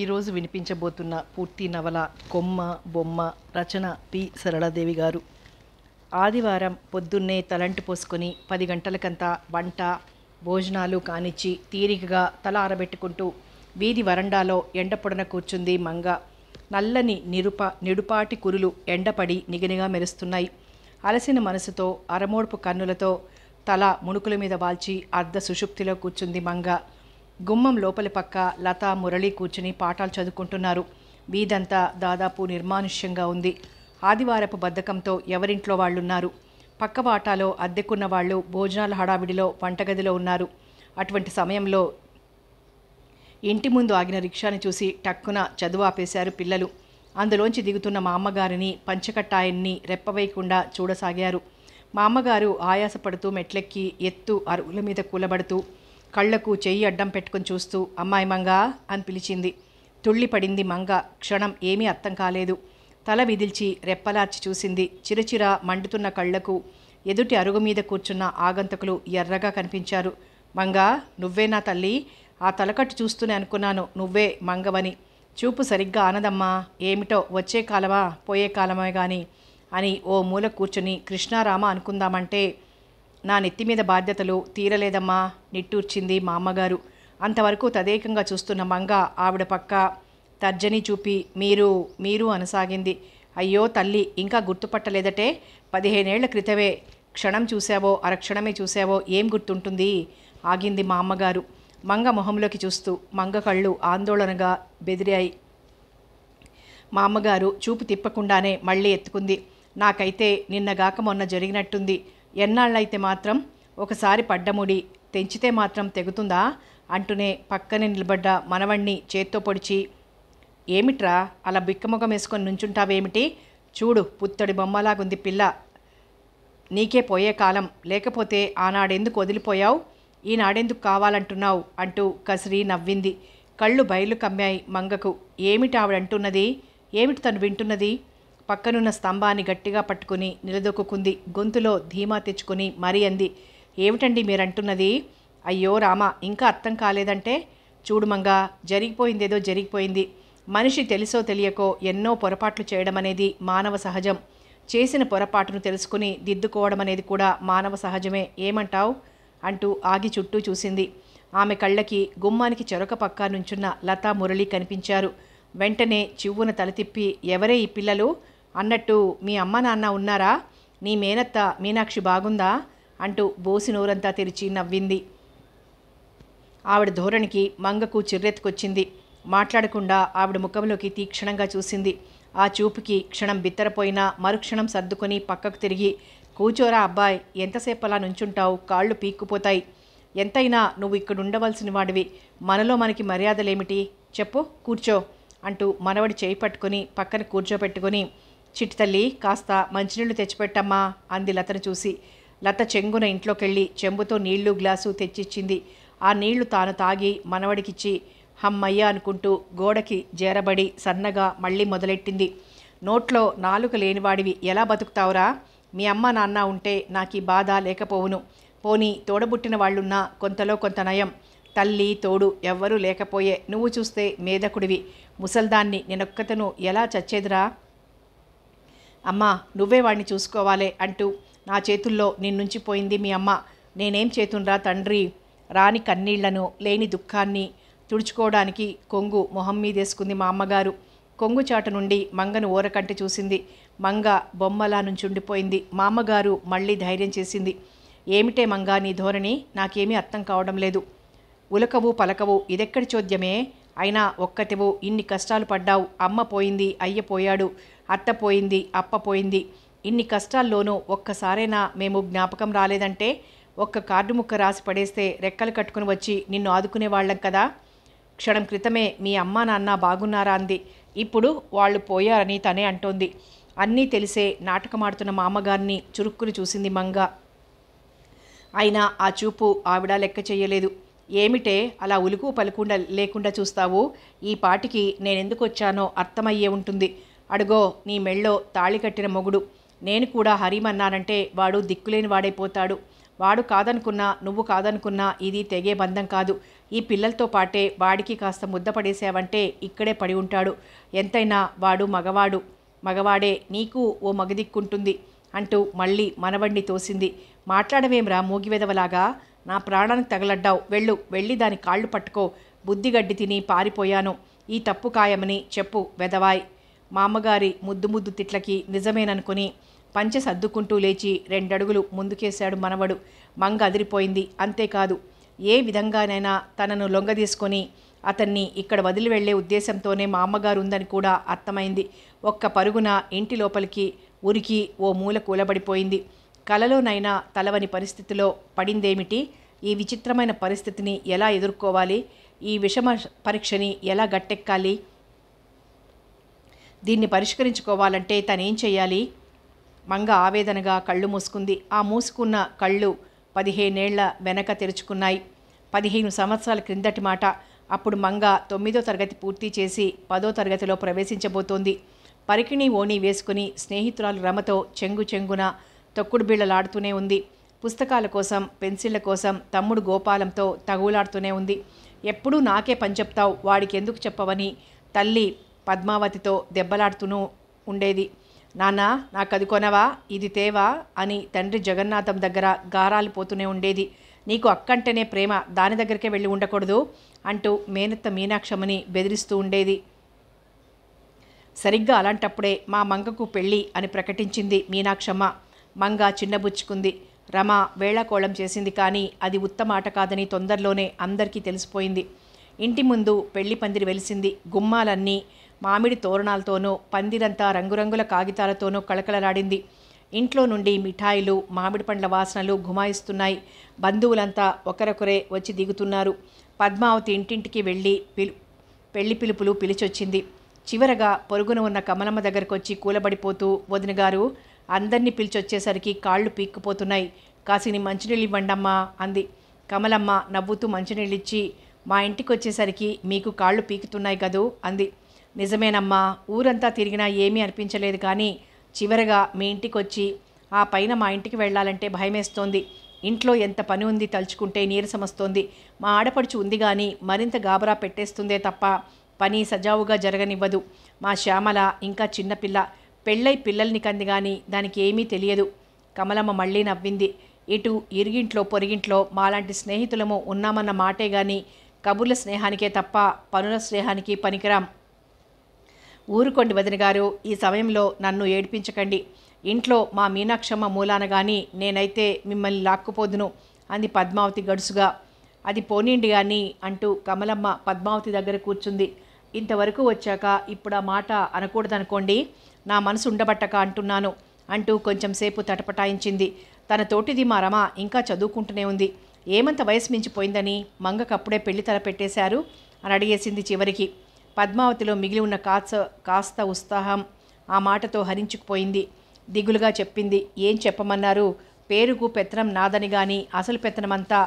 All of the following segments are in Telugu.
ఈరోజు వినిపించబోతున్న పూర్తి నవల కొమ్మ బొమ్మ రచన పి సరళాదేవి గారు ఆదివారం పొద్దున్నే తలంటు పోసుకొని పది గంటలకంతా వంట భోజనాలు కానిచ్చి తీరికగా తల ఆరబెట్టుకుంటూ వీధి వరండాలో ఎండపొడన కూర్చుంది మంగ నల్లని నిరుప నిడుపాటి కురులు ఎండపడి నిగనిగా మెరుస్తున్నాయి అలసిన మనసుతో అరమోడుపు కన్నులతో తల ముణుకుల మీద వాల్చి అర్ధ సుషుప్తిలో కూర్చుంది మంగ గుమ్మం లోపలి పక్క లత మురళి కూర్చుని పాఠాలు చదువుకుంటున్నారు వీధంతా దాదాపు నిర్మానుష్యంగా ఉంది ఆదివారపు బద్ధకంతో ఎవరింట్లో వాళ్ళున్నారు పక్క వాటాలో అద్దెకున్న వాళ్ళు భోజనాల హడావిడిలో వంటగదిలో ఉన్నారు అటువంటి సమయంలో ఇంటి ముందు ఆగిన రిక్షాని చూసి టక్కున చదువు ఆపేశారు పిల్లలు అందులోంచి దిగుతున్న మా అమ్మగారిని పంచకట్టాయన్ని రెప్పవేయకుండా చూడసాగారు మా అమ్మగారు ఆయాసపడుతూ మెట్లెక్కి ఎత్తు అరుగుల మీద కూలబడుతూ కళ్లకు చెయ్యి అడ్డం పెట్టుకుని చూస్తూ అమ్మాయి మంగ అని పిలిచింది తుళ్ళిపడింది మంగ క్షణం ఏమీ అర్థం కాలేదు తల విదిల్చి రెప్పలార్చి చూసింది చిరచిర మండుతున్న కళ్లకు ఎదుటి అరుగు మీద కూర్చున్న ఆగంతకులు ఎర్రగా కనిపించారు మంగా నా తల్లి ఆ తలకట్టు చూస్తూనే అనుకున్నాను నువ్వే మంగవని చూపు సరిగ్గా ఆనదమ్మా ఏమిటో వచ్చే కాలమా పోయే కాలమే కానీ అని ఓ మూల కూర్చుని కృష్ణారామ అనుకుందామంటే నా నెత్తి మీద బాధ్యతలు తీరలేదమ్మా నిట్టూర్చింది మా అమ్మగారు అంతవరకు తదేకంగా చూస్తున్న మంగ ఆవిడ పక్క తర్జని చూపి మీరు మీరు అనసాగింది అయ్యో తల్లి ఇంకా గుర్తుపట్టలేదటే పదిహేనేళ్ల క్రితమే క్షణం చూసావో అరక్షణమే చూసావో ఏం గుర్తుంటుంది ఆగింది మా అమ్మగారు మంగ మొహంలోకి చూస్తూ మంగ కళ్ళు ఆందోళనగా బెదిరాయి మా అమ్మగారు చూపు తిప్పకుండానే మళ్ళీ ఎత్తుకుంది నాకైతే నిన్నగాక మొన్న జరిగినట్టుంది ఎన్నాళ్ళైతే మాత్రం ఒకసారి పడ్డముడి తెంచితే మాత్రం తెగుతుందా అంటూనే పక్కనే నిలబడ్డ మనవణ్ణి చేత్తో పొడిచి ఏమిట్రా అలా బిక్కముఖం వేసుకొని నుంచుంటావేమిటి చూడు పుత్తడి బొమ్మలాగుంది పిల్ల నీకే పోయే కాలం లేకపోతే ఆనాడెందుకు వదిలిపోయావు ఈనాడెందుకు కావాలంటున్నావు అంటూ కసిరి నవ్వింది కళ్ళు బయలు కమ్మాయి మంగకు ఏమిటి ఆవిడంటున్నది ఏమిటి తను వింటున్నది పక్కనున్న స్తంభాన్ని గట్టిగా పట్టుకుని నిలదొక్కుంది గొంతులో ధీమా తెచ్చుకుని మరీ అంది ఏమిటండి మీరంటున్నది అయ్యో రామ ఇంకా అర్థం కాలేదంటే చూడుమంగా జరిగిపోయిందేదో జరిగిపోయింది మనిషి తెలుసో తెలియకో ఎన్నో పొరపాట్లు చేయడం అనేది మానవ సహజం చేసిన పొరపాటును తెలుసుకుని దిద్దుకోవడం అనేది కూడా మానవ సహజమే ఏమంటావు అంటూ ఆగి చుట్టూ చూసింది ఆమె కళ్ళకి గుమ్మానికి చెరొక పక్క నుంచున్న లతా మురళి కనిపించారు వెంటనే చివ్వున తలతిప్పి ఎవరే ఈ పిల్లలు అన్నట్టు మీ అమ్మ నాన్న ఉన్నారా నీ మేనత్త మీనాక్షి బాగుందా అంటూ బోసి నోరంతా తెరిచి నవ్వింది ఆవిడ ధోరణికి మంగకు చిర్రెత్తుకొచ్చింది మాట్లాడకుండా ఆవిడ ముఖంలోకి తీక్షణంగా చూసింది ఆ చూపుకి క్షణం బిత్తరపోయినా మరుక్షణం సర్దుకొని పక్కకు తిరిగి కూచోరా అబ్బాయ్ ఎంతసేపు అలా నుంచుంటావు కాళ్ళు పీక్కుపోతాయి ఎంతైనా నువ్వు ఇక్కడ ఉండవలసిన వాడివి మనలో మనకి మర్యాదలేమిటి చెప్పు కూర్చో అంటూ మనవడి చేయి పట్టుకొని పక్కన కూర్చోపెట్టుకొని చిట్టి తల్లి కాస్త మంచినీళ్లు తెచ్చిపెట్టమ్మా అంది లతను చూసి లత చెంగున ఇంట్లోకెళ్ళి చెంబుతో నీళ్లు గ్లాసు తెచ్చిచ్చింది ఆ నీళ్లు తాను తాగి మనవడికిచ్చి హమ్మయ్య అనుకుంటూ గోడకి జేరబడి సన్నగా మళ్ళీ మొదలెట్టింది నోట్లో నాలుక లేనివాడివి ఎలా బతుకుతావురా మీ అమ్మ నాన్న ఉంటే నాకు ఈ బాధ లేకపోవును పోనీ తోడబుట్టిన వాళ్ళున్నా కొంతలో కొంత నయం తల్లి తోడు ఎవ్వరూ లేకపోయే నువ్వు చూస్తే మేధకుడివి ముసల్దాన్ని నేనొక్కతను ఎలా చచ్చేదిరా అమ్మా నువ్వే వాడిని చూసుకోవాలి అంటూ నా చేతుల్లో నిన్నుంచి పోయింది మీ అమ్మ నేనేం చేతుండ్రా తండ్రి రాని కన్నీళ్లను లేని దుఃఖాన్ని తుడుచుకోవడానికి కొంగు మొహం మీదేసుకుంది మా అమ్మగారు కొంగు చాటు నుండి మంగను ఓరకంటి చూసింది మంగ బొమ్మలా నుంచుండిపోయింది మా అమ్మగారు మళ్ళీ ధైర్యం చేసింది ఏమిటే మంగ నీ ధోరణి నాకేమీ అర్థం కావడం లేదు ఉలకవు పలకవు ఇదెక్కడి చోద్యమే అయినా ఒక్కతివు ఇన్ని కష్టాలు పడ్డావు అమ్మ పోయింది అయ్య పోయాడు అత్తపోయింది అప్పపోయింది ఇన్ని కష్టాల్లోనూ ఒక్కసారైనా మేము జ్ఞాపకం రాలేదంటే ఒక్క కార్డు ముక్క రాసి పడేస్తే రెక్కలు కట్టుకుని వచ్చి నిన్ను ఆదుకునే వాళ్ళం కదా క్షణం క్రితమే మీ అమ్మా నాన్న బాగున్నారా అంది ఇప్పుడు వాళ్ళు పోయారని తనే అంటోంది అన్నీ తెలిసే నాటకమాడుతున్న మామగారిని చురుక్కుని చూసింది మంగ అయినా ఆ చూపు ఆవిడ లెక్క చేయలేదు ఏమిటే అలా ఉలుకు పలుకుండా లేకుండా చూస్తావు ఈ పాటికి నేనెందుకు వచ్చానో అర్థమయ్యే ఉంటుంది అడుగో నీ మెళ్ళో తాళి కట్టిన మొగుడు నేను కూడా హరిమన్నానంటే వాడు దిక్కులేని వాడైపోతాడు వాడు కాదనుకున్నా నువ్వు కాదనుకున్నా ఇది తెగే బంధం కాదు ఈ పిల్లలతో పాటే వాడికి కాస్త ముద్ద పడేసావంటే ఇక్కడే పడి ఉంటాడు ఎంతైనా వాడు మగవాడు మగవాడే నీకు ఓ మగదిక్కుంటుంది అంటూ మళ్ళీ మనవణ్ణి తోసింది మాట్లాడవేంరా మూగివెదవలాగా నా ప్రాణానికి తగలడ్డావు వెళ్ళు వెళ్ళి దాని కాళ్ళు పట్టుకో బుద్ధిగడ్డి తిని పారిపోయాను ఈ తప్పు ఖాయమని చెప్పు వెదవాయ్ మా అమ్మగారి ముద్దు ముద్దు తిట్లకి నిజమేననుకుని పంచె సర్దుకుంటూ లేచి రెండడుగులు ముందుకేశాడు మనవడు మంగ అదిరిపోయింది అంతేకాదు ఏ విధంగానైనా తనను లొంగదీసుకొని అతన్ని ఇక్కడ వదిలి వెళ్లే ఉద్దేశంతోనే మా అమ్మగారు ఉందని కూడా అర్థమైంది ఒక్క పరుగున ఇంటి లోపలికి ఉరికి ఓ మూల కూలబడిపోయింది కలలోనైనా తలవని పరిస్థితిలో పడిందేమిటి ఈ విచిత్రమైన పరిస్థితిని ఎలా ఎదుర్కోవాలి ఈ విషమ పరీక్షని ఎలా గట్టెక్కాలి దీన్ని పరిష్కరించుకోవాలంటే తనేం చేయాలి మంగ ఆవేదనగా కళ్ళు మూసుకుంది ఆ మూసుకున్న కళ్ళు పదిహేనేళ్ల వెనక తెరుచుకున్నాయి పదిహేను సంవత్సరాల క్రిందటి మాట అప్పుడు మంగ తొమ్మిదో తరగతి పూర్తి చేసి పదో తరగతిలో ప్రవేశించబోతోంది పరికిణి ఓణి వేసుకుని స్నేహితురాలు రమతో చెంగు చెంగున తొక్కుడు బిళ్ళలాడుతూనే ఉంది పుస్తకాల కోసం పెన్సిళ్ల కోసం తమ్ముడు గోపాలంతో తగులాడుతూనే ఉంది ఎప్పుడూ నాకే పని చెప్తావు వాడికి ఎందుకు చెప్పవని తల్లి పద్మావతితో దెబ్బలాడుతూనూ ఉండేది నాన్న నాకు అది కొనవా ఇది తేవా అని తండ్రి జగన్నాథం దగ్గర గారాలు పోతూనే ఉండేది నీకు అక్కంటేనే ప్రేమ దాని దగ్గరికే వెళ్ళి ఉండకూడదు అంటూ మేనత్త మీనాక్షమ్మని బెదిరిస్తూ ఉండేది సరిగ్గా అలాంటప్పుడే మా మంగకు పెళ్ళి అని ప్రకటించింది మీనాక్షమ్మ మంగ చిన్నబుచ్చుకుంది రమ వేళకోళం చేసింది కానీ అది ఉత్తమ ఆట కాదని తొందరలోనే అందరికీ తెలిసిపోయింది ఇంటి ముందు పెళ్లి పందిరి వెలిసింది గుమ్మాలన్నీ మామిడి తోరణాలతోనూ పందిరంతా రంగురంగుల కాగితాలతోనూ కళకళలాడింది ఇంట్లో నుండి మిఠాయిలు మామిడి పండ్ల వాసనలు ఘుమాయిస్తున్నాయి బంధువులంతా ఒకరొకరే వచ్చి దిగుతున్నారు పద్మావతి ఇంటింటికి వెళ్ళి పిలు పెళ్లి పిలుపులు పిలిచొచ్చింది చివరగా పొరుగున ఉన్న కమలమ్మ దగ్గరకొచ్చి కూలబడిపోతూ వదినగారు అందరినీ పిలిచొచ్చేసరికి కాళ్ళు పీక్కుపోతున్నాయి కాసిని మంచినీళ్ళు ఇవ్వండమ్మా అంది కమలమ్మ నవ్వుతూ మంచినీళ్ళిచ్చి మా ఇంటికి వచ్చేసరికి మీకు కాళ్ళు పీకుతున్నాయి కదూ అంది నిజమేనమ్మా ఊరంతా తిరిగినా ఏమీ అనిపించలేదు కానీ చివరగా మీ ఇంటికి వచ్చి ఆ పైన మా ఇంటికి వెళ్ళాలంటే భయమేస్తోంది ఇంట్లో ఎంత పని ఉంది తలుచుకుంటే నీరసం వస్తోంది మా ఆడపడుచు ఉంది కానీ మరింత గాబరా పెట్టేస్తుందే తప్ప పని సజావుగా జరగనివ్వదు మా శ్యామల ఇంకా చిన్నపిల్ల పెళ్ళై పిల్లల్ని కంది కానీ దానికి ఏమీ తెలియదు కమలమ్మ మళ్ళీ నవ్వింది ఇటు ఇరిగింట్లో పొరిగింట్లో మాలాంటి స్నేహితులము ఉన్నామన్న మాటే కానీ కబుర్ల స్నేహానికే తప్ప పనుల స్నేహానికి పనికిరాం ఊరుకోండి వదిన గారు ఈ సమయంలో నన్ను ఏడిపించకండి ఇంట్లో మా మీనాక్షమ్మ మూలాన కానీ నేనైతే మిమ్మల్ని లాక్కుపోదును అంది పద్మావతి గడుసుగా అది పోనిండి కానీ అంటూ కమలమ్మ పద్మావతి దగ్గర కూర్చుంది ఇంతవరకు వచ్చాక ఇప్పుడు ఆ మాట అనకూడదనుకోండి నా మనసు ఉండబట్టక అంటున్నాను అంటూ కొంచెం సేపు తటపటాయించింది తన తోటిది మా రమ ఇంకా చదువుకుంటూనే ఉంది ఏమంత వయసు మించిపోయిందని మంగకప్పుడే పెళ్లి తల పెట్టేశారు అని అడిగేసింది చివరికి పద్మావతిలో మిగిలి ఉన్న కాస్త కాస్త ఉత్సాహం ఆ మాటతో హరించుకుపోయింది దిగులుగా చెప్పింది ఏం చెప్పమన్నారు పేరుకు పెత్తనం నాదని గాని అసలు పెత్తనమంతా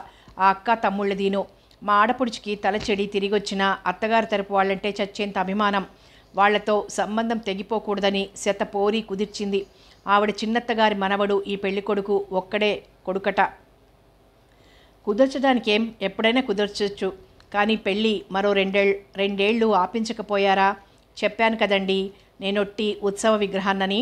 ఆ అక్క తమ్ముళ్ళదీను మా ఆడపుడిచికి తలచెడి తిరిగొచ్చిన అత్తగారి తరపు వాళ్ళంటే చచ్చేంత అభిమానం వాళ్లతో సంబంధం తెగిపోకూడదని శత పోరి కుదిర్చింది ఆవిడ చిన్నత్తగారి మనవడు ఈ పెళ్లి కొడుకు ఒక్కడే కొడుకట కుదర్చడానికేం ఎప్పుడైనా కుదర్చొచ్చు కానీ పెళ్ళి మరో రెండేళ్ రెండేళ్లు ఆపించకపోయారా చెప్పాను కదండి నేనొట్టి ఉత్సవ విగ్రహాన్నని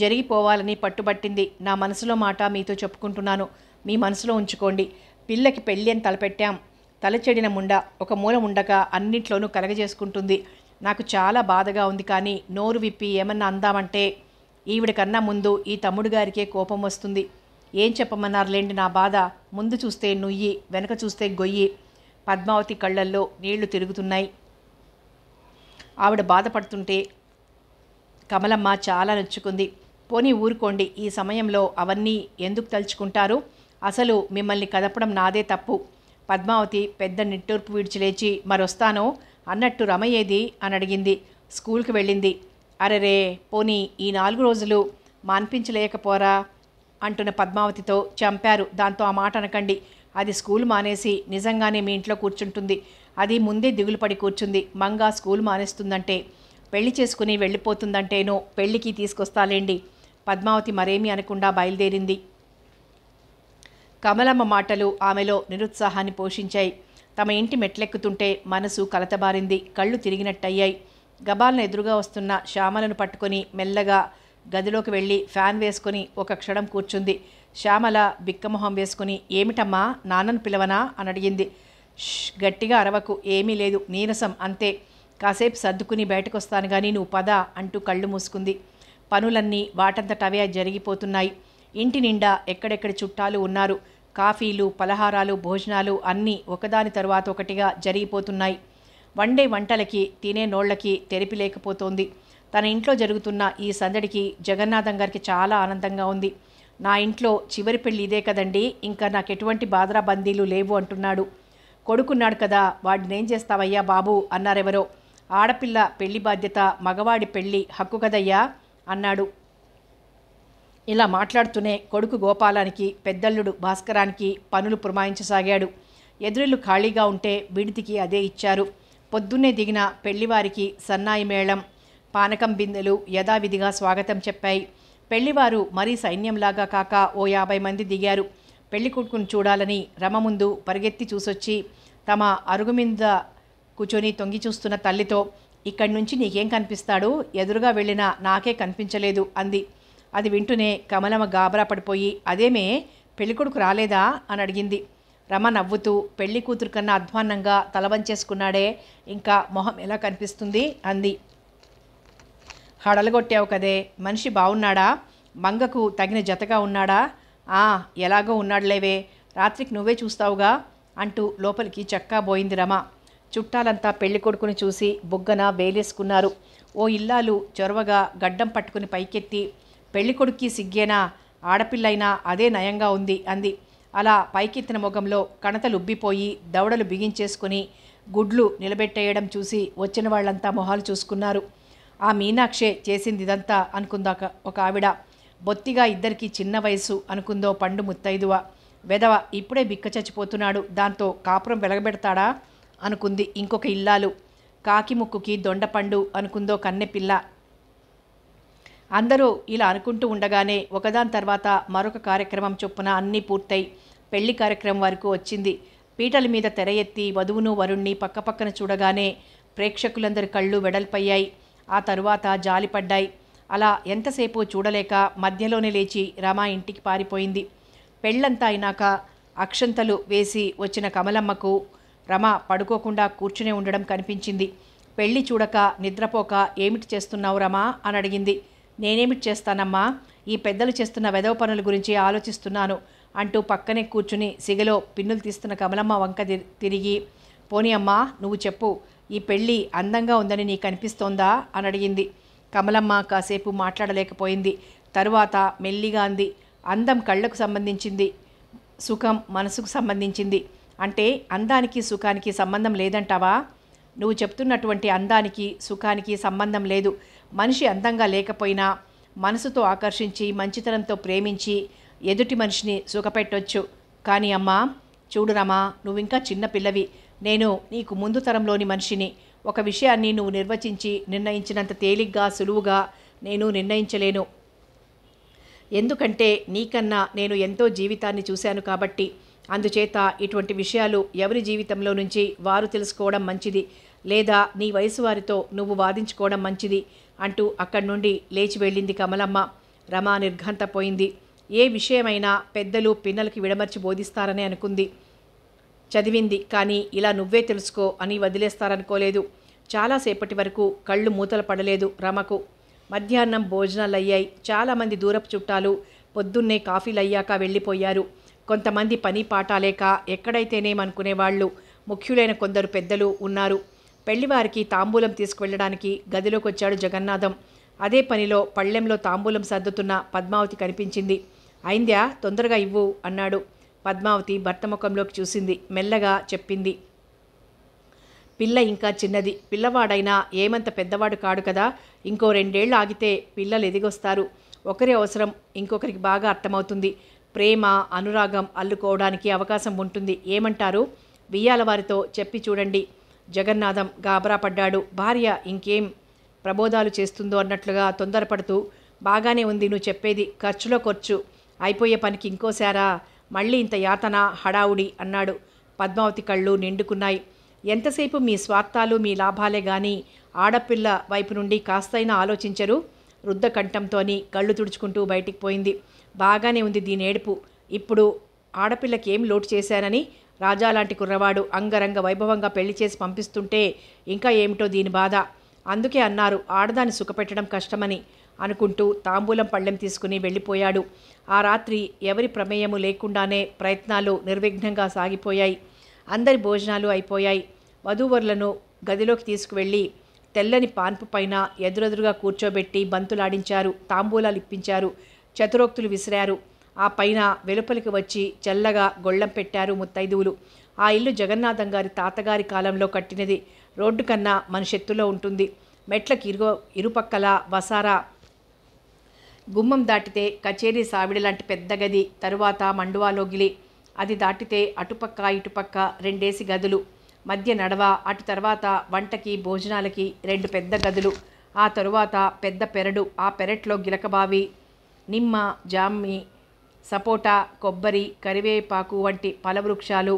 జరిగిపోవాలని పట్టుబట్టింది నా మనసులో మాట మీతో చెప్పుకుంటున్నాను మీ మనసులో ఉంచుకోండి పిల్లకి పెళ్ళి అని తలపెట్టాం తలచెడిన ముండ ఒక మూల ఉండగా అన్నిట్లోనూ కలగజేసుకుంటుంది నాకు చాలా బాధగా ఉంది కానీ నోరు విప్పి ఏమన్నా అందామంటే ఈవిడకన్నా ముందు ఈ తమ్ముడు గారికే కోపం వస్తుంది ఏం చెప్పమన్నారులేండి నా బాధ ముందు చూస్తే నుయ్యి వెనక చూస్తే గొయ్యి పద్మావతి కళ్ళల్లో నీళ్లు తిరుగుతున్నాయి ఆవిడ బాధపడుతుంటే కమలమ్మ చాలా నొచ్చుకుంది పోనీ ఊరుకోండి ఈ సమయంలో అవన్నీ ఎందుకు తలుచుకుంటారు అసలు మిమ్మల్ని కదపడం నాదే తప్పు పద్మావతి పెద్ద నిట్టూర్పు విడిచిలేచి మరొస్తాను అన్నట్టు రమయ్యేది అని అడిగింది స్కూల్కి వెళ్ళింది అరెరే పోనీ ఈ నాలుగు రోజులు మాన్పించలేకపోరా అంటున్న పద్మావతితో చంపారు దాంతో ఆ మాట అనకండి అది స్కూల్ మానేసి నిజంగానే మీ ఇంట్లో కూర్చుంటుంది అది ముందే దిగులు పడి కూర్చుంది మంగా స్కూల్ మానేస్తుందంటే పెళ్లి చేసుకుని వెళ్ళిపోతుందంటేనో పెళ్లికి తీసుకొస్తాలేండి పద్మావతి మరేమీ అనకుండా బయలుదేరింది కమలమ్మ మాటలు ఆమెలో నిరుత్సాహాన్ని పోషించాయి తమ ఇంటి మెట్లెక్కుతుంటే మనసు కలతబారింది కళ్ళు తిరిగినట్టయ్యాయి గబాలను ఎదురుగా వస్తున్న శ్యామలను పట్టుకొని మెల్లగా గదిలోకి వెళ్ళి ఫ్యాన్ వేసుకొని ఒక క్షణం కూర్చుంది శ్యామల బిక్కమొహం వేసుకుని ఏమిటమ్మా నాన్నను పిలవనా అని అడిగింది గట్టిగా అరవకు ఏమీ లేదు నీరసం అంతే కాసేపు సర్దుకుని బయటకొస్తాను కానీ నువ్వు పద అంటూ కళ్ళు మూసుకుంది పనులన్నీ వాటంతటవే జరిగిపోతున్నాయి ఇంటి నిండా ఎక్కడెక్కడి చుట్టాలు ఉన్నారు కాఫీలు పలహారాలు భోజనాలు అన్నీ ఒకదాని తర్వాత ఒకటిగా జరిగిపోతున్నాయి వండే వంటలకి తినే నోళ్లకి తెరిపి లేకపోతోంది తన ఇంట్లో జరుగుతున్న ఈ సందడికి జగన్నాథం గారికి చాలా ఆనందంగా ఉంది నా ఇంట్లో చివరి పెళ్ళి ఇదే కదండి ఇంకా నాకు ఎటువంటి బాధరా బందీలు లేవు అంటున్నాడు కొడుకున్నాడు కదా వాడిని ఏం చేస్తావయ్యా బాబు అన్నారెవరో ఆడపిల్ల పెళ్లి బాధ్యత మగవాడి పెళ్ళి హక్కు కదయ్యా అన్నాడు ఇలా మాట్లాడుతూనే కొడుకు గోపాలానికి పెద్దల్లుడు భాస్కరానికి పనులు పురమాయించసాగాడు ఎదురులు ఖాళీగా ఉంటే విడితికి అదే ఇచ్చారు పొద్దున్నే దిగిన పెళ్లివారికి సన్నాయి మేళం పానకం బిందెలు యథావిధిగా స్వాగతం చెప్పాయి పెళ్లివారు మరీ సైన్యంలాగా కాక ఓ యాభై మంది దిగారు పెళ్లికొడుకును చూడాలని రమ ముందు పరిగెత్తి చూసొచ్చి తమ అరుగు మీద కూర్చొని తొంగి చూస్తున్న తల్లితో ఇక్కడి నుంచి నీకేం కనిపిస్తాడు ఎదురుగా వెళ్ళినా నాకే కనిపించలేదు అంది అది వింటూనే కమలమ్మ గాబరా పడిపోయి అదేమే పెళ్ళికొడుకు రాలేదా అని అడిగింది రమ నవ్వుతూ పెళ్లి కూతురు కన్నా అధ్వాన్నంగా తలవంచేసుకున్నాడే ఇంకా మొహం ఎలా కనిపిస్తుంది అంది హడలగొట్టావు కదే మనిషి బాగున్నాడా మంగకు తగిన జతగా ఉన్నాడా ఆ ఎలాగో ఉన్నాడులేవే రాత్రికి నువ్వే చూస్తావుగా అంటూ లోపలికి పోయింది రమ చుట్టాలంతా పెళ్లి కొడుకుని చూసి బుగ్గన వేలేసుకున్నారు ఓ ఇల్లాలు చొరవగా గడ్డం పట్టుకుని పైకెత్తి పెళ్లి కొడుక్కి సిగ్గేనా ఆడపిల్లైనా అదే నయంగా ఉంది అంది అలా పైకెత్తిన ముఖంలో కణతలు ఉబ్బిపోయి దవడలు బిగించేసుకుని గుడ్లు నిలబెట్టేయడం చూసి వచ్చిన వాళ్ళంతా మొహాలు చూసుకున్నారు ఆ మీనాక్షే చేసింది ఇదంతా అనుకుందాక ఒక ఆవిడ బొత్తిగా ఇద్దరికి చిన్న వయసు అనుకుందో పండు ముత్తైదువ వెదవ ఇప్పుడే బిక్క చచ్చిపోతున్నాడు దాంతో కాపురం వెలగబెడతాడా అనుకుంది ఇంకొక ఇల్లాలు కాకి ముక్కుకి దొండపండు అనుకుందో కన్నెపిల్ల అందరూ ఇలా అనుకుంటూ ఉండగానే ఒకదాని తర్వాత మరొక కార్యక్రమం చొప్పున అన్నీ పూర్తయి పెళ్లి కార్యక్రమం వరకు వచ్చింది పీటల మీద తెర ఎత్తి వధువును వరుణ్ణి పక్కపక్కన చూడగానే ప్రేక్షకులందరి కళ్ళు వెడల్పయ్యాయి ఆ తరువాత జాలిపడ్డాయి అలా ఎంతసేపు చూడలేక మధ్యలోనే లేచి రమ ఇంటికి పారిపోయింది పెళ్ళంతా అయినాక అక్షంతలు వేసి వచ్చిన కమలమ్మకు రమ పడుకోకుండా కూర్చునే ఉండడం కనిపించింది పెళ్ళి చూడక నిద్రపోక ఏమిటి చేస్తున్నావు రమా అని అడిగింది నేనేమిటి చేస్తానమ్మా ఈ పెద్దలు చేస్తున్న వెదవ పనుల గురించి ఆలోచిస్తున్నాను అంటూ పక్కనే కూర్చుని సిగలో పిన్నులు తీస్తున్న కమలమ్మ వంక తిరిగి పోనీ అమ్మా నువ్వు చెప్పు ఈ పెళ్ళి అందంగా ఉందని నీకు అనిపిస్తోందా అని అడిగింది కమలమ్మ కాసేపు మాట్లాడలేకపోయింది తరువాత మెల్లిగా అంది అందం కళ్ళకు సంబంధించింది సుఖం మనసుకు సంబంధించింది అంటే అందానికి సుఖానికి సంబంధం లేదంటావా నువ్వు చెప్తున్నటువంటి అందానికి సుఖానికి సంబంధం లేదు మనిషి అందంగా లేకపోయినా మనసుతో ఆకర్షించి మంచితనంతో ప్రేమించి ఎదుటి మనిషిని సుఖపెట్టొచ్చు కానీ అమ్మా చూడురమ్మా నువ్వింకా చిన్నపిల్లవి నేను నీకు ముందు తరంలోని మనిషిని ఒక విషయాన్ని నువ్వు నిర్వచించి నిర్ణయించినంత తేలిగ్గా సులువుగా నేను నిర్ణయించలేను ఎందుకంటే నీకన్నా నేను ఎంతో జీవితాన్ని చూశాను కాబట్టి అందుచేత ఇటువంటి విషయాలు ఎవరి జీవితంలో నుంచి వారు తెలుసుకోవడం మంచిది లేదా నీ వయసు వారితో నువ్వు వాదించుకోవడం మంచిది అంటూ అక్కడి నుండి లేచి వెళ్ళింది కమలమ్మ రమా నిర్ఘంతపోయింది ఏ విషయమైనా పెద్దలు పిన్నలకి విడమర్చి బోధిస్తారని అనుకుంది చదివింది కానీ ఇలా నువ్వే తెలుసుకో అని వదిలేస్తారనుకోలేదు చాలాసేపటి వరకు కళ్ళు మూతలు పడలేదు రమకు మధ్యాహ్నం భోజనాలు అయ్యాయి చాలామంది దూరపు చుట్టాలు పొద్దున్నే కాఫీలు అయ్యాక వెళ్ళిపోయారు కొంతమంది పని పాఠాలేక ఎక్కడైతేనేమనుకునేవాళ్ళు ముఖ్యులైన కొందరు పెద్దలు ఉన్నారు పెళ్లివారికి తాంబూలం తీసుకువెళ్ళడానికి గదిలోకి వచ్చాడు జగన్నాథం అదే పనిలో పళ్ళెంలో తాంబూలం సర్దుతున్న పద్మావతి కనిపించింది అయిందా తొందరగా ఇవ్వు అన్నాడు పద్మావతి భర్త ముఖంలోకి చూసింది మెల్లగా చెప్పింది పిల్ల ఇంకా చిన్నది పిల్లవాడైనా ఏమంత పెద్దవాడు కాడు కదా ఇంకో రెండేళ్ళు ఆగితే పిల్లలు ఎదిగొస్తారు ఒకరి అవసరం ఇంకొకరికి బాగా అర్థమవుతుంది ప్రేమ అనురాగం అల్లుకోవడానికి అవకాశం ఉంటుంది ఏమంటారు వియ్యాలవారితో చెప్పి చూడండి జగన్నాథం గాబరా పడ్డాడు భార్య ఇంకేం ప్రబోధాలు చేస్తుందో అన్నట్లుగా తొందరపడుతూ బాగానే ఉంది నువ్వు చెప్పేది ఖర్చులో ఖర్చు అయిపోయే పనికి ఇంకోసారా మళ్ళీ ఇంత యాతన హడావుడి అన్నాడు పద్మావతి కళ్ళు నిండుకున్నాయి ఎంతసేపు మీ స్వార్థాలు మీ లాభాలే గాని ఆడపిల్ల వైపు నుండి కాస్తైనా ఆలోచించరు వృద్ధ కంఠంతోని కళ్ళు తుడుచుకుంటూ బయటికి పోయింది బాగానే ఉంది దీని ఏడుపు ఇప్పుడు ఆడపిల్లకి ఏం లోటు చేశానని రాజా లాంటి కుర్రవాడు అంగరంగ వైభవంగా పెళ్లి చేసి పంపిస్తుంటే ఇంకా ఏమిటో దీని బాధ అందుకే అన్నారు ఆడదాన్ని సుఖపెట్టడం కష్టమని అనుకుంటూ తాంబూలం పళ్ళెం తీసుకుని వెళ్ళిపోయాడు ఆ రాత్రి ఎవరి ప్రమేయము లేకుండానే ప్రయత్నాలు నిర్విఘ్నంగా సాగిపోయాయి అందరి భోజనాలు అయిపోయాయి వధూవరులను గదిలోకి తీసుకువెళ్ళి తెల్లని పాన్పు పైన ఎదురెదురుగా కూర్చోబెట్టి బంతులాడించారు తాంబూలాలు ఇప్పించారు చతురోక్తులు విసిరారు ఆ పైన వెలుపలికి వచ్చి చల్లగా గొళ్ళం పెట్టారు ముత్తైదువులు ఆ ఇల్లు జగన్నాథం గారి తాతగారి కాలంలో కట్టినది రోడ్డు కన్నా మన శక్తులో ఉంటుంది మెట్లకి ఇరుగో ఇరుపక్కల వసారా గుమ్మం దాటితే కచేరీ సావిడి లాంటి పెద్ద గది తరువాత మండువాలోగిలి అది దాటితే అటుపక్క ఇటుపక్క రెండేసి గదులు మధ్య నడవ అటు తర్వాత వంటకి భోజనాలకి రెండు పెద్ద గదులు ఆ తరువాత పెద్ద పెరడు ఆ పెరట్లో గిలకబావి నిమ్మ జామ్మి సపోటా కొబ్బరి కరివేపాకు వంటి పల వృక్షాలు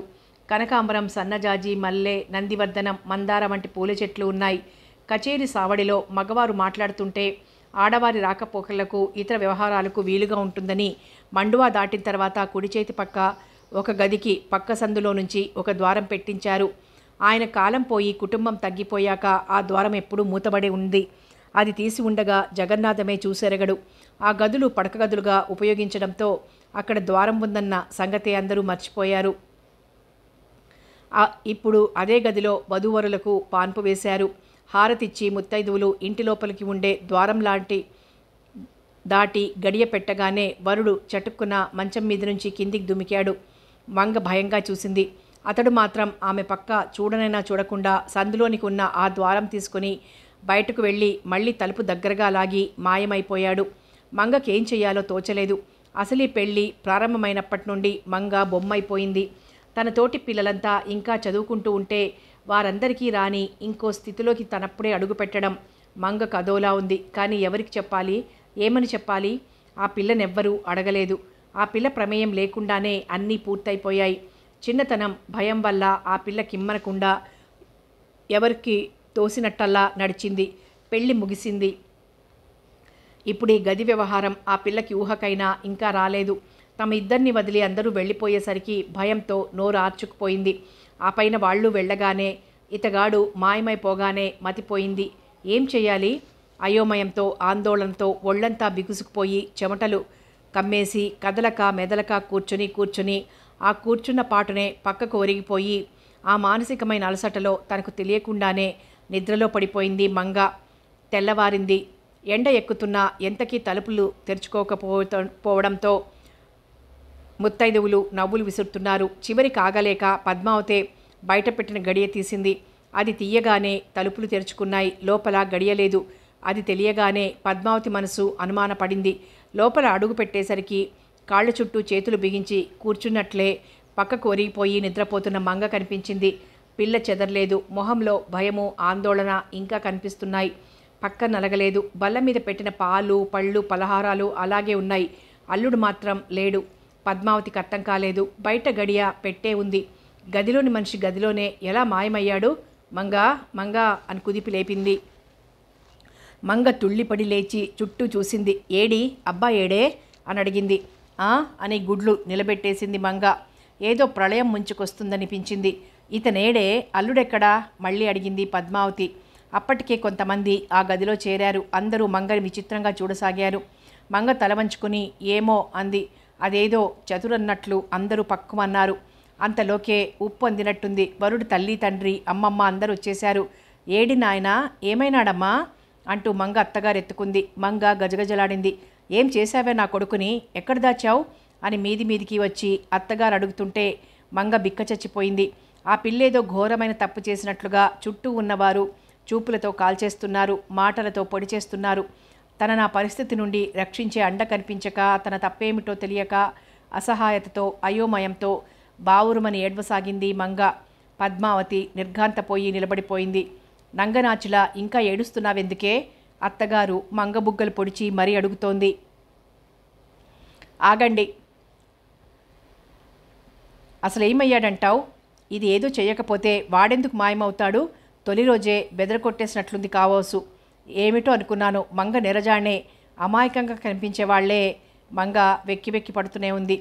కనకాంబరం సన్నజాజి మల్లె నందివర్ధనం మందార వంటి పూల చెట్లు ఉన్నాయి కచేరి సావడిలో మగవారు మాట్లాడుతుంటే ఆడవారి రాకపోకలకు ఇతర వ్యవహారాలకు వీలుగా ఉంటుందని మండువా దాటిన తర్వాత కుడి చేతి పక్క ఒక గదికి పక్క సందులో నుంచి ఒక ద్వారం పెట్టించారు ఆయన కాలం పోయి కుటుంబం తగ్గిపోయాక ఆ ద్వారం ఎప్పుడూ మూతబడి ఉంది అది తీసి ఉండగా జగన్నాథమే చూసెరగడు ఆ గదులు పడక గదులుగా ఉపయోగించడంతో అక్కడ ద్వారం ఉందన్న సంగతి అందరూ మర్చిపోయారు ఇప్పుడు అదే గదిలో వధూవరులకు పాన్పు వేశారు హారతిచ్చి ముత్తైదువులు ఇంటి లోపలికి ఉండే ద్వారం లాంటి దాటి గడియ పెట్టగానే వరుడు చటుక్కున మంచం మీద నుంచి కిందికి దుమికాడు మంగ భయంగా చూసింది అతడు మాత్రం ఆమె పక్క చూడనైనా చూడకుండా సందులోనికి ఉన్న ఆ ద్వారం తీసుకుని బయటకు వెళ్ళి మళ్ళీ తలుపు దగ్గరగా లాగి మాయమైపోయాడు మంగకేం చేయాలో తోచలేదు అసలు ఈ పెళ్ళి ప్రారంభమైనప్పటి నుండి మంగ బొమ్మైపోయింది తన తోటి పిల్లలంతా ఇంకా చదువుకుంటూ ఉంటే వారందరికీ రాని ఇంకో స్థితిలోకి తనప్పుడే అడుగుపెట్టడం మంగ కదోలా ఉంది కానీ ఎవరికి చెప్పాలి ఏమని చెప్పాలి ఆ పిల్లనెవ్వరూ అడగలేదు ఆ పిల్ల ప్రమేయం లేకుండానే అన్నీ పూర్తయిపోయాయి చిన్నతనం భయం వల్ల ఆ పిల్ల కిమ్మనకుండా ఎవరికి తోసినట్టల్లా నడిచింది పెళ్ళి ముగిసింది ఇప్పుడు ఈ గది వ్యవహారం ఆ పిల్లకి ఊహకైనా ఇంకా రాలేదు తమ ఇద్దరిని వదిలి అందరూ వెళ్ళిపోయేసరికి భయంతో నోరు ఆర్చుకుపోయింది ఆ పైన వాళ్ళు వెళ్ళగానే ఇతగాడు మాయమైపోగానే మతిపోయింది ఏం చేయాలి అయోమయంతో ఆందోళనతో ఒళ్ళంతా బిగుసుకుపోయి చెమటలు కమ్మేసి కదలక మెదలక కూర్చుని కూర్చుని ఆ కూర్చున్న పాటునే పక్కకు ఒరిగిపోయి ఆ మానసికమైన అలసటలో తనకు తెలియకుండానే నిద్రలో పడిపోయింది మంగ తెల్లవారింది ఎండ ఎక్కుతున్నా ఎంతకీ తలుపులు తెరుచుకోకపోవడంతో ముత్తైదువులు నవ్వులు విసురుతున్నారు చివరి కాగలేక పద్మావతే బయటపెట్టిన గడియ తీసింది అది తీయగానే తలుపులు తెరుచుకున్నాయి లోపల గడియలేదు అది తెలియగానే పద్మావతి మనసు అనుమానపడింది లోపల అడుగు పెట్టేసరికి కాళ్ళ చుట్టూ చేతులు బిగించి కూర్చున్నట్లే పక్కకు ఒరిగిపోయి నిద్రపోతున్న మంగ కనిపించింది పిల్ల చెదరలేదు మొహంలో భయము ఆందోళన ఇంకా కనిపిస్తున్నాయి పక్క నలగలేదు బల్ల మీద పెట్టిన పాలు పళ్ళు పలహారాలు అలాగే ఉన్నాయి అల్లుడు మాత్రం లేడు పద్మావతికి అర్థం కాలేదు బయట గడియ పెట్టే ఉంది గదిలోని మనిషి గదిలోనే ఎలా మాయమయ్యాడు మంగా మంగా అని కుదిపి లేపింది మంగ తుళ్ళిపడి లేచి చుట్టూ చూసింది ఏడి అబ్బా ఏడే అని అడిగింది ఆ అని గుడ్లు నిలబెట్టేసింది మంగ ఏదో ప్రళయం ముంచుకొస్తుందనిపించింది ఇతనేడే అల్లుడెక్కడా మళ్ళీ అడిగింది పద్మావతి అప్పటికే కొంతమంది ఆ గదిలో చేరారు అందరూ మంగని విచిత్రంగా చూడసాగారు మంగ తలవంచుకుని ఏమో అంది అదేదో చతురన్నట్లు అందరూ పక్కుమన్నారు అంతలోకే ఉప్పొందినట్టుంది వరుడు తల్లి తండ్రి అమ్మమ్మ అందరూ వచ్చేశారు ఏడి నాయన ఏమైనాడమ్మా అంటూ మంగ అత్తగారు ఎత్తుకుంది మంగ గజగజలాడింది ఏం చేశావే నా కొడుకుని ఎక్కడ దాచావు అని మీది మీదికి వచ్చి అత్తగారు అడుగుతుంటే మంగ బిక్క చచ్చిపోయింది ఆ పిల్లేదో ఘోరమైన తప్పు చేసినట్లుగా చుట్టూ ఉన్నవారు చూపులతో కాల్చేస్తున్నారు మాటలతో పొడి చేస్తున్నారు తన నా పరిస్థితి నుండి రక్షించే అండ కనిపించక తన తప్పేమిటో తెలియక అసహాయతతో అయోమయంతో బావురుమని ఏడ్వసాగింది మంగ పద్మావతి నిర్ఘాంతపోయి నిలబడిపోయింది నంగనాచుల ఇంకా ఏడుస్తున్నావెందుకే అత్తగారు మంగబుగ్గలు పొడిచి మరీ అడుగుతోంది ఆగండి అసలేమయ్యాడంటావు ఇది ఏదో చేయకపోతే వాడెందుకు మాయమవుతాడు తొలి రోజే బెదరకొట్టేసినట్లుంది కావోసు ఏమిటో అనుకున్నాను మంగ నిరజానే అమాయకంగా కనిపించేవాళ్లే మంగ వెక్కి వెక్కి పడుతూనే ఉంది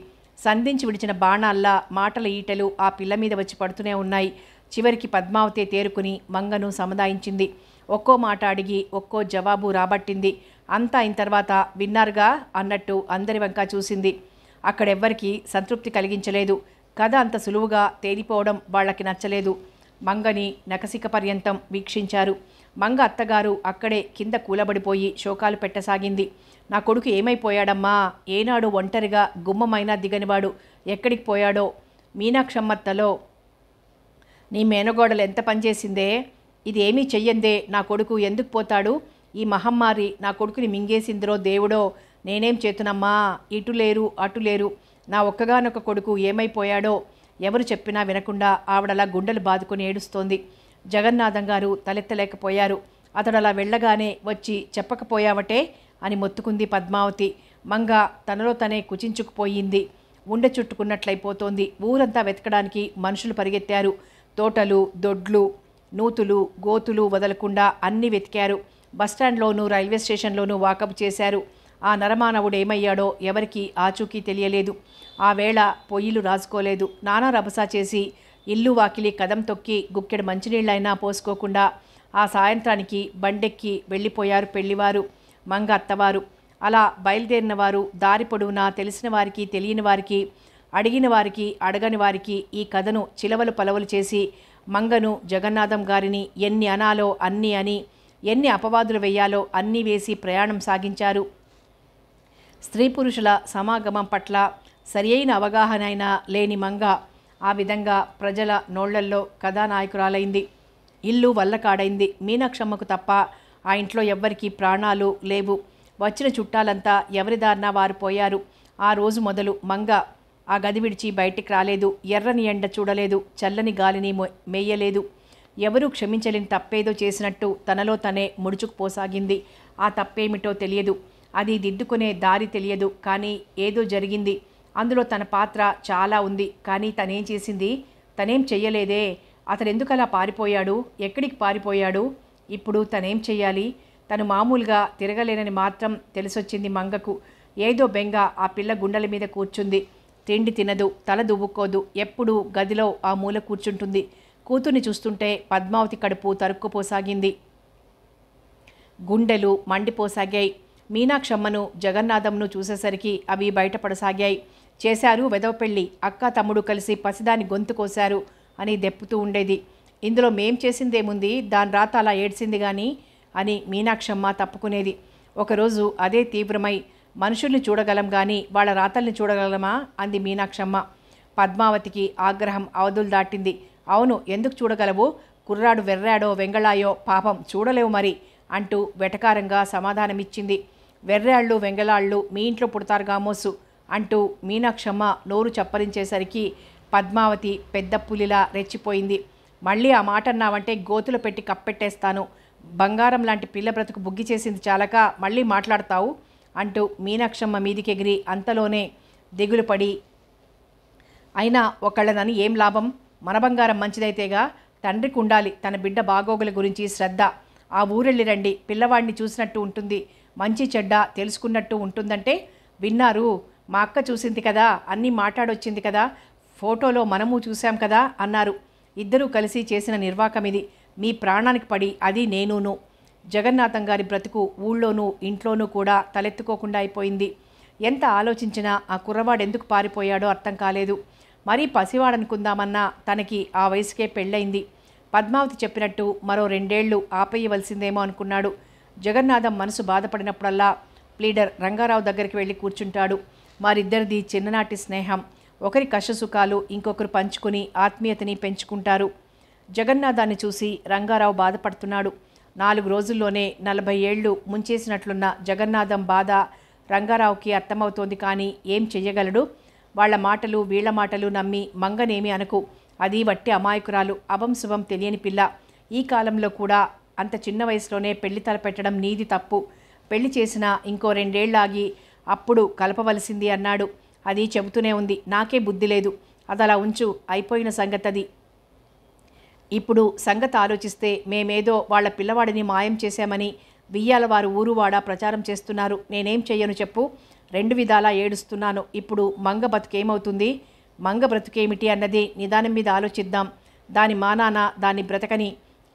సంధించి విడిచిన బాణాల్లా మాటల ఈటలు ఆ పిల్ల మీద వచ్చి పడుతూనే ఉన్నాయి చివరికి పద్మావతి తేరుకుని మంగను సముదాయించింది ఒక్కో మాట అడిగి ఒక్కో జవాబు రాబట్టింది అంతా అయిన తర్వాత విన్నారుగా అన్నట్టు అందరి వంక చూసింది అక్కడెవ్వరికి సంతృప్తి కలిగించలేదు కథ అంత సులువుగా తేలిపోవడం వాళ్ళకి నచ్చలేదు మంగని నకసిక పర్యంతం వీక్షించారు మంగ అత్తగారు అక్కడే కింద కూలబడిపోయి శోకాలు పెట్టసాగింది నా కొడుకు ఏమైపోయాడమ్మా ఏనాడు ఒంటరిగా గుమ్మమైనా దిగనివాడు ఎక్కడికి పోయాడో మీనాక్షమ్మత్తలో నీ మేనగోడలు ఎంత పనిచేసిందే ఇదేమీ చెయ్యందే నా కొడుకు ఎందుకు పోతాడు ఈ మహమ్మారి నా కొడుకుని మింగేసిందిరో దేవుడో నేనేం చేతునమ్మా ఇటు లేరు అటు లేరు నా ఒక్కగానొక్క కొడుకు ఏమైపోయాడో ఎవరు చెప్పినా వినకుండా ఆవిడలా గుండెలు బాదుకొని ఏడుస్తోంది జగన్నాథం గారు తలెత్తలేకపోయారు అతడు అలా వెళ్ళగానే వచ్చి చెప్పకపోయావటే అని మొత్తుకుంది పద్మావతి మంగ తనలో తనే కుచించుకుపోయింది ఉండ చుట్టుకున్నట్లయిపోతోంది ఊరంతా వెతకడానికి మనుషులు పరిగెత్తారు తోటలు దొడ్లు నూతులు గోతులు వదలకుండా అన్నీ వెతికారు బస్టాండ్లోనూ రైల్వే స్టేషన్లోనూ వాకప్ చేశారు ఆ నరమానవుడు ఏమయ్యాడో ఎవరికీ ఆచూకీ తెలియలేదు ఆ వేళ పొయ్యిలు రాసుకోలేదు నానా రభస చేసి ఇల్లు వాకిలి కదం తొక్కి గుక్కెడు మంచినీళ్ళైనా పోసుకోకుండా ఆ సాయంత్రానికి బండెక్కి వెళ్ళిపోయారు పెళ్లివారు మంగ అత్తవారు అలా బయలుదేరిన వారు దారి పొడవునా తెలిసిన వారికి తెలియని వారికి అడిగిన వారికి అడగని వారికి ఈ కథను చిలవలు పలవలు చేసి మంగను జగన్నాథం గారిని ఎన్ని అనాలో అన్ని అని ఎన్ని అపవాదులు వేయాలో అన్నీ వేసి ప్రయాణం సాగించారు స్త్రీ పురుషుల సమాగమం పట్ల సరియైన అవగాహన అయినా లేని మంగ ఆ విధంగా ప్రజల నోళ్లల్లో కథానాయకురాలైంది ఇల్లు వల్లకాడైంది మీనాక్షమ్మకు తప్ప ఆ ఇంట్లో ఎవ్వరికీ ప్రాణాలు లేవు వచ్చిన చుట్టాలంతా ఎవరిదారినా వారు పోయారు ఆ రోజు మొదలు మంగ ఆ గది విడిచి బయటికి రాలేదు ఎర్రని ఎండ చూడలేదు చల్లని గాలిని మేయలేదు ఎవరూ క్షమించలేని తప్పేదో చేసినట్టు తనలో తనే ముడుచుకుపోసాగింది ఆ తప్పేమిటో తెలియదు అది దిద్దుకునే దారి తెలియదు కానీ ఏదో జరిగింది అందులో తన పాత్ర చాలా ఉంది కానీ తనేం చేసింది తనేం చెయ్యలేదే అతను ఎందుకు అలా పారిపోయాడు ఎక్కడికి పారిపోయాడు ఇప్పుడు తనేం చెయ్యాలి తను మామూలుగా తిరగలేనని మాత్రం తెలిసొచ్చింది మంగకు ఏదో బెంగ ఆ పిల్ల గుండెల మీద కూర్చుంది తిండి తినదు తల దువ్వుకోదు ఎప్పుడూ గదిలో ఆ మూల కూర్చుంటుంది కూతుర్ని చూస్తుంటే పద్మావతి కడుపు తరుక్కుపోసాగింది గుండెలు మండిపోసాగాయి మీనాక్షమ్మను జగన్నాథంను చూసేసరికి అవి బయటపడసాగాయి చేశారు వెదవ పెళ్ళి అక్క తమ్ముడు కలిసి పసిదాని గొంతు కోశారు అని దెప్పుతూ ఉండేది ఇందులో మేం చేసిందేముంది దాని రాత అలా ఏడ్చింది కానీ అని మీనాక్షమ్మ తప్పుకునేది ఒకరోజు అదే తీవ్రమై మనుషుల్ని చూడగలం కానీ వాళ్ళ రాతల్ని చూడగలమా అంది మీనాక్షమ్మ పద్మావతికి ఆగ్రహం అవధులు దాటింది అవును ఎందుకు చూడగలవు కుర్రాడు వెర్రాడో వెంగళాయో పాపం చూడలేవు మరి అంటూ వెటకారంగా సమాధానమిచ్చింది వెర్రాళ్ళు వెంగళాళ్ళు మీ ఇంట్లో పుడతారు గామోసు అంటూ మీనాక్షమ్మ నోరు చప్పరించేసరికి పద్మావతి పెద్ద పులిలా రెచ్చిపోయింది మళ్ళీ ఆ మాట అన్నావంటే గోతులు పెట్టి కప్పెట్టేస్తాను బంగారం లాంటి పిల్ల బ్రతుకు బుగ్గి చేసింది చాలక మళ్ళీ మాట్లాడతావు అంటూ మీనాక్షమ్మ మీదికెగిరి అంతలోనే దిగులు పడి అయినా ఒకళ్ళనని ఏం లాభం మన బంగారం మంచిదైతేగా తండ్రికి ఉండాలి తన బిడ్డ బాగోగుల గురించి శ్రద్ధ ఆ ఊరెళ్ళి రండి పిల్లవాడిని చూసినట్టు ఉంటుంది మంచి చెడ్డ తెలుసుకున్నట్టు ఉంటుందంటే విన్నారు మా అక్క చూసింది కదా అన్నీ మాట్లాడొచ్చింది కదా ఫోటోలో మనము చూశాం కదా అన్నారు ఇద్దరూ కలిసి చేసిన నిర్వాకం ఇది మీ ప్రాణానికి పడి అది నేనూను జగన్నాథం గారి బ్రతుకు ఊళ్ళోనూ ఇంట్లోనూ కూడా తలెత్తుకోకుండా అయిపోయింది ఎంత ఆలోచించినా ఆ కుర్రవాడెందుకు పారిపోయాడో అర్థం కాలేదు మరీ పసివాడనుకుందామన్నా తనకి ఆ వయసుకే పెళ్ళయింది పద్మావతి చెప్పినట్టు మరో రెండేళ్లు ఆపేయవలసిందేమో అనుకున్నాడు జగన్నాథం మనసు బాధపడినప్పుడల్లా ప్లీడర్ రంగారావు దగ్గరికి వెళ్ళి కూర్చుంటాడు వారిద్దరిది చిన్ననాటి స్నేహం ఒకరి కష్టసుఖాలు ఇంకొకరు పంచుకుని ఆత్మీయతని పెంచుకుంటారు జగన్నాథాన్ని చూసి రంగారావు బాధపడుతున్నాడు నాలుగు రోజుల్లోనే నలభై ఏళ్ళు ముంచేసినట్లున్న జగన్నాథం బాధ రంగారావుకి అర్థమవుతోంది కానీ ఏం చెయ్యగలడు వాళ్ల మాటలు వీళ్ల మాటలు నమ్మి మంగనేమి అనుకు అది వట్టి అమాయకురాలు అభం శుభం తెలియని పిల్ల ఈ కాలంలో కూడా అంత చిన్న వయసులోనే పెళ్లి తలపెట్టడం నీది తప్పు పెళ్లి చేసిన ఇంకో రెండేళ్లాగి అప్పుడు కలపవలసింది అన్నాడు అది చెబుతూనే ఉంది నాకే బుద్ధి లేదు అదలా ఉంచు అయిపోయిన సంగతది ఇప్పుడు సంగతి ఆలోచిస్తే మేమేదో వాళ్ళ పిల్లవాడిని మాయం చేశామని బియ్యాల వారు ఊరువాడ ప్రచారం చేస్తున్నారు నేనేం చెయ్యను చెప్పు రెండు విధాలా ఏడుస్తున్నాను ఇప్పుడు మంగ బతుకేమవుతుంది మంగ బ్రతుకేమిటి అన్నది నిదానం మీద ఆలోచిద్దాం దాని మానాన దాన్ని బ్రతకని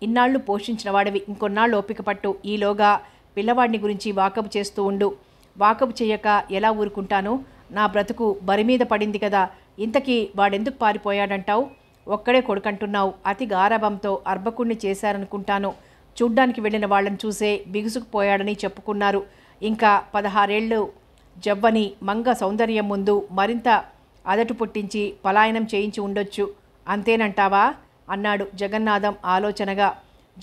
ఇన్నాళ్ళు పోషించిన వాడివి ఇంకొన్నాళ్ళు ఓపిక పట్టు ఈలోగా పిల్లవాడిని గురించి వాకపు చేస్తూ ఉండు వాకపు చేయక ఎలా ఊరుకుంటానో నా బ్రతుకు బరిమీద పడింది కదా ఇంతకీ వాడెందుకు పారిపోయాడంటావు ఒక్కడే కొడుకంటున్నావు అతి గారాభంతో అర్భకుణ్ణి చేశారనుకుంటాను చూడ్డానికి వెళ్ళిన వాళ్ళని చూసే బిగుసుకుపోయాడని చెప్పుకున్నారు ఇంకా పదహారేళ్ళు జవ్వని మంగ సౌందర్యం ముందు మరింత అదటు పుట్టించి పలాయనం చేయించి ఉండొచ్చు అంతేనంటావా అన్నాడు జగన్నాథం ఆలోచనగా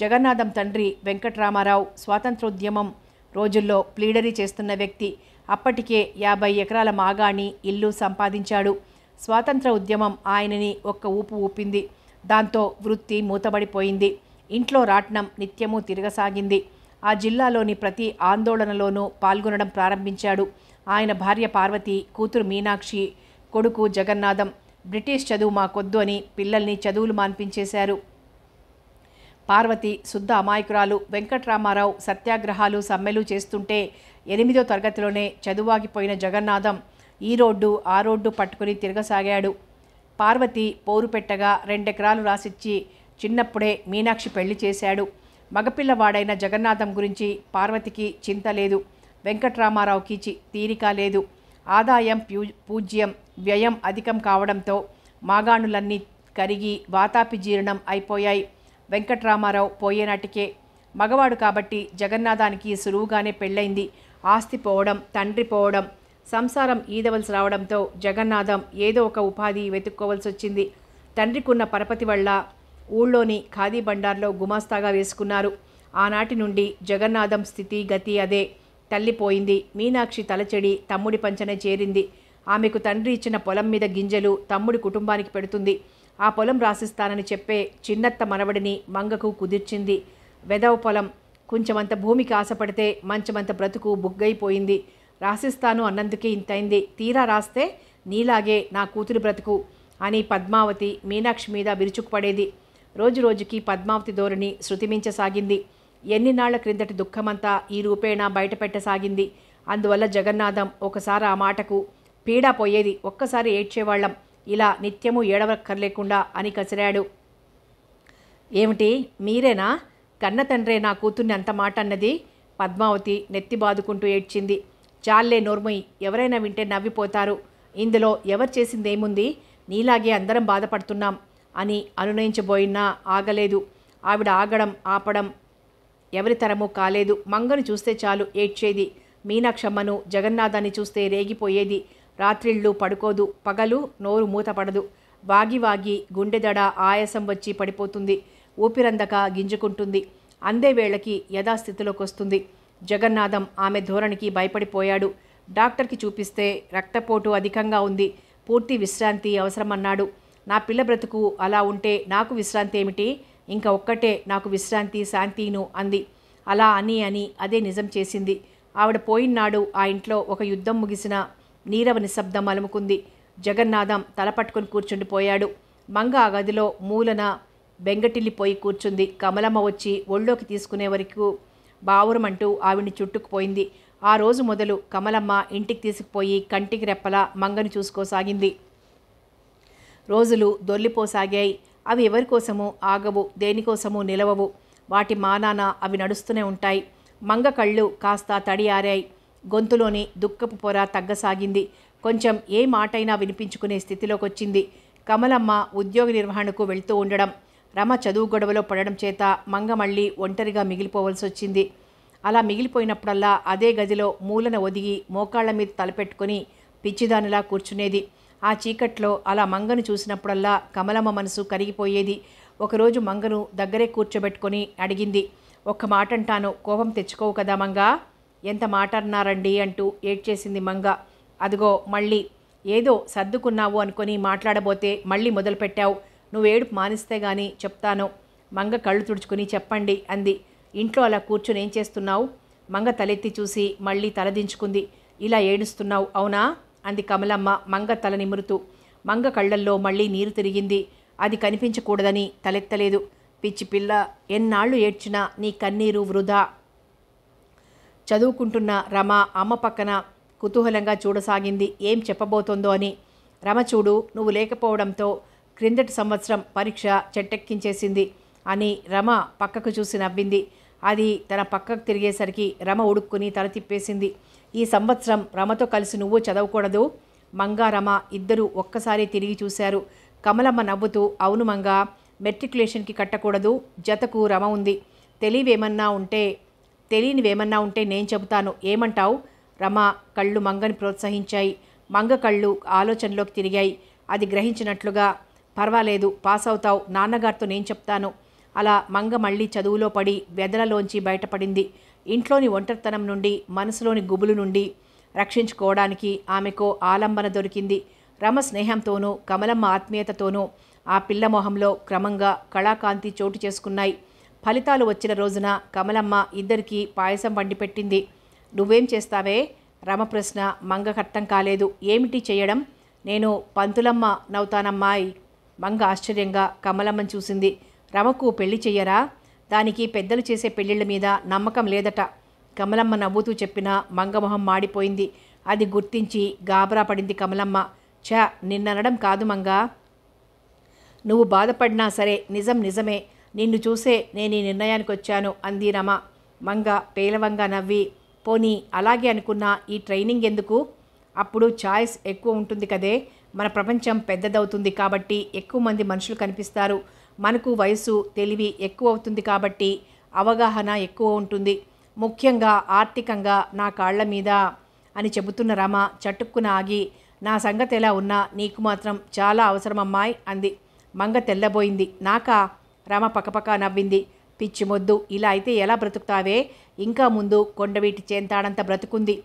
జగన్నాథం తండ్రి వెంకట్రామారావు స్వాతంత్రోద్యమం రోజుల్లో ప్లీడరీ చేస్తున్న వ్యక్తి అప్పటికే యాభై ఎకరాల మాగాణి ఇల్లు సంపాదించాడు స్వాతంత్ర ఉద్యమం ఆయనని ఒక్క ఊపు ఊపింది దాంతో వృత్తి మూతబడిపోయింది ఇంట్లో రాట్నం నిత్యము తిరగసాగింది ఆ జిల్లాలోని ప్రతి ఆందోళనలోనూ పాల్గొనడం ప్రారంభించాడు ఆయన భార్య పార్వతి కూతురు మీనాక్షి కొడుకు జగన్నాథం బ్రిటిష్ చదువు మాకొద్దు అని పిల్లల్ని చదువులు మాన్పించేశారు పార్వతి శుద్ధ అమాయకురాలు వెంకట్రామారావు సత్యాగ్రహాలు సమ్మెలు చేస్తుంటే ఎనిమిదో తరగతిలోనే చదువాగిపోయిన జగన్నాథం ఈ రోడ్డు ఆ రోడ్డు పట్టుకుని తిరగసాగాడు పార్వతి పోరు పెట్టగా రెండెకరాలు రాసిచ్చి చిన్నప్పుడే మీనాక్షి పెళ్లి చేశాడు మగపిల్లవాడైన జగన్నాథం గురించి పార్వతికి చింత లేదు వెంకట్రామారావుకి తీరిక లేదు ఆదాయం పూజ్యం వ్యయం అధికం కావడంతో మాగాణులన్నీ కరిగి వాతాపి జీర్ణం అయిపోయాయి వెంకట్రామారావు పోయేనాటికే మగవాడు కాబట్టి జగన్నాథానికి సులువుగానే పెళ్ళైంది ఆస్తి పోవడం తండ్రి పోవడం సంసారం ఈదవలసి రావడంతో జగన్నాథం ఏదో ఒక ఉపాధి వెతుక్కోవలసి వచ్చింది తండ్రికున్న పరపతి వల్ల ఊళ్ళోని ఖాదీ బండార్లో గుమాస్తాగా వేసుకున్నారు ఆనాటి నుండి జగన్నాథం స్థితి గతి అదే తల్లిపోయింది మీనాక్షి తలచెడి తమ్ముడి పంచన చేరింది ఆమెకు తండ్రి ఇచ్చిన పొలం మీద గింజలు తమ్ముడి కుటుంబానికి పెడుతుంది ఆ పొలం రాసిస్తానని చెప్పే చిన్నత్త మనవడిని మంగకు కుదిర్చింది వెదవ పొలం కొంచెమంత భూమికి ఆశపడితే మంచమంత బ్రతుకు బుగ్గైపోయింది రాసిస్తాను అన్నందుకే ఇంతైంది తీరా రాస్తే నీలాగే నా కూతురు బ్రతుకు అని పద్మావతి మీనాక్షి మీద విరుచుకుపడేది రోజు రోజుకి పద్మావతి ధోరణి శృతిమించసాగింది ఎన్నినాళ్ల క్రిందటి దుఃఖమంతా ఈ రూపేణా బయటపెట్టసాగింది అందువల్ల జగన్నాథం ఒకసారి ఆ మాటకు పీడా పోయేది ఒక్కసారి ఏడ్చేవాళ్ళం ఇలా నిత్యము ఏడవక్కర్లేకుండా అని కసిరాడు ఏమిటి మీరేనా కన్న తండ్రే నా కూతుర్ని అంత మాట అన్నది పద్మావతి నెత్తి బాదుకుంటూ ఏడ్చింది చాలే నోర్మయి ఎవరైనా వింటే నవ్విపోతారు ఇందులో ఎవరు చేసిందేముంది నీలాగే అందరం బాధపడుతున్నాం అని అనునయించబోయినా ఆగలేదు ఆవిడ ఆగడం ఆపడం ఎవరి తరమూ కాలేదు మంగను చూస్తే చాలు ఏడ్చేది మీనాక్షమ్మను జగన్నాథాన్ని చూస్తే రేగిపోయేది రాత్రిళ్ళు పడుకోదు పగలు నోరు మూతపడదు వాగి వాగి గుండెదడ ఆయాసం వచ్చి పడిపోతుంది ఊపిరందక గింజుకుంటుంది అందే వేళకి యథాస్థితిలోకి వస్తుంది జగన్నాథం ఆమె ధోరణికి భయపడిపోయాడు డాక్టర్కి చూపిస్తే రక్తపోటు అధికంగా ఉంది పూర్తి విశ్రాంతి అవసరమన్నాడు నా పిల్ల బ్రతుకు అలా ఉంటే నాకు విశ్రాంతి ఏమిటి ఇంకా ఒక్కటే నాకు విశ్రాంతి శాంతిను అంది అలా అని అని అదే నిజం చేసింది ఆవిడ పోయినాడు ఆ ఇంట్లో ఒక యుద్ధం ముగిసిన నీరవ నిశ్శబ్దం అలుముకుంది జగన్నాథం తలపట్టుకుని కూర్చుండిపోయాడు మంగ ఆ గదిలో మూలన బెంగటిల్లిపోయి కూర్చుంది కమలమ్మ వచ్చి ఒళ్ళోకి తీసుకునే వరకు బావురమంటూ ఆవిడ్ని చుట్టుకుపోయింది ఆ రోజు మొదలు కమలమ్మ ఇంటికి తీసుకుపోయి కంటికి రెప్పలా మంగను చూసుకోసాగింది రోజులు దొల్లిపోసాగాయి అవి ఎవరికోసమూ ఆగవు దేనికోసమూ నిలవవు వాటి మానాన అవి నడుస్తూనే ఉంటాయి మంగ కళ్ళు కాస్త తడి ఆరాయి గొంతులోని దుఃఖపు పొర తగ్గసాగింది కొంచెం ఏ మాటైనా వినిపించుకునే స్థితిలోకొచ్చింది కమలమ్మ ఉద్యోగ నిర్వహణకు వెళ్తూ ఉండడం రమ చదువు గొడవలో పడడం చేత మంగ మళ్ళీ ఒంటరిగా మిగిలిపోవలసి వచ్చింది అలా మిగిలిపోయినప్పుడల్లా అదే గదిలో మూలన ఒదిగి మోకాళ్ల మీద తలపెట్టుకుని పిచ్చిదానిలా కూర్చునేది ఆ చీకట్లో అలా మంగను చూసినప్పుడల్లా కమలమ్మ మనసు కరిగిపోయేది ఒకరోజు మంగను దగ్గరే కూర్చోబెట్టుకొని అడిగింది ఒక్క మాట అంటాను కోపం తెచ్చుకోవు కదా మంగా ఎంత మాట అన్నారండి అంటూ ఏడ్చేసింది మంగ అదిగో మళ్ళీ ఏదో సర్దుకున్నావు అనుకుని మాట్లాడబోతే మళ్ళీ మొదలుపెట్టావు నువ్వు ఏడుపు మానిస్తే గానీ చెప్తాను మంగ కళ్ళు తుడుచుకుని చెప్పండి అంది ఇంట్లో అలా కూర్చుని ఏం చేస్తున్నావు మంగ తలెత్తి చూసి మళ్ళీ తలదించుకుంది ఇలా ఏడుస్తున్నావు అవునా అంది కమలమ్మ మంగ తల నిమురుతూ మంగ కళ్ళల్లో మళ్ళీ నీరు తిరిగింది అది కనిపించకూడదని తలెత్తలేదు పిచ్చి పిల్ల ఎన్నాళ్ళు ఏడ్చినా నీ కన్నీరు వృధా చదువుకుంటున్న రమ అమ్మ పక్కన కుతూహలంగా చూడసాగింది ఏం చెప్పబోతోందో అని రమ చూడు నువ్వు లేకపోవడంతో క్రిందటి సంవత్సరం పరీక్ష చెట్టెక్కించేసింది అని రమ పక్కకు చూసి నవ్వింది అది తన పక్కకు తిరిగేసరికి రమ ఉడుక్కుని తల తిప్పేసింది ఈ సంవత్సరం రమతో కలిసి నువ్వు చదవకూడదు మంగారమ రమ ఇద్దరూ ఒక్కసారి తిరిగి చూశారు కమలమ్మ నవ్వుతూ అవును మంగా మెట్రికులేషన్కి కట్టకూడదు జతకు రమ ఉంది తెలివేమన్నా ఉంటే తెలియనివేమన్నా ఉంటే నేను చెబుతాను ఏమంటావు రమా కళ్ళు మంగని ప్రోత్సహించాయి మంగ కళ్ళు ఆలోచనలోకి తిరిగాయి అది గ్రహించినట్లుగా పర్వాలేదు పాస్ అవుతావు నాన్నగారితో నేను చెప్తాను అలా మంగ మళ్ళీ చదువులో పడి వెదలలోంచి బయటపడింది ఇంట్లోని ఒంటరితనం నుండి మనసులోని గుబులు నుండి రక్షించుకోవడానికి ఆమెకు ఆలంబన దొరికింది రమ స్నేహంతోనూ కమలమ్మ ఆత్మీయతతోనూ ఆ పిల్ల మొహంలో క్రమంగా కళాకాంతి చోటు చేసుకున్నాయి ఫలితాలు వచ్చిన రోజున కమలమ్మ ఇద్దరికీ పాయసం వండి పెట్టింది నువ్వేం చేస్తావే రమప్రశ్న మంగ కట్టం కాలేదు ఏమిటి చేయడం నేను పంతులమ్మ నవ్వుతానమ్మాయి మంగ ఆశ్చర్యంగా కమలమ్మని చూసింది రమకు పెళ్లి చెయ్యరా దానికి పెద్దలు చేసే పెళ్ళిళ్ళ మీద నమ్మకం లేదట కమలమ్మ నవ్వుతూ చెప్పిన మంగమొహం మాడిపోయింది అది గుర్తించి గాబరా పడింది కమలమ్మ చా నిన్ననడం కాదు మంగ నువ్వు బాధపడినా సరే నిజం నిజమే నిన్ను చూసే నేను ఈ నిర్ణయానికి వచ్చాను అంది రమ మంగ పేలవంగా నవ్వి పోనీ అలాగే అనుకున్న ఈ ట్రైనింగ్ ఎందుకు అప్పుడు ఛాయిస్ ఎక్కువ ఉంటుంది కదే మన ప్రపంచం పెద్దదవుతుంది కాబట్టి ఎక్కువ మంది మనుషులు కనిపిస్తారు మనకు వయసు తెలివి ఎక్కువ అవుతుంది కాబట్టి అవగాహన ఎక్కువ ఉంటుంది ముఖ్యంగా ఆర్థికంగా నా కాళ్ల మీద అని చెబుతున్న రమ చటుక్కున ఆగి నా సంగతి ఎలా ఉన్నా నీకు మాత్రం చాలా అవసరమమ్మాయి అంది మంగ తెల్లబోయింది నాకా రమ పక్కపక్క నవ్వింది పిచ్చి మొద్దు ఇలా అయితే ఎలా బ్రతుకుతావే ఇంకా ముందు కొండవీటి చేంతాడంత బ్రతుకుంది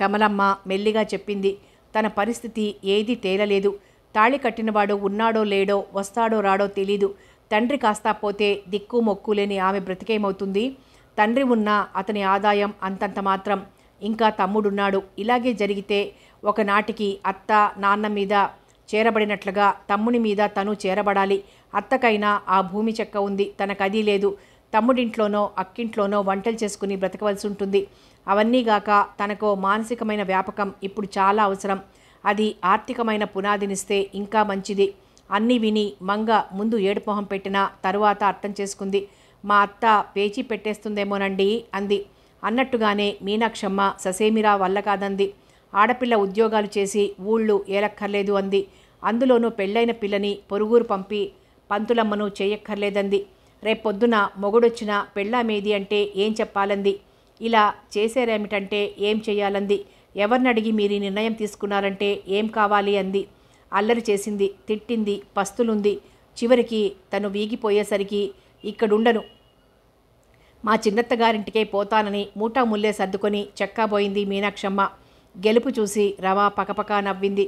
కమలమ్మ మెల్లిగా చెప్పింది తన పరిస్థితి ఏది తేలలేదు తాళి కట్టినవాడు ఉన్నాడో లేడో వస్తాడో రాడో తెలీదు తండ్రి కాస్తా పోతే దిక్కు మొక్కు లేని ఆమె బ్రతికేమవుతుంది తండ్రి ఉన్నా అతని ఆదాయం అంతంత మాత్రం ఇంకా తమ్ముడున్నాడు ఇలాగే జరిగితే ఒకనాటికి అత్త నాన్న మీద చేరబడినట్లుగా తమ్ముని మీద తను చేరబడాలి అత్తకైనా ఆ భూమి చెక్క ఉంది తనకది లేదు తమ్ముడింట్లోనో అక్కింట్లోనో వంటలు చేసుకుని బ్రతకవలసి ఉంటుంది అవన్నీగాక తనకో మానసికమైన వ్యాపకం ఇప్పుడు చాలా అవసరం అది ఆర్థికమైన పునాదినిస్తే ఇంకా మంచిది అన్ని విని మంగ ముందు ఏడుపోహం పెట్టినా తరువాత అర్థం చేసుకుంది మా అత్త పేచీ పెట్టేస్తుందేమోనండి అంది అన్నట్టుగానే మీనాక్షమ్మ ససేమిరా వల్ల కాదంది ఆడపిల్ల ఉద్యోగాలు చేసి ఊళ్ళు ఏలక్కర్లేదు అంది అందులోనూ పెళ్ళైన పిల్లని పొరుగురు పంపి పంతులమ్మను చేయక్కర్లేదంది రేపొద్దున మొగుడొచ్చినా పెళ్ళామేది అంటే ఏం చెప్పాలంది ఇలా చేసేరేమిటంటే ఏం చేయాలంది ఎవరినడిగి మీరు నిర్ణయం తీసుకున్నారంటే ఏం కావాలి అంది అల్లరి చేసింది తిట్టింది పస్తులుంది చివరికి తను వీగిపోయేసరికి ఇక్కడుండను మా చిన్నత్తగారింటికే పోతానని మూటా ముల్లే సర్దుకొని చెక్కాబోయింది మీనాక్షమ్మ గెలుపు చూసి రవా పకపకా నవ్వింది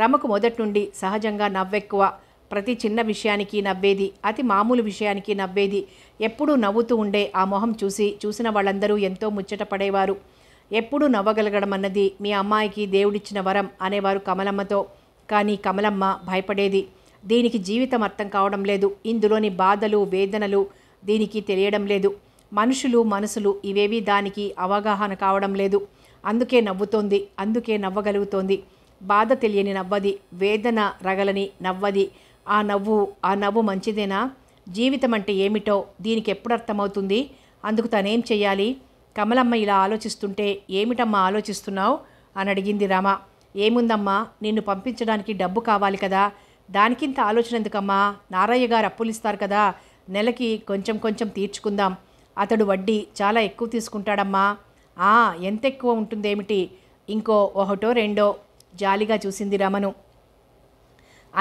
రమకు మొదటి నుండి సహజంగా నవ్వెక్కువ ప్రతి చిన్న విషయానికి నవ్వేది అతి మామూలు విషయానికి నవ్వేది ఎప్పుడూ నవ్వుతూ ఉండే ఆ మొహం చూసి చూసిన వాళ్ళందరూ ఎంతో ముచ్చట పడేవారు ఎప్పుడూ నవ్వగలగడం అన్నది మీ అమ్మాయికి దేవుడిచ్చిన వరం అనేవారు కమలమ్మతో కానీ కమలమ్మ భయపడేది దీనికి జీవితం అర్థం కావడం లేదు ఇందులోని బాధలు వేదనలు దీనికి తెలియడం లేదు మనుషులు మనసులు ఇవేవి దానికి అవగాహన కావడం లేదు అందుకే నవ్వుతోంది అందుకే నవ్వగలుగుతోంది బాధ తెలియని నవ్వది వేదన రగలని నవ్వది ఆ నవ్వు ఆ నవ్వు మంచిదేనా జీవితం అంటే ఏమిటో దీనికి ఎప్పుడు అర్థమవుతుంది అందుకు తనేం చేయాలి కమలమ్మ ఇలా ఆలోచిస్తుంటే ఏమిటమ్మా ఆలోచిస్తున్నావు అని అడిగింది రమ ఏముందమ్మా నిన్ను పంపించడానికి డబ్బు కావాలి కదా దానికింత ఆలోచన ఎందుకమ్మా నారాయ్య గారు అప్పులిస్తారు కదా నెలకి కొంచెం కొంచెం తీర్చుకుందాం అతడు వడ్డీ చాలా ఎక్కువ తీసుకుంటాడమ్మా ఎంత ఎక్కువ ఉంటుందేమిటి ఇంకో ఒకటో రెండో జాలిగా చూసింది రమను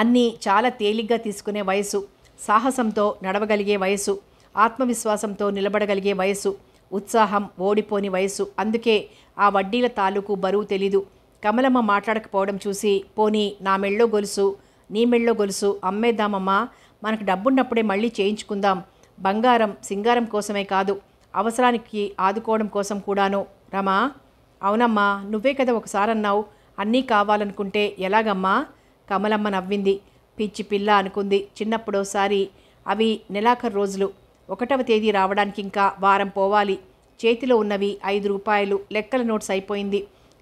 అన్నీ చాలా తేలిగ్గా తీసుకునే వయసు సాహసంతో నడవగలిగే వయసు ఆత్మవిశ్వాసంతో నిలబడగలిగే వయసు ఉత్సాహం ఓడిపోని వయసు అందుకే ఆ వడ్డీల తాలూకు బరువు తెలీదు కమలమ్మ మాట్లాడకపోవడం చూసి పోనీ నా మెళ్ళో గొలుసు నీ మెళ్ళో గొలుసు అమ్మేద్దామమ్మా మనకు డబ్బున్నప్పుడే మళ్ళీ చేయించుకుందాం బంగారం సింగారం కోసమే కాదు అవసరానికి ఆదుకోవడం కోసం కూడాను రమా అవునమ్మా నువ్వే కదా ఒకసారి అన్నావు అన్నీ కావాలనుకుంటే ఎలాగమ్మా కమలమ్మ నవ్వింది పిచ్చి పిల్ల అనుకుంది చిన్నప్పుడోసారి అవి నెలాఖరు రోజులు ఒకటవ తేదీ రావడానికి ఇంకా వారం పోవాలి చేతిలో ఉన్నవి ఐదు రూపాయలు లెక్కల నోట్స్ అయిపోయింది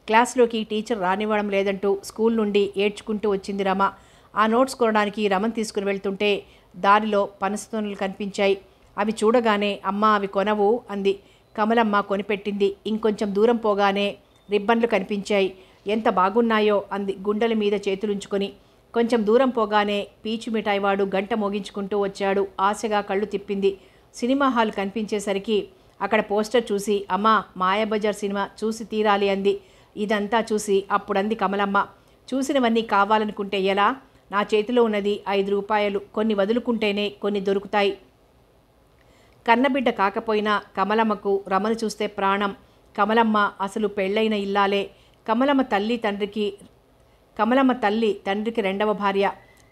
క్లాస్లోకి టీచర్ రానివ్వడం లేదంటూ స్కూల్ నుండి ఏడ్చుకుంటూ వచ్చింది రమ ఆ నోట్స్ కొనడానికి రమన్ తీసుకుని వెళ్తుంటే దారిలో పనసతోనలు కనిపించాయి అవి చూడగానే అమ్మ అవి కొనవు అంది కమలమ్మ కొనిపెట్టింది ఇంకొంచెం దూరం పోగానే రిబ్బన్లు కనిపించాయి ఎంత బాగున్నాయో అంది గుండెల మీద చేతులుంచుకొని కొంచెం దూరం పోగానే పీచు మిఠాయివాడు గంట మోగించుకుంటూ వచ్చాడు ఆశగా కళ్ళు తిప్పింది సినిమా హాల్ కనిపించేసరికి అక్కడ పోస్టర్ చూసి అమ్మా మాయాబజార్ సినిమా చూసి తీరాలి అంది ఇదంతా చూసి అప్పుడంది కమలమ్మ చూసినవన్నీ కావాలనుకుంటే ఎలా నా చేతిలో ఉన్నది ఐదు రూపాయలు కొన్ని వదులుకుంటేనే కొన్ని దొరుకుతాయి కన్నబిడ్డ కాకపోయినా కమలమ్మకు రమను చూస్తే ప్రాణం కమలమ్మ అసలు పెళ్ళైన ఇల్లాలే కమలమ్మ తల్లి తండ్రికి కమలమ్మ తల్లి తండ్రికి రెండవ భార్య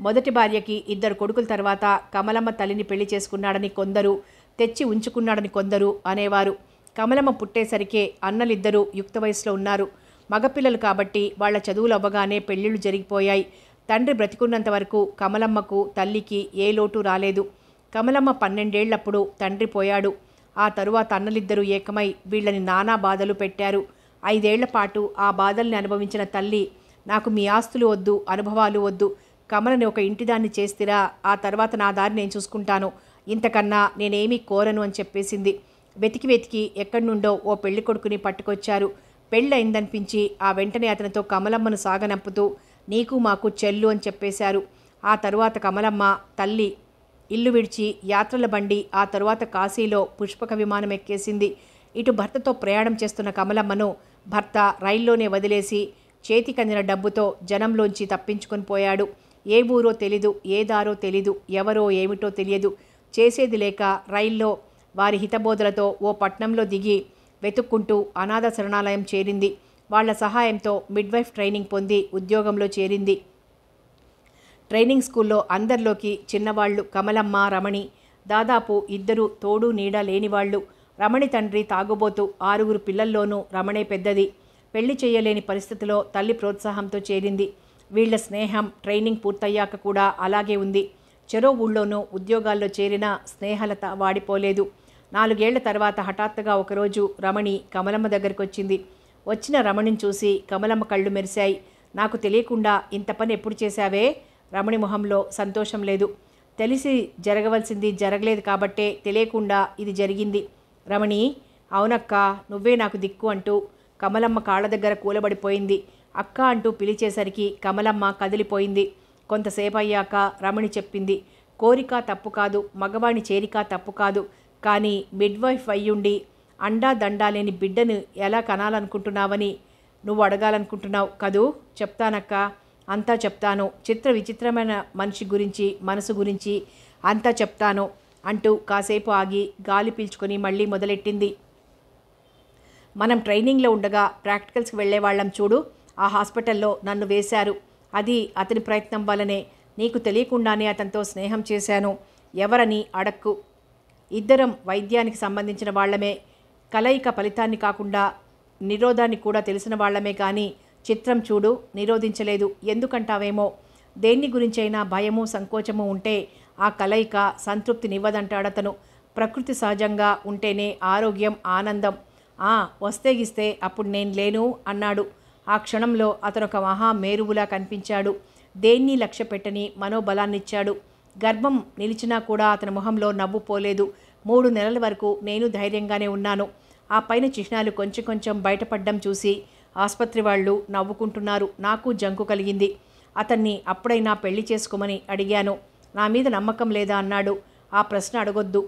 మొదటి భార్యకి ఇద్దరు కొడుకుల తర్వాత కమలమ్మ తల్లిని పెళ్లి చేసుకున్నాడని కొందరు తెచ్చి ఉంచుకున్నాడని కొందరు అనేవారు కమలమ్మ పుట్టేసరికే అన్నలిద్దరూ యుక్త వయసులో ఉన్నారు మగపిల్లలు కాబట్టి వాళ్ల చదువులు అవ్వగానే పెళ్లిళ్ళు జరిగిపోయాయి తండ్రి బ్రతికున్నంత వరకు కమలమ్మకు తల్లికి ఏ లోటు రాలేదు కమలమ్మ పన్నెండేళ్లప్పుడు తండ్రి పోయాడు ఆ తరువాత అన్నలిద్దరూ ఏకమై వీళ్ళని నానా బాధలు పెట్టారు ఐదేళ్ల పాటు ఆ బాధల్ని అనుభవించిన తల్లి నాకు మీ ఆస్తులు వద్దు అనుభవాలు వద్దు కమలని ఒక ఇంటిదాన్ని చేస్తిరా ఆ తర్వాత నా దారి నేను చూసుకుంటాను ఇంతకన్నా నేనేమీ కోరను అని చెప్పేసింది వెతికి వెతికి ఎక్కడి నుండో ఓ పెళ్లి కొడుకుని పట్టుకొచ్చారు పెళ్ళయిందనిపించి ఆ వెంటనే అతనితో కమలమ్మను సాగనంపుతూ నీకు మాకు చెల్లు అని చెప్పేశారు ఆ తరువాత కమలమ్మ తల్లి ఇల్లు విడిచి యాత్రల బండి ఆ తరువాత కాశీలో పుష్పక విమానం ఎక్కేసింది ఇటు భర్తతో ప్రయాణం చేస్తున్న కమలమ్మను భర్త రైల్లోనే వదిలేసి చేతికందిన డబ్బుతో జనంలోంచి తప్పించుకొని పోయాడు ఏ ఊరో తెలీదు ఏ దారో తెలీదు ఎవరో ఏమిటో తెలియదు చేసేది లేక రైల్లో వారి హితబోధలతో ఓ పట్నంలో దిగి వెతుక్కుంటూ అనాథ శరణాలయం చేరింది వాళ్ల సహాయంతో మిడ్వైఫ్ ట్రైనింగ్ పొంది ఉద్యోగంలో చేరింది ట్రైనింగ్ స్కూల్లో అందరిలోకి చిన్నవాళ్ళు కమలమ్మ రమణి దాదాపు ఇద్దరు తోడు నీడ వాళ్ళు రమణి తండ్రి తాగుబోతు ఆరుగురు పిల్లల్లోనూ రమణే పెద్దది పెళ్లి చేయలేని పరిస్థితిలో తల్లి ప్రోత్సాహంతో చేరింది వీళ్ల స్నేహం ట్రైనింగ్ పూర్తయ్యాక కూడా అలాగే ఉంది చెరో ఊళ్ళోనూ ఉద్యోగాల్లో చేరిన స్నేహలత వాడిపోలేదు నాలుగేళ్ల తర్వాత హఠాత్తుగా ఒకరోజు రమణి కమలమ్మ దగ్గరికి వచ్చింది వచ్చిన రమణిని చూసి కమలమ్మ కళ్ళు మెరిశాయి నాకు తెలియకుండా ఇంత పని ఎప్పుడు చేశావే రమణి మొహంలో సంతోషం లేదు తెలిసి జరగవలసింది జరగలేదు కాబట్టే తెలియకుండా ఇది జరిగింది రమణి అవునక్క నువ్వే నాకు దిక్కు అంటూ కమలమ్మ కాళ్ళ దగ్గర కూలబడిపోయింది అక్క అంటూ పిలిచేసరికి కమలమ్మ కదిలిపోయింది కొంతసేపు అయ్యాక రమణి చెప్పింది కోరిక తప్పు కాదు మగవాణి చేరిక తప్పు కాదు కానీ మిడ్వైఫ్ అయ్యుండి అండా దండా లేని బిడ్డను ఎలా కనాలనుకుంటున్నావని నువ్వు అడగాలనుకుంటున్నావు కదూ చెప్తానక్క అంతా చెప్తాను చిత్ర విచిత్రమైన మనిషి గురించి మనసు గురించి అంతా చెప్తాను అంటూ కాసేపు ఆగి గాలి పీల్చుకొని మళ్ళీ మొదలెట్టింది మనం ట్రైనింగ్లో ఉండగా ప్రాక్టికల్స్కి వెళ్ళేవాళ్ళం చూడు ఆ హాస్పిటల్లో నన్ను వేశారు అది అతని ప్రయత్నం వలనే నీకు తెలియకుండానే అతనితో స్నేహం చేశాను ఎవరని అడక్కు ఇద్దరం వైద్యానికి సంబంధించిన వాళ్లమే కలయిక ఫలితాన్ని కాకుండా నిరోధాన్ని కూడా తెలిసిన వాళ్లమే కానీ చిత్రం చూడు నిరోధించలేదు ఎందుకంటావేమో దేన్ని గురించైనా భయము సంకోచము ఉంటే ఆ కలయిక సంతృప్తినివ్వదంటాడు అతను ప్రకృతి సహజంగా ఉంటేనే ఆరోగ్యం ఆనందం ఆ వస్తే గిస్తే అప్పుడు నేను లేను అన్నాడు ఆ క్షణంలో అతను ఒక మహా మేరువులా కనిపించాడు దేన్ని లక్ష్య పెట్టని మనోబలాన్నిచ్చాడు గర్భం నిలిచినా కూడా అతని మొహంలో నవ్వు పోలేదు మూడు నెలల వరకు నేను ధైర్యంగానే ఉన్నాను ఆ పైన చిహ్నాలు కొంచెం కొంచెం బయటపడ్డం చూసి ఆసుపత్రి వాళ్ళు నవ్వుకుంటున్నారు నాకు జంకు కలిగింది అతన్ని అప్పుడైనా పెళ్లి చేసుకోమని అడిగాను నా మీద నమ్మకం లేదా అన్నాడు ఆ ప్రశ్న అడగొద్దు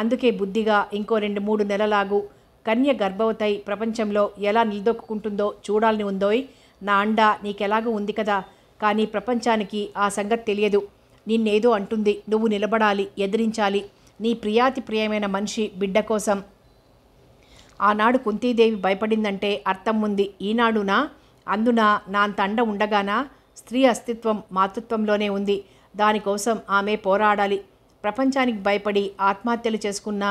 అందుకే బుద్ధిగా ఇంకో రెండు మూడు నెలలాగు కన్య గర్భవతై ప్రపంచంలో ఎలా నిలదొక్కుంటుందో చూడాలని ఉందోయ్ నా అండ నీకెలాగూ ఉంది కదా కానీ ప్రపంచానికి ఆ సంగతి తెలియదు నిన్నేదో అంటుంది నువ్వు నిలబడాలి ఎదిరించాలి నీ ప్రియాతి ప్రియమైన మనిషి బిడ్డ కోసం ఆనాడు కుంతీదేవి భయపడిందంటే అర్థం ఉంది ఈనాడునా అందున నా అంత అండ ఉండగానా స్త్రీ అస్తిత్వం మాతృత్వంలోనే ఉంది దానికోసం ఆమె పోరాడాలి ప్రపంచానికి భయపడి ఆత్మహత్యలు చేసుకున్న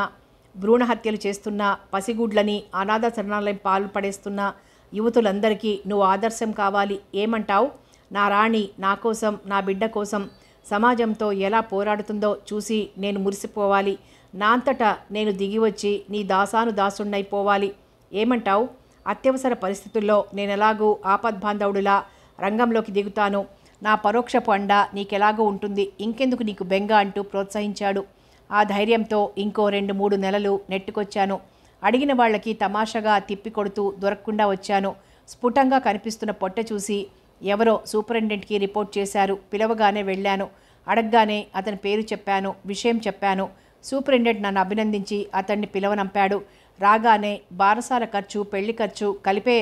భ్రూణహత్యలు చేస్తున్న పసిగుడ్లని అనాథ శరణాలయం పాలు పడేస్తున్న యువతులందరికీ నువ్వు ఆదర్శం కావాలి ఏమంటావు నా రాణి నా కోసం నా బిడ్డ కోసం సమాజంతో ఎలా పోరాడుతుందో చూసి నేను మురిసిపోవాలి నా అంతటా నేను దిగివచ్చి నీ దాసాను దాసుణ్ణైపోవాలి ఏమంటావు అత్యవసర పరిస్థితుల్లో నేనెలాగూ ఆపద్బాంధవుడిలా రంగంలోకి దిగుతాను నా పరోక్ష పండ నీకెలాగో ఉంటుంది ఇంకెందుకు నీకు బెంగ అంటూ ప్రోత్సహించాడు ఆ ధైర్యంతో ఇంకో రెండు మూడు నెలలు నెట్టుకొచ్చాను అడిగిన వాళ్ళకి తమాషగా తిప్పి కొడుతూ దొరకకుండా వచ్చాను స్ఫుటంగా కనిపిస్తున్న పొట్ట చూసి ఎవరో సూపరింటెంట్కి రిపోర్ట్ చేశారు పిలవగానే వెళ్ళాను అడగగానే అతని పేరు చెప్పాను విషయం చెప్పాను సూపరింటెంట్ నన్ను అభినందించి అతన్ని పిలవనంపాడు రాగానే బారసాల ఖర్చు పెళ్లి ఖర్చు కలిపే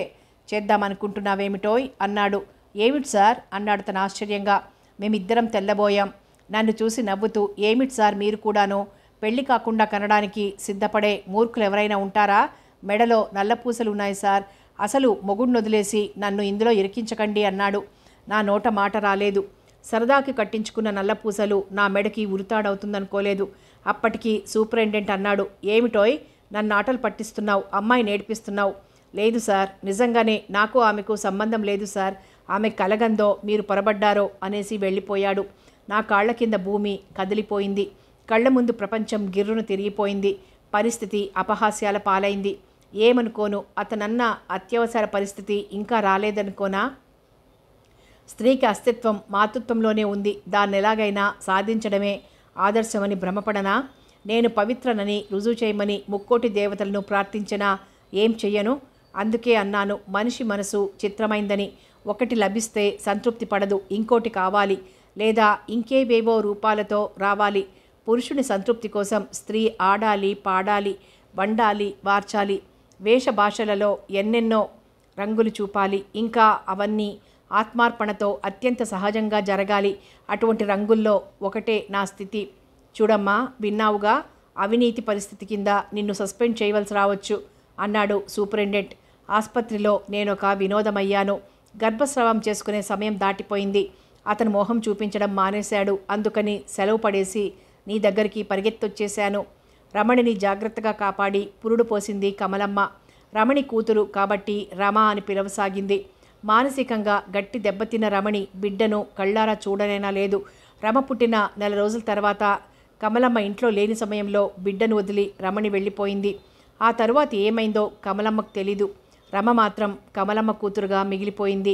చేద్దామనుకుంటున్నావేమిటోయ్ అన్నాడు ఏమిటి సార్ అన్నాడు తను ఆశ్చర్యంగా మేమిద్దరం తెల్లబోయాం నన్ను చూసి నవ్వుతూ ఏమిటి సార్ మీరు కూడాను పెళ్లి కాకుండా కనడానికి సిద్ధపడే మూర్ఖులు ఎవరైనా ఉంటారా మెడలో నల్లపూసలు ఉన్నాయి సార్ అసలు మొగుడు వదిలేసి నన్ను ఇందులో ఇరికించకండి అన్నాడు నా నోట మాట రాలేదు సరదాకి కట్టించుకున్న నల్లపూసలు నా మెడకి ఉరుతాడవుతుందనుకోలేదు అప్పటికి సూపరింటెండెంట్ అన్నాడు ఏమిటోయ్ నన్ను ఆటలు పట్టిస్తున్నావు అమ్మాయి నేర్పిస్తున్నావు లేదు సార్ నిజంగానే నాకు ఆమెకు సంబంధం లేదు సార్ ఆమె కలగందో మీరు పొరబడ్డారో అనేసి వెళ్ళిపోయాడు నా కాళ్ల కింద భూమి కదిలిపోయింది కళ్ళ ముందు ప్రపంచం గిర్రును తిరిగిపోయింది పరిస్థితి అపహాస్యాల పాలైంది ఏమనుకోను అతనన్న అత్యవసర పరిస్థితి ఇంకా రాలేదనుకోనా స్త్రీకి అస్తిత్వం మాతృత్వంలోనే ఉంది దాన్ని ఎలాగైనా సాధించడమే ఆదర్శమని భ్రమపడనా నేను పవిత్రనని రుజువు చేయమని ముక్కోటి దేవతలను ప్రార్థించినా ఏం చెయ్యను అందుకే అన్నాను మనిషి మనసు చిత్రమైందని ఒకటి లభిస్తే సంతృప్తి పడదు ఇంకోటి కావాలి లేదా ఇంకేవేవో రూపాలతో రావాలి పురుషుని సంతృప్తి కోసం స్త్రీ ఆడాలి పాడాలి వండాలి వార్చాలి వేషభాషలలో ఎన్నెన్నో రంగులు చూపాలి ఇంకా అవన్నీ ఆత్మార్పణతో అత్యంత సహజంగా జరగాలి అటువంటి రంగుల్లో ఒకటే నా స్థితి చూడమ్మా విన్నావుగా అవినీతి పరిస్థితి కింద నిన్ను సస్పెండ్ చేయవలసి రావచ్చు అన్నాడు సూపరింటెండెంట్ ఆసుపత్రిలో నేనొక వినోదమయ్యాను గర్భస్రావం చేసుకునే సమయం దాటిపోయింది అతను మోహం చూపించడం మానేశాడు అందుకని సెలవు పడేసి నీ దగ్గరికి పరిగెత్తొచ్చేశాను రమణిని జాగ్రత్తగా కాపాడి పురుడు పోసింది కమలమ్మ రమణి కూతురు కాబట్టి రమ అని పిలవసాగింది మానసికంగా గట్టి దెబ్బతిన్న రమణి బిడ్డను కళ్ళారా చూడనైనా లేదు రమ పుట్టిన నెల రోజుల తర్వాత కమలమ్మ ఇంట్లో లేని సమయంలో బిడ్డను వదిలి రమణి వెళ్ళిపోయింది ఆ తరువాత ఏమైందో కమలమ్మకు తెలీదు రమ మాత్రం కమలమ్మ కూతురుగా మిగిలిపోయింది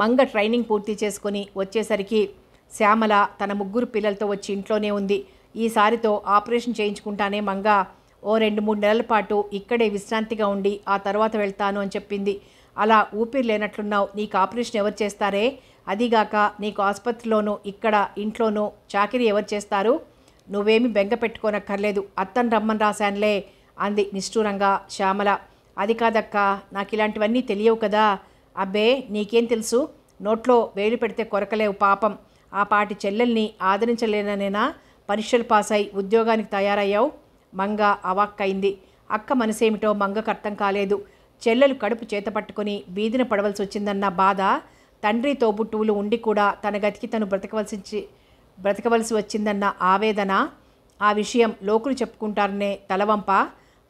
మంగ ట్రైనింగ్ పూర్తి చేసుకొని వచ్చేసరికి శ్యామల తన ముగ్గురు పిల్లలతో వచ్చి ఇంట్లోనే ఉంది ఈసారితో ఆపరేషన్ చేయించుకుంటానే మంగ ఓ రెండు మూడు నెలల పాటు ఇక్కడే విశ్రాంతిగా ఉండి ఆ తర్వాత వెళ్తాను అని చెప్పింది అలా ఊపిరి లేనట్లున్నావు నీకు ఆపరేషన్ ఎవరు చేస్తారే అదిగాక నీకు ఆసుపత్రిలోనూ ఇక్కడ ఇంట్లోనూ చాకరీ ఎవరు చేస్తారు నువ్వేమి బెంగ పెట్టుకోనక్కర్లేదు అత్తను రమ్మని రాశానులే అంది నిష్ఠూరంగా శ్యామల అది కాదక్కా నాకు ఇలాంటివన్నీ తెలియవు కదా అబ్బే నీకేం తెలుసు నోట్లో వేలు పెడితే కొరకలేవు పాపం ఆ పాటి చెల్లెల్ని ఆదరించలేననేనా పరీక్షలు పాస్ అయి ఉద్యోగానికి తయారయ్యావు మంగ అవాక్కైంది అక్క మనసేమిటో మంగకు అర్థం కాలేదు చెల్లెలు కడుపు చేత పట్టుకుని బీదిన పడవలసి వచ్చిందన్న బాధ తండ్రి తోబుట్టువులు ఉండి కూడా తన గతికి తను బ్రతకవలసి బ్రతకవలసి వచ్చిందన్న ఆవేదన ఆ విషయం లోకులు చెప్పుకుంటారనే తలవంప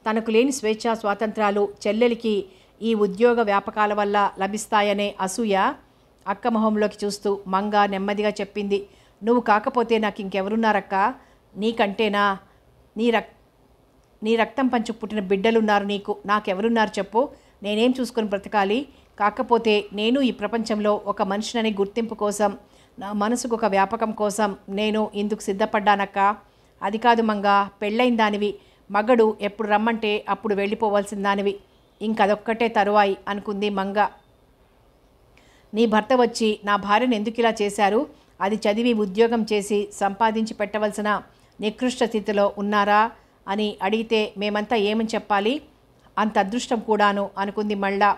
తనకు లేని స్వేచ్ఛా స్వాతంత్రాలు చెల్లెలికి ఈ ఉద్యోగ వ్యాపకాల వల్ల లభిస్తాయనే అసూయ అక్క మొహంలోకి చూస్తూ మంగ నెమ్మదిగా చెప్పింది నువ్వు కాకపోతే నాకు ఇంకెవరున్నారక్క నీకంటేనా నీ రక్ నీ రక్తం పంచు పుట్టిన బిడ్డలున్నారు నీకు నాకెవరున్నారు చెప్పు నేనేం చూసుకొని బ్రతకాలి కాకపోతే నేను ఈ ప్రపంచంలో ఒక మనిషినని గుర్తింపు కోసం నా మనసుకు ఒక వ్యాపకం కోసం నేను ఇందుకు సిద్ధపడ్డానక్క అది కాదు మంగా పెళ్ళైన దానివి మగడు ఎప్పుడు రమ్మంటే అప్పుడు వెళ్ళిపోవాల్సిన దానివి ఇంకదొక్కటే తరువాయి అనుకుంది మంగ నీ భర్త వచ్చి నా భార్యను ఎందుకు ఇలా చేశారు అది చదివి ఉద్యోగం చేసి సంపాదించి పెట్టవలసిన నికృష్ట స్థితిలో ఉన్నారా అని అడిగితే మేమంతా ఏమని చెప్పాలి అంత అదృష్టం కూడాను అనుకుంది మళ్ళా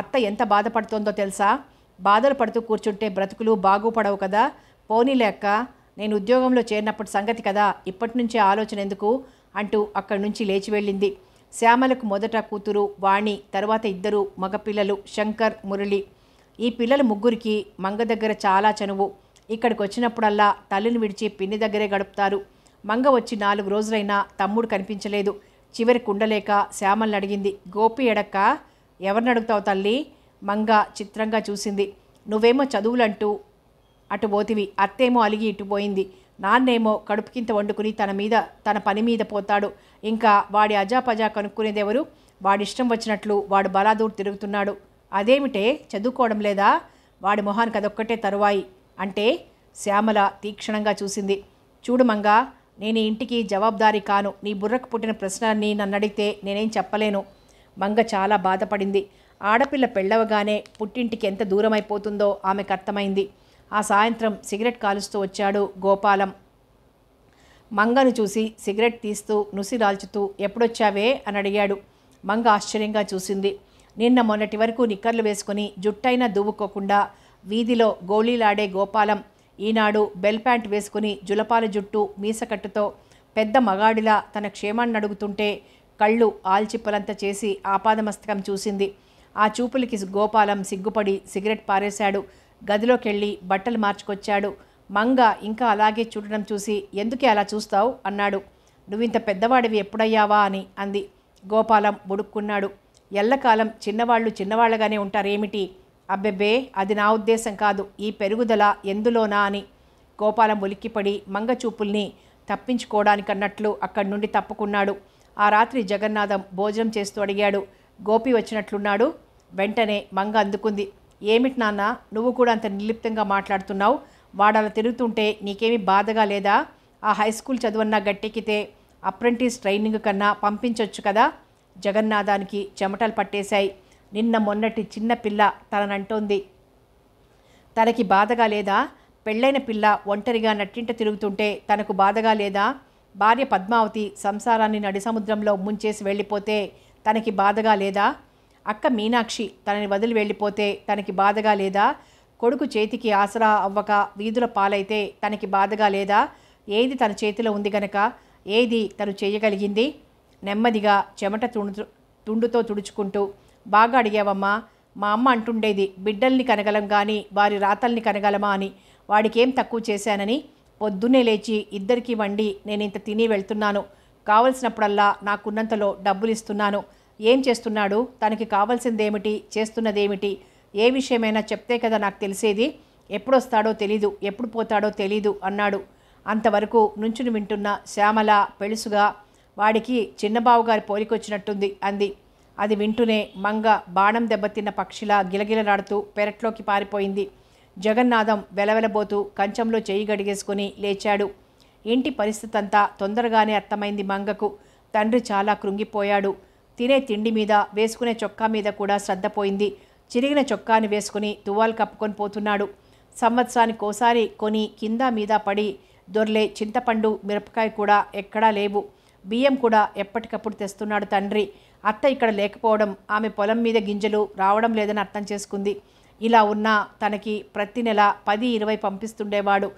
అత్త ఎంత బాధపడుతోందో తెలుసా బాధలు పడుతూ కూర్చుంటే బ్రతుకులు బాగుపడవు కదా పోనీ లేక నేను ఉద్యోగంలో చేరినప్పుడు సంగతి కదా ఇప్పటి నుంచే ఆలోచన ఎందుకు అంటూ అక్కడి నుంచి లేచి వెళ్ళింది శ్యామలకు మొదట కూతురు వాణి తర్వాత ఇద్దరు మగపిల్లలు శంకర్ మురళి ఈ పిల్లల ముగ్గురికి మంగ దగ్గర చాలా చనువు ఇక్కడికి వచ్చినప్పుడల్లా తల్లిని విడిచి పిన్ని దగ్గరే గడుపుతారు మంగ వచ్చి నాలుగు రోజులైనా తమ్ముడు కనిపించలేదు చివరి కుండలేక శ్యామల్ని అడిగింది గోపి ఎడక్క ఎవరిని అడుగుతావు తల్లి మంగ చిత్రంగా చూసింది నువ్వేమో చదువులంటూ అటు పోతివి అత్తేమో అలిగి ఇటు పోయింది నాన్నేమో కడుపు వండుకుని తన మీద తన పని మీద పోతాడు ఇంకా వాడి అజాపజా కనుక్కునేదెవరు వాడిష్టం వచ్చినట్లు వాడు బలాదూర్ తిరుగుతున్నాడు అదేమిటే చదువుకోవడం లేదా వాడి మొహానికి అదొక్కటే తరువాయి అంటే శ్యామల తీక్షణంగా చూసింది చూడు మంగా నేను ఇంటికి జవాబుదారీ కాను నీ బుర్రకు పుట్టిన ప్రశ్నని నన్ను అడిగితే నేనేం చెప్పలేను మంగ చాలా బాధపడింది ఆడపిల్ల పెళ్ళవగానే పుట్టింటికి ఎంత దూరమైపోతుందో ఆమెకు అర్థమైంది ఆ సాయంత్రం సిగరెట్ కాలుస్తూ వచ్చాడు గోపాలం మంగను చూసి సిగరెట్ తీస్తూ నుసి రాల్చుతూ ఎప్పుడొచ్చావే అని అడిగాడు మంగ ఆశ్చర్యంగా చూసింది నిన్న మొన్నటి వరకు నిక్కర్లు వేసుకుని జుట్టైనా దువ్వుకోకుండా వీధిలో గోళీలాడే గోపాలం ఈనాడు బెల్ ప్యాంట్ వేసుకుని జులపాల జుట్టు మీసకట్టుతో పెద్ద మగాడిలా తన క్షేమాన్ని అడుగుతుంటే కళ్ళు ఆల్చిప్పలంత చేసి ఆపాదమస్తకం చూసింది ఆ చూపులకి గోపాలం సిగ్గుపడి సిగరెట్ పారేశాడు గదిలోకి వెళ్ళి బట్టలు మార్చుకొచ్చాడు మంగ ఇంకా అలాగే చూడడం చూసి ఎందుకే అలా చూస్తావు అన్నాడు నువ్వింత పెద్దవాడివి ఎప్పుడయ్యావా అని అంది గోపాలం బుడుక్కున్నాడు ఎల్లకాలం చిన్నవాళ్ళు చిన్నవాళ్ళగానే ఉంటారేమిటి అబ్బెబ్బే అది నా ఉద్దేశం కాదు ఈ పెరుగుదల ఎందులోనా అని గోపాలం ఉలిక్కిపడి మంగ చూపుల్ని తప్పించుకోవడానికన్నట్లు అక్కడి నుండి తప్పుకున్నాడు ఆ రాత్రి జగన్నాథం భోజనం చేస్తూ అడిగాడు గోపి వచ్చినట్లున్నాడు వెంటనే మంగ అందుకుంది ఏమిటి నాన్న నువ్వు కూడా అంత నిర్లిప్తంగా మాట్లాడుతున్నావు వాడలా తిరుగుతుంటే నీకేమీ బాధగా లేదా ఆ హై స్కూల్ చదువన్నా గట్టెక్కితే అప్రెంటిస్ ట్రైనింగ్ కన్నా పంపించవచ్చు కదా జగన్నాథానికి చెమటలు పట్టేశాయి నిన్న మొన్నటి చిన్న పిల్ల తననంటోంది తనకి బాధగా లేదా పెళ్ళైన పిల్ల ఒంటరిగా నట్టింట తిరుగుతుంటే తనకు బాధగా లేదా భార్య పద్మావతి సంసారాన్ని నడి సముద్రంలో ముంచేసి వెళ్ళిపోతే తనకి బాధగా లేదా అక్క మీనాక్షి తనని వదిలి వెళ్ళిపోతే తనకి బాధగా లేదా కొడుకు చేతికి ఆసరా అవ్వక వీధుల పాలైతే తనకి బాధగా లేదా ఏది తన చేతిలో ఉంది గనక ఏది తను చేయగలిగింది నెమ్మదిగా చెమట తుండు తుండుతో తుడుచుకుంటూ బాగా అడిగావమ్మా మా అమ్మ అంటుండేది బిడ్డల్ని కనగలం కానీ వారి రాతల్ని కనగలమా అని వాడికేం తక్కువ చేశానని పొద్దున్నే లేచి ఇద్దరికి వండి నేను ఇంత తిని వెళ్తున్నాను కావలసినప్పుడల్లా నాకున్నంతలో డబ్బులు ఇస్తున్నాను ఏం చేస్తున్నాడు తనకి కావాల్సిందేమిటి చేస్తున్నదేమిటి ఏ విషయమైనా చెప్తే కదా నాకు తెలిసేది ఎప్పుడొస్తాడో తెలీదు ఎప్పుడు పోతాడో తెలీదు అన్నాడు అంతవరకు నుంచుని వింటున్న శ్యామల పెళుసుగా వాడికి చిన్నబావుగారి పోలికొచ్చినట్టుంది అంది అది వింటూనే మంగ బాణం దెబ్బతిన్న పక్షిలా గిలగిలలాడుతూ పెరట్లోకి పారిపోయింది జగన్నాథం వెలవెలబోతూ కంచంలో చేయి గడిగేసుకుని లేచాడు ఇంటి పరిస్థితి అంతా తొందరగానే అర్థమైంది మంగకు తండ్రి చాలా కృంగిపోయాడు తినే తిండి మీద వేసుకునే చొక్కా మీద కూడా శ్రద్ధ పోయింది చిరిగిన చొక్కాని వేసుకుని తువ్వాలు కప్పుకొని పోతున్నాడు సంవత్సరానికి ఒకసారి కొని కింద మీద పడి దొర్లే చింతపండు మిరపకాయ కూడా ఎక్కడా లేవు బియ్యం కూడా ఎప్పటికప్పుడు తెస్తున్నాడు తండ్రి అత్త ఇక్కడ లేకపోవడం ఆమె పొలం మీద గింజలు రావడం లేదని అర్థం చేసుకుంది ఇలా ఉన్నా తనకి ప్రతి నెల పది ఇరవై పంపిస్తుండేవాడు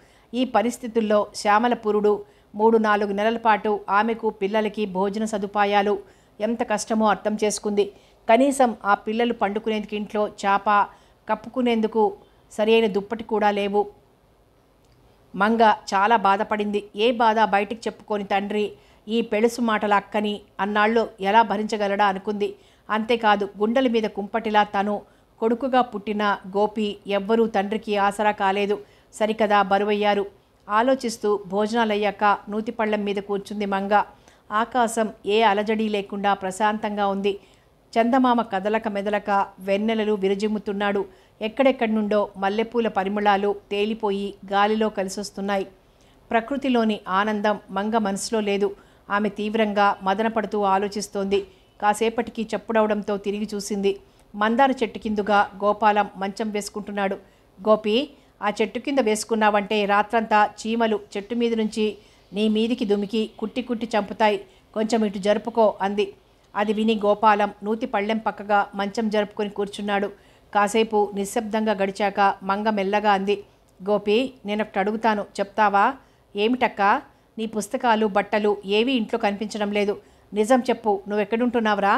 ఈ పరిస్థితుల్లో శ్యామల పురుడు మూడు నాలుగు నెలల పాటు ఆమెకు పిల్లలకి భోజన సదుపాయాలు ఎంత కష్టమో అర్థం చేసుకుంది కనీసం ఆ పిల్లలు పండుకునేందుకు ఇంట్లో చేప కప్పుకునేందుకు సరైన దుప్పటి కూడా లేవు మంగ చాలా బాధపడింది ఏ బాధ బయటికి చెప్పుకొని తండ్రి ఈ పెళుసు మాటల అక్కని అన్నాళ్ళు ఎలా భరించగలడా అనుకుంది అంతేకాదు గుండెల మీద కుంపటిలా తను కొడుకుగా పుట్టిన గోపి ఎవ్వరూ తండ్రికి ఆసరా కాలేదు సరికదా బరువయ్యారు ఆలోచిస్తూ భోజనాలయ్యాక నూతిపళ్ళం మీద కూర్చుంది మంగ ఆకాశం ఏ అలజడి లేకుండా ప్రశాంతంగా ఉంది చందమామ కదలక మెదలక వెన్నెలలు విరజిమ్ముతున్నాడు ఎక్కడెక్కడి నుండో మల్లెపూల పరిమళాలు తేలిపోయి గాలిలో కలిసొస్తున్నాయి ప్రకృతిలోని ఆనందం మంగ మనసులో లేదు ఆమె తీవ్రంగా మదనపడుతూ ఆలోచిస్తోంది కాసేపటికి చప్పుడవడంతో తిరిగి చూసింది మందార చెట్టు కిందుగా గోపాలం మంచం వేసుకుంటున్నాడు గోపి ఆ చెట్టు కింద వేసుకున్నావంటే రాత్రంతా చీమలు చెట్టు మీద నుంచి నీ మీదికి దుమికి కుట్టి కుట్టి చంపుతాయి కొంచెం ఇటు జరుపుకో అంది అది విని గోపాలం నూతి పళ్ళెం పక్కగా మంచం జరుపుకొని కూర్చున్నాడు కాసేపు నిశ్శబ్దంగా గడిచాక మంగ మెల్లగా అంది గోపి నేనొకటి అడుగుతాను చెప్తావా ఏమిటక్క నీ పుస్తకాలు బట్టలు ఏవి ఇంట్లో కనిపించడం లేదు నిజం చెప్పు నువ్వెక్కడుంటున్నావురా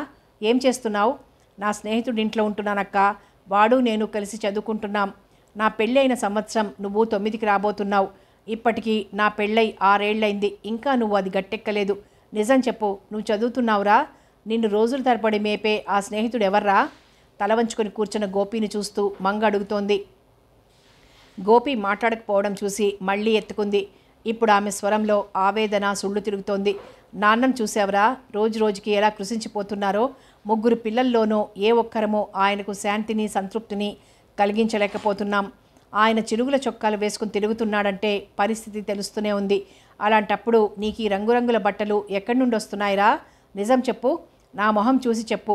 ఏం చేస్తున్నావు నా స్నేహితుడి ఇంట్లో ఉంటున్నానక్క వాడు నేను కలిసి చదువుకుంటున్నాం నా పెళ్ళి అయిన సంవత్సరం నువ్వు తొమ్మిదికి రాబోతున్నావు ఇప్పటికీ నా పెళ్ళై ఆరేళ్లైంది ఇంకా నువ్వు అది గట్టెక్కలేదు నిజం చెప్పు నువ్వు చదువుతున్నావురా నిన్ను రోజుల తరపడి మేపే ఆ స్నేహితుడు ఎవర్రా తల వంచుకొని కూర్చున్న గోపిని చూస్తూ మంగ అడుగుతోంది గోపి మాట్లాడకపోవడం చూసి మళ్ళీ ఎత్తుకుంది ఇప్పుడు ఆమె స్వరంలో ఆవేదన సుళ్ళు తిరుగుతోంది నాన్నం చూసావరా రోజు రోజుకి ఎలా కృషించిపోతున్నారో ముగ్గురు పిల్లల్లోనూ ఏ ఒక్కరమో ఆయనకు శాంతిని సంతృప్తిని కలిగించలేకపోతున్నాం ఆయన చిరుగుల చొక్కాలు వేసుకుని తిరుగుతున్నాడంటే పరిస్థితి తెలుస్తూనే ఉంది అలాంటప్పుడు నీకు ఈ రంగురంగుల బట్టలు ఎక్కడి నుండి వస్తున్నాయిరా నిజం చెప్పు నా మొహం చూసి చెప్పు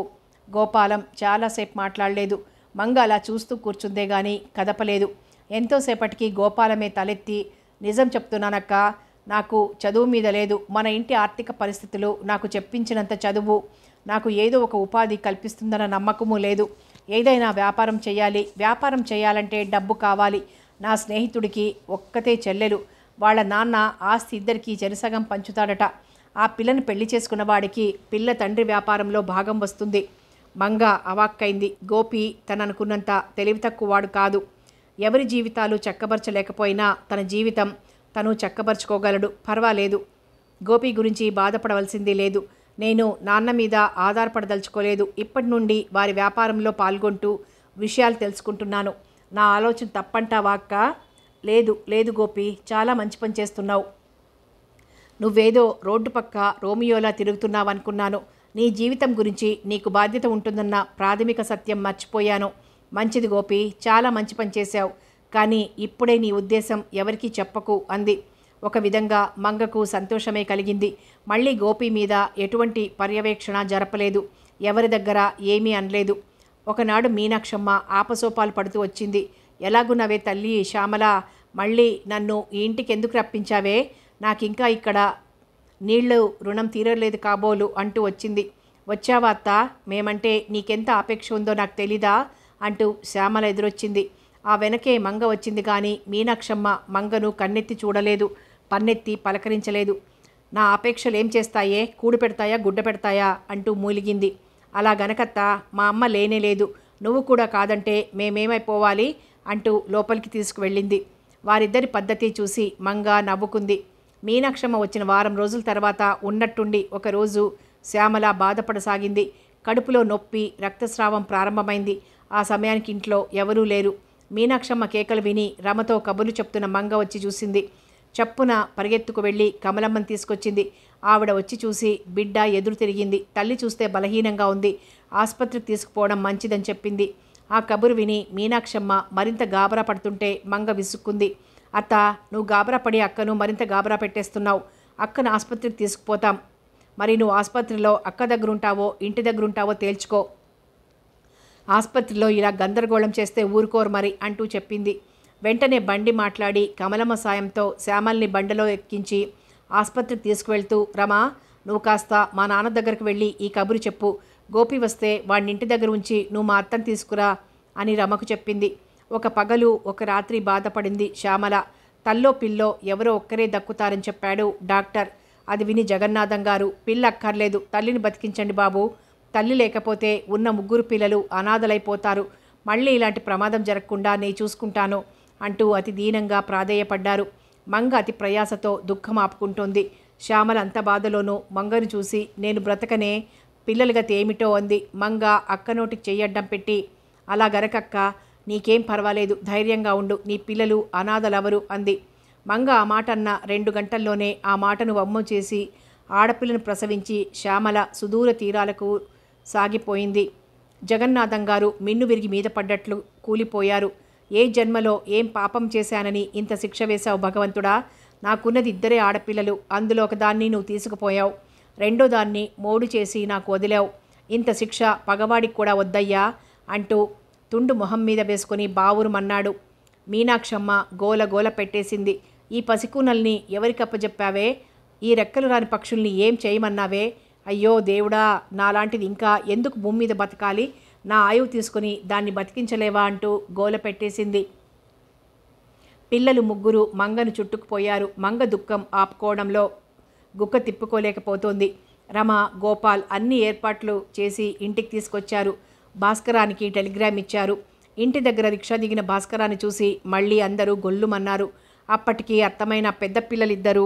గోపాలం చాలాసేపు మాట్లాడలేదు మంగ అలా చూస్తూ కూర్చుందే గాని కదపలేదు ఎంతోసేపటికి గోపాలమే తలెత్తి నిజం చెప్తున్నానక్క నాకు చదువు మీద లేదు మన ఇంటి ఆర్థిక పరిస్థితులు నాకు చెప్పించినంత చదువు నాకు ఏదో ఒక ఉపాధి కల్పిస్తుందన్న నమ్మకము లేదు ఏదైనా వ్యాపారం చేయాలి వ్యాపారం చేయాలంటే డబ్బు కావాలి నా స్నేహితుడికి ఒక్కతే చెల్లెలు వాళ్ళ నాన్న ఆస్తి ఇద్దరికీ జనసగం పంచుతాడట ఆ పిల్లను పెళ్లి చేసుకున్న వాడికి పిల్ల తండ్రి వ్యాపారంలో భాగం వస్తుంది మంగ అవాక్కైంది గోపి తననుకున్నంత తెలివి తక్కువ వాడు కాదు ఎవరి జీవితాలు చక్కబరచలేకపోయినా తన జీవితం తను చక్కబరుచుకోగలడు పర్వాలేదు గోపి గురించి బాధపడవలసింది లేదు నేను నాన్న మీద ఆధారపడదలుచుకోలేదు ఇప్పటి నుండి వారి వ్యాపారంలో పాల్గొంటూ విషయాలు తెలుసుకుంటున్నాను నా ఆలోచన తప్పంటావాక్క లేదు లేదు గోపి చాలా మంచి పని చేస్తున్నావు నువ్వేదో రోడ్డు పక్క రోమియోలా తిరుగుతున్నావనుకున్నాను నీ జీవితం గురించి నీకు బాధ్యత ఉంటుందన్న ప్రాథమిక సత్యం మర్చిపోయాను మంచిది గోపి చాలా మంచి పని చేశావు కానీ ఇప్పుడే నీ ఉద్దేశం ఎవరికీ చెప్పకు అంది ఒక విధంగా మంగకు సంతోషమే కలిగింది మళ్ళీ గోపి మీద ఎటువంటి పర్యవేక్షణ జరపలేదు ఎవరి దగ్గర ఏమీ అనలేదు ఒకనాడు మీనాక్షమ్మ ఆపసోపాలు పడుతూ వచ్చింది ఎలాగున్నవే తల్లి శ్యామల మళ్ళీ నన్ను ఈ ఇంటికి ఎందుకు రప్పించావే నాకింకా ఇక్కడ నీళ్లు రుణం తీరలేదు కాబోలు అంటూ వచ్చింది వచ్చావా అత్త మేమంటే నీకెంత ఆపేక్ష ఉందో నాకు తెలీదా అంటూ శ్యామల ఎదురొచ్చింది ఆ వెనకే మంగ వచ్చింది కానీ మీనాక్షమ్మ మంగను కన్నెత్తి చూడలేదు పన్నెత్తి పలకరించలేదు నా అపేక్షలు ఏం చేస్తాయే కూడు పెడతాయా గుడ్డ పెడతాయా అంటూ మూలిగింది అలా గనకత్త మా అమ్మ లేనే లేదు నువ్వు కూడా కాదంటే మేమేమైపోవాలి అంటూ లోపలికి తీసుకువెళ్ళింది వారిద్దరి పద్ధతి చూసి మంగ నవ్వుకుంది మీనాక్షమ్మ వచ్చిన వారం రోజుల తర్వాత ఉన్నట్టుండి ఒకరోజు శ్యామల బాధపడసాగింది కడుపులో నొప్పి రక్తస్రావం ప్రారంభమైంది ఆ సమయానికి ఇంట్లో ఎవరూ లేరు మీనాక్షమ్మ కేకలు విని రమతో కబుర్లు చెప్తున్న మంగ వచ్చి చూసింది చప్పున పరిగెత్తుకు వెళ్ళి కమలమ్మని తీసుకొచ్చింది ఆవిడ వచ్చి చూసి బిడ్డ ఎదురు తిరిగింది తల్లి చూస్తే బలహీనంగా ఉంది ఆసుపత్రికి తీసుకుపోవడం మంచిదని చెప్పింది ఆ కబురు విని మీనాక్షమ్మ మరింత గాబరా పడుతుంటే మంగ విసుక్కుంది అత్త నువ్వు గాబరా పడి అక్కను మరింత గాబరా పెట్టేస్తున్నావు అక్కను ఆసుపత్రికి తీసుకుపోతాం మరి నువ్వు ఆసుపత్రిలో అక్క దగ్గరుంటావో ఇంటి దగ్గరుంటావో తేల్చుకో ఆసుపత్రిలో ఇలా గందరగోళం చేస్తే ఊరుకోరు మరి అంటూ చెప్పింది వెంటనే బండి మాట్లాడి కమలమ్మ సాయంతో శ్యామల్ని బండిలో ఎక్కించి ఆసుపత్రికి తీసుకువెళ్తూ రమా నువ్వు కాస్త మా నాన్న దగ్గరకు వెళ్ళి ఈ కబురు చెప్పు గోపి వస్తే వాడిని ఇంటి దగ్గర ఉంచి నువ్వు మా అత్తను తీసుకురా అని రమకు చెప్పింది ఒక పగలు ఒక రాత్రి బాధపడింది శ్యామల తల్లో పిల్లో ఎవరో ఒక్కరే దక్కుతారని చెప్పాడు డాక్టర్ అది విని జగన్నాథం గారు పిల్ల అక్కర్లేదు తల్లిని బతికించండి బాబు తల్లి లేకపోతే ఉన్న ముగ్గురు పిల్లలు అనాథలైపోతారు మళ్ళీ ఇలాంటి ప్రమాదం జరగకుండా నేను చూసుకుంటాను అంటూ అతి దీనంగా ప్రాధేయపడ్డారు మంగ అతి ప్రయాసతో దుఃఖం ఆపుకుంటోంది శ్యామల అంత బాధలోనూ మంగను చూసి నేను బ్రతకనే పిల్లలుగా తేమిటో అంది మంగ అక్కనోటికి చెయ్యడ్డం పెట్టి అలా గరకక్క నీకేం పర్వాలేదు ధైర్యంగా ఉండు నీ పిల్లలు అనాథలవరు అంది మంగ ఆ మాట అన్న రెండు గంటల్లోనే ఆ మాటను వమ్ము చేసి ఆడపిల్లను ప్రసవించి శ్యామల సుదూర తీరాలకు సాగిపోయింది జగన్నాథం గారు మిన్ను విరిగి మీద పడ్డట్లు కూలిపోయారు ఏ జన్మలో ఏం పాపం చేశానని ఇంత శిక్ష వేశావు భగవంతుడా నాకున్నది ఇద్దరే ఆడపిల్లలు అందులో ఒకదాన్ని నువ్వు తీసుకుపోయావు రెండో దాన్ని మోడు చేసి నాకు వదిలావు ఇంత శిక్ష పగవాడికి కూడా వద్దయ్యా అంటూ తుండు మొహం మీద వేసుకుని బావురుమన్నాడు మీనాక్షమ్మ గోల గోల పెట్టేసింది ఈ పసికూనల్ని ఎవరికప్పజెప్పావే ఈ రెక్కలు రాని పక్షుల్ని ఏం చేయమన్నావే అయ్యో దేవుడా నాలాంటిది ఇంకా ఎందుకు భూమి మీద బతకాలి నా ఆయువు తీసుకుని దాన్ని బతికించలేవా అంటూ గోల పెట్టేసింది పిల్లలు ముగ్గురు మంగను చుట్టుకుపోయారు మంగ దుఃఖం ఆపుకోవడంలో గుక్క తిప్పుకోలేకపోతోంది రమ గోపాల్ అన్ని ఏర్పాట్లు చేసి ఇంటికి తీసుకొచ్చారు భాస్కరానికి టెలిగ్రామ్ ఇచ్చారు ఇంటి దగ్గర రిక్షా దిగిన భాస్కరాన్ని చూసి మళ్ళీ అందరూ గొల్లుమన్నారు అప్పటికి అర్థమైన పెద్ద పిల్లలిద్దరూ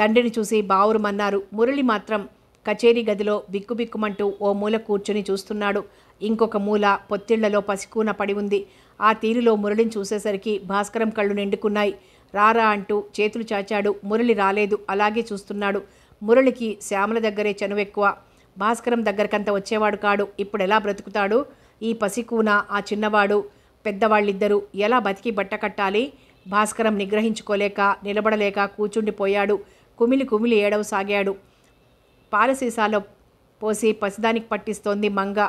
తండ్రిని చూసి బావురుమన్నారు మురళి మాత్రం కచేరీ గదిలో బిక్కుబిక్కుమంటూ ఓ మూల కూర్చుని చూస్తున్నాడు ఇంకొక మూల పొత్తిళ్లలో పసికూన పడి ఉంది ఆ తీరులో మురళిని చూసేసరికి భాస్కరం కళ్ళు నిండుకున్నాయి రారా అంటూ చేతులు చాచాడు మురళి రాలేదు అలాగే చూస్తున్నాడు మురళికి శ్యామల దగ్గరే చనువెక్కువ భాస్కరం దగ్గరకంత వచ్చేవాడు కాడు ఇప్పుడు ఎలా బ్రతుకుతాడు ఈ పసికూన ఆ చిన్నవాడు పెద్దవాళ్ళిద్దరూ ఎలా బతికి బట్ట కట్టాలి భాస్కరం నిగ్రహించుకోలేక నిలబడలేక కూచుండిపోయాడు కుమిలి కుమిలి ఏడవసాగాడు పాల సీసాలో పోసి పసిదానికి పట్టిస్తోంది మంగ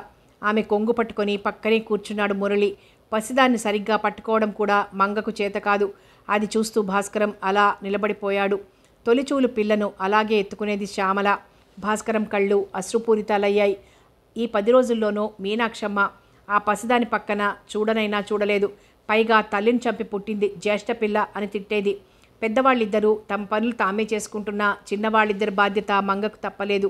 ఆమె కొంగు పట్టుకొని పక్కనే కూర్చున్నాడు మురళి పసిదాన్ని సరిగ్గా పట్టుకోవడం కూడా మంగకు చేత కాదు అది చూస్తూ భాస్కరం అలా నిలబడిపోయాడు తొలిచూలు పిల్లను అలాగే ఎత్తుకునేది శ్యామల భాస్కరం కళ్ళు అశ్రుపూరితాలయ్యాయి ఈ పది రోజుల్లోనూ మీనాక్షమ్మ ఆ పసిదాని పక్కన చూడనైనా చూడలేదు పైగా తల్లిని చంపి పుట్టింది జ్యేష్ఠ పిల్ల అని తిట్టేది పెద్దవాళ్ళిద్దరూ తమ పనులు తామే చేసుకుంటున్నా చిన్నవాళ్ళిద్దరి బాధ్యత మంగకు తప్పలేదు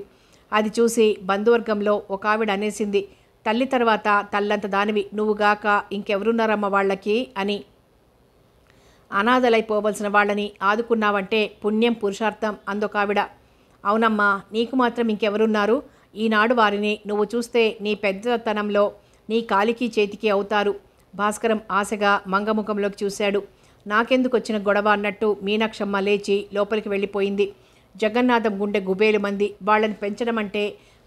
అది చూసి బంధువర్గంలో ఒక ఆవిడ అనేసింది తల్లి తర్వాత తల్లంత దానివి నువ్వుగాక ఇంకెవరున్నారమ్మ వాళ్ళకి అని అనాథలైపోవలసిన వాళ్ళని ఆదుకున్నావంటే పుణ్యం పురుషార్థం అందొక ఆవిడ అవునమ్మా నీకు మాత్రం ఇంకెవరున్నారు ఈనాడు వారిని నువ్వు చూస్తే నీ పెద్దతనంలో నీ కాలికి చేతికి అవుతారు భాస్కరం ఆశగా మంగముఖంలోకి చూశాడు నాకెందుకు వచ్చిన గొడవ అన్నట్టు మీనాక్షమ్మ లేచి లోపలికి వెళ్ళిపోయింది జగన్నాథం గుండె గుబేలు మంది వాళ్ళని పెంచడమంటే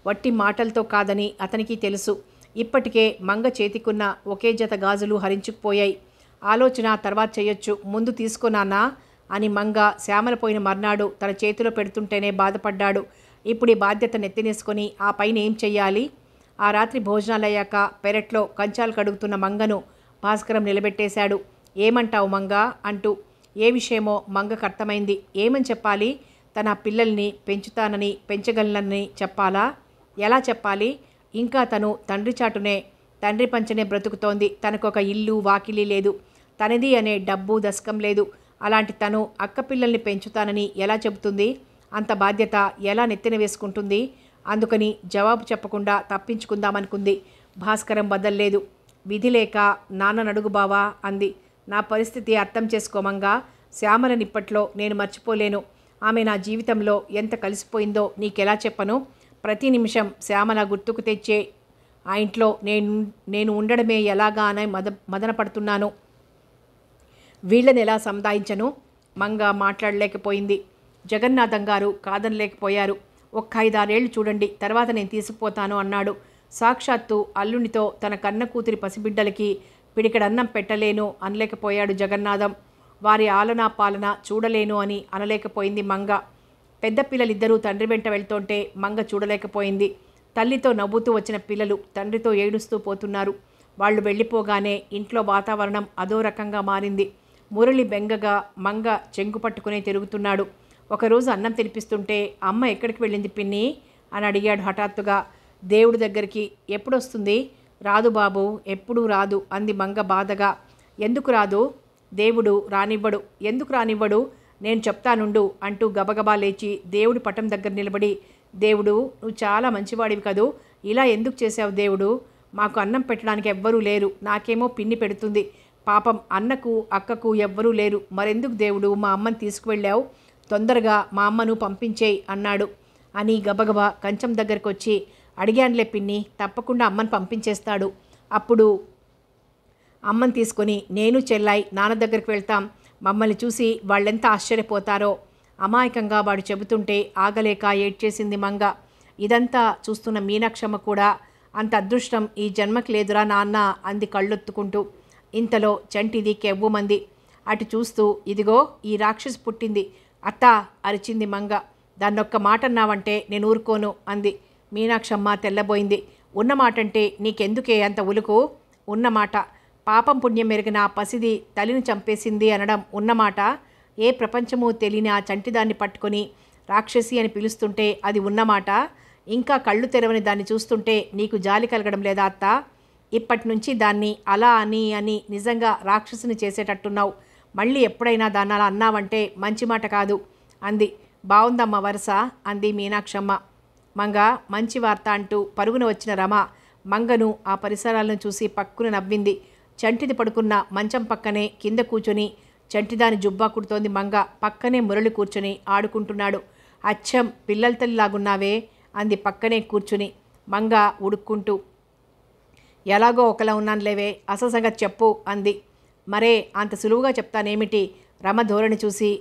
వట్టి మాటలతో కాదని అతనికి తెలుసు ఇప్పటికే మంగ చేతికున్న ఒకే జత గాజులు హరించుకుపోయాయి ఆలోచన తర్వాత చేయొచ్చు ముందు తీసుకున్నానా అని మంగ శ్యామలపోయిన మర్నాడు తన చేతిలో పెడుతుంటేనే బాధపడ్డాడు ఇప్పుడు ఈ బాధ్యత నెత్తినేసుకొని ఆ పైన ఏం చెయ్యాలి ఆ రాత్రి భోజనాలయ్యాక పెరట్లో కంచాలు కడుగుతున్న మంగను భాస్కరం నిలబెట్టేశాడు ఏమంటావు మంగ అంటూ ఏ విషయమో మంగకు అర్థమైంది ఏమని చెప్పాలి తన పిల్లల్ని పెంచుతానని పెంచగలనని చెప్పాలా ఎలా చెప్పాలి ఇంకా తను తండ్రి చాటునే తండ్రి పంచనే బ్రతుకుతోంది తనకొక ఇల్లు వాకిలి లేదు తనది అనే డబ్బు దశకం లేదు అలాంటి తను అక్క పిల్లల్ని పెంచుతానని ఎలా చెబుతుంది అంత బాధ్యత ఎలా నెత్తిన వేసుకుంటుంది అందుకని జవాబు చెప్పకుండా తప్పించుకుందామనుకుంది భాస్కరం బదల్లేదు విధి లేక నాన్న నడుగు బావా అంది నా పరిస్థితి అర్థం చేసుకోమంగా శ్యామలనిప్పట్లో నేను మర్చిపోలేను ఆమె నా జీవితంలో ఎంత కలిసిపోయిందో నీకెలా చెప్పను ప్రతి నిమిషం శ్యామల గుర్తుకు తెచ్చే ఆ ఇంట్లో నేను నేను ఉండడమే ఎలాగా అని మద మదనపడుతున్నాను వీళ్ళని ఎలా సముదాయించను మంగ మాట్లాడలేకపోయింది జగన్నాథం గారు కాదనలేకపోయారు ఒక్క ఐదారేళ్లు చూడండి తర్వాత నేను తీసుకుపోతాను అన్నాడు సాక్షాత్తు అల్లునితో తన కన్న కూతురి పసిబిడ్డలకి పిడికడన్నం పెట్టలేను అనలేకపోయాడు జగన్నాథం వారి ఆలనా పాలన చూడలేను అని అనలేకపోయింది మంగ పెద్ద పిల్లలిద్దరూ తండ్రి వెంట వెళ్తుంటే మంగ చూడలేకపోయింది తల్లితో నవ్వుతూ వచ్చిన పిల్లలు తండ్రితో ఏడుస్తూ పోతున్నారు వాళ్ళు వెళ్ళిపోగానే ఇంట్లో వాతావరణం అదో రకంగా మారింది మురళి బెంగగా మంగ చెంగు పట్టుకునే తిరుగుతున్నాడు ఒకరోజు అన్నం తినిపిస్తుంటే అమ్మ ఎక్కడికి వెళ్ళింది పిన్ని అని అడిగాడు హఠాత్తుగా దేవుడి దగ్గరికి ఎప్పుడొస్తుంది రాదు బాబు ఎప్పుడూ రాదు అంది మంగ బాధగా ఎందుకు రాదు దేవుడు రానివ్వడు ఎందుకు రానివ్వడు నేను చెప్తానుండు అంటూ గబగబా లేచి దేవుడి పటం దగ్గర నిలబడి దేవుడు నువ్వు చాలా మంచివాడివి కదూ ఇలా ఎందుకు చేసావు దేవుడు మాకు అన్నం పెట్టడానికి ఎవ్వరూ లేరు నాకేమో పిన్ని పెడుతుంది పాపం అన్నకు అక్కకు ఎవ్వరూ లేరు మరెందుకు దేవుడు మా అమ్మని తీసుకువెళ్ళావు తొందరగా మా అమ్మను పంపించేయి అన్నాడు అని గబగబా కంచం దగ్గరకు వచ్చి అడిగానులే పిన్ని తప్పకుండా అమ్మని పంపించేస్తాడు అప్పుడు అమ్మని తీసుకొని నేను చెల్లాయి నాన్న దగ్గరికి వెళ్తాం మమ్మల్ని చూసి వాళ్ళెంత ఆశ్చర్యపోతారో అమాయకంగా వాడు చెబుతుంటే ఆగలేక ఏడ్చేసింది మంగ ఇదంతా చూస్తున్న మీనాక్షమ్మ కూడా అంత అదృష్టం ఈ జన్మకి లేదురా నాన్న అంది కళ్ళొత్తుకుంటూ ఇంతలో చంటిది కెవ్వుమంది అటు చూస్తూ ఇదిగో ఈ రాక్షసి పుట్టింది అత్త అరిచింది మంగ దాన్నొక్క మాట అన్నావంటే నేను ఊరుకోను అంది మీనాక్షమ్మ తెల్లబోయింది ఉన్నమాటంటే నీకెందుకే అంత ఉలుకు ఉన్నమాట పాపం పుణ్యం మెరిగిన పసిది తల్లిని చంపేసింది అనడం ఉన్నమాట ఏ ప్రపంచమూ తెలియని ఆ చంటిదాన్ని పట్టుకొని రాక్షసి అని పిలుస్తుంటే అది ఉన్నమాట ఇంకా కళ్ళు తెరవని దాన్ని చూస్తుంటే నీకు జాలి కలగడం లేదా అత్త ఇప్పటి నుంచి దాన్ని అలా అని అని నిజంగా రాక్షసుని చేసేటట్టున్నావు మళ్ళీ ఎప్పుడైనా దాన్ని అలా అన్నావంటే మంచి మాట కాదు అంది బాగుందమ్మ వరుస అంది మీనాక్షమ్మ మంగ మంచి వార్త అంటూ పరుగున వచ్చిన రమ మంగను ఆ పరిసరాలను చూసి పక్కున నవ్వింది చంటిది పడుకున్న మంచం పక్కనే కింద కూర్చొని చంటిదాని జుబ్బా కుడుతోంది మంగ పక్కనే మురళి కూర్చొని ఆడుకుంటున్నాడు అచ్చం పిల్లల తల్లిలాగున్నావే అంది పక్కనే కూర్చుని మంగ ఉడుక్కుంటూ ఎలాగో ఒకలా ఉన్నానులేవే లేవే సంగతి చెప్పు అంది మరే అంత సులువుగా చెప్తానేమిటి రమ ధోరణి చూసి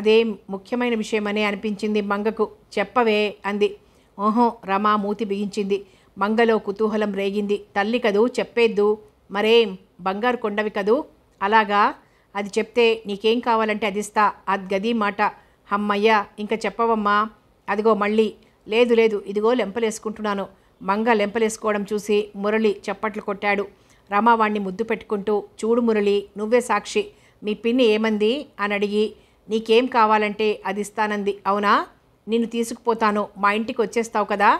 అదేం ముఖ్యమైన విషయమనే అనిపించింది మంగకు చెప్పవే అంది ఓహో రమా మూతి బిగించింది మంగలో కుతూహలం రేగింది తల్లి కదూ చెప్పేద్దు మరేం బంగారు కొండవి కదూ అలాగా అది చెప్తే నీకేం కావాలంటే అదిస్తా గది మాట హమ్మయ్య ఇంకా చెప్పవమ్మా అదిగో మళ్ళీ లేదు లేదు ఇదిగో లెంపలేసుకుంటున్నాను మంగ లెంపలేసుకోవడం చూసి మురళి చప్పట్లు కొట్టాడు రమావాణ్ణి ముద్దు పెట్టుకుంటూ చూడు మురళి నువ్వే సాక్షి మీ పిన్ని ఏమంది అని అడిగి నీకేం కావాలంటే అది ఇస్తానంది అవునా నిన్ను తీసుకుపోతాను మా ఇంటికి వచ్చేస్తావు కదా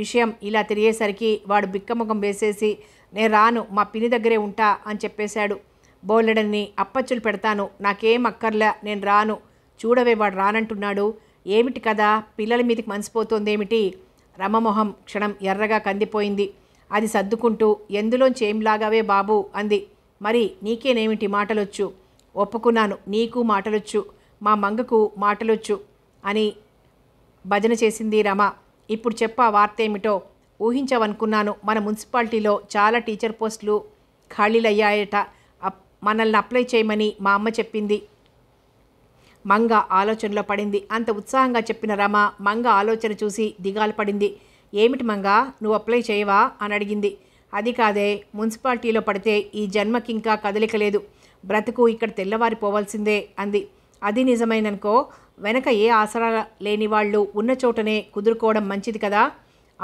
విషయం ఇలా తెలియసరికి వాడు బిక్కముఖం వేసేసి నేను రాను మా పిని దగ్గరే ఉంటా అని చెప్పేశాడు బోలెడని అప్పచ్చులు పెడతాను నాకేం అక్కర్లా నేను రాను చూడవే వాడు రానంటున్నాడు ఏమిటి కదా పిల్లల మీదకి ఏమిటి రమమొహం క్షణం ఎర్రగా కందిపోయింది అది సర్దుకుంటూ ఎందులోంచి ఏం లాగావే బాబు అంది మరి నీకేనేమిటి మాటలొచ్చు ఒప్పుకున్నాను నీకు మాటలొచ్చు మా మంగకు మాటలొచ్చు అని భజన చేసింది రమ ఇప్పుడు చెప్పా వార్తేమిటో ఊహించవనుకున్నాను మన మున్సిపాలిటీలో చాలా టీచర్ పోస్టులు ఖాళీలయ్యాయట మనల్ని అప్లై చేయమని మా అమ్మ చెప్పింది మంగ ఆలోచనలో పడింది అంత ఉత్సాహంగా చెప్పిన రమ మంగ ఆలోచన చూసి దిగాలు పడింది ఏమిటి మంగ నువ్వు అప్లై చేయవా అని అడిగింది అది కాదే మున్సిపాలిటీలో పడితే ఈ జన్మకింకా లేదు బ్రతుకు ఇక్కడ తెల్లవారిపోవాల్సిందే అంది అది నిజమైననుకో వెనక ఏ ఆసరా లేని వాళ్ళు ఉన్న చోటనే కుదురుకోవడం మంచిది కదా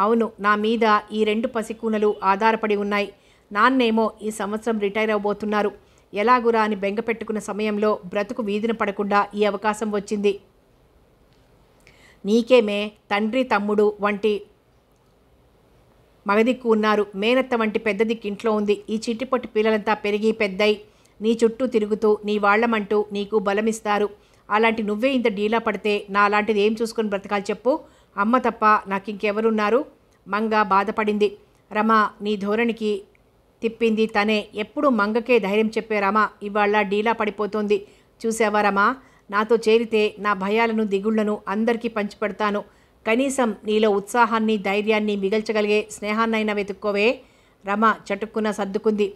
అవును నా మీద ఈ రెండు పసికూనలు ఆధారపడి ఉన్నాయి నాన్నేమో ఈ సంవత్సరం రిటైర్ అవబోతున్నారు ఎలాగురా అని బెంగ పెట్టుకున్న సమయంలో బ్రతుకు వీధిన పడకుండా ఈ అవకాశం వచ్చింది నీకేమే తండ్రి తమ్ముడు వంటి మగదిక్కు ఉన్నారు మేనత్త వంటి పెద్ద దిక్కు ఇంట్లో ఉంది ఈ చిట్టిపొట్టి పిల్లలంతా పెరిగి పెద్దయి నీ చుట్టూ తిరుగుతూ నీ వాళ్లమంటూ నీకు బలమిస్తారు అలాంటి నువ్వే ఇంత డీలా పడితే నా అలాంటిది ఏం చూసుకొని బ్రతకాలి చెప్పు అమ్మ తప్ప నాకు ఇంకెవరున్నారు మంగ బాధపడింది రమ నీ ధోరణికి తిప్పింది తనే ఎప్పుడు మంగకే ధైర్యం చెప్పే రమ ఇవాళ డీలా పడిపోతోంది చూసావా రమ నాతో చేరితే నా భయాలను దిగుళ్లను అందరికీ పంచిపెడతాను కనీసం నీలో ఉత్సాహాన్ని ధైర్యాన్ని మిగల్చగలిగే స్నేహాన్నైనా వెతుక్కోవే రమ చటుక్కున సర్దుకుంది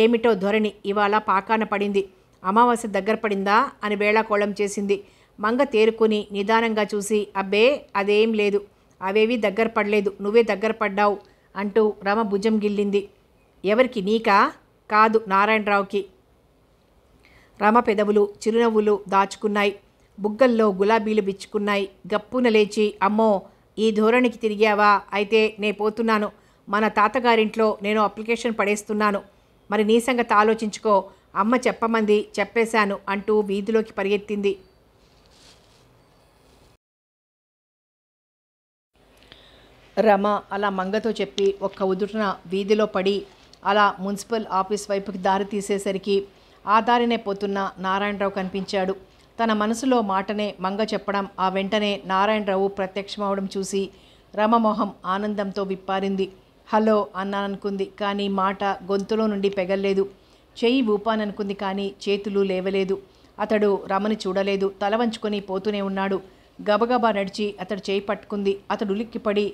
ఏమిటో ధోరణి ఇవాళ పాకాన పడింది అమావాస్య దగ్గర పడిందా అని వేళాకోళం చేసింది మంగ తేరుకుని నిదానంగా చూసి అబ్బే అదేం లేదు అవేవి దగ్గర పడలేదు నువ్వే దగ్గర పడ్డావు అంటూ రమ భుజం గిల్లింది ఎవరికి నీకా కాదు నారాయణరావుకి రమ పెదవులు చిరునవ్వులు దాచుకున్నాయి బుగ్గల్లో గులాబీలు బిచ్చుకున్నాయి గప్పున లేచి అమ్మో ఈ ధోరణికి తిరిగావా అయితే నే పోతున్నాను మన తాతగారింట్లో నేను అప్లికేషన్ పడేస్తున్నాను మరి నీ సంగతి ఆలోచించుకో అమ్మ చెప్పమంది చెప్పేశాను అంటూ వీధిలోకి పరిగెత్తింది రమ అలా మంగతో చెప్పి ఒక్క ఉదుటన వీధిలో పడి అలా మున్సిపల్ ఆఫీస్ వైపుకి దారి తీసేసరికి ఆ దారినే పోతున్న నారాయణరావు కనిపించాడు తన మనసులో మాటనే మంగ చెప్పడం ఆ వెంటనే నారాయణరావు ప్రత్యక్షమవడం చూసి రమమోహం ఆనందంతో విప్పారింది హలో అన్నాననుకుంది కానీ మాట గొంతులో నుండి పెగల్లేదు చేయి ఊపాననుకుంది కానీ చేతులు లేవలేదు అతడు రమని చూడలేదు తల వంచుకొని పోతూనే ఉన్నాడు గబగబా నడిచి అతడు చేయి పట్టుకుంది అతడు ఉలిక్కిపడి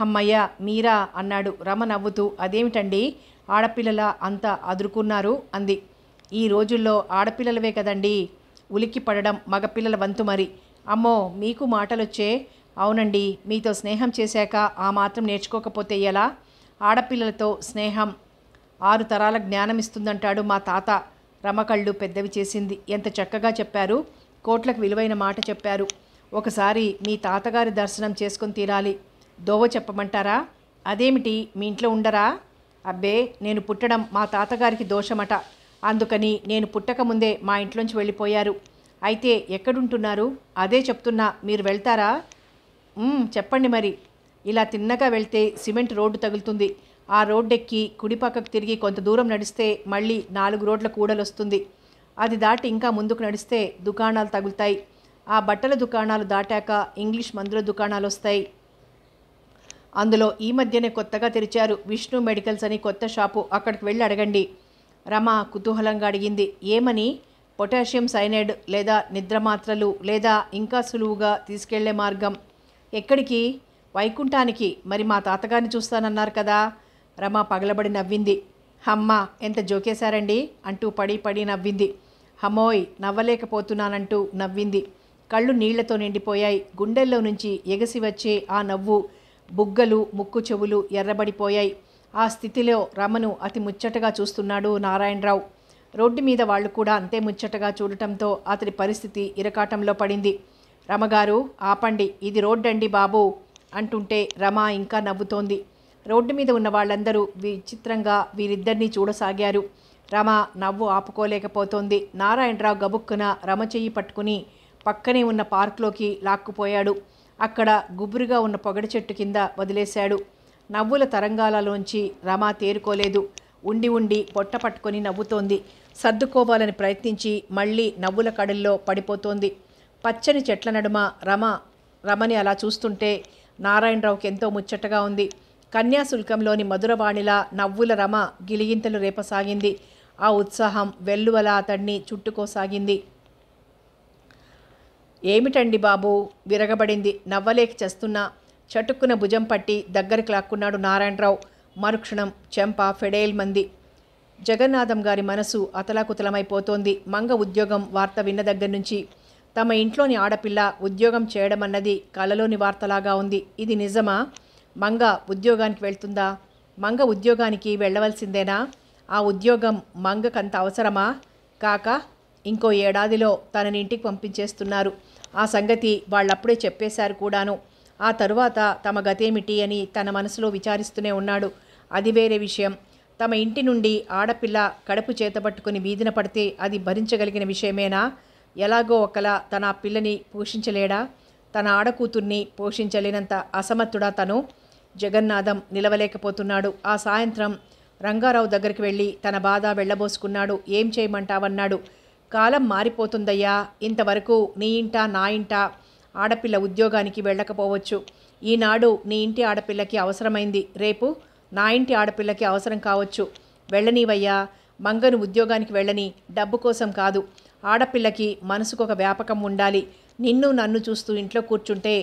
హమ్మయ్య మీరా అన్నాడు రమ నవ్వుతూ అదేమిటండి ఆడపిల్లల అంతా అదురుకున్నారు అంది ఈ రోజుల్లో ఆడపిల్లలవే కదండి ఉలిక్కి పడడం మగపిల్లల వంతు మరి అమ్మో మీకు మాటలొచ్చే అవునండి మీతో స్నేహం చేశాక ఆ మాత్రం నేర్చుకోకపోతే ఎలా ఆడపిల్లలతో స్నేహం ఆరు తరాల జ్ఞానం ఇస్తుందంటాడు మా తాత రమకళ్ళు పెద్దవి చేసింది ఎంత చక్కగా చెప్పారు కోట్లకు విలువైన మాట చెప్పారు ఒకసారి మీ తాతగారి దర్శనం చేసుకుని తీరాలి దోవ చెప్పమంటారా అదేమిటి మీ ఇంట్లో ఉండరా అబ్బే నేను పుట్టడం మా తాతగారికి దోషమట అందుకని నేను పుట్టకముందే మా ఇంట్లోంచి వెళ్ళిపోయారు అయితే ఎక్కడుంటున్నారు అదే చెప్తున్నా మీరు వెళ్తారా చెప్పండి మరి ఇలా తిన్నగా వెళ్తే సిమెంట్ రోడ్డు తగులుతుంది ఆ రోడ్డెక్కి కుడిపక్కకు తిరిగి కొంత దూరం నడిస్తే మళ్ళీ నాలుగు రోడ్ల కూడలు వస్తుంది అది దాటి ఇంకా ముందుకు నడిస్తే దుకాణాలు తగులుతాయి ఆ బట్టల దుకాణాలు దాటాక ఇంగ్లీష్ మందుల దుకాణాలు వస్తాయి అందులో ఈ మధ్యనే కొత్తగా తెరిచారు విష్ణు మెడికల్స్ అని కొత్త షాపు అక్కడికి వెళ్ళి అడగండి రమ కుతూహలంగా అడిగింది ఏమని పొటాషియం సైనైడ్ లేదా నిద్ర మాత్రలు లేదా ఇంకా సులువుగా తీసుకెళ్లే మార్గం ఎక్కడికి వైకుంఠానికి మరి మా తాతగారిని చూస్తానన్నారు కదా రమ పగలబడి నవ్వింది హమ్మ ఎంత జోకేశారండి అంటూ పడి పడి నవ్వింది హమోయ్ నవ్వలేకపోతున్నానంటూ నవ్వింది కళ్ళు నీళ్లతో నిండిపోయాయి గుండెల్లో నుంచి ఎగసి వచ్చే ఆ నవ్వు బుగ్గలు ముక్కు చెవులు ఎర్రబడిపోయాయి ఆ స్థితిలో రమను అతి ముచ్చటగా చూస్తున్నాడు నారాయణరావు రోడ్డు మీద వాళ్ళు కూడా అంతే ముచ్చటగా చూడటంతో అతడి పరిస్థితి ఇరకాటంలో పడింది రమగారు ఆపండి ఇది రోడ్డండి బాబు అంటుంటే రమ ఇంకా నవ్వుతోంది రోడ్డు మీద ఉన్న వాళ్ళందరూ విచిత్రంగా వీరిద్దరినీ చూడసాగారు రమ నవ్వు ఆపుకోలేకపోతోంది నారాయణరావు గబుక్కున రమ చెయ్యి పట్టుకుని పక్కనే ఉన్న పార్క్లోకి లాక్కుపోయాడు అక్కడ గుబురుగా ఉన్న పొగడి చెట్టు కింద వదిలేశాడు నవ్వుల తరంగాలలోంచి రమ తేరుకోలేదు ఉండి ఉండి పొట్ట పట్టుకొని నవ్వుతోంది సర్దుకోవాలని ప్రయత్నించి మళ్ళీ నవ్వుల కడల్లో పడిపోతోంది పచ్చని చెట్ల నడుమ రమ రమని అలా చూస్తుంటే నారాయణరావుకి ఎంతో ముచ్చటగా ఉంది కన్యాశుల్కంలోని మధురవాణిల నవ్వుల రమ గిలిగింతలు రేపసాగింది ఆ ఉత్సాహం వెల్లువల అతడిని చుట్టుకోసాగింది ఏమిటండి బాబు విరగబడింది నవ్వలేక చేస్తున్నా చటుక్కున భుజం పట్టి దగ్గరికి లాక్కున్నాడు నారాయణరావు మరుక్షణం చెంప ఫెడేల్ మంది జగన్నాథం గారి మనసు అతలాకుతలమైపోతోంది మంగ ఉద్యోగం వార్త విన్న దగ్గర నుంచి తమ ఇంట్లోని ఆడపిల్ల ఉద్యోగం చేయడం అన్నది కలలోని వార్తలాగా ఉంది ఇది నిజమా మంగ ఉద్యోగానికి వెళ్తుందా మంగ ఉద్యోగానికి వెళ్ళవలసిందేనా ఆ ఉద్యోగం మంగకంత అవసరమా కాక ఇంకో ఏడాదిలో తనని ఇంటికి పంపించేస్తున్నారు ఆ సంగతి వాళ్ళప్పుడే చెప్పేశారు కూడాను ఆ తరువాత తమ గతేమిటి అని తన మనసులో విచారిస్తూనే ఉన్నాడు అది వేరే విషయం తమ ఇంటి నుండి ఆడపిల్ల కడుపు చేతబట్టుకుని వీధిన పడితే అది భరించగలిగిన విషయమేనా ఎలాగో ఒకలా తన పిల్లని పోషించలేడా తన ఆడకూతుర్ని పోషించలేనంత అసమర్థుడా తను జగన్నాథం నిలవలేకపోతున్నాడు ఆ సాయంత్రం రంగారావు దగ్గరికి వెళ్ళి తన బాధ వెళ్ళబోసుకున్నాడు ఏం చేయమంటావన్నాడు కాలం మారిపోతుందయ్యా ఇంతవరకు నీ ఇంట నా ఇంట ఆడపిల్ల ఉద్యోగానికి వెళ్ళకపోవచ్చు ఈనాడు నీ ఇంటి ఆడపిల్లకి అవసరమైంది రేపు నా ఇంటి ఆడపిల్లకి అవసరం కావచ్చు వెళ్ళనీవయ్యా మంగను ఉద్యోగానికి వెళ్ళని డబ్బు కోసం కాదు ఆడపిల్లకి మనసుకు ఒక వ్యాపకం ఉండాలి నిన్ను నన్ను చూస్తూ ఇంట్లో కూర్చుంటే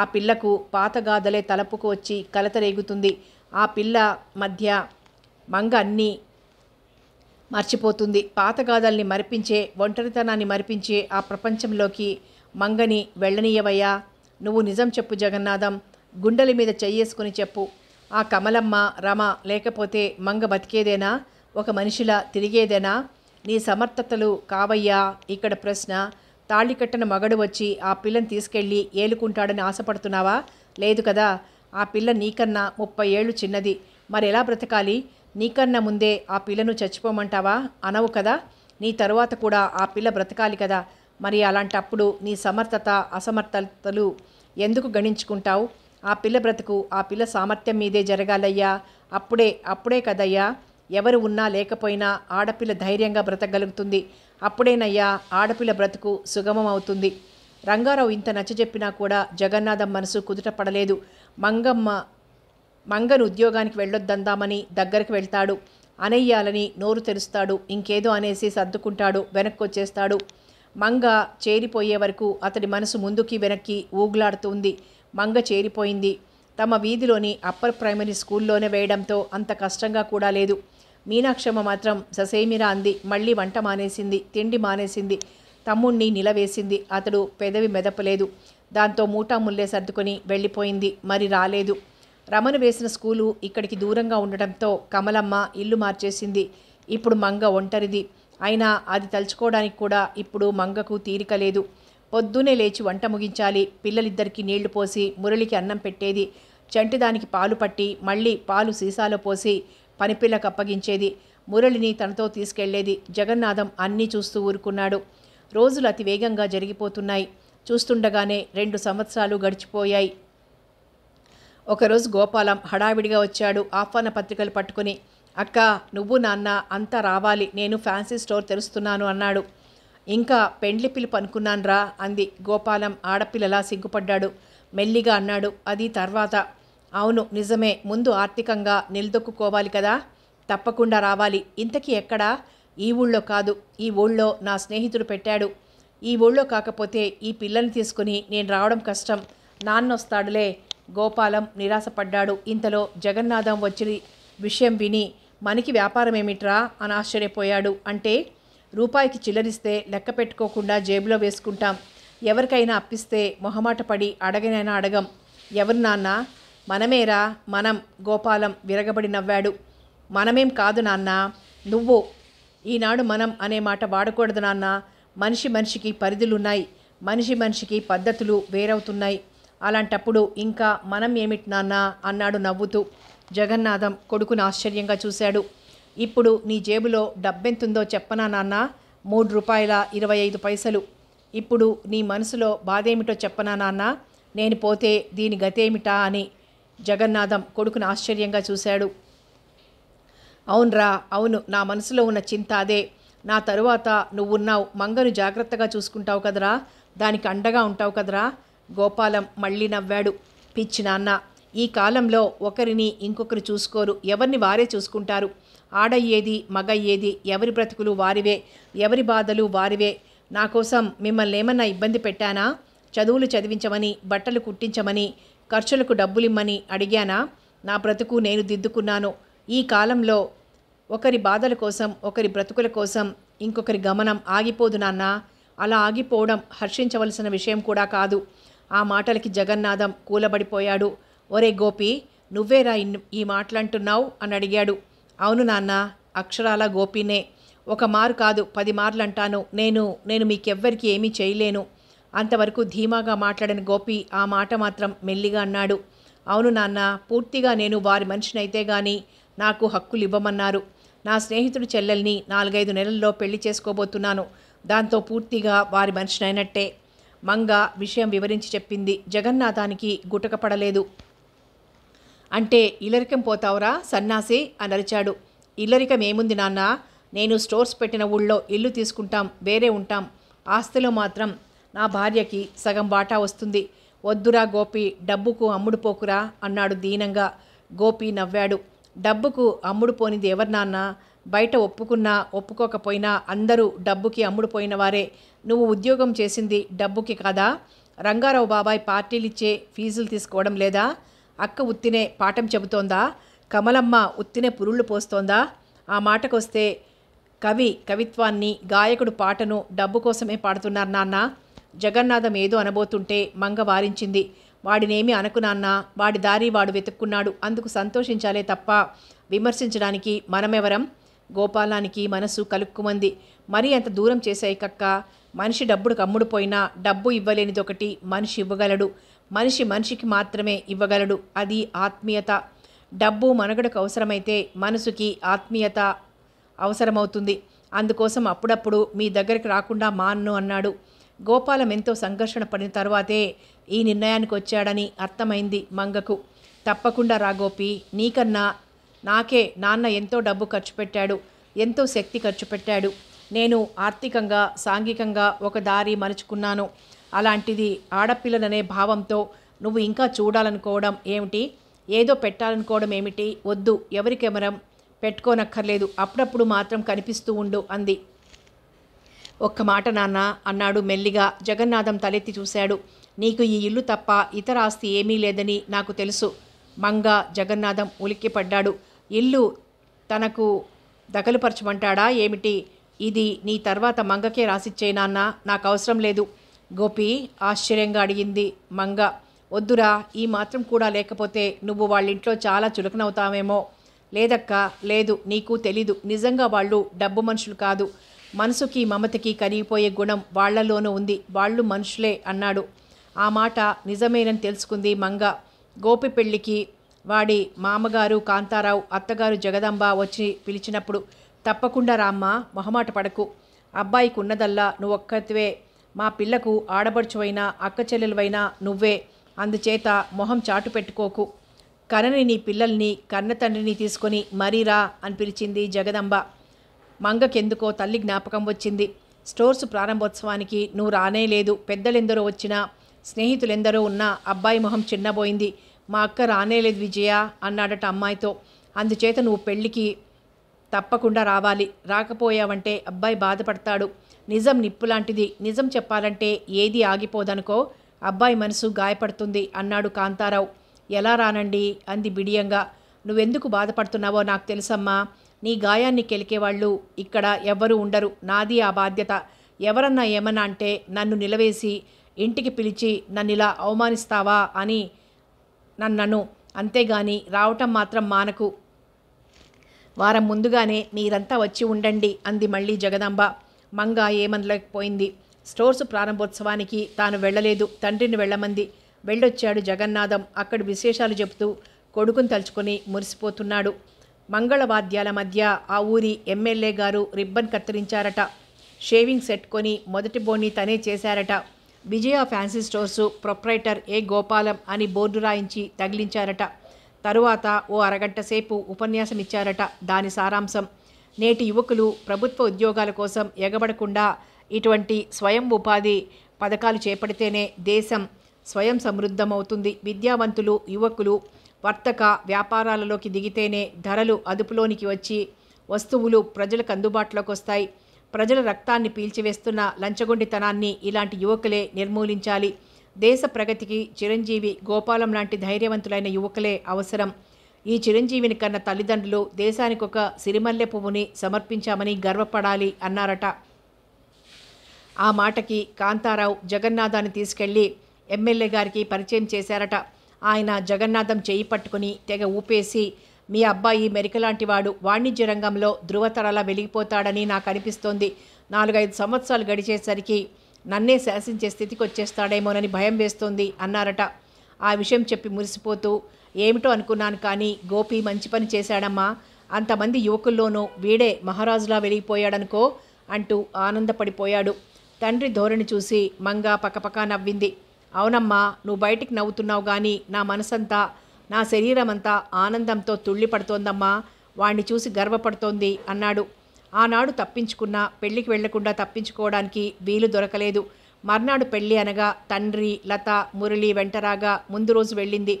ఆ పిల్లకు పాతగాదలే తలపుకు వచ్చి కలత రేగుతుంది ఆ పిల్ల మధ్య మంగ అన్నీ మర్చిపోతుంది పాతగాదల్ని మరిపించే ఒంటరితనాన్ని మరిపించే ఆ ప్రపంచంలోకి మంగని వెళ్ళనీయవయ్యా నువ్వు నిజం చెప్పు జగన్నాథం గుండెల మీద చెయ్యేసుకుని చెప్పు ఆ కమలమ్మ రమ లేకపోతే మంగ బతికేదేనా ఒక మనిషిలా తిరిగేదేనా నీ సమర్థతలు కావయ్యా ఇక్కడ ప్రశ్న తాళి కట్టిన మగడు వచ్చి ఆ పిల్లని తీసుకెళ్ళి ఏలుకుంటాడని ఆశపడుతున్నావా లేదు కదా ఆ పిల్ల నీకన్నా ముప్పై ఏళ్ళు చిన్నది మరి ఎలా బ్రతకాలి నీకన్నా ముందే ఆ పిల్లను చచ్చిపోమంటావా అనవు కదా నీ తరువాత కూడా ఆ పిల్ల బ్రతకాలి కదా మరి అలాంటప్పుడు నీ సమర్థత అసమర్థతలు ఎందుకు గణించుకుంటావు ఆ పిల్ల బ్రతుకు ఆ పిల్ల సామర్థ్యం మీదే జరగాలయ్యా అప్పుడే అప్పుడే కదయ్యా ఎవరు ఉన్నా లేకపోయినా ఆడపిల్ల ధైర్యంగా బ్రతకగలుగుతుంది అప్పుడేనయ్యా ఆడపిల్ల బ్రతుకు సుగమం అవుతుంది రంగారావు ఇంత నచ్చజెప్పినా కూడా జగన్నాథం మనసు కుదుట పడలేదు మంగమ్మ మంగను ఉద్యోగానికి వెళ్ళొద్దందామని దగ్గరికి వెళ్తాడు అనయ్యాలని నోరు తెరుస్తాడు ఇంకేదో అనేసి సర్దుకుంటాడు వెనక్కొచ్చేస్తాడు మంగ చేరిపోయే వరకు అతడి మనసు ముందుకి వెనక్కి ఊగులాడుతుంది మంగ చేరిపోయింది తమ వీధిలోని అప్పర్ ప్రైమరీ స్కూల్లోనే వేయడంతో అంత కష్టంగా కూడా లేదు మీనాక్షమ్మ మాత్రం ససేమిరా అంది మళ్ళీ వంట మానేసింది తిండి మానేసింది తమ్ముణ్ణి నిలవేసింది అతడు పెదవి మెదపలేదు దాంతో మూటా ముల్లే సర్దుకొని వెళ్ళిపోయింది మరి రాలేదు రమణ వేసిన స్కూలు ఇక్కడికి దూరంగా ఉండటంతో కమలమ్మ ఇల్లు మార్చేసింది ఇప్పుడు మంగ ఒంటరిది అయినా అది తలుచుకోవడానికి కూడా ఇప్పుడు మంగకు తీరిక లేదు పొద్దునే లేచి వంట ముగించాలి పిల్లలిద్దరికీ నీళ్లు పోసి మురళికి అన్నం పెట్టేది చంటిదానికి పాలు పట్టి మళ్ళీ పాలు సీసాలో పోసి పనిపిల్లకు అప్పగించేది మురళిని తనతో తీసుకెళ్లేది జగన్నాథం అన్నీ చూస్తూ ఊరుకున్నాడు రోజులు అతి వేగంగా జరిగిపోతున్నాయి చూస్తుండగానే రెండు సంవత్సరాలు గడిచిపోయాయి ఒకరోజు గోపాలం హడావిడిగా వచ్చాడు ఆహ్వాన పత్రికలు పట్టుకుని అక్క నువ్వు నాన్న అంతా రావాలి నేను ఫ్యాన్సీ స్టోర్ తెరుస్తున్నాను అన్నాడు ఇంకా పెండ్లి పిలుపు అనుకున్నాన్రా అంది గోపాలం ఆడపిల్లలా సిగ్గుపడ్డాడు మెల్లిగా అన్నాడు అది తర్వాత అవును నిజమే ముందు ఆర్థికంగా నిలదొక్కుకోవాలి కదా తప్పకుండా రావాలి ఇంతకీ ఎక్కడా ఈ ఊళ్ళో కాదు ఈ ఊళ్ళో నా స్నేహితుడు పెట్టాడు ఈ ఊళ్ళో కాకపోతే ఈ పిల్లని తీసుకుని నేను రావడం కష్టం నాన్నొస్తాడులే గోపాలం నిరాశపడ్డాడు ఇంతలో జగన్నాథం వచ్చి విషయం విని మనకి వ్యాపారం ఏమిట్రా అని ఆశ్చర్యపోయాడు అంటే రూపాయికి చిల్లరిస్తే లెక్క పెట్టుకోకుండా జేబులో వేసుకుంటాం ఎవరికైనా అప్పిస్తే మొహమాట పడి అడగనైనా అడగం ఎవరు నాన్న మనమేరా మనం గోపాలం విరగబడి నవ్వాడు మనమేం కాదు నాన్న నువ్వు ఈనాడు మనం అనే మాట వాడకూడదు నాన్న మనిషి మనిషికి పరిధులున్నాయి మనిషి మనిషికి పద్ధతులు వేరవుతున్నాయి అలాంటప్పుడు ఇంకా మనం ఏమిటి నాన్న అన్నాడు నవ్వుతూ జగన్నాథం కొడుకును ఆశ్చర్యంగా చూశాడు ఇప్పుడు నీ జేబులో డబ్బెంతుందో చెప్పనా నాన్న మూడు రూపాయల ఇరవై ఐదు పైసలు ఇప్పుడు నీ మనసులో బాధేమిటో చెప్పనా నాన్న నేను పోతే దీని గతేమిటా అని జగన్నాథం కొడుకును ఆశ్చర్యంగా చూశాడు అవునరా అవును నా మనసులో ఉన్న చింత అదే నా తరువాత నువ్వున్నావు మంగను జాగ్రత్తగా చూసుకుంటావు కదరా దానికి అండగా ఉంటావు కదరా గోపాలం మళ్ళీ నవ్వాడు పిచ్చి నాన్న ఈ కాలంలో ఒకరిని ఇంకొకరు చూసుకోరు ఎవరిని వారే చూసుకుంటారు ఆడయ్యేది మగయ్యేది ఎవరి బ్రతుకులు వారివే ఎవరి బాధలు వారివే నా కోసం మిమ్మల్ని ఏమన్నా ఇబ్బంది పెట్టానా చదువులు చదివించమని బట్టలు కుట్టించమని ఖర్చులకు డబ్బులిమ్మని అడిగానా నా బ్రతుకు నేను దిద్దుకున్నాను ఈ కాలంలో ఒకరి బాధల కోసం ఒకరి బ్రతుకుల కోసం ఇంకొకరి గమనం ఆగిపోదు నాన్న అలా ఆగిపోవడం హర్షించవలసిన విషయం కూడా కాదు ఆ మాటలకి జగన్నాథం కూలబడిపోయాడు ఒరే గోపి నువ్వేరా ఈ మాటలంటున్నావు అని అడిగాడు అవును నాన్న అక్షరాల గోపినే ఒక మారు కాదు పది మార్లు అంటాను నేను నేను మీకెవ్వరికి ఏమీ చేయలేను అంతవరకు ధీమాగా మాట్లాడిన గోపి ఆ మాట మాత్రం మెల్లిగా అన్నాడు అవును నాన్న పూర్తిగా నేను వారి మనిషినైతే గాని నాకు హక్కులు ఇవ్వమన్నారు నా స్నేహితుడు చెల్లెల్ని నాలుగైదు నెలల్లో పెళ్లి చేసుకోబోతున్నాను దాంతో పూర్తిగా వారి మనిషినైనట్టే మంగ విషయం వివరించి చెప్పింది జగన్నాథానికి గుటక పడలేదు అంటే ఇల్లరికం పోతావురా సన్నాసి అని అరిచాడు ఇల్లరికం ఏముంది నాన్న నేను స్టోర్స్ పెట్టిన ఊళ్ళో ఇల్లు తీసుకుంటాం వేరే ఉంటాం ఆస్తిలో మాత్రం నా భార్యకి సగం బాటా వస్తుంది వద్దురా గోపి డబ్బుకు అమ్ముడు పోకురా అన్నాడు దీనంగా గోపి నవ్వాడు డబ్బుకు అమ్ముడు పోనిది ఎవరినాన్నా బయట ఒప్పుకున్నా ఒప్పుకోకపోయినా అందరూ డబ్బుకి అమ్ముడుపోయిన వారే నువ్వు ఉద్యోగం చేసింది డబ్బుకి కాదా రంగారావు బాబాయ్ పార్టీలిచ్చే ఫీజులు తీసుకోవడం లేదా అక్క ఉత్తినే పాఠం చెబుతోందా కమలమ్మ ఉత్తినే పురుళ్ళు పోస్తోందా ఆ మాటకొస్తే కవి కవిత్వాన్ని గాయకుడు పాటను డబ్బు కోసమే పాడుతున్నారు నాన్న జగన్నాథం ఏదో అనబోతుంటే మంగ వారించింది వాడినేమి అనుకున్నాన్నా వాడి దారి వాడు వెతుక్కున్నాడు అందుకు సంతోషించాలే తప్ప విమర్శించడానికి మనమెవరం గోపాలానికి మనసు కలుక్కుమంది మరీ అంత దూరం చేశాయి కక్క మనిషి డబ్బుడు పోయినా డబ్బు ఇవ్వలేనిదొకటి మనిషి ఇవ్వగలడు మనిషి మనిషికి మాత్రమే ఇవ్వగలడు అది ఆత్మీయత డబ్బు మనుగడకు అవసరమైతే మనసుకి ఆత్మీయత అవసరమవుతుంది అందుకోసం అప్పుడప్పుడు మీ దగ్గరికి రాకుండా మాన్ను అన్నాడు గోపాలం ఎంతో సంఘర్షణ పడిన తర్వాతే ఈ నిర్ణయానికి వచ్చాడని అర్థమైంది మంగకు తప్పకుండా రాగోపి నీకన్నా నాకే నాన్న ఎంతో డబ్బు ఖర్చు పెట్టాడు ఎంతో శక్తి ఖర్చు పెట్టాడు నేను ఆర్థికంగా సాంఘికంగా ఒక దారి మలుచుకున్నాను అలాంటిది ఆడపిల్లలనే భావంతో నువ్వు ఇంకా చూడాలనుకోవడం ఏమిటి ఏదో పెట్టాలనుకోవడం ఏమిటి వద్దు ఎవరికెమరం పెట్టుకోనక్కర్లేదు అప్పుడప్పుడు మాత్రం కనిపిస్తూ ఉండు అంది ఒక్క మాట నాన్న అన్నాడు మెల్లిగా జగన్నాథం తలెత్తి చూశాడు నీకు ఈ ఇల్లు తప్ప ఇతర ఆస్తి ఏమీ లేదని నాకు తెలుసు మంగ జగన్నాథం ఉలిక్కిపడ్డాడు ఇల్లు తనకు దగలుపరచమంటాడా ఏమిటి ఇది నీ తర్వాత మంగకే రాసిచ్చే నాన్న నాకు అవసరం లేదు గోపి ఆశ్చర్యంగా అడిగింది మంగ వద్దురా ఈ మాత్రం కూడా లేకపోతే నువ్వు వాళ్ళింట్లో చాలా చులకనవుతావేమో లేదక్కా లేదు నీకు తెలీదు నిజంగా వాళ్ళు డబ్బు మనుషులు కాదు మనసుకి మమతకి కరిగిపోయే గుణం వాళ్లలోనూ ఉంది వాళ్ళు మనుషులే అన్నాడు ఆ మాట నిజమేనని తెలుసుకుంది మంగ గోపి పెళ్లికి వాడి మామగారు కాంతారావు అత్తగారు జగదంబ వచ్చి పిలిచినప్పుడు తప్పకుండా రామ్మ మొహమాట పడకు అబ్బాయికి ఉన్నదల్లా నువ్వు మా పిల్లకు ఆడబడుచువైనా అక్క చెల్లెలువైనా నువ్వే అందుచేత మొహం చాటు పెట్టుకోకు కనని నీ పిల్లల్ని కన్నతండ్రిని తీసుకొని మరీరా అని పిలిచింది జగదంబ మంగకెందుకో తల్లి జ్ఞాపకం వచ్చింది స్టోర్స్ ప్రారంభోత్సవానికి నువ్వు రానే లేదు పెద్దలెందరో వచ్చినా స్నేహితులెందరో ఉన్నా అబ్బాయి మొహం చిన్నబోయింది మా అక్క రానేలేదు విజయ అన్నాడట అమ్మాయితో అందుచేత నువ్వు పెళ్ళికి తప్పకుండా రావాలి రాకపోయావంటే అబ్బాయి బాధపడతాడు నిజం నిప్పు లాంటిది నిజం చెప్పాలంటే ఏది ఆగిపోదనుకో అబ్బాయి మనసు గాయపడుతుంది అన్నాడు కాంతారావు ఎలా రానండి అంది బిడియంగా నువ్వెందుకు బాధపడుతున్నావో నాకు తెలుసమ్మా నీ గాయాన్ని కెలికేవాళ్ళు ఇక్కడ ఎవ్వరూ ఉండరు నాది ఆ బాధ్యత ఎవరన్నా ఏమన్నా అంటే నన్ను నిలవేసి ఇంటికి పిలిచి నన్ను ఇలా అవమానిస్తావా అని నన్నను అంతేగాని రావటం మాత్రం మానకు వారం ముందుగానే మీరంతా వచ్చి ఉండండి అంది మళ్ళీ జగదాంబ మంగ ఏమనలేకపోయింది స్టోర్స్ ప్రారంభోత్సవానికి తాను వెళ్ళలేదు తండ్రిని వెళ్ళమంది వెళ్ళొచ్చాడు జగన్నాథం అక్కడి విశేషాలు చెబుతూ కొడుకును తలుచుకొని మురిసిపోతున్నాడు మంగళవాద్యాల మధ్య ఆ ఊరి ఎమ్మెల్యే గారు రిబ్బన్ కత్తిరించారట షేవింగ్ సెట్ కొని మొదటి బోని తనే చేశారట Vijaya fancy stores proprietor A Gopalam అని బోర్డు రాయించి తగిలించారట తరువాత ఓ అరగంట సేపు ఉపన్యాసమిచ్చారట దాని సారాంశం నేటి యువకులు ప్రభుత్వ ఉద్యోగాల కోసం ఎగబడకుండా ఇటువంటి స్వయం ఉపాధి పథకాలు చేపడితేనే దేశం స్వయం సమృద్ధమవుతుంది విద్యావంతులు యువకులు వర్తక వ్యాపారాలలోకి దిగితేనే ధరలు అదుపులోనికి వచ్చి వస్తువులు ప్రజలకు అందుబాటులోకి వస్తాయి ప్రజల రక్తాన్ని పీల్చివేస్తున్న లంచగొండితనాన్ని ఇలాంటి యువకులే నిర్మూలించాలి దేశ ప్రగతికి చిరంజీవి గోపాలం లాంటి ధైర్యవంతులైన యువకులే అవసరం ఈ చిరంజీవిని కన్న తల్లిదండ్రులు దేశానికి ఒక సిరిమల్లె పువ్వుని సమర్పించామని గర్వపడాలి అన్నారట ఆ మాటకి కాంతారావు జగన్నాథాన్ని తీసుకెళ్లి ఎమ్మెల్యే గారికి పరిచయం చేశారట ఆయన జగన్నాథం చేయి పట్టుకుని తెగ ఊపేసి మీ అబ్బాయి మెరికలాంటి వాడు వాణిజ్య రంగంలో ధృవతరలా వెలిగిపోతాడని నాకు అనిపిస్తోంది నాలుగైదు సంవత్సరాలు గడిచేసరికి నన్నే శాసించే స్థితికి వచ్చేస్తాడేమోనని భయం వేస్తోంది అన్నారట ఆ విషయం చెప్పి మురిసిపోతూ ఏమిటో అనుకున్నాను కానీ గోపి మంచి పని చేశాడమ్మా అంతమంది యువకుల్లోనూ వీడే మహారాజులా వెలిగిపోయాడనుకో అంటూ ఆనందపడిపోయాడు తండ్రి ధోరణి చూసి మంగా పకపకా నవ్వింది అవునమ్మా నువ్వు బయటికి నవ్వుతున్నావు కానీ నా మనసంతా నా శరీరమంతా ఆనందంతో తుళ్ళిపడుతోందమ్మా వాణ్ణి చూసి గర్వపడుతోంది అన్నాడు ఆనాడు తప్పించుకున్న పెళ్లికి వెళ్లకుండా తప్పించుకోవడానికి వీలు దొరకలేదు మర్నాడు పెళ్లి అనగా తండ్రి లత మురళి వెంటరాగా ముందు రోజు వెళ్ళింది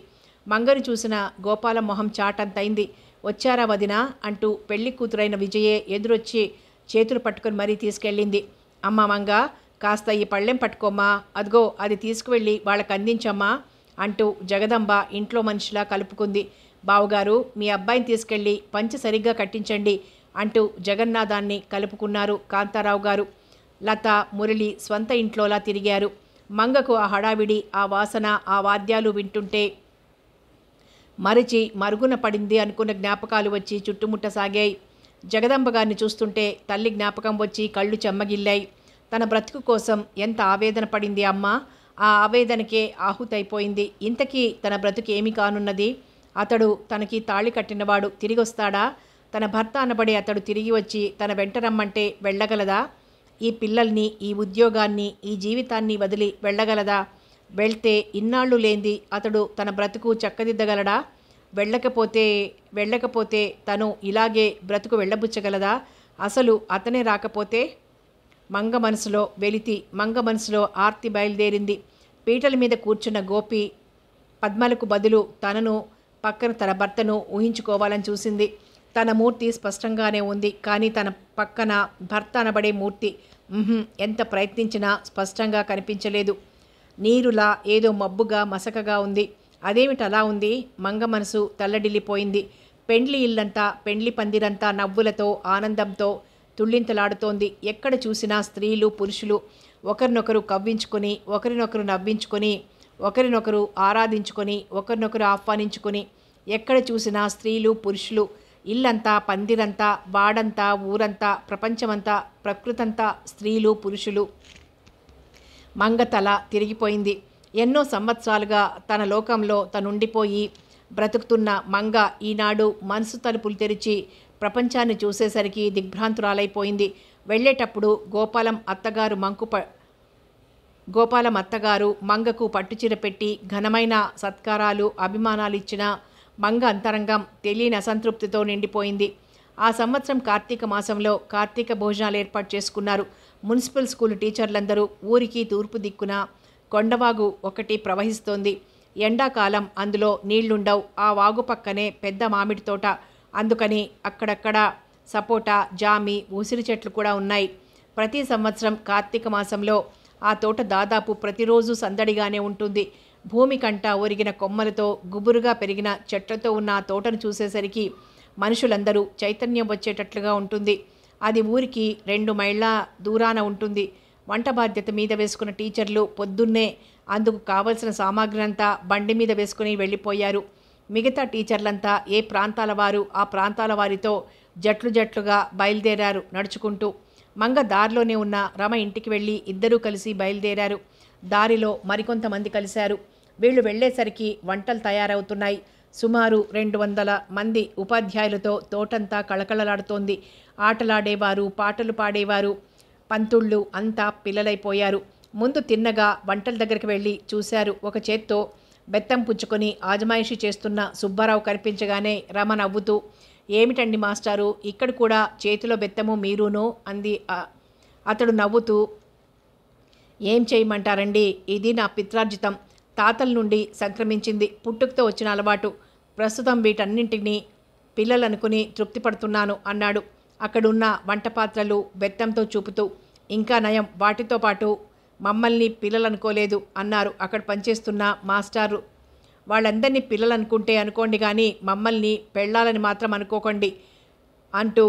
మంగరు చూసిన గోపాల మొహం చాటంతైంది వచ్చారా వదిన అంటూ పెళ్లి కూతురైన విజయే ఎదురొచ్చి చేతులు పట్టుకొని మరీ తీసుకెళ్ళింది అమ్మ మంగ కాస్త ఈ పళ్ళెం పట్టుకోమా అదిగో అది తీసుకువెళ్ళి వాళ్ళకి అందించమ్మా అంటూ జగదంబ ఇంట్లో మనిషిలా కలుపుకుంది బావుగారు మీ అబ్బాయిని తీసుకెళ్ళి పంచి సరిగ్గా కట్టించండి అంటూ జగన్నాథాన్ని కలుపుకున్నారు కాంతారావు గారు లత మురళి స్వంత ఇంట్లోలా తిరిగారు మంగకు ఆ హడావిడి ఆ వాసన ఆ వాద్యాలు వింటుంటే మరిచి మరుగున పడింది అనుకున్న జ్ఞాపకాలు వచ్చి చుట్టుముట్టసాగాయి జగదంబ గారిని చూస్తుంటే తల్లి జ్ఞాపకం వచ్చి కళ్ళు చెమ్మగిల్లాయి తన బ్రతుకు కోసం ఎంత ఆవేదన పడింది అమ్మ ఆ ఆవేదనకే ఆహుతైపోయింది ఇంతకీ తన బ్రతుకు ఏమి కానున్నది అతడు తనకి తాళి కట్టినవాడు తిరిగొస్తాడా తన భర్త అనబడే అతడు తిరిగి వచ్చి తన వెంట రమ్మంటే వెళ్ళగలదా ఈ పిల్లల్ని ఈ ఉద్యోగాన్ని ఈ జీవితాన్ని వదిలి వెళ్ళగలదా వెళ్తే ఇన్నాళ్ళు లేంది అతడు తన బ్రతుకు చక్కదిద్దగలడా వెళ్ళకపోతే వెళ్ళకపోతే తను ఇలాగే బ్రతుకు వెళ్ళబుచ్చగలదా అసలు అతనే రాకపోతే మంగ మనసులో వెలితి మంగ మనసులో ఆర్తి బయలుదేరింది పీటల మీద కూర్చున్న గోపి పద్మలకు బదులు తనను పక్కన తన భర్తను ఊహించుకోవాలని చూసింది తన మూర్తి స్పష్టంగానే ఉంది కానీ తన పక్కన భర్త అనబడే మూర్తి ఎంత ప్రయత్నించినా స్పష్టంగా కనిపించలేదు నీరులా ఏదో మబ్బుగా మసకగా ఉంది అదేమిటి అలా ఉంది మంగ మనసు తల్లడిల్లిపోయింది పెండ్లి ఇల్లంతా పెండ్లి పందిరంతా నవ్వులతో ఆనందంతో తుళ్ళింతలాడుతోంది ఎక్కడ చూసినా స్త్రీలు పురుషులు ఒకరినొకరు కవ్వించుకొని ఒకరినొకరు నవ్వించుకొని ఒకరినొకరు ఆరాధించుకొని ఒకరినొకరు ఆహ్వానించుకొని ఎక్కడ చూసినా స్త్రీలు పురుషులు ఇల్లంతా పందిరంతా వాడంతా ఊరంతా ప్రపంచమంతా ప్రకృతంతా స్త్రీలు పురుషులు మంగతల తిరిగిపోయింది ఎన్నో సంవత్సరాలుగా తన లోకంలో తనుండిపోయి బ్రతుకుతున్న మంగ ఈనాడు మనసు తలుపులు తెరిచి ప్రపంచాన్ని చూసేసరికి దిగ్భ్రాంతురాలైపోయింది వెళ్ళేటప్పుడు గోపాలం అత్తగారు మంకు ప గోపాలం అత్తగారు మంగకు పట్టుచీర పెట్టి ఘనమైన సత్కారాలు అభిమానాలు ఇచ్చిన మంగ అంతరంగం తెలియని అసంతృప్తితో నిండిపోయింది ఆ సంవత్సరం కార్తీక మాసంలో కార్తీక భోజనాలు ఏర్పాటు చేసుకున్నారు మున్సిపల్ స్కూల్ టీచర్లందరూ ఊరికి తూర్పు దిక్కున కొండవాగు ఒకటి ప్రవహిస్తోంది ఎండాకాలం అందులో నీళ్లుండవు ఆ వాగు పక్కనే పెద్ద మామిడి తోట అందుకని అక్కడక్కడ సపోటా జామి ఉసిరి చెట్లు కూడా ఉన్నాయి ప్రతి సంవత్సరం కార్తీక మాసంలో ఆ తోట దాదాపు ప్రతిరోజు సందడిగానే ఉంటుంది భూమి కంట ఒరిగిన కొమ్మలతో గుబురుగా పెరిగిన చెట్లతో ఉన్న ఆ తోటను చూసేసరికి మనుషులందరూ చైతన్యం వచ్చేటట్లుగా ఉంటుంది అది ఊరికి రెండు మైళ్ళ దూరాన ఉంటుంది వంట బాధ్యత మీద వేసుకున్న టీచర్లు పొద్దున్నే అందుకు కావలసిన సామాగ్రి అంతా బండి మీద వేసుకుని వెళ్ళిపోయారు మిగతా టీచర్లంతా ఏ ప్రాంతాల వారు ఆ ప్రాంతాల వారితో జట్లు జట్లుగా బయలుదేరారు నడుచుకుంటూ మంగ దారిలోనే ఉన్న రమ ఇంటికి వెళ్ళి ఇద్దరూ కలిసి బయలుదేరారు దారిలో మరికొంతమంది కలిశారు వీళ్ళు వెళ్ళేసరికి వంటలు తయారవుతున్నాయి సుమారు రెండు వందల మంది ఉపాధ్యాయులతో తోటంతా కళకళలాడుతోంది ఆటలాడేవారు పాటలు పాడేవారు పంతుళ్ళు అంతా పిల్లలైపోయారు ముందు తిన్నగా వంటల దగ్గరికి వెళ్ళి చూశారు ఒక చేత్తో బెత్తం పుచ్చుకొని ఆజమాయిషి చేస్తున్న సుబ్బారావు కనిపించగానే రమ నవ్వుతూ ఏమిటండి మాస్టారు ఇక్కడ కూడా చేతిలో బెత్తము మీరును అంది అతడు నవ్వుతూ ఏం చేయమంటారండి ఇది నా పిత్రార్జితం తాతల నుండి సంక్రమించింది పుట్టుకతో వచ్చిన అలవాటు ప్రస్తుతం వీటన్నింటినీ పిల్లలనుకుని తృప్తి పడుతున్నాను అన్నాడు అక్కడున్న వంట పాత్రలు బెత్తంతో చూపుతూ ఇంకా నయం వాటితో పాటు మమ్మల్ని పిల్లలనుకోలేదు అన్నారు అక్కడ పనిచేస్తున్న మాస్టారు వాళ్ళందరినీ పిల్లలనుకుంటే అనుకోండి కానీ మమ్మల్ని పెళ్ళాలని మాత్రం అనుకోకండి అంటూ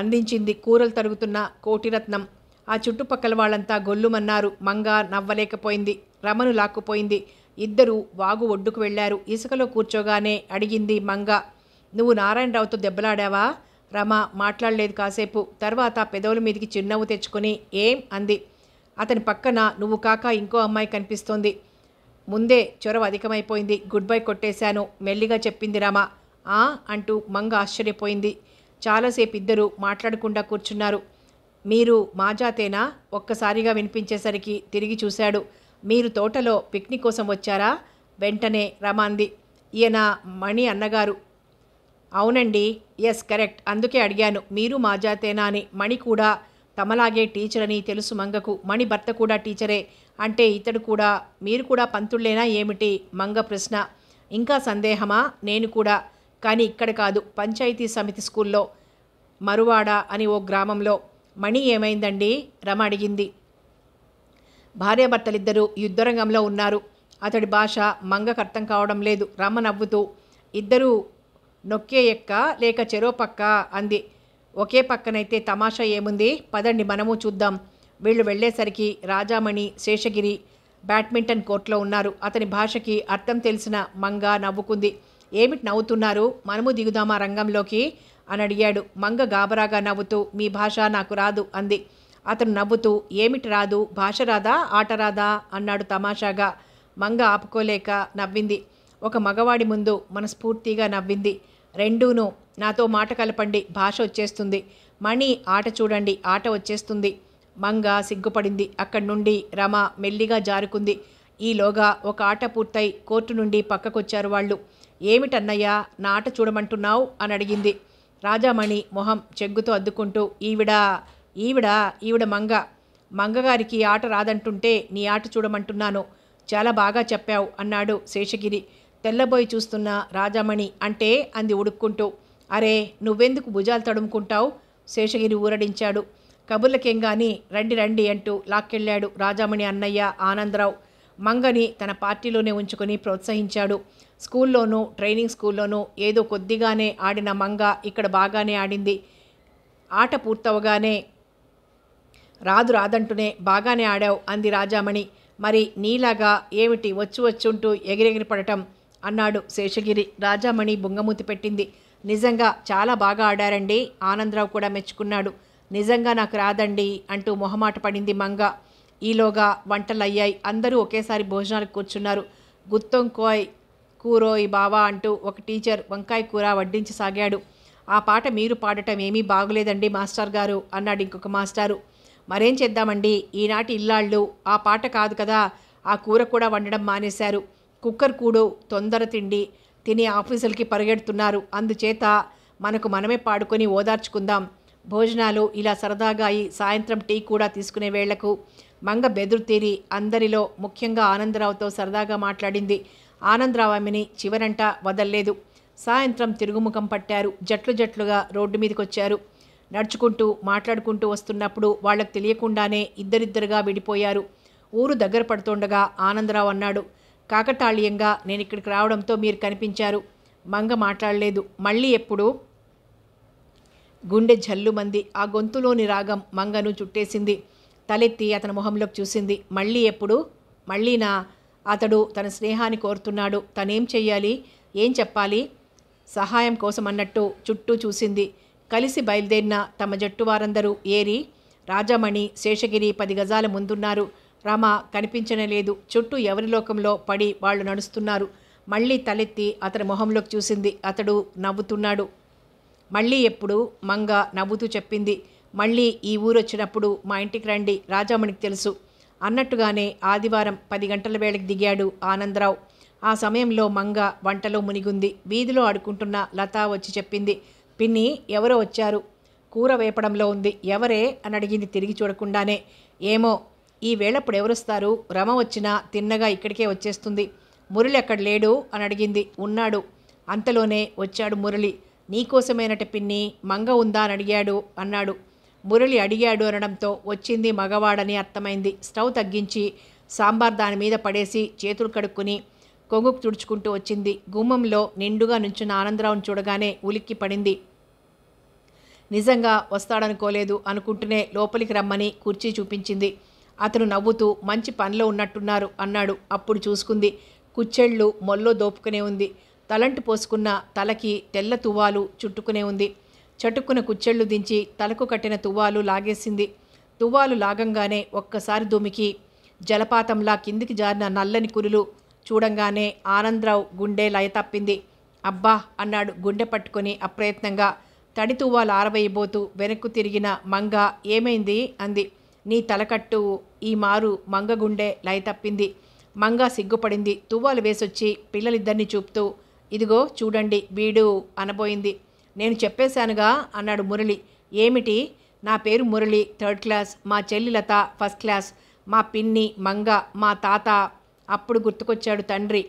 అందించింది కూరలు తరుగుతున్న కోటిరత్నం ఆ చుట్టుపక్కల వాళ్ళంతా గొల్లుమన్నారు మంగ నవ్వలేకపోయింది రమను లాక్కుపోయింది ఇద్దరు వాగు ఒడ్డుకు వెళ్లారు ఇసుకలో కూర్చోగానే అడిగింది మంగ నువ్వు నారాయణరావుతో దెబ్బలాడావా రమ మాట్లాడలేదు కాసేపు తర్వాత పెదవుల మీదకి చిరునవ్వు తెచ్చుకొని ఏం అంది అతని పక్కన నువ్వు కాక ఇంకో అమ్మాయి కనిపిస్తోంది ముందే చొరవ అధికమైపోయింది గుడ్ బై కొట్టేశాను మెల్లిగా చెప్పింది రమ ఆ అంటూ మంగ ఆశ్చర్యపోయింది చాలాసేపు ఇద్దరు మాట్లాడకుండా కూర్చున్నారు మీరు మాజాతేనా ఒక్కసారిగా వినిపించేసరికి తిరిగి చూశాడు మీరు తోటలో పిక్నిక్ కోసం వచ్చారా వెంటనే రమాంది ఈయన మణి అన్నగారు అవునండి ఎస్ కరెక్ట్ అందుకే అడిగాను మీరు మా జాతేనా అని మణి కూడా తమలాగే టీచర్ అని తెలుసు మంగకు మణి భర్త కూడా టీచరే అంటే ఇతడు కూడా మీరు కూడా పంతుళ్ళేనా ఏమిటి మంగ ప్రశ్న ఇంకా సందేహమా నేను కూడా కానీ ఇక్కడ కాదు పంచాయతీ సమితి స్కూల్లో మరువాడ అని ఓ గ్రామంలో మణి ఏమైందండి రమ అడిగింది భార్యాభర్తలిద్దరూ యుద్ధరంగంలో ఉన్నారు అతడి భాష మంగకు అర్థం కావడం లేదు రమ నవ్వుతూ ఇద్దరూ నొక్కే ఎక్క లేక చెరో పక్క అంది ఒకే పక్కనైతే తమాషా ఏముంది పదండి మనము చూద్దాం వీళ్ళు వెళ్ళేసరికి రాజామణి శేషగిరి బ్యాడ్మింటన్ కోర్టులో ఉన్నారు అతని భాషకి అర్థం తెలిసిన మంగ నవ్వుకుంది ఏమిటి నవ్వుతున్నారు మనము దిగుదామా రంగంలోకి అని అడిగాడు మంగ గాబరాగా నవ్వుతూ మీ భాష నాకు రాదు అంది అతను నవ్వుతూ ఏమిటి రాదు భాష రాదా ఆట రాదా అన్నాడు తమాషాగా మంగ ఆపుకోలేక నవ్వింది ఒక మగవాడి ముందు మనస్ఫూర్తిగా నవ్వింది రెండూను నాతో మాట కలపండి భాష వచ్చేస్తుంది మణి ఆట చూడండి ఆట వచ్చేస్తుంది మంగ సిగ్గుపడింది అక్కడి నుండి రమ మెల్లిగా జారుకుంది ఈలోగా ఒక ఆట పూర్తయి కోర్టు నుండి పక్కకొచ్చారు వాళ్ళు ఏమిటన్నయ్యా నా ఆట చూడమంటున్నావు అని అడిగింది రాజామణి మొహం చెగ్గుతో అద్దుకుంటూ ఈవిడ ఈవిడ ఈవిడ మంగ మంగగారికి ఆట రాదంటుంటే నీ ఆట చూడమంటున్నాను చాలా బాగా చెప్పావు అన్నాడు శేషగిరి తెల్లబోయి చూస్తున్న రాజామణి అంటే అంది ఉడుక్కుంటూ అరే నువ్వెందుకు భుజాలు తడుముకుంటావు శేషగిరి ఊరడించాడు కబుర్లకేం గాని రండి రండి అంటూ లాక్కెళ్ళాడు రాజామణి అన్నయ్య ఆనందరావు మంగని తన పార్టీలోనే ఉంచుకొని ప్రోత్సహించాడు స్కూల్లోనూ ట్రైనింగ్ స్కూల్లోనూ ఏదో కొద్దిగానే ఆడిన మంగ ఇక్కడ బాగానే ఆడింది ఆట పూర్తవగానే రాదు రాదంటూనే బాగానే ఆడావు అంది రాజామణి మరి నీలాగా ఏమిటి వచ్చు వచ్చుంటూ ఎగిరెగిరి పడటం అన్నాడు శేషగిరి రాజామణి బొంగమూతి పెట్టింది నిజంగా చాలా బాగా ఆడారండి ఆనందరావు కూడా మెచ్చుకున్నాడు నిజంగా నాకు రాదండి అంటూ మొహమాట పడింది మంగ ఈలోగా వంటలయ్యాయి అందరూ ఒకేసారి భోజనాలకు కూర్చున్నారు గుత్తొంకోయ్ కూరోయ్ బావా అంటూ ఒక టీచర్ వంకాయ కూర వడ్డించి సాగాడు ఆ పాట మీరు పాడటం ఏమీ బాగులేదండి మాస్టర్ గారు అన్నాడు ఇంకొక మాస్టారు మరేం చేద్దామండి ఈనాటి ఇల్లాళ్ళు ఆ పాట కాదు కదా ఆ కూర కూడా వండడం మానేశారు కుక్కర్ కూడు తొందర తిండి తిని ఆఫీసులకి పరిగెడుతున్నారు అందుచేత మనకు మనమే పాడుకొని ఓదార్చుకుందాం భోజనాలు ఇలా సరదాగా అయి సాయంత్రం టీ కూడా తీసుకునే వేళ్లకు మంగ బెదురు తీరి అందరిలో ముఖ్యంగా ఆనందరావుతో సరదాగా మాట్లాడింది ఆనందరావు ఆమెని చివరంట వదల్లేదు సాయంత్రం తిరుగుముఖం పట్టారు జట్లు జట్లుగా రోడ్డు మీదకొచ్చారు నడుచుకుంటూ మాట్లాడుకుంటూ వస్తున్నప్పుడు వాళ్ళకు తెలియకుండానే ఇద్దరిద్దరుగా విడిపోయారు ఊరు దగ్గర పడుతుండగా ఆనందరావు అన్నాడు కాకతాళీయంగా నేను ఇక్కడికి రావడంతో మీరు కనిపించారు మంగ మాట్లాడలేదు మళ్ళీ ఎప్పుడు గుండె మంది ఆ గొంతులోని రాగం మంగను చుట్టేసింది తలెత్తి అతని మొహంలోకి చూసింది మళ్ళీ ఎప్పుడు మళ్ళీనా అతడు తన స్నేహాన్ని కోరుతున్నాడు తనేం చెయ్యాలి ఏం చెప్పాలి సహాయం కోసం అన్నట్టు చుట్టూ చూసింది కలిసి బయలుదేరిన తమ జట్టు వారందరూ ఏరి రాజమణి శేషగిరి పది గజాల ముందున్నారు రమ కనిపించనే లేదు చుట్టూ ఎవరి లోకంలో పడి వాళ్ళు నడుస్తున్నారు మళ్ళీ తలెత్తి అతని మొహంలోకి చూసింది అతడు నవ్వుతున్నాడు మళ్ళీ ఎప్పుడు మంగ నవ్వుతూ చెప్పింది మళ్ళీ ఈ ఊరు వచ్చినప్పుడు మా ఇంటికి రండి రాజామణికి తెలుసు అన్నట్టుగానే ఆదివారం పది గంటల వేళకి దిగాడు ఆనందరావు ఆ సమయంలో మంగ వంటలో మునిగుంది వీధిలో ఆడుకుంటున్న లత వచ్చి చెప్పింది పిన్ని ఎవరో వచ్చారు కూర వేపడంలో ఉంది ఎవరే అని అడిగింది తిరిగి చూడకుండానే ఏమో ఈ వేళప్పుడు ఎవరొస్తారు రమ వచ్చినా తిన్నగా ఇక్కడికే వచ్చేస్తుంది మురళి అక్కడ లేడు అని అడిగింది ఉన్నాడు అంతలోనే వచ్చాడు మురళి నీకోసమైనట పిన్ని మంగ ఉందా అని అడిగాడు అన్నాడు మురళి అడిగాడు అనడంతో వచ్చింది మగవాడని అర్థమైంది స్టవ్ తగ్గించి సాంబార్ దాని మీద పడేసి చేతులు కడుక్కుని కొంగుకు తుడుచుకుంటూ వచ్చింది గుమ్మంలో నిండుగా నుంచున్న ఆనందరావును చూడగానే ఉలిక్కి పడింది నిజంగా వస్తాడనుకోలేదు అనుకుంటూనే లోపలికి రమ్మని కుర్చీ చూపించింది అతను నవ్వుతూ మంచి పనిలో ఉన్నట్టున్నారు అన్నాడు అప్పుడు చూసుకుంది కుచ్చెళ్ళు మొల్లో దోపుకునే ఉంది తలంటు పోసుకున్న తలకి తెల్ల తువ్వాలు చుట్టుకునే ఉంది చటుక్కున కుచ్చెళ్ళు దించి తలకు కట్టిన తువ్వాలు లాగేసింది తువ్వాలు లాగంగానే ఒక్కసారి దుమికి జలపాతంలా కిందికి జారిన నల్లని కురులు చూడంగానే ఆనందరావు గుండె లయ తప్పింది అబ్బా అన్నాడు గుండె పట్టుకొని అప్రయత్నంగా తడి తువ్వాలు ఆరవేయబోతూ వెనక్కు తిరిగిన మంగ ఏమైంది అంది నీ తలకట్టు ఈ మారు మంగగుండె లయ తప్పింది మంగ సిగ్గుపడింది తువ్వాలు వేసొచ్చి పిల్లలిద్దరిని చూపుతూ ఇదిగో చూడండి వీడు అనబోయింది నేను చెప్పేశానుగా అన్నాడు మురళి ఏమిటి నా పేరు మురళి థర్డ్ క్లాస్ మా చెల్లి లత ఫస్ట్ క్లాస్ మా పిన్ని మంగ మా తాత అప్పుడు గుర్తుకొచ్చాడు తండ్రి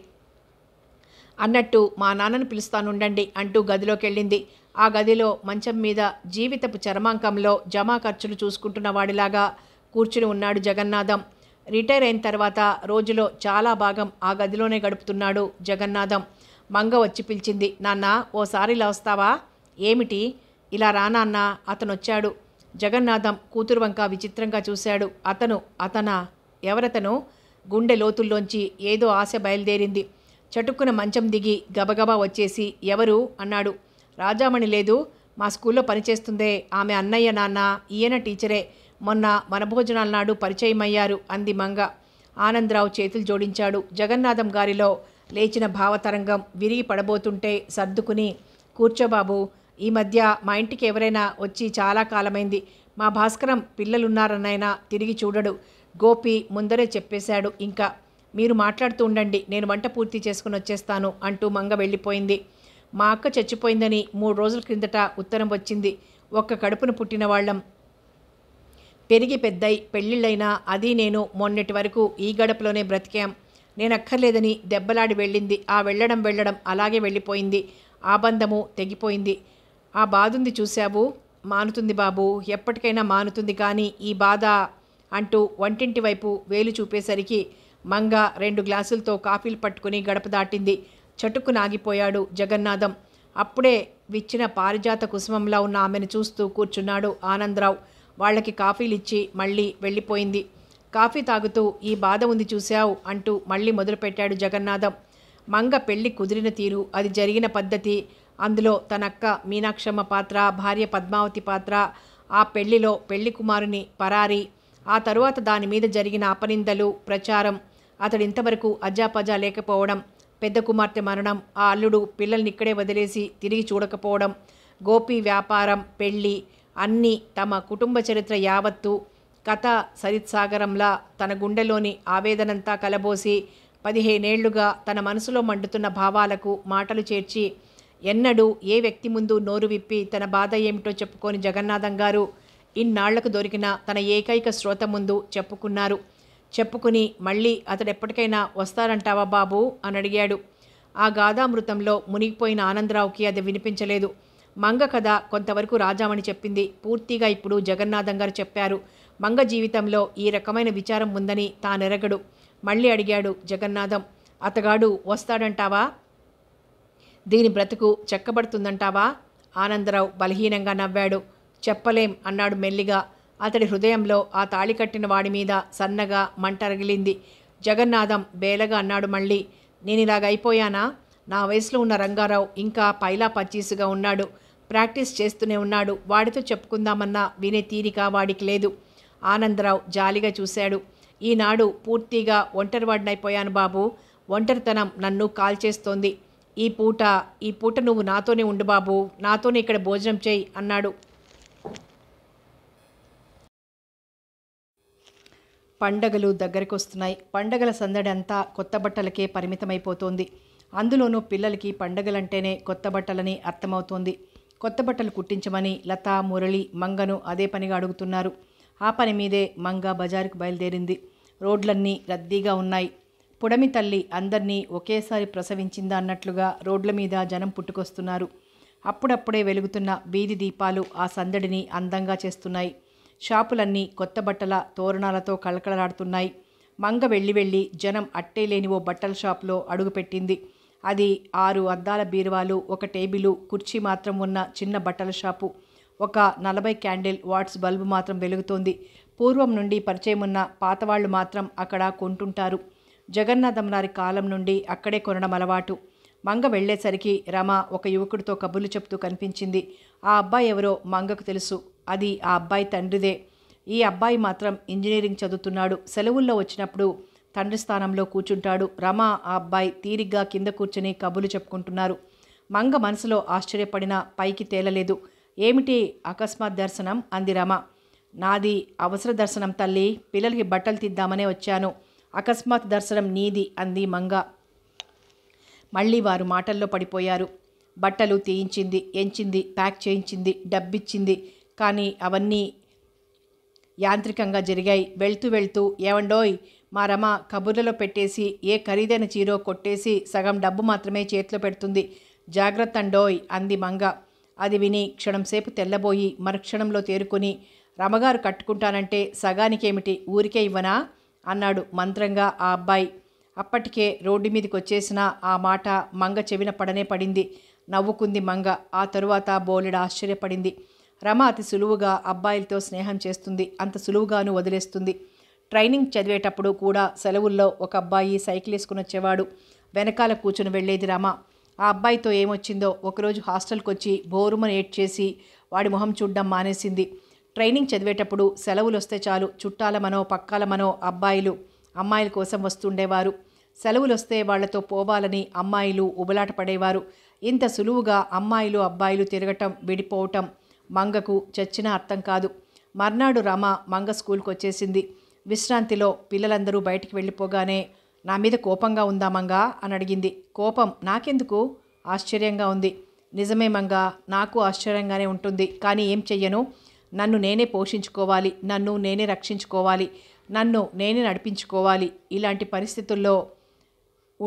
అన్నట్టు మా నాన్నను పిలుస్తానుండండి అంటూ గదిలోకి వెళ్ళింది ఆ గదిలో మంచం మీద జీవితపు చర్మాంకంలో జమా ఖర్చులు చూసుకుంటున్న వాడిలాగా కూర్చుని ఉన్నాడు జగన్నాథం రిటైర్ అయిన తర్వాత రోజులో చాలా భాగం ఆ గదిలోనే గడుపుతున్నాడు జగన్నాథం మంగ వచ్చి పిలిచింది నాన్న ఓసారి ఇలా వస్తావా ఏమిటి ఇలా రానాన్న అతను వచ్చాడు జగన్నాథం కూతురు వంక విచిత్రంగా చూశాడు అతను అతన ఎవరతను గుండె లోతుల్లోంచి ఏదో ఆశ బయలుదేరింది చటుక్కున మంచం దిగి గబగబా వచ్చేసి ఎవరు అన్నాడు రాజామణి లేదు మా స్కూల్లో పనిచేస్తుందే ఆమె అన్నయ్య నాన్న ఈయన టీచరే మొన్న వనభోజనాల నాడు పరిచయమయ్యారు అంది మంగ ఆనందరావు చేతులు జోడించాడు జగన్నాథం గారిలో లేచిన భావతరంగం విరిగి పడబోతుంటే సర్దుకుని కూర్చోబాబు ఈ మధ్య మా ఇంటికి ఎవరైనా వచ్చి చాలా కాలమైంది మా భాస్కరం పిల్లలున్నారన్నైనా తిరిగి చూడడు గోపి ముందరే చెప్పేశాడు ఇంకా మీరు మాట్లాడుతూ ఉండండి నేను వంట పూర్తి చేసుకుని వచ్చేస్తాను అంటూ మంగ వెళ్ళిపోయింది మా అక్క చచ్చిపోయిందని మూడు రోజుల క్రిందట ఉత్తరం వచ్చింది ఒక్క కడుపును పుట్టిన వాళ్ళం పెరిగి పెద్దై పెళ్ళిళ్ళైనా అది నేను మొన్నటి వరకు ఈ గడపలోనే బ్రతికాం నేనక్కర్లేదని దెబ్బలాడి వెళ్ళింది ఆ వెళ్ళడం వెళ్ళడం అలాగే వెళ్ళిపోయింది ఆ బంధము తెగిపోయింది ఆ బాధుంది చూశావు మానుతుంది బాబు ఎప్పటికైనా మానుతుంది కానీ ఈ బాధ అంటూ వంటింటి వైపు వేలు చూపేసరికి మంగ రెండు గ్లాసులతో కాఫీలు పట్టుకుని గడప దాటింది చటుక్కు నాగిపోయాడు జగన్నాథం అప్పుడే విచ్చిన పారిజాత కుసుమంలా ఉన్న ఆమెను చూస్తూ కూర్చున్నాడు ఆనందరావు వాళ్ళకి కాఫీలు ఇచ్చి మళ్ళీ వెళ్ళిపోయింది కాఫీ తాగుతూ ఈ బాధ ఉంది చూశావు అంటూ మళ్ళీ మొదలుపెట్టాడు జగన్నాథం మంగ పెళ్లి కుదిరిన తీరు అది జరిగిన పద్ధతి అందులో తన అక్క మీనాక్షమ్మ పాత్ర భార్య పద్మావతి పాత్ర ఆ పెళ్లిలో పెళ్లి కుమారుని పరారి ఆ తరువాత దాని మీద జరిగిన అపనిందలు ప్రచారం అతడు ఇంతవరకు అజాపజా లేకపోవడం పెద్ద కుమార్తె మరణం ఆ అల్లుడు పిల్లల్ని ఇక్కడే వదిలేసి తిరిగి చూడకపోవడం గోపి వ్యాపారం పెళ్ళి అన్ని తమ కుటుంబ చరిత్ర యావత్తు కథ సరిత్సాగరంలా తన గుండెలోని ఆవేదనంతా కలబోసి పదిహేనేళ్లుగా తన మనసులో మండుతున్న భావాలకు మాటలు చేర్చి ఎన్నడూ ఏ వ్యక్తి ముందు నోరు విప్పి తన బాధ ఏమిటో చెప్పుకొని జగన్నాథం గారు ఇన్నాళ్లకు దొరికిన తన ఏకైక శ్రోత ముందు చెప్పుకున్నారు చెప్పుకుని మళ్ళీ అతడు ఎప్పటికైనా వస్తారంటావా బాబు అని అడిగాడు ఆ గాథామృతంలో మునిగిపోయిన ఆనందరావుకి అది వినిపించలేదు మంగ కథ కొంతవరకు రాజామణి చెప్పింది పూర్తిగా ఇప్పుడు జగన్నాథం గారు చెప్పారు మంగ జీవితంలో ఈ రకమైన విచారం ఉందని తానెరగడు మళ్ళీ అడిగాడు జగన్నాథం అతగాడు వస్తాడంటావా దీని బ్రతుకు చెక్కబడుతుందంటావా ఆనందరావు బలహీనంగా నవ్వాడు చెప్పలేం అన్నాడు మెల్లిగా అతడి హృదయంలో ఆ తాళి కట్టిన వాడి మీద సన్నగా మంటరగిలింది జగన్నాథం బేలగా అన్నాడు మళ్ళీ నేను ఇలాగైపోయానా నా వయసులో ఉన్న రంగారావు ఇంకా పైలా పచ్చీసుగా ఉన్నాడు ప్రాక్టీస్ చేస్తూనే ఉన్నాడు వాడితో చెప్పుకుందామన్నా వినే తీరిక వాడికి లేదు ఆనందరావు జాలిగా చూశాడు ఈనాడు పూర్తిగా ఒంటరివాడినైపోయాను బాబు ఒంటరితనం నన్ను కాల్చేస్తోంది ఈ పూట ఈ పూట నువ్వు నాతోనే ఉండు బాబు నాతోనే ఇక్కడ భోజనం చేయి అన్నాడు పండగలు దగ్గరికి వస్తున్నాయి పండగల సందడి అంతా కొత్త బట్టలకే పరిమితమైపోతోంది అందులోనూ పిల్లలకి పండగలంటేనే కొత్త బట్టలని అర్థమవుతోంది కొత్త బట్టలు కుట్టించమని లత మురళి మంగను అదే పనిగా అడుగుతున్నారు ఆ పని మీదే మంగ బజారుకు బయలుదేరింది రోడ్లన్నీ రద్దీగా ఉన్నాయి పుడమి తల్లి అందరినీ ఒకేసారి ప్రసవించిందా అన్నట్లుగా రోడ్ల మీద జనం పుట్టుకొస్తున్నారు అప్పుడప్పుడే వెలుగుతున్న బీది దీపాలు ఆ సందడిని అందంగా చేస్తున్నాయి షాపులన్నీ కొత్త బట్టల తోరణాలతో కళకళలాడుతున్నాయి మంగ వెళ్ళి వెళ్ళి జనం అట్టేలేని ఓ బట్టల షాప్లో అడుగుపెట్టింది అది ఆరు అద్దాల బీరువాలు ఒక టేబులు కుర్చీ మాత్రం ఉన్న చిన్న బట్టల షాపు ఒక నలభై క్యాండిల్ వాట్స్ బల్బు మాత్రం వెలుగుతోంది పూర్వం నుండి పరిచయం ఉన్న పాతవాళ్లు మాత్రం అక్కడ కొంటుంటారు జగన్నాథంనారి కాలం నుండి అక్కడే కొనడం అలవాటు మంగ వెళ్లేసరికి రమ ఒక యువకుడితో కబుర్లు చెప్తూ కనిపించింది ఆ అబ్బాయి ఎవరో మంగకు తెలుసు అది ఆ అబ్బాయి తండ్రిదే ఈ అబ్బాయి మాత్రం ఇంజనీరింగ్ చదువుతున్నాడు సెలవుల్లో వచ్చినప్పుడు తండ్రి స్థానంలో కూర్చుంటాడు రమ ఆ అబ్బాయి తీరిగ్గా కింద కూర్చుని కబులు చెప్పుకుంటున్నారు మంగ మనసులో ఆశ్చర్యపడినా పైకి తేలలేదు ఏమిటి అకస్మాత్ దర్శనం అంది రమ నాది అవసర దర్శనం తల్లి పిల్లలకి బట్టలు తిద్దామనే వచ్చాను అకస్మాత్ దర్శనం నీది అంది మంగ మళ్ళీ వారు మాటల్లో పడిపోయారు బట్టలు తీయించింది ఎంచింది ప్యాక్ చేయించింది డబ్బిచ్చింది కానీ అవన్నీ యాంత్రికంగా జరిగాయి వెళ్తూ వెళ్తూ ఏమండోయ్ మా రమ కబుర్లలో పెట్టేసి ఏ ఖరీదైన చీరో కొట్టేసి సగం డబ్బు మాత్రమే చేతిలో పెడుతుంది జాగ్రత్త అండోయ్ అంది మంగ అది విని క్షణంసేపు తెల్లబోయి మరుక్షణంలో తేరుకుని రమగారు కట్టుకుంటానంటే సగానికేమిటి ఊరికే ఇవ్వనా అన్నాడు మంత్రంగా ఆ అబ్బాయి అప్పటికే రోడ్డు మీదకి వచ్చేసిన ఆ మాట మంగ చెవిన పడనే పడింది నవ్వుకుంది మంగ ఆ తరువాత బోలెడు ఆశ్చర్యపడింది రమ అతి సులువుగా అబ్బాయిలతో స్నేహం చేస్తుంది అంత సులువుగాను వదిలేస్తుంది ట్రైనింగ్ చదివేటప్పుడు కూడా సెలవుల్లో ఒక అబ్బాయి సైకిల్ వేసుకుని వచ్చేవాడు వెనకాల కూర్చుని వెళ్ళేది రామ ఆ అబ్బాయితో ఏమొచ్చిందో ఒకరోజు హాస్టల్కి వచ్చి బోరుమని ఏడ్ చేసి వాడి మొహం చూడడం మానేసింది ట్రైనింగ్ చదివేటప్పుడు సెలవులు వస్తే చాలు చుట్టాల మనో పక్కాల మనో అబ్బాయిలు అమ్మాయిల కోసం వస్తుండేవారు సెలవులు వస్తే వాళ్లతో పోవాలని అమ్మాయిలు ఉబలాట పడేవారు ఇంత సులువుగా అమ్మాయిలు అబ్బాయిలు తిరగటం విడిపోవటం మంగకు చచ్చినా అర్థం కాదు మర్నాడు రామ మంగ స్కూల్కి వచ్చేసింది విశ్రాంతిలో పిల్లలందరూ బయటికి వెళ్ళిపోగానే నా మీద కోపంగా ఉందామంగా అని అడిగింది కోపం నాకెందుకు ఆశ్చర్యంగా ఉంది నిజమే మంగా నాకు ఆశ్చర్యంగానే ఉంటుంది కానీ ఏం చెయ్యను నన్ను నేనే పోషించుకోవాలి నన్ను నేనే రక్షించుకోవాలి నన్ను నేనే నడిపించుకోవాలి ఇలాంటి పరిస్థితుల్లో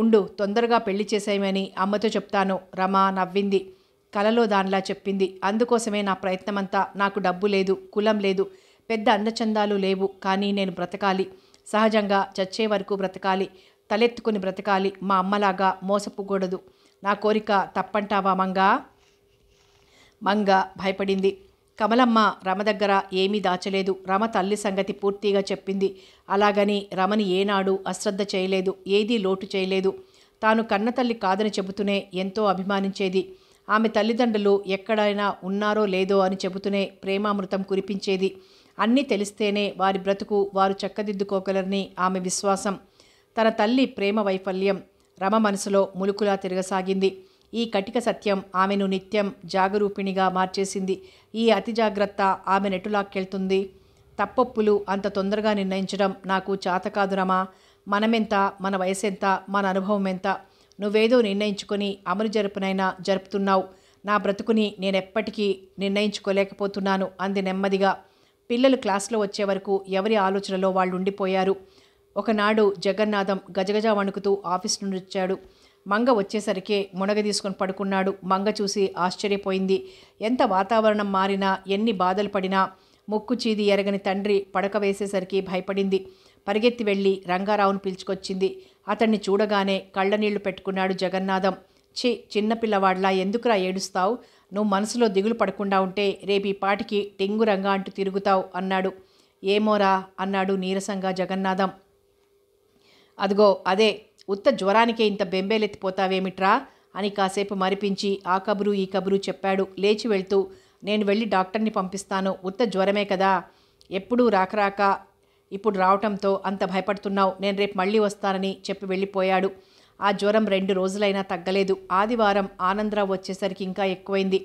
ఉండు తొందరగా పెళ్లి చేసేయమని అమ్మతో చెప్తాను రమా నవ్వింది కలలో దానిలా చెప్పింది అందుకోసమే నా ప్రయత్నమంతా నాకు డబ్బు లేదు కులం లేదు పెద్ద అందచందాలు లేవు కానీ నేను బ్రతకాలి సహజంగా చచ్చే వరకు బ్రతకాలి తలెత్తుకుని బ్రతకాలి మా అమ్మలాగా మోసపోకూడదు నా కోరిక తప్పంటావా మంగా మంగ భయపడింది కమలమ్మ రమ దగ్గర ఏమీ దాచలేదు రమ తల్లి సంగతి పూర్తిగా చెప్పింది అలాగని రమని ఏనాడు అశ్రద్ధ చేయలేదు ఏదీ లోటు చేయలేదు తాను కన్నతల్లి కాదని చెబుతూనే ఎంతో అభిమానించేది ఆమె తల్లిదండ్రులు ఎక్కడైనా ఉన్నారో లేదో అని చెబుతూనే ప్రేమామృతం కురిపించేది అన్నీ తెలిస్తేనే వారి బ్రతుకు వారు చక్కదిద్దుకోగలరని ఆమె విశ్వాసం తన తల్లి ప్రేమ వైఫల్యం రమ మనసులో ములుకులా తిరగసాగింది ఈ కటిక సత్యం ఆమెను నిత్యం జాగరూపిణిగా మార్చేసింది ఈ అతి జాగ్రత్త ఆమె నెటులాక్కెళ్తుంది తప్పొప్పులు అంత తొందరగా నిర్ణయించడం నాకు చాతకాదు రమా మనమెంత మన వయసెంత మన అనుభవం ఎంత నువ్వేదో నిర్ణయించుకొని అమలు జరుపునైనా జరుపుతున్నావు నా బ్రతుకుని నేనెప్పటికీ నిర్ణయించుకోలేకపోతున్నాను అంది నెమ్మదిగా పిల్లలు క్లాస్లో వచ్చే వరకు ఎవరి ఆలోచనలో వాళ్ళు ఉండిపోయారు ఒకనాడు జగన్నాథం గజగజ వణుకుతూ ఆఫీస్ నుండి వచ్చాడు మంగ వచ్చేసరికే మునగ తీసుకొని పడుకున్నాడు మంగ చూసి ఆశ్చర్యపోయింది ఎంత వాతావరణం మారినా ఎన్ని బాధలు పడినా ముక్కు చీది ఎరగని తండ్రి పడక వేసేసరికి భయపడింది పరిగెత్తి వెళ్ళి రంగారావును పిలుచుకొచ్చింది అతన్ని చూడగానే కళ్ళనీళ్లు పెట్టుకున్నాడు జగన్నాథం ఛీ చిన్నపిల్లవాడ్లా ఎందుకురా ఏడుస్తావు నువ్వు మనసులో దిగులు పడకుండా ఉంటే రేపీ పాటికి రంగా అంటూ తిరుగుతావు అన్నాడు ఏమోరా అన్నాడు నీరసంగా జగన్నాథం అదిగో అదే ఉత్త జ్వరానికే ఇంత బెంబేలెత్తిపోతావేమిట్రా అని కాసేపు మరిపించి ఆ కబురు ఈ కబురు చెప్పాడు లేచి వెళ్తూ నేను వెళ్ళి డాక్టర్ని పంపిస్తాను ఉత్త జ్వరమే కదా ఎప్పుడూ రాకరాక ఇప్పుడు రావటంతో అంత భయపడుతున్నావు నేను రేపు మళ్ళీ వస్తానని చెప్పి వెళ్ళిపోయాడు ఆ జ్వరం రెండు రోజులైనా తగ్గలేదు ఆదివారం ఆనందరావు వచ్చేసరికి ఇంకా ఎక్కువైంది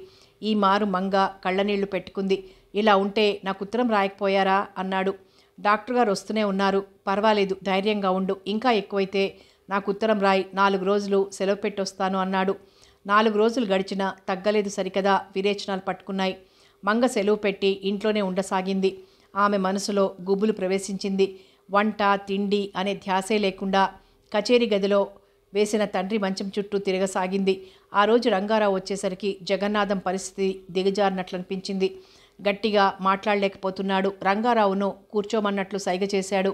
ఈ మారు మంగ కళ్ళనీళ్లు పెట్టుకుంది ఇలా ఉంటే నాకు ఉత్తరం రాయకపోయారా అన్నాడు డాక్టర్ గారు వస్తూనే ఉన్నారు పర్వాలేదు ధైర్యంగా ఉండు ఇంకా ఎక్కువైతే నాకు ఉత్తరం రాయి నాలుగు రోజులు సెలవు పెట్టొస్తాను అన్నాడు నాలుగు రోజులు గడిచినా తగ్గలేదు సరికదా విరేచనాలు పట్టుకున్నాయి మంగ సెలవు పెట్టి ఇంట్లోనే ఉండసాగింది ఆమె మనసులో గుబులు ప్రవేశించింది వంట తిండి అనే ధ్యాసే లేకుండా కచేరీ గదిలో వేసిన తండ్రి మంచం చుట్టూ తిరగసాగింది ఆ రోజు రంగారావు వచ్చేసరికి జగన్నాథం పరిస్థితి దిగజారినట్లనిపించింది గట్టిగా మాట్లాడలేకపోతున్నాడు రంగారావును కూర్చోమన్నట్లు సైగ చేశాడు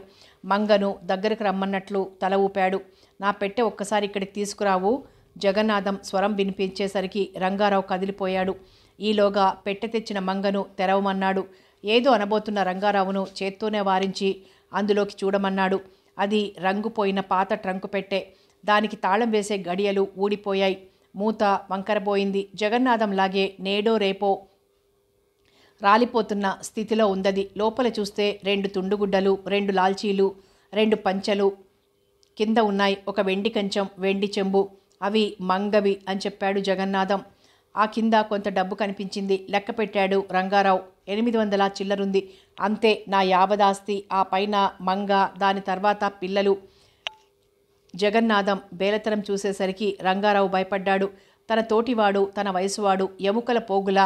మంగను దగ్గరకు రమ్మన్నట్లు తల ఊపాడు నా పెట్టె ఒక్కసారి ఇక్కడికి తీసుకురావు జగన్నాథం స్వరం వినిపించేసరికి రంగారావు కదిలిపోయాడు ఈలోగా పెట్టె తెచ్చిన మంగను తెరవమన్నాడు ఏదో అనబోతున్న రంగారావును చేత్తోనే వారించి అందులోకి చూడమన్నాడు అది రంగుపోయిన పాత ట్రంకు పెట్టే దానికి తాళం వేసే గడియలు ఊడిపోయాయి మూత వంకరపోయింది జగన్నాథంలాగే నేడో రేపో రాలిపోతున్న స్థితిలో ఉందది లోపల చూస్తే రెండు తుండుగుడ్డలు రెండు లాల్చీలు రెండు పంచెలు కింద ఉన్నాయి ఒక వెండి కంచం వెండి చెంబు అవి మంగవి అని చెప్పాడు జగన్నాథం ఆ కింద కొంత డబ్బు కనిపించింది లెక్క పెట్టాడు రంగారావు ఎనిమిది వందల చిల్లరుంది అంతే నా యావదాస్తి ఆ పైన మంగ దాని తర్వాత పిల్లలు జగన్నాథం బేలతనం చూసేసరికి రంగారావు భయపడ్డాడు తన తోటివాడు తన వయసువాడు ఎముకల పోగులా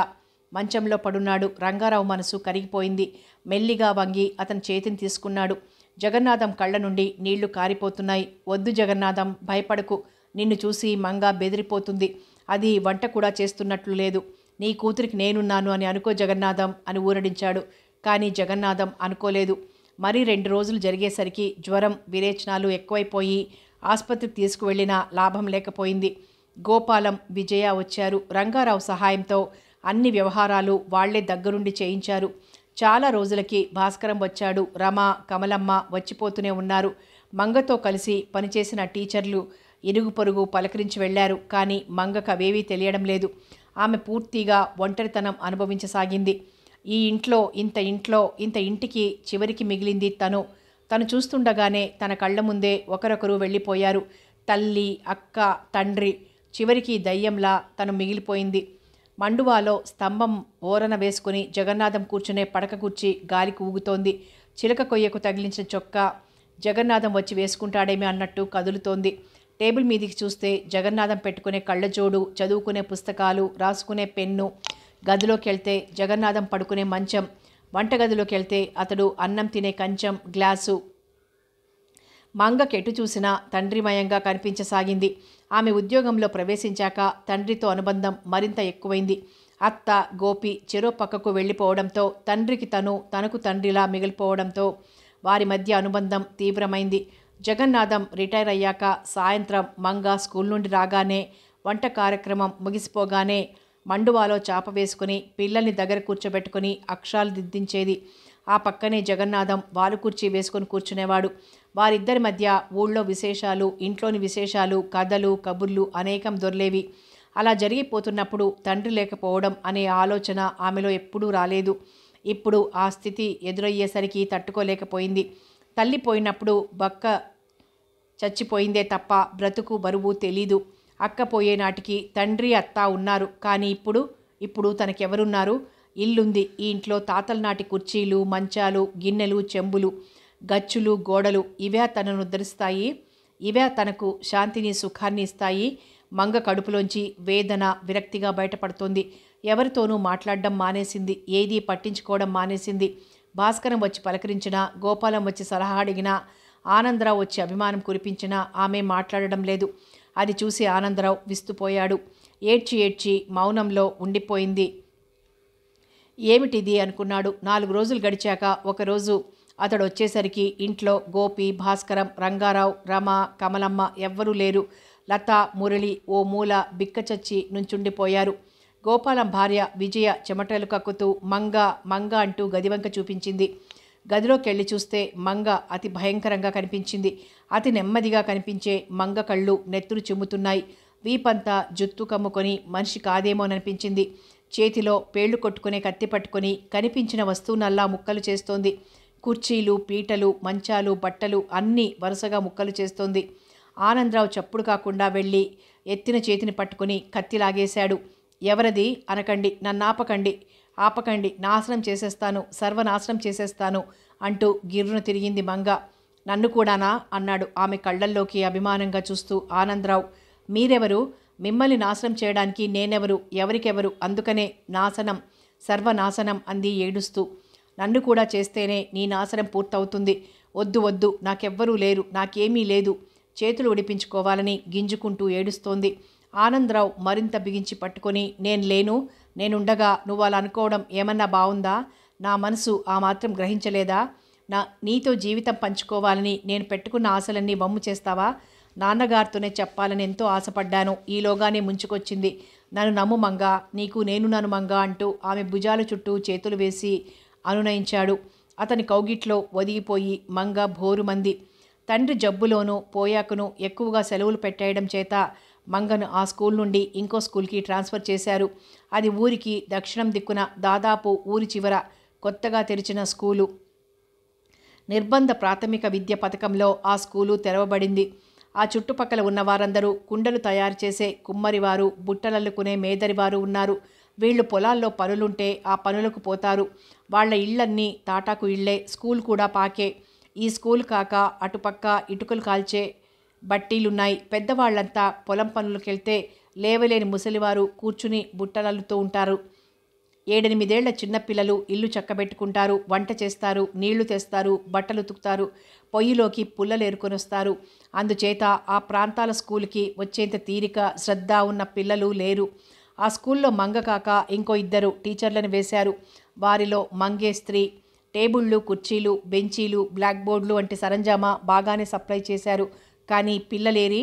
మంచంలో పడున్నాడు రంగారావు మనసు కరిగిపోయింది మెల్లిగా వంగి అతని చేతిని తీసుకున్నాడు జగన్నాథం కళ్ళ నుండి నీళ్లు కారిపోతున్నాయి వద్దు జగన్నాథం భయపడకు నిన్ను చూసి మంగా బెదిరిపోతుంది అది వంట కూడా చేస్తున్నట్లు లేదు నీ కూతురికి నేనున్నాను అని అనుకో జగన్నాథం అని ఊరడించాడు కానీ జగన్నాథం అనుకోలేదు మరి రెండు రోజులు జరిగేసరికి జ్వరం విరేచనాలు ఎక్కువైపోయి ఆసుపత్రికి తీసుకువెళ్లినా లాభం లేకపోయింది గోపాలం విజయ వచ్చారు రంగారావు సహాయంతో అన్ని వ్యవహారాలు వాళ్లే దగ్గరుండి చేయించారు చాలా రోజులకి భాస్కరం వచ్చాడు రమ కమలమ్మ వచ్చిపోతూనే ఉన్నారు మంగతో కలిసి పనిచేసిన టీచర్లు ఇరుగు పొరుగు పలకరించి వెళ్లారు కానీ మంగకు అవేవీ తెలియడం లేదు ఆమె పూర్తిగా ఒంటరితనం అనుభవించసాగింది ఈ ఇంట్లో ఇంత ఇంట్లో ఇంత ఇంటికి చివరికి మిగిలింది తను తను చూస్తుండగానే తన కళ్ళ ముందే ఒకరొకరు వెళ్ళిపోయారు తల్లి అక్క తండ్రి చివరికి దయ్యంలా తను మిగిలిపోయింది మండువాలో స్తంభం ఓరన వేసుకుని జగన్నాథం కూర్చునే పడక కూర్చి గాలికి ఊగుతోంది చిలక కొయ్యకు తగిలించిన చొక్కా జగన్నాథం వచ్చి వేసుకుంటాడేమీ అన్నట్టు కదులుతోంది టేబుల్ మీదికి చూస్తే జగన్నాథం పెట్టుకునే కళ్ళజోడు చదువుకునే పుస్తకాలు రాసుకునే పెన్ను గదిలోకి వెళ్తే జగన్నాథం పడుకునే మంచం వంటగదిలోకి వెళ్తే అతడు అన్నం తినే కంచం గ్లాసు మంగకెటు చూసినా తండ్రిమయంగా కనిపించసాగింది ఆమె ఉద్యోగంలో ప్రవేశించాక తండ్రితో అనుబంధం మరింత ఎక్కువైంది అత్త గోపి చెరో పక్కకు వెళ్ళిపోవడంతో తండ్రికి తను తనకు తండ్రిలా మిగిలిపోవడంతో వారి మధ్య అనుబంధం తీవ్రమైంది జగన్నాథం రిటైర్ అయ్యాక సాయంత్రం మంగ స్కూల్ నుండి రాగానే వంట కార్యక్రమం ముగిసిపోగానే మండువాలో చాప వేసుకుని పిల్లల్ని దగ్గర కూర్చోబెట్టుకుని అక్షరాలు దిద్దించేది ఆ పక్కనే జగన్నాథం వాలు కుర్చీ వేసుకొని కూర్చునేవాడు వారిద్దరి మధ్య ఊళ్ళో విశేషాలు ఇంట్లోని విశేషాలు కథలు కబుర్లు అనేకం దొర్లేవి అలా జరిగిపోతున్నప్పుడు తండ్రి లేకపోవడం అనే ఆలోచన ఆమెలో ఎప్పుడూ రాలేదు ఇప్పుడు ఆ స్థితి ఎదురయ్యేసరికి తట్టుకోలేకపోయింది తల్లి పోయినప్పుడు బక్క చచ్చిపోయిందే తప్ప బ్రతుకు బరువు తెలీదు అక్క పోయేనాటికి తండ్రి అత్త ఉన్నారు కానీ ఇప్పుడు ఇప్పుడు తనకెవరున్నారు ఇల్లుంది ఈ ఇంట్లో తాతల నాటి కుర్చీలు మంచాలు గిన్నెలు చెంబులు గచ్చులు గోడలు ఇవే తనను ధరిస్తాయి ఇవే తనకు శాంతిని సుఖాన్ని ఇస్తాయి మంగ కడుపులోంచి వేదన విరక్తిగా బయటపడుతుంది ఎవరితోనూ మాట్లాడడం మానేసింది ఏదీ పట్టించుకోవడం మానేసింది భాస్కరం వచ్చి పలకరించినా గోపాలం వచ్చి సలహా అడిగినా ఆనందరావు వచ్చి అభిమానం కురిపించినా ఆమె మాట్లాడడం లేదు అది చూసి ఆనందరావు విస్తుపోయాడు ఏడ్చి ఏడ్చి మౌనంలో ఉండిపోయింది ఏమిటిది అనుకున్నాడు నాలుగు రోజులు గడిచాక ఒకరోజు అతడు వచ్చేసరికి ఇంట్లో గోపి భాస్కరం రంగారావు రమ కమలమ్మ ఎవ్వరూ లేరు లత మురళి ఓ మూల బిక్కచచ్చి నుంచుండిపోయారు గోపాలం భార్య విజయ చెమటలు కక్కుతూ మంగ మంగ అంటూ గదివంక చూపించింది గదిలోకి వెళ్ళి చూస్తే మంగ అతి భయంకరంగా కనిపించింది అతి నెమ్మదిగా కనిపించే మంగ కళ్ళు నెత్తులు చిమ్ముతున్నాయి వీపంతా జుత్తు కమ్ముకొని మనిషి కాదేమోననిపించింది చేతిలో పేళ్లు కొట్టుకునే కత్తి పట్టుకొని కనిపించిన వస్తువునల్లా ముక్కలు చేస్తోంది కుర్చీలు పీటలు మంచాలు బట్టలు అన్నీ వరుసగా ముక్కలు చేస్తోంది ఆనందరావు చప్పుడు కాకుండా వెళ్ళి ఎత్తిన చేతిని పట్టుకుని కత్తి లాగేశాడు ఎవరది అనకండి నన్నాపకండి ఆపకండి నాశనం చేసేస్తాను సర్వనాశనం చేసేస్తాను అంటూ గిర్రును తిరిగింది మంగ నన్ను కూడానా అన్నాడు ఆమె కళ్ళల్లోకి అభిమానంగా చూస్తూ ఆనందరావు మీరెవరు మిమ్మల్ని నాశనం చేయడానికి నేనెవరు ఎవరికెవరు అందుకనే నాశనం సర్వనాశనం అంది ఏడుస్తూ నన్ను కూడా చేస్తేనే నీ నాశనం పూర్తవుతుంది వద్దు వద్దు నాకెవ్వరూ లేరు నాకేమీ లేదు చేతులు ఉడిపించుకోవాలని గింజుకుంటూ ఏడుస్తోంది ఆనందరావు మరింత బిగించి పట్టుకొని నేను లేను నేనుండగా నువ్వు అలా అనుకోవడం ఏమన్నా బాగుందా నా మనసు ఆ మాత్రం గ్రహించలేదా నా నీతో జీవితం పంచుకోవాలని నేను పెట్టుకున్న ఆశలన్నీ బొమ్ము చేస్తావా నాన్నగారితోనే చెప్పాలని ఎంతో ఆశపడ్డాను ఈలోగానే ముంచుకొచ్చింది నన్ను నమ్ము మంగ నీకు నేను నన్ను మంగ అంటూ ఆమె భుజాల చుట్టూ చేతులు వేసి అనునయించాడు అతని కౌగిట్లో ఒదిగిపోయి మంగ భోరుమంది తండ్రి జబ్బులోనూ పోయాకను ఎక్కువగా సెలవులు పెట్టేయడం చేత మంగను ఆ స్కూల్ నుండి ఇంకో స్కూల్కి ట్రాన్స్ఫర్ చేశారు అది ఊరికి దక్షిణం దిక్కున దాదాపు ఊరి చివర కొత్తగా తెరిచిన స్కూలు నిర్బంధ ప్రాథమిక విద్య పథకంలో ఆ స్కూలు తెరవబడింది ఆ చుట్టుపక్కల ఉన్న వారందరూ కుండలు తయారు చేసే కుమ్మరివారు బుట్టలల్లుకునే మేదరివారు ఉన్నారు వీళ్ళు పొలాల్లో పనులుంటే ఆ పనులకు పోతారు వాళ్ళ ఇళ్ళన్నీ తాటాకు ఇళ్లే స్కూల్ కూడా పాకే ఈ స్కూల్ కాక అటుపక్క ఇటుకలు కాల్చే బట్టీలున్నాయి పెద్దవాళ్లంతా పొలం పనులకెళ్తే లేవలేని ముసలివారు కూర్చుని బుట్టలల్లుతూ ఉంటారు ఏడెనిమిదేళ్ల చిన్నపిల్లలు ఇల్లు చక్కబెట్టుకుంటారు వంట చేస్తారు నీళ్లు తెస్తారు బట్టలు ఉతుకుతారు పొయ్యిలోకి వస్తారు అందుచేత ఆ ప్రాంతాల స్కూల్కి వచ్చేంత తీరిక శ్రద్ధ ఉన్న పిల్లలు లేరు ఆ స్కూల్లో మంగ కాక ఇంకో ఇద్దరు టీచర్లను వేశారు వారిలో మంగే స్త్రీ టేబుళ్ళు కుర్చీలు బెంచీలు బ్లాక్ బోర్డులు వంటి సరంజామా బాగానే సప్లై చేశారు కానీ పిల్లలేరి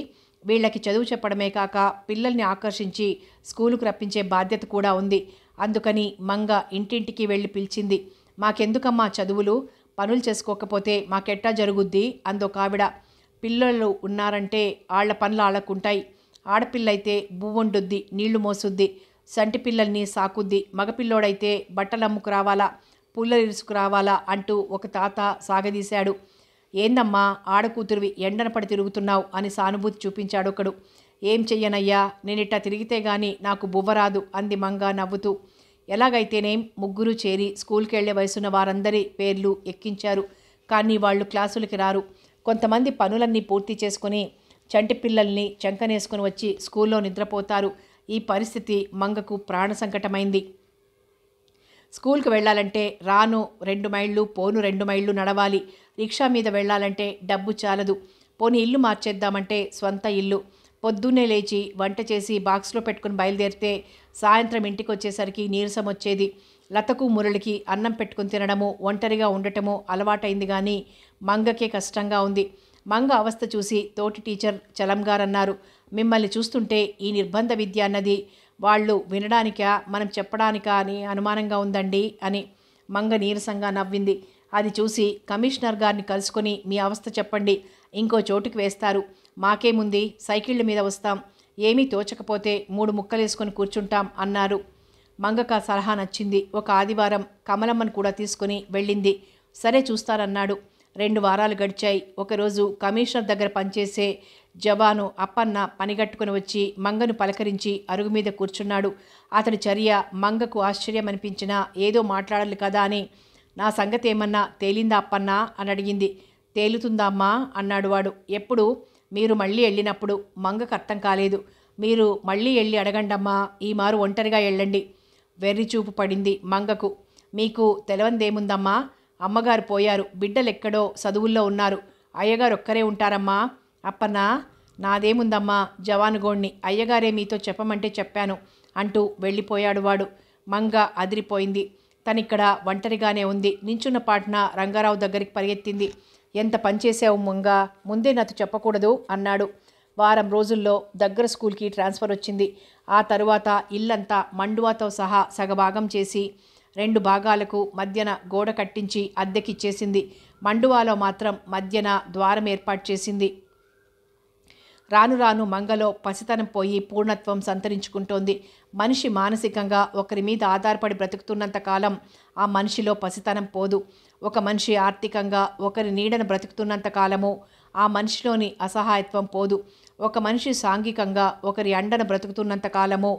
వీళ్ళకి చదువు చెప్పడమే కాక పిల్లల్ని ఆకర్షించి స్కూలుకు రప్పించే బాధ్యత కూడా ఉంది అందుకని మంగ ఇంటింటికి వెళ్ళి పిలిచింది మాకెందుకమ్మా చదువులు పనులు చేసుకోకపోతే మాకెట్టా జరుగుద్ది కావిడ పిల్లలు ఉన్నారంటే ఆళ్ల పనులు ఆళ్ళకుంటాయి ఆడపిల్లైతే బువ్వుండుద్ది నీళ్లు మోసుద్ది సంటి పిల్లల్ని సాకుద్ది మగపిల్లోడైతే బట్టలమ్ముకు రావాలా పుల్లలు ఇరుసుకు రావాలా అంటూ ఒక తాత సాగదీశాడు ఏందమ్మా ఆడకూతురివి ఎండన పడి తిరుగుతున్నావు అని సానుభూతి చూపించాడొకడు ఏం చెయ్యనయ్యా నేనిట్టా తిరిగితే గాని నాకు బువ్వరాదు అంది మంగ నవ్వుతూ ఎలాగైతేనేం ముగ్గురు చేరి స్కూల్కి వెళ్లే వయసున్న వారందరి పేర్లు ఎక్కించారు కానీ వాళ్ళు క్లాసులకి రారు కొంతమంది పనులన్నీ పూర్తి చేసుకుని చంటి పిల్లల్ని చంకనేసుకుని వచ్చి స్కూల్లో నిద్రపోతారు ఈ పరిస్థితి మంగకు ప్రాణ సంకటమైంది స్కూల్కి వెళ్ళాలంటే రాను రెండు మైళ్ళు పోను రెండు మైళ్ళు నడవాలి రిక్షా మీద వెళ్ళాలంటే డబ్బు చాలదు పోనీ ఇల్లు మార్చేద్దామంటే స్వంత ఇల్లు పొద్దున్నే లేచి వంట చేసి బాక్స్లో పెట్టుకుని బయలుదేరితే సాయంత్రం ఇంటికి వచ్చేసరికి నీరసం వచ్చేది లతకు మురళికి అన్నం పెట్టుకుని తినడము ఒంటరిగా ఉండటము అలవాటైంది కానీ మంగకే కష్టంగా ఉంది మంగ అవస్థ చూసి తోటి టీచర్ చలంగారన్నారు మిమ్మల్ని చూస్తుంటే ఈ నిర్బంధ విద్య అన్నది వాళ్ళు వినడానికా మనం చెప్పడానికా అని అనుమానంగా ఉందండి అని మంగ నీరసంగా నవ్వింది అది చూసి కమిషనర్ గారిని కలుసుకొని మీ అవస్థ చెప్పండి ఇంకో చోటుకి వేస్తారు మాకేముంది సైకిళ్ళ మీద వస్తాం ఏమీ తోచకపోతే మూడు ముక్కలేసుకొని కూర్చుంటాం అన్నారు మంగక సలహా నచ్చింది ఒక ఆదివారం కమలమ్మను కూడా తీసుకుని వెళ్ళింది సరే చూస్తారన్నాడు రెండు వారాలు గడిచాయి ఒకరోజు కమిషనర్ దగ్గర పనిచేసే జవాను అప్పన్న పనిగట్టుకుని వచ్చి మంగను పలకరించి అరుగు మీద కూర్చున్నాడు అతడి చర్య మంగకు ఆశ్చర్యమనిపించినా ఏదో మాట్లాడాలి కదా అని నా సంగతి ఏమన్నా తేలిందా అప్పన్నా అని అడిగింది తేలుతుందామ్మా అన్నాడు వాడు ఎప్పుడు మీరు మళ్ళీ వెళ్ళినప్పుడు మంగకు అర్థం కాలేదు మీరు మళ్ళీ వెళ్ళి అడగండమ్మా ఈ మారు ఒంటరిగా వెళ్ళండి వెర్రిచూపు పడింది మంగకు మీకు తెలవందేముందమ్మా అమ్మగారు పోయారు బిడ్డలెక్కడో చదువుల్లో ఉన్నారు అయ్యగారు ఒక్కరే ఉంటారమ్మా అప్పన్నా నాదేముందమ్మా జవానుగోణ్ణి అయ్యగారే మీతో చెప్పమంటే చెప్పాను అంటూ వెళ్ళిపోయాడు వాడు మంగ అదిరిపోయింది తనిక్కడ ఒంటరిగానే ఉంది నించున్న పాటన రంగారావు దగ్గరికి పరిగెత్తింది ఎంత పనిచేసావు ముంగా ముందే నాతో చెప్పకూడదు అన్నాడు వారం రోజుల్లో దగ్గర స్కూల్కి ట్రాన్స్ఫర్ వచ్చింది ఆ తరువాత ఇల్లంతా మండువాతో సహా సగభాగం చేసి రెండు భాగాలకు మధ్యన గోడ కట్టించి అద్దెకిచ్చేసింది మండువాలో మాత్రం మధ్యన ద్వారం ఏర్పాటు చేసింది రాను రాను మంగలో పసితనం పోయి పూర్ణత్వం సంతరించుకుంటోంది మనిషి మానసికంగా ఒకరి మీద ఆధారపడి బ్రతుకుతున్నంత కాలం ఆ మనిషిలో పసితనం పోదు ఒక మనిషి ఆర్థికంగా ఒకరి నీడను బ్రతుకుతున్నంత కాలము ఆ మనిషిలోని అసహాయత్వం పోదు ఒక మనిషి సాంఘికంగా ఒకరి అండను బ్రతుకుతున్నంత కాలము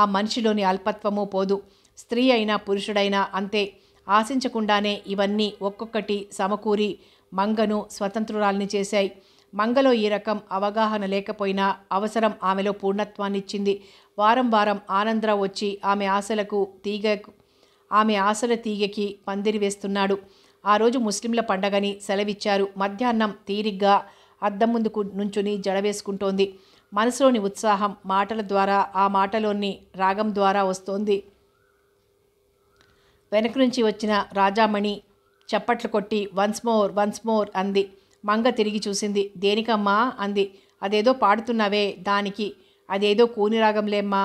ఆ మనిషిలోని అల్పత్వము పోదు స్త్రీ అయినా పురుషుడైనా అంతే ఆశించకుండానే ఇవన్నీ ఒక్కొక్కటి సమకూరి మంగను స్వతంత్రురాల్ని చేశాయి మంగలో ఈ రకం అవగాహన లేకపోయినా అవసరం ఆమెలో పూర్ణత్వాన్ని ఇచ్చింది వారం వారం ఆనంద్రా వచ్చి ఆమె ఆశలకు తీగ ఆమె ఆశల తీగకి పందిరి వేస్తున్నాడు ఆ రోజు ముస్లింల పండగని సెలవిచ్చారు మధ్యాహ్నం తీరిగ్గా అద్దం ముందుకు నుంచుని జడవేసుకుంటోంది మనసులోని ఉత్సాహం మాటల ద్వారా ఆ మాటలోని రాగం ద్వారా వస్తోంది వెనక నుంచి వచ్చిన రాజామణి చప్పట్లు కొట్టి వన్స్ మోర్ వన్స్ మోర్ అంది మంగ తిరిగి చూసింది దేనికమ్మా అంది అదేదో పాడుతున్నావే దానికి అదేదో కూనిరాగంలేమ్మా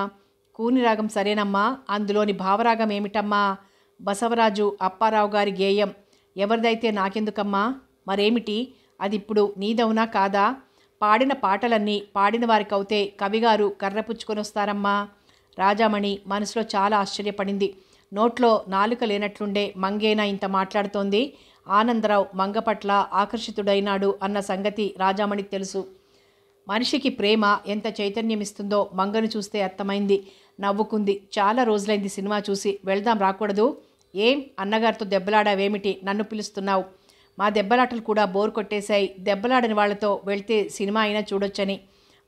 కూనిరాగం సరేనమ్మా అందులోని భావరాగం ఏమిటమ్మా బసవరాజు అప్పారావు గారి గేయం ఎవరిదైతే నాకెందుకమ్మా మరేమిటి అది ఇప్పుడు నీదవునా కాదా పాడిన పాటలన్నీ పాడిన వారికవుతే కవిగారు కర్రపుచ్చుకొని వస్తారమ్మా రాజామణి మనసులో చాలా ఆశ్చర్యపడింది నోట్లో నాలుక లేనట్లుండే మంగేనా ఇంత మాట్లాడుతోంది ఆనందరావు మంగ పట్ల ఆకర్షితుడైనాడు అన్న సంగతి రాజామణికి తెలుసు మనిషికి ప్రేమ ఎంత చైతన్యమిస్తుందో మంగను చూస్తే అర్థమైంది నవ్వుకుంది చాలా రోజులైంది సినిమా చూసి వెళ్దాం రాకూడదు ఏం అన్నగారితో దెబ్బలాడావేమిటి నన్ను పిలుస్తున్నావు మా దెబ్బలాటలు కూడా బోర్ కొట్టేశాయి దెబ్బలాడని వాళ్లతో వెళ్తే సినిమా అయినా చూడొచ్చని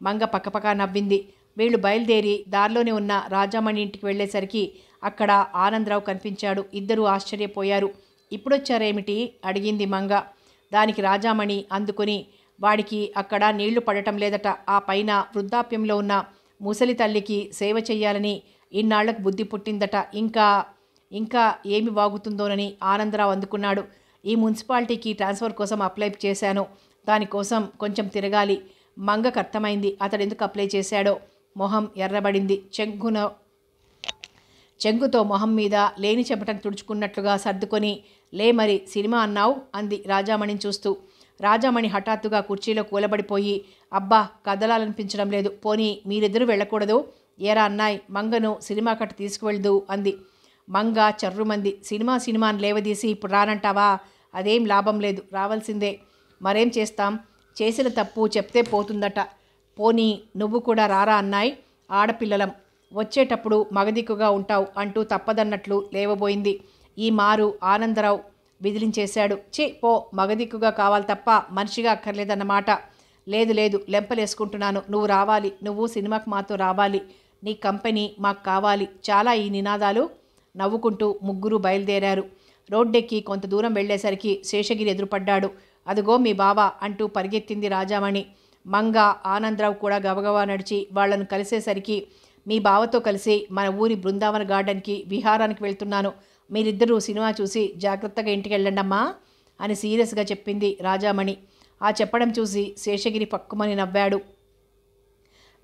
మంగ పక్కపక్క నవ్వింది వీళ్ళు బయలుదేరి దారిలోనే ఉన్న రాజామణి ఇంటికి వెళ్ళేసరికి అక్కడ ఆనందరావు కనిపించాడు ఇద్దరూ ఆశ్చర్యపోయారు ఇప్పుడొచ్చారేమిటి అడిగింది మంగ దానికి రాజామణి అందుకొని వాడికి అక్కడ నీళ్లు పడటం లేదట ఆ పైన వృద్ధాప్యంలో ఉన్న ముసలి తల్లికి సేవ చెయ్యాలని ఇన్నాళ్లకు బుద్ధి పుట్టిందట ఇంకా ఇంకా ఏమి వాగుతుందోనని ఆనందరావు అందుకున్నాడు ఈ మున్సిపాలిటీకి ట్రాన్స్ఫర్ కోసం అప్లై చేశాను దానికోసం కొంచెం తిరగాలి మంగకు అర్థమైంది ఎందుకు అప్లై చేశాడో మొహం ఎర్రబడింది చెంగున చెంగుతో మొహం మీద లేని చెప్పటం తుడుచుకున్నట్లుగా సర్దుకొని లే మరి సినిమా అన్నావు అంది రాజామణిని చూస్తూ రాజామణి హఠాత్తుగా కుర్చీలో కూలబడిపోయి అబ్బా కదలాలనిపించడం లేదు పోనీ మీరిద్దరూ వెళ్ళకూడదు ఏరా అన్నాయ్ మంగను సినిమా కట్ట తీసుకువెళ్దు అంది మంగ చర్రుమంది సినిమా సినిమాని లేవదీసి ఇప్పుడు రానంటావా అదేం లాభం లేదు రావాల్సిందే మరేం చేస్తాం చేసిన తప్పు చెప్తే పోతుందట పోనీ నువ్వు కూడా రారా అన్నాయి ఆడపిల్లలం వచ్చేటప్పుడు మగదిక్కుగా ఉంటావు అంటూ తప్పదన్నట్లు లేవబోయింది ఈ మారు ఆనందరావు విదిలించేశాడు చి పో మగదిక్కుగా కావాలి తప్ప మనిషిగా అక్కర్లేదన్నమాట లేదు లేదు లెంపలేసుకుంటున్నాను నువ్వు రావాలి నువ్వు సినిమాకు మాతో రావాలి నీ కంపెనీ మాకు కావాలి చాలా ఈ నినాదాలు నవ్వుకుంటూ ముగ్గురు బయలుదేరారు రోడ్డెక్కి కొంత దూరం వెళ్లేసరికి శేషగిరి ఎదురుపడ్డాడు అదిగో మీ బావ అంటూ పరిగెత్తింది రాజామణి మంగ ఆనందరావు కూడా గబగబా నడిచి వాళ్లను కలిసేసరికి మీ బావతో కలిసి మన ఊరి బృందావన గార్డెన్కి విహారానికి వెళ్తున్నాను మీరిద్దరూ సినిమా చూసి జాగ్రత్తగా ఇంటికి వెళ్ళండమ్మా అని సీరియస్గా చెప్పింది రాజామణి ఆ చెప్పడం చూసి శేషగిరి పక్కుమని నవ్వాడు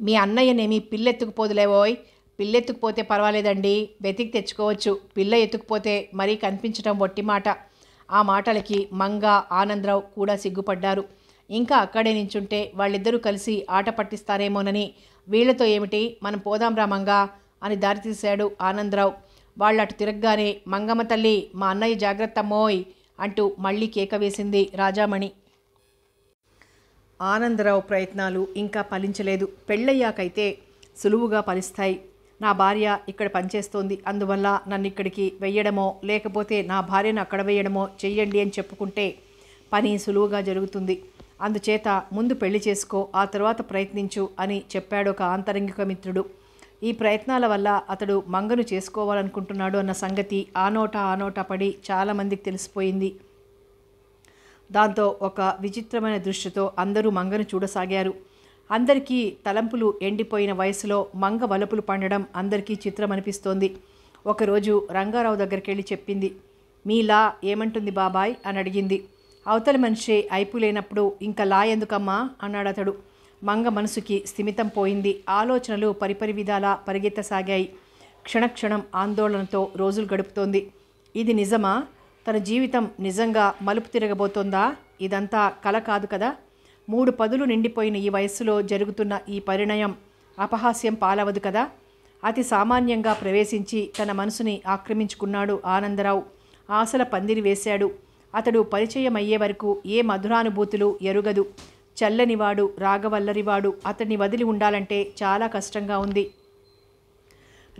మీ అన్నయ్యనేమి పిల్లెత్తుకుపోదులేవోయ్ పిల్లెత్తుకుపోతే పర్వాలేదండి వెతికి తెచ్చుకోవచ్చు పిల్ల ఎత్తుకుపోతే మరీ కనిపించడం ఒట్టి మాట ఆ మాటలకి మంగ ఆనందరావు కూడా సిగ్గుపడ్డారు ఇంకా అక్కడే నించుంటే వాళ్ళిద్దరూ కలిసి ఆట పట్టిస్తారేమోనని వీళ్లతో ఏమిటి మనం పోదాం రామంగా అని దారితీశాడు ఆనందరావు వాళ్ళు అటు తిరగగానే మంగమ్మ తల్లి మా అన్నయ్య జాగ్రత్త మోయ్ అంటూ మళ్ళీ కేక వేసింది రాజామణి ఆనందరావు ప్రయత్నాలు ఇంకా ఫలించలేదు పెళ్ళయ్యాకైతే సులువుగా ఫలిస్తాయి నా భార్య ఇక్కడ పనిచేస్తోంది అందువల్ల నన్ను ఇక్కడికి వెయ్యడమో లేకపోతే నా భార్యను అక్కడ వేయడమో చెయ్యండి అని చెప్పుకుంటే పని సులువుగా జరుగుతుంది అందుచేత ముందు పెళ్లి చేసుకో ఆ తర్వాత ప్రయత్నించు అని చెప్పాడు ఒక ఆంతరంగిక మిత్రుడు ఈ ప్రయత్నాల వల్ల అతడు మంగను చేసుకోవాలనుకుంటున్నాడు అన్న సంగతి ఆనోట ఆనోట పడి చాలామందికి తెలిసిపోయింది దాంతో ఒక విచిత్రమైన దృష్టితో అందరూ మంగను చూడసాగారు అందరికీ తలంపులు ఎండిపోయిన వయసులో మంగ వలపులు పండడం అందరికీ చిత్రం అనిపిస్తోంది ఒకరోజు రంగారావు దగ్గరికి వెళ్ళి చెప్పింది మీలా ఏమంటుంది బాబాయ్ అని అడిగింది అవతలి మనిషి అయిపు ఇంకా లా ఎందుకమ్మా అన్నాడు అతడు మంగ మనసుకి స్థిమితం పోయింది ఆలోచనలు పరిపరి విధాలా పరిగెత్తసాగాయి క్షణక్షణం ఆందోళనతో రోజులు గడుపుతోంది ఇది నిజమా తన జీవితం నిజంగా మలుపు తిరగబోతోందా ఇదంతా కల కాదు కదా మూడు పదులు నిండిపోయిన ఈ వయస్సులో జరుగుతున్న ఈ పరిణయం అపహాస్యం పాలవదు కదా అతి సామాన్యంగా ప్రవేశించి తన మనసుని ఆక్రమించుకున్నాడు ఆనందరావు ఆశల పందిరి వేశాడు అతడు పరిచయం అయ్యే వరకు ఏ మధురానుభూతులు ఎరుగదు చల్లనివాడు రాగవల్లరివాడు అతన్ని వదిలి ఉండాలంటే చాలా కష్టంగా ఉంది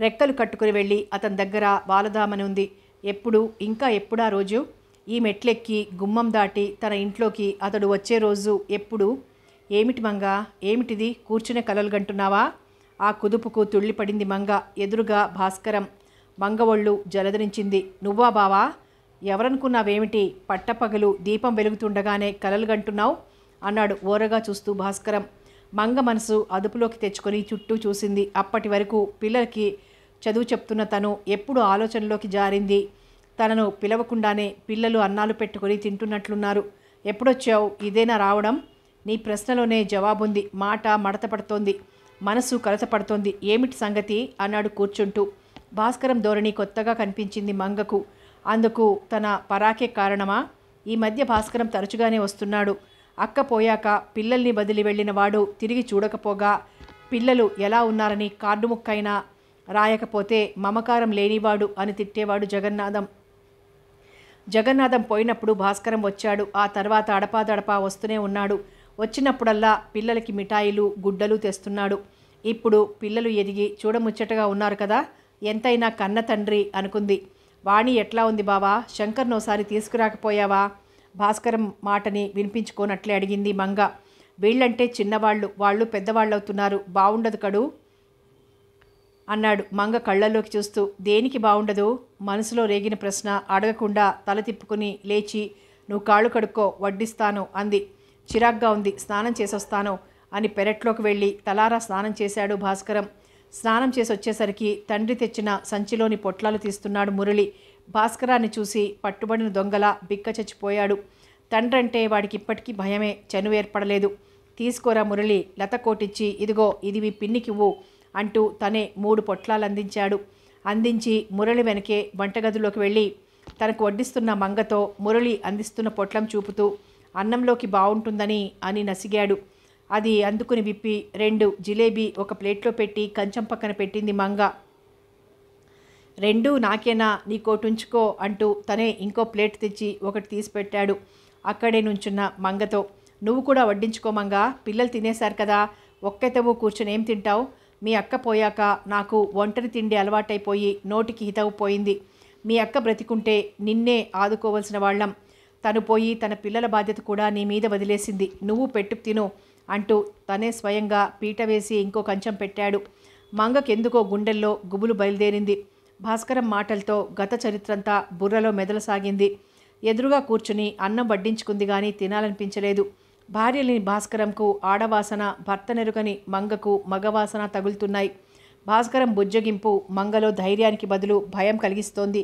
రెక్కలు కట్టుకుని వెళ్ళి అతని దగ్గర బాలదామని ఉంది ఎప్పుడు ఇంకా ఎప్పుడా రోజు ఈ మెట్లెక్కి గుమ్మం దాటి తన ఇంట్లోకి అతడు వచ్చే రోజు ఎప్పుడు ఏమిటి మంగ ఏమిటిది కూర్చునే కలలు గంటున్నావా ఆ కుదుపుకు తుళ్ళిపడింది మంగ ఎదురుగా భాస్కరం మంగ ఒళ్ళు జలధరించింది నువ్వా బావా ఎవరనుకున్నావేమిటి పట్టపగలు దీపం వెలుగుతుండగానే కలలు గంటున్నావు అన్నాడు ఓరగా చూస్తూ భాస్కరం మంగ మనసు అదుపులోకి తెచ్చుకొని చుట్టూ చూసింది అప్పటి వరకు పిల్లలకి చదువు చెప్తున్న తను ఎప్పుడు ఆలోచనలోకి జారింది తనను పిలవకుండానే పిల్లలు అన్నాలు పెట్టుకొని తింటున్నట్లున్నారు ఎప్పుడొచ్చావు ఇదేనా రావడం నీ ప్రశ్నలోనే జవాబుంది మాట మడతపడుతోంది మనసు కలతపడుతోంది ఏమిటి సంగతి అన్నాడు కూర్చుంటూ భాస్కరం ధోరణి కొత్తగా కనిపించింది మంగకు అందుకు తన పరాకే కారణమా ఈ మధ్య భాస్కరం తరచుగానే వస్తున్నాడు అక్క పోయాక పిల్లల్ని బదిలి వెళ్ళిన వాడు తిరిగి చూడకపోగా పిల్లలు ఎలా ఉన్నారని కార్డు ముక్కైనా రాయకపోతే మమకారం లేనివాడు అని తిట్టేవాడు జగన్నాథం జగన్నాథం పోయినప్పుడు భాస్కరం వచ్చాడు ఆ తర్వాత అడపాదడపా వస్తూనే ఉన్నాడు వచ్చినప్పుడల్లా పిల్లలకి మిఠాయిలు గుడ్డలు తెస్తున్నాడు ఇప్పుడు పిల్లలు ఎదిగి చూడముచ్చటగా ఉన్నారు కదా ఎంతైనా కన్న తండ్రి అనుకుంది వాణి ఎట్లా ఉంది బావా శంకర్ను ఒకసారి తీసుకురాకపోయావా భాస్కరం మాటని వినిపించుకోనట్లే అడిగింది మంగ వీళ్ళంటే చిన్నవాళ్ళు వాళ్ళు పెద్దవాళ్ళు అవుతున్నారు బాగుండదు కడు అన్నాడు మంగ కళ్ళల్లోకి చూస్తూ దేనికి బాగుండదు మనసులో రేగిన ప్రశ్న అడగకుండా తల తిప్పుకుని లేచి నువ్వు కాళ్ళు కడుక్కో వడ్డిస్తాను అంది చిరాగ్గా ఉంది స్నానం చేసొస్తాను అని పెరట్లోకి వెళ్ళి తలారా స్నానం చేశాడు భాస్కరం స్నానం చేసి వచ్చేసరికి తండ్రి తెచ్చిన సంచిలోని పొట్లాలు తీస్తున్నాడు మురళి భాస్కరాన్ని చూసి పట్టుబడిన దొంగల బిక్క చచ్చిపోయాడు తండ్రంటే వాడికి ఇప్పటికీ భయమే చెను ఏర్పడలేదు తీసుకోరా మురళి లత కోటిచ్చి ఇదిగో ఇది మీ పిన్నికివ్వు అంటూ తనే మూడు పొట్లాలు అందించాడు అందించి మురళి వెనకే వంటగదిలోకి వెళ్ళి తనకు వడ్డిస్తున్న మంగతో మురళి అందిస్తున్న పొట్లం చూపుతూ అన్నంలోకి బాగుంటుందని అని నసిగాడు అది అందుకుని విప్పి రెండు జిలేబీ ఒక ప్లేట్లో పెట్టి కంచం పక్కన పెట్టింది మంగ రెండు నాకేనా నీ కోటుంచుకో ఉంచుకో అంటూ తనే ఇంకో ప్లేట్ తెచ్చి ఒకటి తీసి పెట్టాడు అక్కడే నుంచున్న మంగతో నువ్వు కూడా వడ్డించుకో మంగ పిల్లలు తినేశారు కదా ఒక్కతవు కూర్చొని ఏం తింటావు మీ అక్క పోయాక నాకు ఒంటరి తిండి అలవాటైపోయి నోటికి హితవుపోయింది పోయింది మీ అక్క బ్రతికుంటే నిన్నే ఆదుకోవలసిన వాళ్ళం తను పోయి తన పిల్లల బాధ్యత కూడా నీ మీద వదిలేసింది నువ్వు పెట్టు తిను అంటూ తనే స్వయంగా పీట వేసి ఇంకో కంచం పెట్టాడు మంగకెందుకో గుండెల్లో గుబులు బయలుదేరింది భాస్కరం మాటలతో గత చరిత్రంతా బుర్రలో మెదలసాగింది ఎదురుగా కూర్చుని అన్నం వడ్డించుకుంది కానీ తినాలనిపించలేదు భార్య లేని భాస్కరంకు ఆడవాసన భర్త నెరుగని మంగకు మగవాసన తగులుతున్నాయి భాస్కరం బుజ్జగింపు మంగలో ధైర్యానికి బదులు భయం కలిగిస్తోంది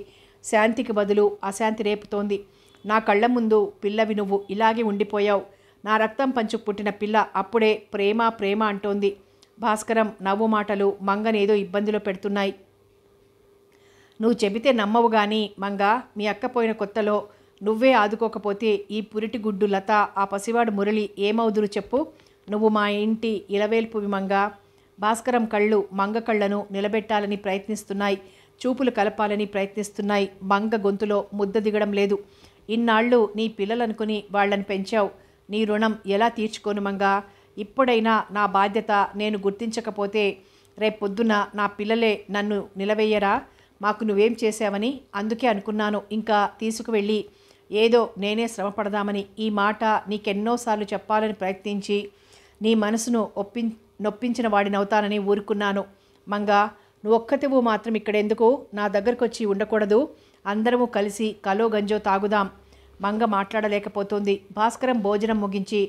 శాంతికి బదులు అశాంతి రేపుతోంది నా కళ్ళ ముందు పిల్లవి నువ్వు ఇలాగే ఉండిపోయావు నా రక్తం పంచు పుట్టిన పిల్ల అప్పుడే ప్రేమ ప్రేమ అంటోంది భాస్కరం నవ్వు మాటలు మంగనేదో ఇబ్బందిలో పెడుతున్నాయి నువ్వు చెబితే నమ్మవు కానీ మంగ మీ అక్క పోయిన కొత్తలో నువ్వే ఆదుకోకపోతే ఈ పురిటి గుడ్డు లత ఆ పసివాడు మురళి ఏమవుదురు చెప్పు నువ్వు మా ఇంటి ఇలవేల్పువి మంగ భాస్కరం కళ్ళు మంగ కళ్ళను నిలబెట్టాలని ప్రయత్నిస్తున్నాయి చూపులు కలపాలని ప్రయత్నిస్తున్నాయి మంగ గొంతులో ముద్ద దిగడం లేదు ఇన్నాళ్ళు నీ పిల్లలనుకుని వాళ్ళని పెంచావు నీ రుణం ఎలా తీర్చుకోను మంగ ఇప్పుడైనా నా బాధ్యత నేను గుర్తించకపోతే రేపొద్దున నా పిల్లలే నన్ను నిలవేయరా మాకు నువ్వేం చేసావని అందుకే అనుకున్నాను ఇంకా తీసుకువెళ్ళి ఏదో నేనే శ్రమపడదామని ఈ మాట నీకెన్నోసార్లు చెప్పాలని ప్రయత్నించి నీ మనసును ఒప్పి నొప్పించిన వాడినవుతానని ఊరుకున్నాను మంగా నువ్వు ఒక్కతివు మాత్రం ఇక్కడెందుకు నా దగ్గరకు వచ్చి ఉండకూడదు అందరము కలిసి కలో గంజో తాగుదాం మంగ మాట్లాడలేకపోతుంది భాస్కరం భోజనం ముగించి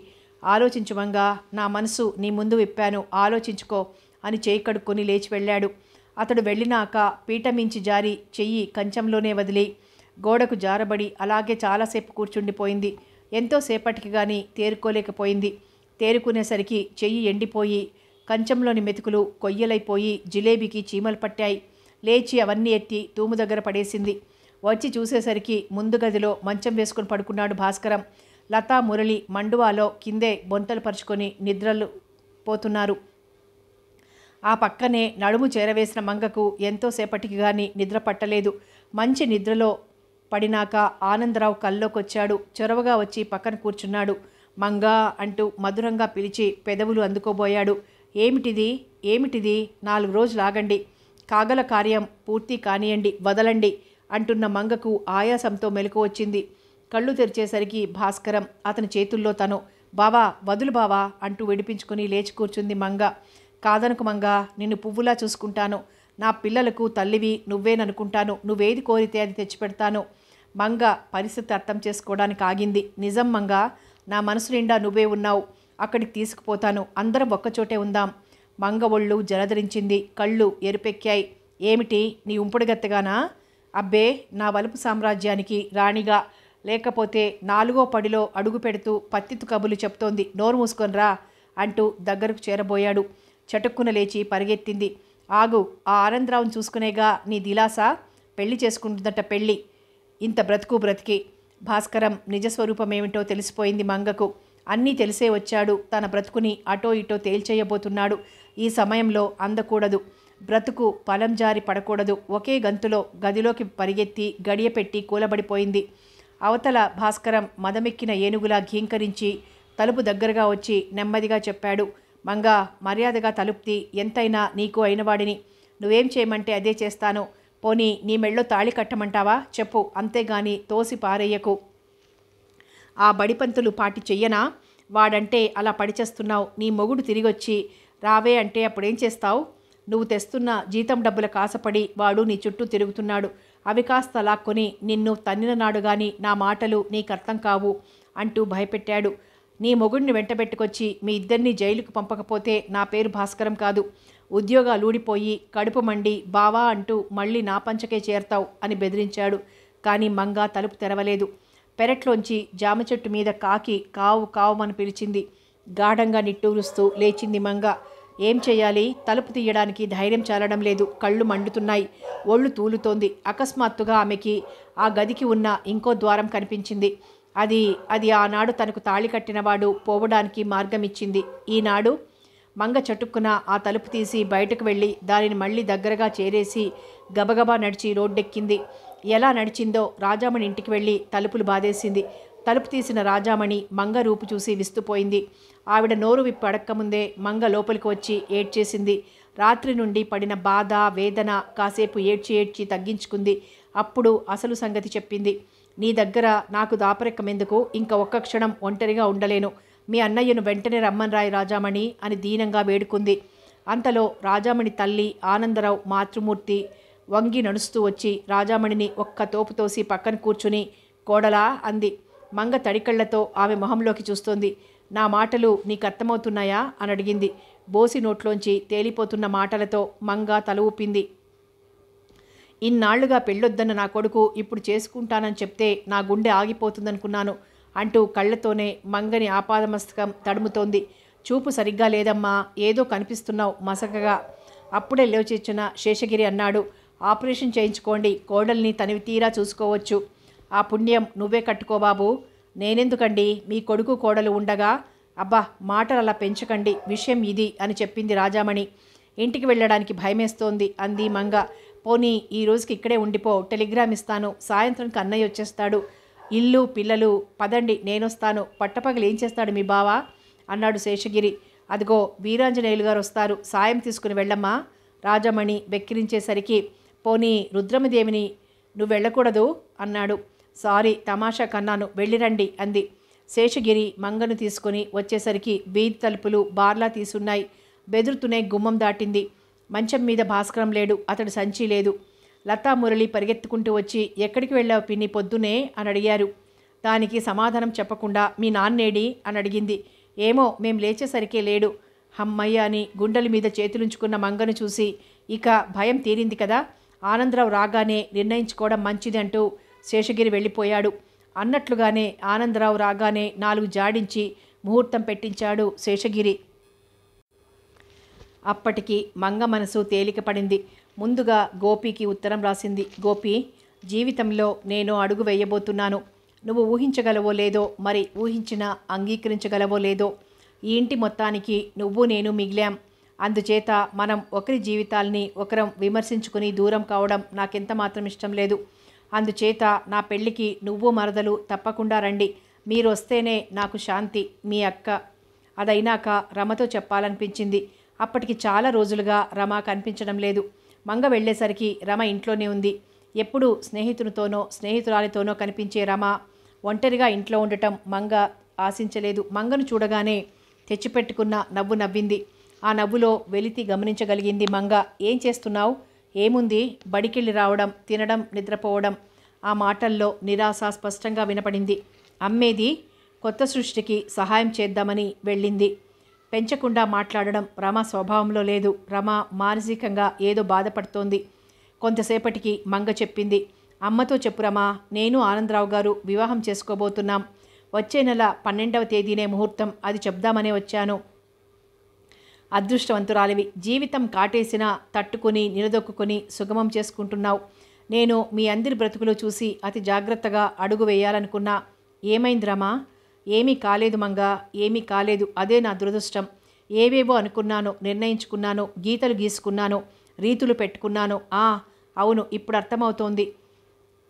ఆలోచించు మంగా నా మనసు నీ ముందు విప్పాను ఆలోచించుకో అని చేయి కడుక్కొని లేచి వెళ్ళాడు అతడు వెళ్ళినాక పీటమించి జారి చెయ్యి కంచంలోనే వదిలి గోడకు జారబడి అలాగే చాలాసేపు కూర్చుండిపోయింది ఎంతోసేపటికి కానీ తేరుకోలేకపోయింది తేరుకునేసరికి చెయ్యి ఎండిపోయి కంచంలోని మెతుకులు కొయ్యలైపోయి జిలేబీకి చీమలు పట్టాయి లేచి అవన్నీ ఎత్తి తూము దగ్గర పడేసింది వచ్చి చూసేసరికి ముందు గదిలో మంచం వేసుకుని పడుకున్నాడు భాస్కరం లతా మురళి మండువాలో కిందే బొంతలు పరుచుకొని నిద్రలు పోతున్నారు ఆ పక్కనే నడుము చేరవేసిన మంగకు ఎంతోసేపటికి కానీ నిద్ర పట్టలేదు మంచి నిద్రలో పడినాక ఆనందరావు కల్లోకొచ్చాడు చొరవగా వచ్చి పక్కన కూర్చున్నాడు మంగా అంటూ మధురంగా పిలిచి పెదవులు అందుకోబోయాడు ఏమిటిది ఏమిటిది నాలుగు రోజులు ఆగండి కాగల కార్యం పూర్తి కానియండి వదలండి అంటున్న మంగకు ఆయాసంతో మెలకు వచ్చింది కళ్ళు తెరిచేసరికి భాస్కరం అతని చేతుల్లో తను బావా వదులు బావా అంటూ విడిపించుకుని లేచి కూర్చుంది మంగ కాదనుకు నిన్ను పువ్వులా చూసుకుంటాను నా పిల్లలకు తల్లివి నువ్వేననుకుంటాను నువ్వేది కోరితే అది తెచ్చిపెడతాను మంగ పరిస్థితి అర్థం చేసుకోవడానికి ఆగింది నిజం మంగ నా మనసు నిండా నువ్వే ఉన్నావు అక్కడికి తీసుకుపోతాను అందరం ఒక్కచోటే ఉందాం మంగ ఒళ్ళు జలధరించింది కళ్ళు ఎరుపెక్కాయి ఏమిటి నీ ఉంపుడుగత్తగానా అబ్బే నా వలుపు సామ్రాజ్యానికి రాణిగా లేకపోతే నాలుగో పడిలో అడుగు పెడుతూ పత్తితు కబులు చెప్తోంది నోరు మూసుకొనిరా అంటూ దగ్గరకు చేరబోయాడు చటుక్కున లేచి పరిగెత్తింది ఆగు ఆ ఆనందరావును చూసుకునేగా నీ దిలాసా పెళ్లి చేసుకుంటుందట పెళ్ళి ఇంత బ్రతుకు బ్రతికి భాస్కరం నిజస్వరూపమేమిటో తెలిసిపోయింది మంగకు అన్నీ తెలిసే వచ్చాడు తన బ్రతుకుని అటో ఇటో తేల్చేయబోతున్నాడు ఈ సమయంలో అందకూడదు బ్రతుకు పలం జారి పడకూడదు ఒకే గంతులో గదిలోకి పరిగెత్తి గడియపెట్టి కూలబడిపోయింది అవతల భాస్కరం మదమెక్కిన ఏనుగులా ఘీంకరించి తలుపు దగ్గరగా వచ్చి నెమ్మదిగా చెప్పాడు మంగ మర్యాదగా తలుప్తి ఎంతైనా నీకు అయినవాడిని నువ్వేం చేయమంటే అదే చేస్తాను పోనీ నీ మెళ్ళో తాళి కట్టమంటావా చెప్పు అంతేగాని తోసి పారేయకు ఆ బడిపంతులు పాటి చెయ్యనా వాడంటే అలా పడిచేస్తున్నావు నీ మొగుడు తిరిగొచ్చి రావే అంటే అప్పుడేం చేస్తావు నువ్వు తెస్తున్న జీతం డబ్బుల కాసపడి వాడు నీ చుట్టూ తిరుగుతున్నాడు అవి కాస్త లాక్కొని నిన్ను తన్నిన నాడు గాని నా మాటలు నీకర్థం కావు అంటూ భయపెట్టాడు నీ మొగుడిని వెంటబెట్టుకొచ్చి మీ ఇద్దరిని జైలుకు పంపకపోతే నా పేరు భాస్కరం కాదు ఉద్యోగాలు ఊడిపోయి కడుపు మండి బావా అంటూ మళ్ళీ నా పంచకే చేరతావు అని బెదిరించాడు కానీ మంగ తలుపు తెరవలేదు పెరట్లోంచి జామ చెట్టు మీద కాకి కావు అని పిలిచింది గాఢంగా నిట్టూరుస్తూ లేచింది మంగ ఏం చేయాలి తలుపు తీయడానికి ధైర్యం చాలడం లేదు కళ్ళు మండుతున్నాయి ఒళ్ళు తూలుతోంది అకస్మాత్తుగా ఆమెకి ఆ గదికి ఉన్న ఇంకో ద్వారం కనిపించింది అది అది ఆనాడు తనకు తాళి కట్టినవాడు పోవడానికి మార్గమిచ్చింది ఈనాడు మంగ చటుక్కున ఆ తలుపు తీసి బయటకు వెళ్ళి దానిని మళ్ళీ దగ్గరగా చేరేసి గబగబా నడిచి రోడ్డెక్కింది ఎలా నడిచిందో రాజామణి ఇంటికి వెళ్ళి తలుపులు బాధేసింది తలుపు తీసిన రాజామణి మంగ రూపు చూసి విస్తుపోయింది ఆవిడ నోరు విప్పి అడక్కముందే మంగ లోపలికి వచ్చి ఏడ్చేసింది రాత్రి నుండి పడిన బాధ వేదన కాసేపు ఏడ్చి ఏడ్చి తగ్గించుకుంది అప్పుడు అసలు సంగతి చెప్పింది నీ దగ్గర నాకు దాపరెక్కమెందుకు ఇంకా ఒక్క క్షణం ఒంటరిగా ఉండలేను మీ అన్నయ్యను వెంటనే రమ్మన్ రాయ్ రాజామణి అని దీనంగా వేడుకుంది అంతలో రాజామణి తల్లి ఆనందరావు మాతృమూర్తి వంగి నడుస్తూ వచ్చి రాజామణిని ఒక్క తోపు తోసి పక్కన కూర్చుని కోడలా అంది మంగ తడికళ్లతో ఆమె మొహంలోకి చూస్తోంది నా మాటలు నీకు అర్థమవుతున్నాయా అని అడిగింది బోసి నోట్లోంచి తేలిపోతున్న మాటలతో మంగ తల ఊపింది ఇన్నాళ్లుగా పెళ్ళొద్దన్న నా కొడుకు ఇప్పుడు చేసుకుంటానని చెప్తే నా గుండె ఆగిపోతుందనుకున్నాను అంటూ కళ్ళతోనే మంగని ఆపాదమస్తకం తడుముతోంది చూపు సరిగ్గా లేదమ్మా ఏదో కనిపిస్తున్నావు మసకగా అప్పుడే లేచిచ్చిన శేషగిరి అన్నాడు ఆపరేషన్ చేయించుకోండి కోడల్ని తనివి తీరా చూసుకోవచ్చు ఆ పుణ్యం నువ్వే కట్టుకో నేనెందుకండి మీ కొడుకు కోడలు ఉండగా అబ్బా మాటలు అలా పెంచకండి విషయం ఇది అని చెప్పింది రాజామణి ఇంటికి వెళ్ళడానికి భయమేస్తోంది అంది మంగ పోనీ ఈ రోజుకి ఇక్కడే ఉండిపో టెలిగ్రామ్ ఇస్తాను సాయంత్రం కన్నయ్య వచ్చేస్తాడు ఇల్లు పిల్లలు పదండి నేనొస్తాను పట్టపగలు ఏం చేస్తాడు మీ బావా అన్నాడు శేషగిరి అదిగో వీరాంజనేయులు గారు వస్తారు సాయం తీసుకుని వెళ్ళమ్మా రాజమణి వెక్కిరించేసరికి పోనీ రుద్రమదేవిని నువ్వు వెళ్ళకూడదు అన్నాడు సారీ తమాషా కన్నాను వెళ్ళిరండి అంది శేషగిరి మంగను తీసుకుని వచ్చేసరికి వీధి తలుపులు బార్లా తీసున్నాయి బెదురుతూనే గుమ్మం దాటింది మంచం మీద భాస్కరం లేడు అతడు సంచి లేదు లతా మురళి పరిగెత్తుకుంటూ వచ్చి ఎక్కడికి వెళ్ళావు పిన్ని పొద్దునే అని అడిగారు దానికి సమాధానం చెప్పకుండా మీ నాన్నేడి అని అడిగింది ఏమో మేం లేచేసరికే లేడు హమ్మయ్య అని గుండెల మీద చేతులుంచుకున్న మంగను చూసి ఇక భయం తీరింది కదా ఆనందరావు రాగానే నిర్ణయించుకోవడం మంచిది అంటూ శేషగిరి వెళ్ళిపోయాడు అన్నట్లుగానే ఆనందరావు రాగానే నాలుగు జాడించి ముహూర్తం పెట్టించాడు శేషగిరి అప్పటికి మంగ మనసు తేలికపడింది ముందుగా గోపికి ఉత్తరం రాసింది గోపి జీవితంలో నేను అడుగు వేయబోతున్నాను నువ్వు ఊహించగలవో లేదో మరి ఊహించినా అంగీకరించగలవో లేదో ఈ ఇంటి మొత్తానికి నువ్వు నేను మిగిలాం అందుచేత మనం ఒకరి జీవితాల్ని ఒకరం విమర్శించుకుని దూరం కావడం నాకెంత మాత్రం ఇష్టం లేదు అందుచేత నా పెళ్ళికి నువ్వు మరదలు తప్పకుండా రండి మీరు వస్తేనే నాకు శాంతి మీ అక్క అదైనాక రమతో చెప్పాలనిపించింది అప్పటికి చాలా రోజులుగా రమ కనిపించడం లేదు మంగ వెళ్లేసరికి రమ ఇంట్లోనే ఉంది ఎప్పుడూ స్నేహితునితోనో స్నేహితురాలితోనో కనిపించే రమ ఒంటరిగా ఇంట్లో ఉండటం మంగ ఆశించలేదు మంగను చూడగానే తెచ్చిపెట్టుకున్న నవ్వు నవ్వింది ఆ నవ్వులో వెలితి గమనించగలిగింది మంగ ఏం చేస్తున్నావు ఏముంది బడికెళ్ళి రావడం తినడం నిద్రపోవడం ఆ మాటల్లో నిరాశ స్పష్టంగా వినపడింది అమ్మేది కొత్త సృష్టికి సహాయం చేద్దామని వెళ్ళింది పెంచకుండా మాట్లాడడం రమ స్వభావంలో లేదు రమ మానసికంగా ఏదో బాధపడుతోంది కొంతసేపటికి మంగ చెప్పింది అమ్మతో చెప్పు రమా నేను ఆనందరావు గారు వివాహం చేసుకోబోతున్నాం వచ్చే నెల పన్నెండవ తేదీనే ముహూర్తం అది చెప్దామనే వచ్చాను అదృష్టవంతురాలివి జీవితం కాటేసిన తట్టుకుని నిలదొక్కుని సుగమం చేసుకుంటున్నావు నేను మీ అందరి బ్రతుకులు చూసి అతి జాగ్రత్తగా అడుగు వేయాలనుకున్నా ఏమైంది రమా ఏమీ కాలేదు మంగా ఏమీ కాలేదు అదే నా దురదృష్టం ఏవేవో అనుకున్నాను నిర్ణయించుకున్నాను గీతలు గీసుకున్నాను రీతులు పెట్టుకున్నాను ఆ అవును ఇప్పుడు అర్థమవుతోంది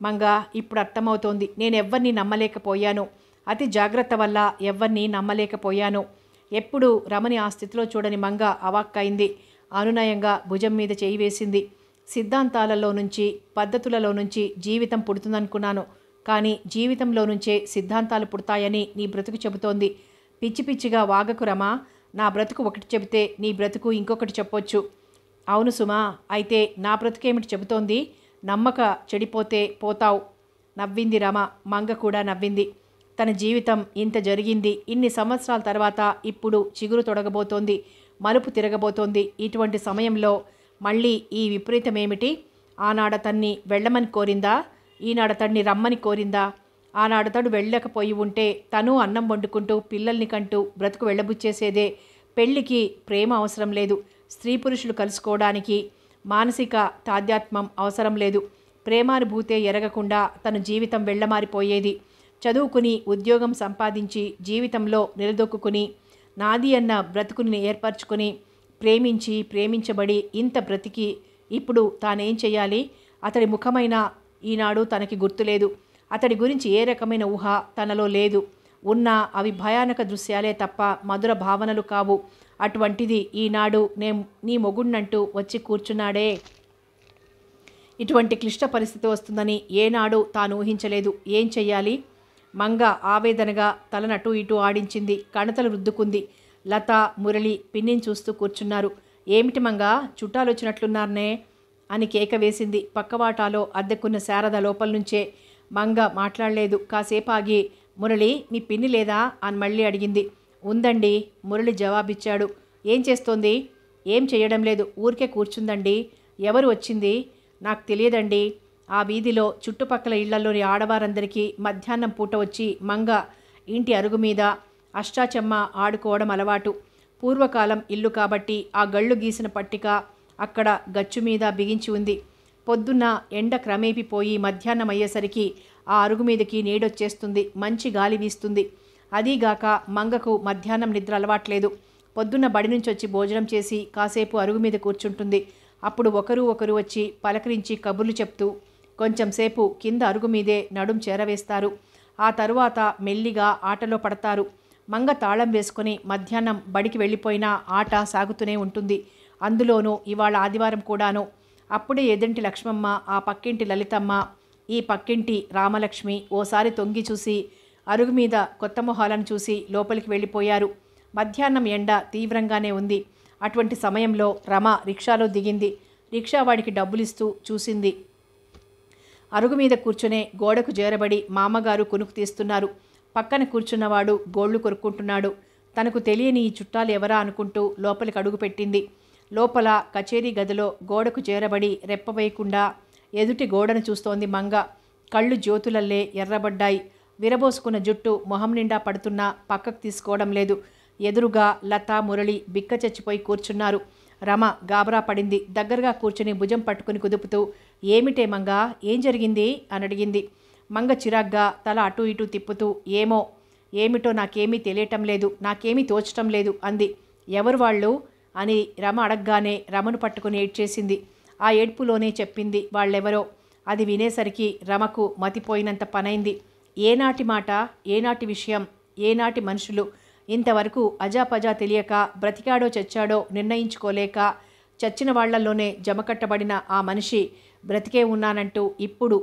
మంగా ఇప్పుడు అర్థమవుతోంది నేను ఎవరిని నమ్మలేకపోయాను అతి జాగ్రత్త వల్ల ఎవరిని నమ్మలేకపోయాను ఎప్పుడు రమణి ఆ స్థితిలో చూడని మంగ అవాక్కైంది అనునయంగా భుజం మీద చేయి వేసింది సిద్ధాంతాలలో నుంచి పద్ధతులలో నుంచి జీవితం పుడుతుందనుకున్నాను కానీ జీవితంలో నుంచే సిద్ధాంతాలు పుడతాయని నీ బ్రతుకు చెబుతోంది పిచ్చి పిచ్చిగా వాగకు రమా నా బ్రతుకు ఒకటి చెబితే నీ బ్రతుకు ఇంకొకటి చెప్పొచ్చు అవును సుమా అయితే నా బ్రతుకేమిటి చెబుతోంది నమ్మక చెడిపోతే పోతావు నవ్వింది రమ మంగ కూడా నవ్వింది తన జీవితం ఇంత జరిగింది ఇన్ని సంవత్సరాల తర్వాత ఇప్పుడు చిగురు తొడగబోతోంది మలుపు తిరగబోతోంది ఇటువంటి సమయంలో మళ్ళీ ఈ విపరీతమేమిటి ఆనాడ తన్ని వెళ్ళమని కోరిందా ఈనాడతడిని రమ్మని కోరిందా ఆనాడతడు వెళ్ళకపోయి ఉంటే తను అన్నం వండుకుంటూ పిల్లల్ని కంటూ బ్రతుకు వెళ్ళబుచ్చేసేదే పెళ్లికి ప్రేమ అవసరం లేదు స్త్రీ పురుషులు కలుసుకోవడానికి మానసిక తాధ్యాత్మం అవసరం లేదు ప్రేమానుభూతే ఎరగకుండా తన జీవితం వెళ్ళమారిపోయేది చదువుకుని ఉద్యోగం సంపాదించి జీవితంలో నిలదొక్కుని నాది అన్న బ్రతుకుని ఏర్పరచుకుని ప్రేమించి ప్రేమించబడి ఇంత బ్రతికి ఇప్పుడు తానేం చేయాలి అతడి ముఖమైన ఈనాడు తనకి గుర్తులేదు అతడి గురించి ఏ రకమైన ఊహ తనలో లేదు ఉన్నా అవి భయానక దృశ్యాలే తప్ప మధుర భావనలు కావు అటువంటిది ఈనాడు నే నీ మొగుణ్ణంటూ వచ్చి కూర్చున్నాడే ఇటువంటి క్లిష్ట పరిస్థితి వస్తుందని ఏనాడు తాను ఊహించలేదు ఏం చెయ్యాలి మంగ ఆవేదనగా తలనటు ఇటు ఆడించింది కణతలు రుద్దుకుంది లత మురళి పిన్నిని చూస్తూ కూర్చున్నారు ఏమిటి మంగ చుట్టాలు వచ్చినట్లున్నారనే అని కేక వేసింది పక్కవాటాలో అద్దెకున్న శారద లోపల నుంచే మంగ మాట్లాడలేదు కాసేపాగి మురళి మీ పిన్ని లేదా అని మళ్ళీ అడిగింది ఉందండి మురళి జవాబిచ్చాడు ఏం చేస్తోంది ఏం చేయడం లేదు ఊరికే కూర్చుందండి ఎవరు వచ్చింది నాకు తెలియదండి ఆ వీధిలో చుట్టుపక్కల ఇళ్లలోని ఆడవారందరికీ మధ్యాహ్నం పూట వచ్చి మంగ ఇంటి అరుగు మీద అష్టాచమ్మ ఆడుకోవడం అలవాటు పూర్వకాలం ఇల్లు కాబట్టి ఆ గళ్ళు గీసిన పట్టిక అక్కడ గచ్చు మీద బిగించి ఉంది పొద్దున్న ఎండ క్రమేపిపోయి మధ్యాహ్నం అయ్యేసరికి ఆ అరుగు మీదకి నీడొచ్చేస్తుంది మంచి గాలి వీస్తుంది అదీగాక మంగకు మధ్యాహ్నం నిద్ర అలవాట్లేదు పొద్దున్న బడి నుంచి వచ్చి భోజనం చేసి కాసేపు అరుగు మీద కూర్చుంటుంది అప్పుడు ఒకరు ఒకరు వచ్చి పలకరించి కబుర్లు చెప్తూ కొంచెంసేపు కింద అరుగు మీదే నడుం చేరవేస్తారు ఆ తరువాత మెల్లిగా ఆటలో పడతారు మంగ తాళం వేసుకొని మధ్యాహ్నం బడికి వెళ్ళిపోయినా ఆట సాగుతూనే ఉంటుంది అందులోనూ ఇవాళ ఆదివారం కూడాను అప్పుడే ఎదింటి లక్ష్మమ్మ ఆ పక్కింటి లలితమ్మ ఈ పక్కింటి రామలక్ష్మి ఓసారి తొంగి చూసి అరుగు మీద కొత్త మొహాలను చూసి లోపలికి వెళ్ళిపోయారు మధ్యాహ్నం ఎండ తీవ్రంగానే ఉంది అటువంటి సమయంలో రమ రిక్షాలో దిగింది రిక్షావాడికి డబ్బులిస్తూ చూసింది అరుగు మీద కూర్చునే గోడకు చేరబడి మామగారు కొనుక్కు తీస్తున్నారు పక్కన కూర్చున్నవాడు గోళ్లు కొనుక్కుంటున్నాడు తనకు తెలియని ఈ చుట్టాలు ఎవరా అనుకుంటూ లోపలికి అడుగుపెట్టింది లోపల కచేరీ గదిలో గోడకు చేరబడి రెప్పవేయకుండా ఎదుటి గోడను చూస్తోంది మంగ కళ్ళు జ్యోతులల్లే ఎర్రబడ్డాయి విరబోసుకున్న జుట్టు మొహం నిండా పడుతున్నా పక్కకు తీసుకోవడం లేదు ఎదురుగా లత మురళి బిక్క చచ్చిపోయి కూర్చున్నారు రమ గాబరా పడింది దగ్గరగా కూర్చుని భుజం పట్టుకుని కుదుపుతూ ఏమిటే మంగ ఏం జరిగింది అని అడిగింది మంగ చిరాగ్గా తల అటు ఇటు తిప్పుతూ ఏమో ఏమిటో నాకేమీ తెలియటం లేదు నాకేమీ తోచటం లేదు అంది ఎవరు వాళ్ళు అని రమ అడగగానే రమను పట్టుకుని ఏడ్చేసింది ఆ ఏడ్పులోనే చెప్పింది వాళ్ళెవరో అది వినేసరికి రమకు మతిపోయినంత పనైంది ఏనాటి మాట ఏనాటి విషయం ఏనాటి మనుషులు ఇంతవరకు అజాపజా తెలియక బ్రతికాడో చచ్చాడో నిర్ణయించుకోలేక చచ్చిన వాళ్లల్లోనే జమకట్టబడిన ఆ మనిషి బ్రతికే ఉన్నానంటూ ఇప్పుడు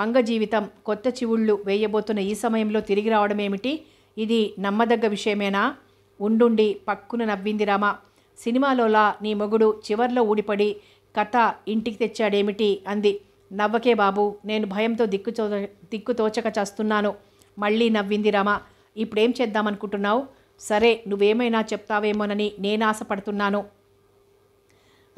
మంగ జీవితం కొత్త చివుళ్ళు వేయబోతున్న ఈ సమయంలో తిరిగి రావడమేమిటి ఇది నమ్మదగ్గ విషయమేనా ఉండుండి పక్కున నవ్వింది రమ సినిమాలోలా నీ మొగుడు చివర్లో ఊడిపడి కథ ఇంటికి తెచ్చాడేమిటి అంది నవ్వకే బాబు నేను భయంతో దిక్కుతో దిక్కుతోచక చేస్తున్నాను మళ్ళీ నవ్వింది రమ ఇప్పుడేం చేద్దామనుకుంటున్నావు సరే నువ్వేమైనా చెప్తావేమోనని నేను ఆశపడుతున్నాను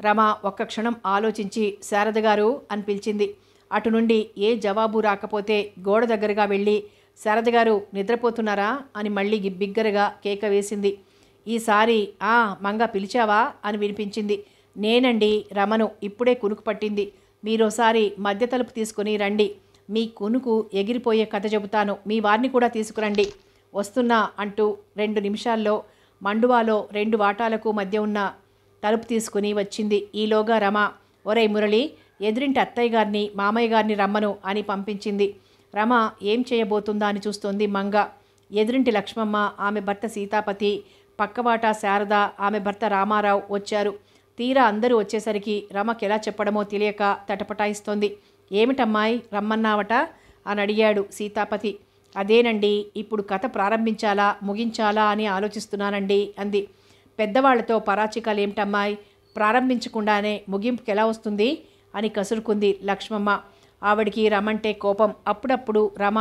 రమ ఒక్క క్షణం ఆలోచించి శారద గారు అని పిలిచింది అటు నుండి ఏ జవాబు రాకపోతే గోడ దగ్గరగా వెళ్ళి శారద గారు నిద్రపోతున్నారా అని మళ్ళీ బిగ్గరగా కేక వేసింది ఈసారి ఆ మంగ పిలిచావా అని వినిపించింది నేనండి రమను ఇప్పుడే కునుకు పట్టింది మీరోసారి మధ్య తలుపు తీసుకుని రండి మీ కొనుకు ఎగిరిపోయే కథ చెబుతాను మీ వారిని కూడా తీసుకురండి వస్తున్నా అంటూ రెండు నిమిషాల్లో మండువాలో రెండు వాటాలకు మధ్య ఉన్న తలుపు తీసుకుని వచ్చింది ఈలోగా రమ ఒరే మురళి ఎదురింటి అత్తయ్య గారిని మామయ్య గారిని రమ్మను అని పంపించింది రమ ఏం చేయబోతుందా అని చూస్తోంది మంగ ఎదురింటి లక్ష్మమ్మ ఆమె భర్త సీతాపతి పక్కవాటా శారద ఆమె భర్త రామారావు వచ్చారు తీరా అందరూ వచ్చేసరికి రమకి ఎలా చెప్పడమో తెలియక తటపటాయిస్తోంది ఏమిటమ్మాయి రమ్మన్నావట అని అడిగాడు సీతాపతి అదేనండి ఇప్పుడు కథ ప్రారంభించాలా ముగించాలా అని ఆలోచిస్తున్నానండి అంది పెద్దవాళ్లతో పరాచికాలు ఏమిటమ్మాయి ప్రారంభించకుండానే ముగింపుకి ఎలా వస్తుంది అని కసురుకుంది లక్ష్మమ్మ ఆవిడికి రమంటే కోపం అప్పుడప్పుడు రమ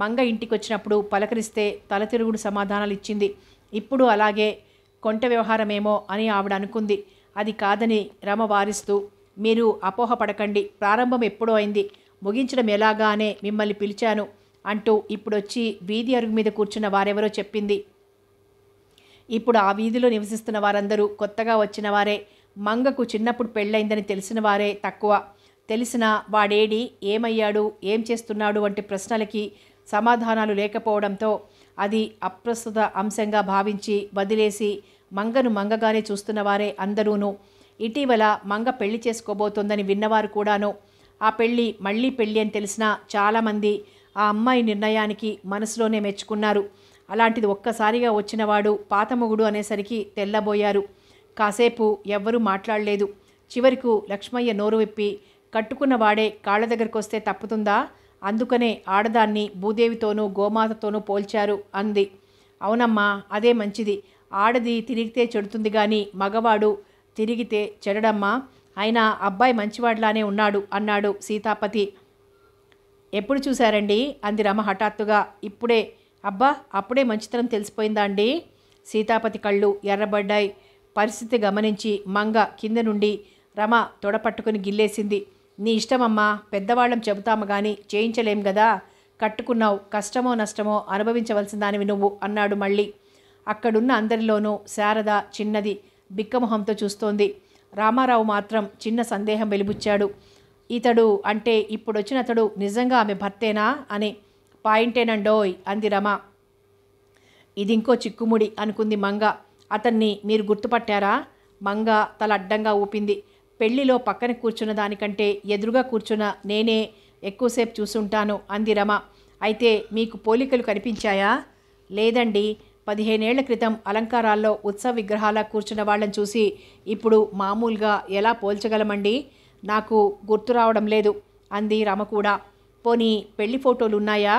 మంగ ఇంటికి వచ్చినప్పుడు పలకరిస్తే తలతిరుగుడు సమాధానాలు ఇచ్చింది ఇప్పుడు అలాగే కొంట వ్యవహారమేమో అని ఆవిడ అనుకుంది అది కాదని రమ వారిస్తూ మీరు అపోహపడకండి ప్రారంభం ఎప్పుడో అయింది ముగించడం ఎలాగానే మిమ్మల్ని పిలిచాను అంటూ ఇప్పుడొచ్చి వీధి అరుగు మీద కూర్చున్న వారెవరో చెప్పింది ఇప్పుడు ఆ వీధిలో నివసిస్తున్న వారందరూ కొత్తగా వచ్చిన వారే మంగకు చిన్నప్పుడు పెళ్ళైందని తెలిసిన వారే తక్కువ తెలిసిన వాడేడి ఏమయ్యాడు ఏం చేస్తున్నాడు వంటి ప్రశ్నలకి సమాధానాలు లేకపోవడంతో అది అప్రస్తుత అంశంగా భావించి వదిలేసి మంగను మంగగానే చూస్తున్నవారే అందరూను ఇటీవల మంగ పెళ్లి చేసుకోబోతోందని విన్నవారు కూడాను ఆ పెళ్ళి మళ్ళీ పెళ్ళి అని తెలిసినా చాలామంది ఆ అమ్మాయి నిర్ణయానికి మనసులోనే మెచ్చుకున్నారు అలాంటిది ఒక్కసారిగా వచ్చినవాడు పాతమొగుడు అనేసరికి తెల్లబోయారు కాసేపు ఎవ్వరూ మాట్లాడలేదు చివరకు లక్ష్మయ్య నోరు విప్పి కట్టుకున్నవాడే కాళ్ళ దగ్గరకు వస్తే తప్పుతుందా అందుకనే ఆడదాన్ని భూదేవితోనూ గోమాతతోనూ పోల్చారు అంది అవునమ్మా అదే మంచిది ఆడది తిరిగితే చెడుతుంది కానీ మగవాడు తిరిగితే చెడడమ్మా అయినా అబ్బాయి మంచివాడిలానే ఉన్నాడు అన్నాడు సీతాపతి ఎప్పుడు చూశారండి అంది రమ హఠాత్తుగా ఇప్పుడే అబ్బా అప్పుడే మంచితనం తెలిసిపోయిందా అండి సీతాపతి కళ్ళు ఎర్రబడ్డాయి పరిస్థితి గమనించి మంగ కింద నుండి రమ తొడపట్టుకుని గిల్లేసింది నీ ఇష్టమమ్మా పెద్దవాళ్ళం చెబుతాము కానీ చేయించలేం కదా కట్టుకున్నావు కష్టమో నష్టమో అనుభవించవలసిన దానివి నువ్వు అన్నాడు మళ్ళీ అక్కడున్న అందరిలోనూ శారద చిన్నది బిక్కమొహంతో చూస్తోంది రామారావు మాత్రం చిన్న సందేహం వెలిబుచ్చాడు ఇతడు అంటే ఇప్పుడొచ్చిన అతడు నిజంగా ఆమె భర్తేనా అని పాయింటేనండోయ్ అంది రమ ఇదింకో చిక్కుముడి అనుకుంది మంగ అతన్ని మీరు గుర్తుపట్టారా మంగ తల అడ్డంగా ఊపింది పెళ్లిలో పక్కన కూర్చున్న దానికంటే ఎదురుగా కూర్చున్న నేనే ఎక్కువసేపు చూసుంటాను అంది రమ అయితే మీకు పోలికలు కనిపించాయా లేదండి పదిహేనేళ్ల క్రితం అలంకారాల్లో ఉత్సవ విగ్రహాల కూర్చున్న వాళ్ళని చూసి ఇప్పుడు మామూలుగా ఎలా పోల్చగలమండి నాకు గుర్తు రావడం లేదు అంది రమ కూడా పోనీ పెళ్లి ఫోటోలు ఉన్నాయా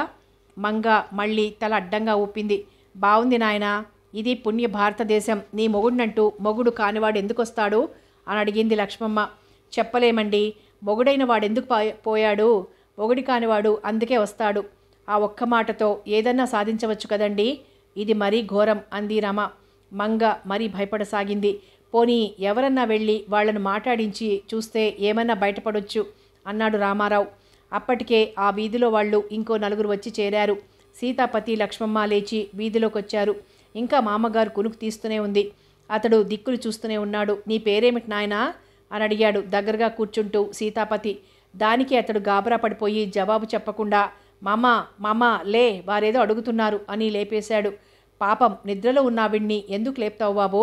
మంగ మళ్ళీ తల అడ్డంగా ఊపింది బాగుంది నాయనా ఇది పుణ్య భారతదేశం నీ మొగుడినంటూ మొగుడు కానివాడు ఎందుకొస్తాడు అని అడిగింది లక్ష్మమ్మ చెప్పలేమండి మొగుడైన వాడెందుకు పోయాడు మొగుడి కానివాడు అందుకే వస్తాడు ఆ ఒక్క మాటతో ఏదన్నా సాధించవచ్చు కదండి ఇది మరీ ఘోరం అంది రమ మంగ మరీ భయపడసాగింది పోనీ ఎవరన్నా వెళ్ళి వాళ్లను మాట్లాడించి చూస్తే ఏమన్నా బయటపడొచ్చు అన్నాడు రామారావు అప్పటికే ఆ వీధిలో వాళ్ళు ఇంకో నలుగురు వచ్చి చేరారు సీతాపతి లక్ష్మమ్మ లేచి వీధిలోకి వచ్చారు ఇంకా మామగారు కునుకు తీస్తూనే ఉంది అతడు దిక్కులు చూస్తూనే ఉన్నాడు నీ పేరేమిటి నాయనా అని అడిగాడు దగ్గరగా కూర్చుంటూ సీతాపతి దానికి అతడు గాబరా పడిపోయి జవాబు చెప్పకుండా మామ మామ లే వారేదో అడుగుతున్నారు అని లేపేశాడు పాపం నిద్రలో ఉన్నావిణ్ణి ఎందుకు లేపుతావు బాబు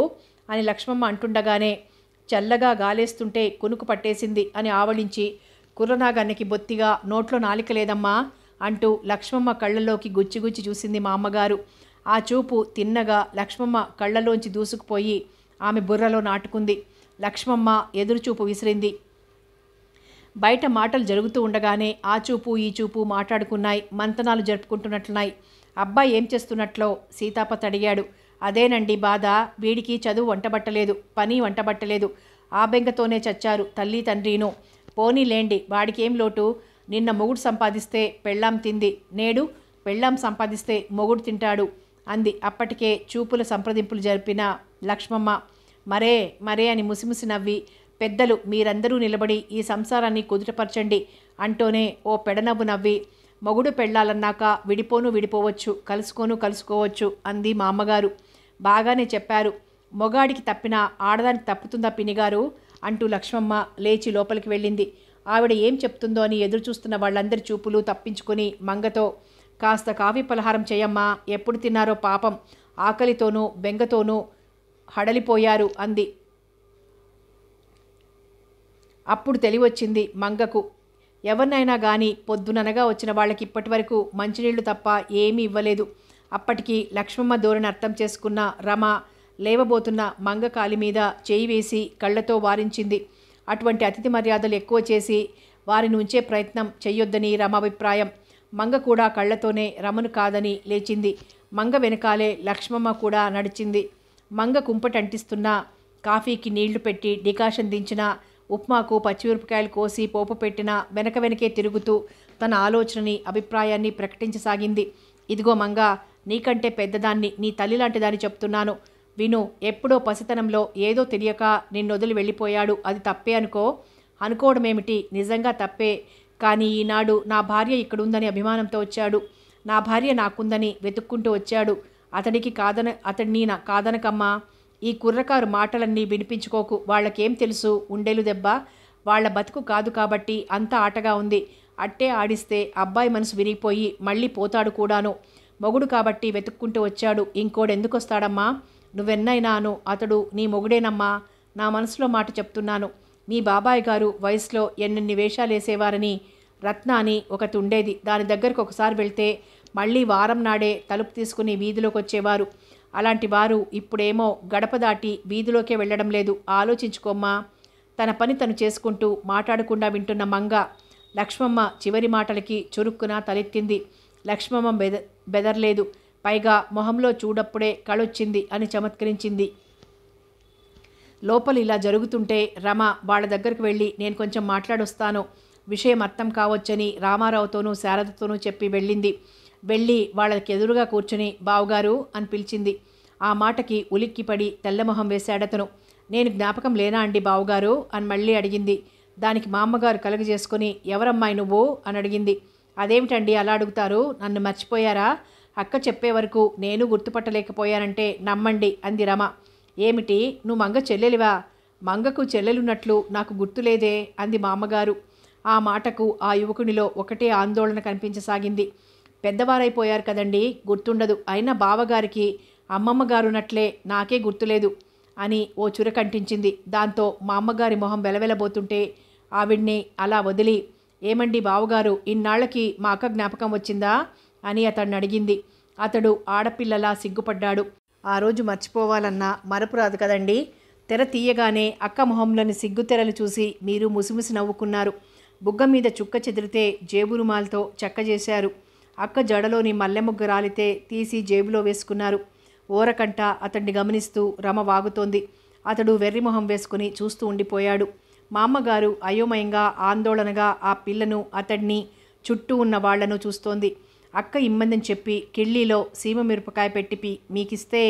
అని లక్ష్మమ్మ అంటుండగానే చల్లగా గాలేస్తుంటే కునుకు పట్టేసింది అని ఆవలించి కుర్రనాగన్నకి బొత్తిగా నోట్లో నాలిక లేదమ్మా అంటూ లక్ష్మమ్మ కళ్ళలోకి గుచ్చిగుచ్చి చూసింది మా అమ్మగారు ఆ చూపు తిన్నగా లక్ష్మమ్మ కళ్ళలోంచి దూసుకుపోయి ఆమె బుర్రలో నాటుకుంది లక్ష్మమ్మ ఎదురుచూపు విసిరింది బయట మాటలు జరుగుతూ ఉండగానే ఆ చూపు ఈ చూపు మాట్లాడుకున్నాయి మంతనాలు జరుపుకుంటున్నట్లున్నాయి అబ్బాయి ఏం చేస్తున్నట్లో సీతాపతి అడిగాడు అదేనండి బాధ వీడికి చదువు వంటబట్టలేదు పని వంటబట్టలేదు ఆ బెంగతోనే చచ్చారు తల్లి తండ్రిను పోనీలేండి వాడికేం లోటు నిన్న మొగుడు సంపాదిస్తే పెళ్ళాం తింది నేడు పెళ్ళాం సంపాదిస్తే మొగుడు తింటాడు అంది అప్పటికే చూపుల సంప్రదింపులు జరిపిన లక్ష్మమ్మ మరే మరే అని ముసిముసి నవ్వి పెద్దలు మీరందరూ నిలబడి ఈ సంసారాన్ని కుదుటపరచండి అంటూనే ఓ పెడనవ్వు నవ్వి మొగుడు పెళ్ళాలన్నాక విడిపోను విడిపోవచ్చు కలుసుకోను కలుసుకోవచ్చు అంది మా అమ్మగారు బాగానే చెప్పారు మొగాడికి తప్పిన ఆడదానికి తప్పుతుందా పినిగారు అంటూ లక్ష్మమ్మ లేచి లోపలికి వెళ్ళింది ఆవిడ ఏం చెప్తుందో అని ఎదురు చూస్తున్న వాళ్ళందరి చూపులు తప్పించుకొని మంగతో కాస్త కాఫీ పలహారం చేయమ్మా ఎప్పుడు తిన్నారో పాపం ఆకలితోనూ బెంగతోనూ హడలిపోయారు అంది అప్పుడు తెలివచ్చింది మంగకు ఎవరినైనా కానీ పొద్దుననగా వచ్చిన వాళ్ళకి ఇప్పటివరకు మంచినీళ్లు తప్ప ఏమీ ఇవ్వలేదు అప్పటికి లక్ష్మమ్మ ధోరణి అర్థం చేసుకున్న రమ లేవబోతున్న మంగ కాలి మీద చేయి వేసి కళ్ళతో వారించింది అటువంటి అతిథి మర్యాదలు ఎక్కువ చేసి వారిని ఉంచే ప్రయత్నం చేయొద్దని రమ అభిప్రాయం మంగ కూడా కళ్ళతోనే రమను కాదని లేచింది మంగ వెనకాలే లక్ష్మమ్మ కూడా నడిచింది మంగ కుంపటంటిస్తున్నా కాఫీకి నీళ్లు పెట్టి డికాషన్ దించిన ఉప్మాకు పచ్చిమిరపకాయలు కోసి పోపు పెట్టిన వెనక వెనకే తిరుగుతూ తన ఆలోచనని అభిప్రాయాన్ని ప్రకటించసాగింది ఇదిగో మంగ నీకంటే పెద్దదాన్ని నీ తల్లి లాంటిదాన్ని చెప్తున్నాను విను ఎప్పుడో పసితనంలో ఏదో తెలియక నిన్నొదిలి వెళ్ళిపోయాడు అది తప్పే అనుకో అనుకోవడమేమిటి నిజంగా తప్పే కానీ ఈనాడు నా భార్య ఇక్కడుందని అభిమానంతో వచ్చాడు నా భార్య నాకుందని వెతుక్కుంటూ వచ్చాడు అతడికి కాదన అతడిని నా కాదనకమ్మా ఈ కుర్రకారు మాటలన్నీ వినిపించుకోకు వాళ్ళకేం తెలుసు ఉండేలు దెబ్బ వాళ్ళ బతుకు కాదు కాబట్టి అంత ఆటగా ఉంది అట్టే ఆడిస్తే అబ్బాయి మనసు విరిగిపోయి మళ్ళీ పోతాడు కూడాను మొగుడు కాబట్టి వెతుక్కుంటూ వచ్చాడు ఇంకోడెందుకు వస్తాడమ్మా నువ్వెన్నైనాను అతడు నీ మొగుడేనమ్మా నా మనసులో మాట చెప్తున్నాను మీ బాబాయ్ గారు వయసులో ఎన్నెన్ని వేషాలేసేవారని రత్న అని ఒకటి ఉండేది దాని దగ్గరకు ఒకసారి వెళ్తే మళ్ళీ వారం నాడే తలుపు తీసుకుని వీధిలోకి వచ్చేవారు అలాంటి వారు ఇప్పుడేమో గడప దాటి వీధిలోకే వెళ్ళడం లేదు ఆలోచించుకోమ్మా తన పని తను చేసుకుంటూ మాట్లాడకుండా వింటున్న మంగ లక్ష్మమ్మ చివరి మాటలకి చురుక్కున తలెత్తింది లక్ష్మమ్మ బెద బెదర్లేదు పైగా మొహంలో చూడప్పుడే కళొచ్చింది అని చమత్కరించింది లోపల ఇలా జరుగుతుంటే రమ వాళ్ళ దగ్గరికి వెళ్ళి నేను కొంచెం మాట్లాడొస్తాను విషయం అర్థం కావచ్చని రామారావుతోనూ శారదతోనూ చెప్పి వెళ్ళింది వెళ్ళి వాళ్ళకి ఎదురుగా కూర్చుని బావుగారు అని పిలిచింది ఆ మాటకి ఉలిక్కిపడి తెల్లమొహం వేశాడతను నేను జ్ఞాపకం లేనా అండి బావుగారు అని మళ్ళీ అడిగింది దానికి మా అమ్మగారు కలుగజేసుకుని ఎవరమ్మాయి నువ్వు అని అడిగింది అదేమిటండి అలా అడుగుతారు నన్ను మర్చిపోయారా అక్క చెప్పే వరకు నేను గుర్తుపట్టలేకపోయానంటే నమ్మండి అంది రమ ఏమిటి నువ్వు మంగ చెల్లెలివా మంగకు చెల్లెలున్నట్లు నాకు గుర్తులేదే అంది మా అమ్మగారు ఆ మాటకు ఆ యువకునిలో ఒకటే ఆందోళన కనిపించసాగింది పెద్దవారైపోయారు కదండి గుర్తుండదు అయినా బావగారికి అమ్మమ్మ గారున్నట్లే నాకే గుర్తులేదు అని ఓ చురకంటించింది దాంతో మా అమ్మగారి మొహం వెలవెలబోతుంటే ఆవిడ్ని అలా వదిలి ఏమండి బావగారు ఇన్నాళ్లకి మా అక్క జ్ఞాపకం వచ్చిందా అని అతడిని అడిగింది అతడు ఆడపిల్లలా సిగ్గుపడ్డాడు ఆ రోజు మర్చిపోవాలన్నా మరపురాదు కదండి తెర తీయగానే అక్క మొహంలోని సిగ్గుతెరలు చూసి మీరు ముసిముసి నవ్వుకున్నారు బుగ్గ మీద చుక్క చెదిరితే జేబు రుమాలతో చెక్క చేశారు అక్క జడలోని మల్లెముగ్గు రాలితే తీసి జేబులో వేసుకున్నారు ఓరకంట అతన్ని గమనిస్తూ రమ వాగుతోంది అతడు వెర్రిమొహం వేసుకుని చూస్తూ ఉండిపోయాడు మా అమ్మగారు అయోమయంగా ఆందోళనగా ఆ పిల్లను అతడిని చుట్టూ ఉన్న వాళ్లను చూస్తోంది అక్క ఇమ్మందని చెప్పి కిళ్ళీలో సీమ మిరపకాయ పెట్టిపి మీకిస్తే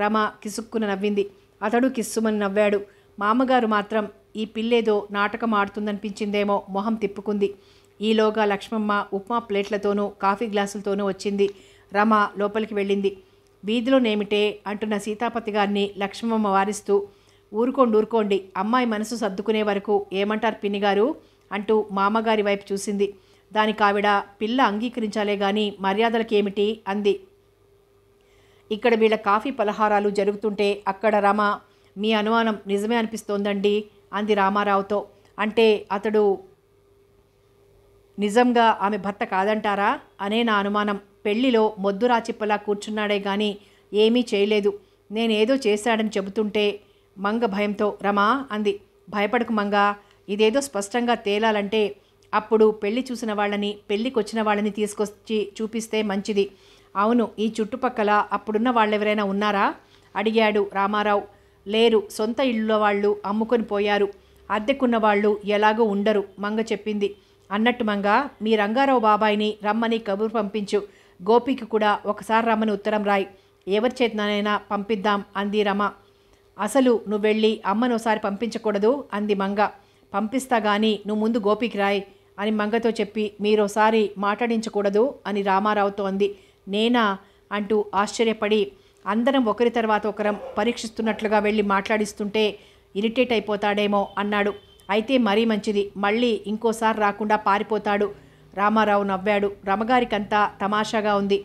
రమ కిసుక్కున నవ్వింది అతడు కిస్సుమని నవ్వాడు మామగారు మాత్రం ఈ పిల్లేదో నాటకం ఆడుతుందనిపించిందేమో మొహం తిప్పుకుంది ఈలోగా లక్ష్మమ్మ ఉప్మా ప్లేట్లతోనూ కాఫీ గ్లాసులతోనూ వచ్చింది రమ లోపలికి వెళ్ళింది వీధిలోనేమిటే అంటున్న సీతాపతి గారిని లక్ష్మమ్మ వారిస్తూ ఊరుకోండి ఊరుకోండి అమ్మాయి మనసు సర్దుకునే వరకు ఏమంటారు పిన్నిగారు అంటూ మామగారి వైపు చూసింది దానికి ఆవిడ పిల్ల అంగీకరించాలే గాని మర్యాదలకేమిటి అంది ఇక్కడ వీళ్ళ కాఫీ పలహారాలు జరుగుతుంటే అక్కడ రమ మీ అనుమానం నిజమే అనిపిస్తోందండి అంది రామారావుతో అంటే అతడు నిజంగా ఆమె భర్త కాదంటారా అనే నా అనుమానం పెళ్లిలో మొద్దురాచిప్పలా కూర్చున్నాడే కానీ ఏమీ చేయలేదు నేనేదో చేశాడని చెబుతుంటే మంగ భయంతో రమా అంది భయపడకు మంగ ఇదేదో స్పష్టంగా తేలాలంటే అప్పుడు పెళ్లి చూసిన వాళ్ళని పెళ్ళికొచ్చిన వాళ్ళని తీసుకొచ్చి చూపిస్తే మంచిది అవును ఈ చుట్టుపక్కల అప్పుడున్న వాళ్ళెవరైనా ఉన్నారా అడిగాడు రామారావు లేరు సొంత ఇళ్ళ వాళ్ళు అమ్ముకొని పోయారు అద్దెకున్న వాళ్ళు ఎలాగో ఉండరు మంగ చెప్పింది అన్నట్టు మంగ మీ రంగారావు బాబాయిని రమ్మని కబురు పంపించు గోపికి కూడా ఒకసారి రమ్మని ఉత్తరం రాయి ఎవరి చేతనైనా పంపిద్దాం అంది రమ అసలు నువ్వు వెళ్ళి అమ్మను ఒకసారి పంపించకూడదు అంది మంగ పంపిస్తా గాని నువ్వు ముందు గోపికి రాయి అని మంగతో చెప్పి మీరోసారి మాట్లాడించకూడదు అని రామారావుతో అంది నేనా అంటూ ఆశ్చర్యపడి అందరం ఒకరి తర్వాత ఒకరం పరీక్షిస్తున్నట్లుగా వెళ్ళి మాట్లాడిస్తుంటే ఇరిటేట్ అయిపోతాడేమో అన్నాడు అయితే మరీ మంచిది మళ్ళీ ఇంకోసారి రాకుండా పారిపోతాడు రామారావు నవ్వాడు రమగారికంతా తమాషాగా ఉంది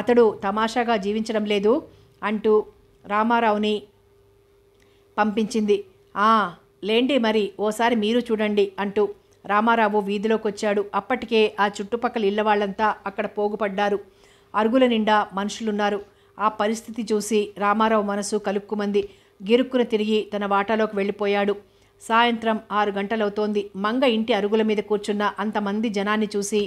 అతడు తమాషాగా జీవించడం లేదు అంటూ రామారావుని పంపించింది లేండి మరి ఓసారి మీరు చూడండి అంటూ రామారావు వీధిలోకి వచ్చాడు అప్పటికే ఆ చుట్టుపక్కల ఇళ్ల వాళ్ళంతా అక్కడ పోగుపడ్డారు అరుగుల నిండా మనుషులున్నారు ఆ పరిస్థితి చూసి రామారావు మనసు కలుక్కుమంది గిరుక్కున తిరిగి తన వాటాలోకి వెళ్ళిపోయాడు సాయంత్రం ఆరు గంటలవుతోంది మంగ ఇంటి అరుగుల మీద కూర్చున్న అంతమంది జనాన్ని చూసి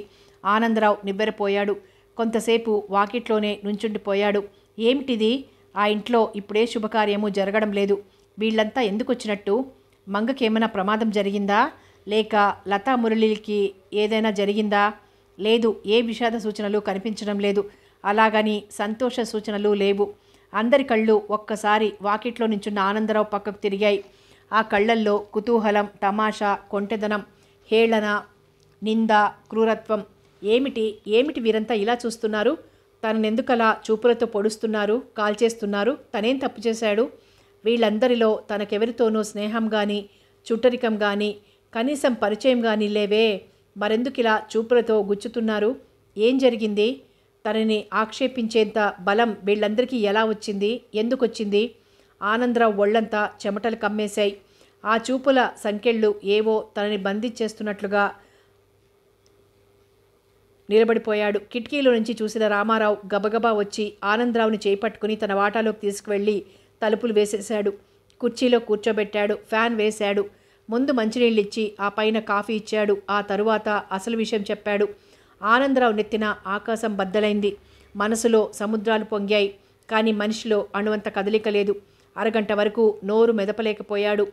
ఆనందరావు నిబ్బెరపోయాడు కొంతసేపు వాకిట్లోనే నుంచుండిపోయాడు ఏమిటిది ఆ ఇంట్లో ఇప్పుడే శుభకార్యము జరగడం లేదు వీళ్ళంతా ఎందుకు వచ్చినట్టు మంగకేమైనా ప్రమాదం జరిగిందా లేక లతా మురళికి ఏదైనా జరిగిందా లేదు ఏ విషాద సూచనలు కనిపించడం లేదు అలాగని సంతోష సూచనలు లేవు అందరి కళ్ళు ఒక్కసారి వాకిట్లో నించున్న ఆనందరావు పక్కకు తిరిగాయి ఆ కళ్ళల్లో కుతూహలం తమాషా కొంటెదనం హేళన నింద క్రూరత్వం ఏమిటి ఏమిటి వీరంతా ఇలా చూస్తున్నారు తననెందుకలా చూపులతో పొడుస్తున్నారు కాల్చేస్తున్నారు తనేం తప్పు చేశాడు వీళ్ళందరిలో తనకెవరితోనూ స్నేహం కానీ చుట్టరికం కానీ కనీసం పరిచయం కానీ మరెందుకు ఇలా చూపులతో గుచ్చుతున్నారు ఏం జరిగింది తనని ఆక్షేపించేంత బలం వీళ్ళందరికీ ఎలా వచ్చింది ఎందుకొచ్చింది ఆనందరావు ఒళ్ళంతా చెమటలు కమ్మేశాయి ఆ చూపుల సంకెళ్ళు ఏవో తనని బంధించేస్తున్నట్లుగా నిలబడిపోయాడు కిటికీలో నుంచి చూసిన రామారావు గబగబా వచ్చి ఆనందరావుని చేపట్టుకుని తన వాటాలోకి తీసుకువెళ్ళి తలుపులు వేసేశాడు కుర్చీలో కూర్చోబెట్టాడు ఫ్యాన్ వేశాడు ముందు మంచినీళ్ళిచ్చి ఆ పైన కాఫీ ఇచ్చాడు ఆ తరువాత అసలు విషయం చెప్పాడు ఆనందరావు నెత్తిన ఆకాశం బద్దలైంది మనసులో సముద్రాలు పొంగాయి కానీ మనిషిలో అణువంత కదలిక లేదు అరగంట వరకు నోరు మెదపలేకపోయాడు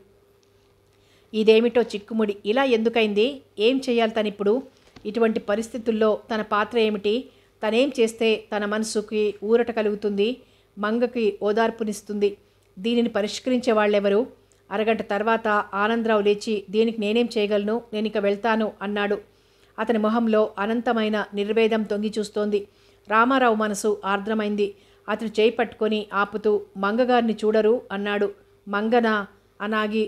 ఇదేమిటో చిక్కుముడి ఇలా ఎందుకైంది ఏం చేయాలి తనిప్పుడు ఇటువంటి పరిస్థితుల్లో తన పాత్ర ఏమిటి తనేం చేస్తే తన మనసుకి ఊరట కలుగుతుంది మంగకి ఓదార్పునిస్తుంది దీనిని పరిష్కరించే వాళ్ళెవరు అరగంట తర్వాత ఆనందరావు లేచి దీనికి నేనేం చేయగలను నేను వెళ్తాను అన్నాడు అతని మొహంలో అనంతమైన నిర్వేదం తొంగి చూస్తోంది రామారావు మనసు ఆర్ద్రమైంది అతను చేయి పట్టుకొని ఆపుతూ మంగగారిని చూడరు అన్నాడు మంగనా అనాగి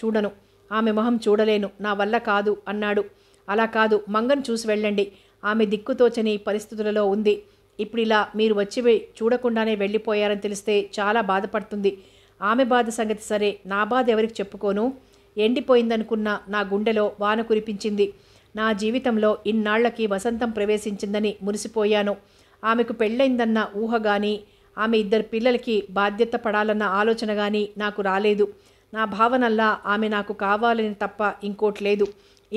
చూడను ఆమె మొహం చూడలేను నా వల్ల కాదు అన్నాడు అలా కాదు మంగను చూసి వెళ్ళండి ఆమె దిక్కుతోచని పరిస్థితులలో ఉంది ఇప్పుడు ఇలా మీరు వచ్చి చూడకుండానే వెళ్ళిపోయారని తెలిస్తే చాలా బాధపడుతుంది ఆమె బాధ సంగతి సరే నా బాధ ఎవరికి చెప్పుకోను ఎండిపోయిందనుకున్న నా గుండెలో వాన కురిపించింది నా జీవితంలో ఇన్నాళ్లకి వసంతం ప్రవేశించిందని మురిసిపోయాను ఆమెకు పెళ్ళైందన్న ఊహ కానీ ఆమె ఇద్దరు పిల్లలకి బాధ్యత పడాలన్న ఆలోచన కానీ నాకు రాలేదు నా భావనల్లా ఆమె నాకు కావాలని తప్ప ఇంకోటి లేదు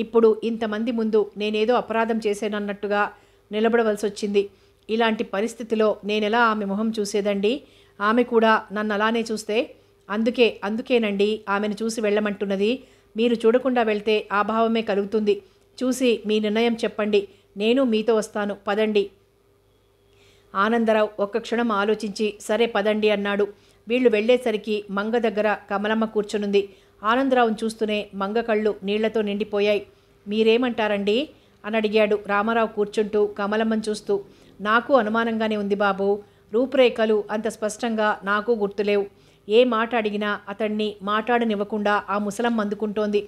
ఇప్పుడు ఇంతమంది ముందు నేనేదో అపరాధం చేశానన్నట్టుగా నిలబడవలసి వచ్చింది ఇలాంటి పరిస్థితిలో నేనెలా ఆమె మొహం చూసేదండి ఆమె కూడా నన్ను అలానే చూస్తే అందుకే అందుకేనండి ఆమెను చూసి వెళ్ళమంటున్నది మీరు చూడకుండా వెళ్తే ఆ భావమే కలుగుతుంది చూసి మీ నిర్ణయం చెప్పండి నేను మీతో వస్తాను పదండి ఆనందరావు ఒక్క క్షణం ఆలోచించి సరే పదండి అన్నాడు వీళ్ళు వెళ్ళేసరికి మంగ దగ్గర కమలమ్మ కూర్చునుంది ఆనందరావును చూస్తూనే మంగ కళ్ళు నీళ్లతో నిండిపోయాయి మీరేమంటారండి అని అడిగాడు రామారావు కూర్చుంటూ కమలమ్మను చూస్తూ నాకు అనుమానంగానే ఉంది బాబు రూపురేఖలు అంత స్పష్టంగా నాకు గుర్తులేవు ఏ మాట అడిగినా అతడిని మాట్లాడనివ్వకుండా ఆ ముసలం అందుకుంటోంది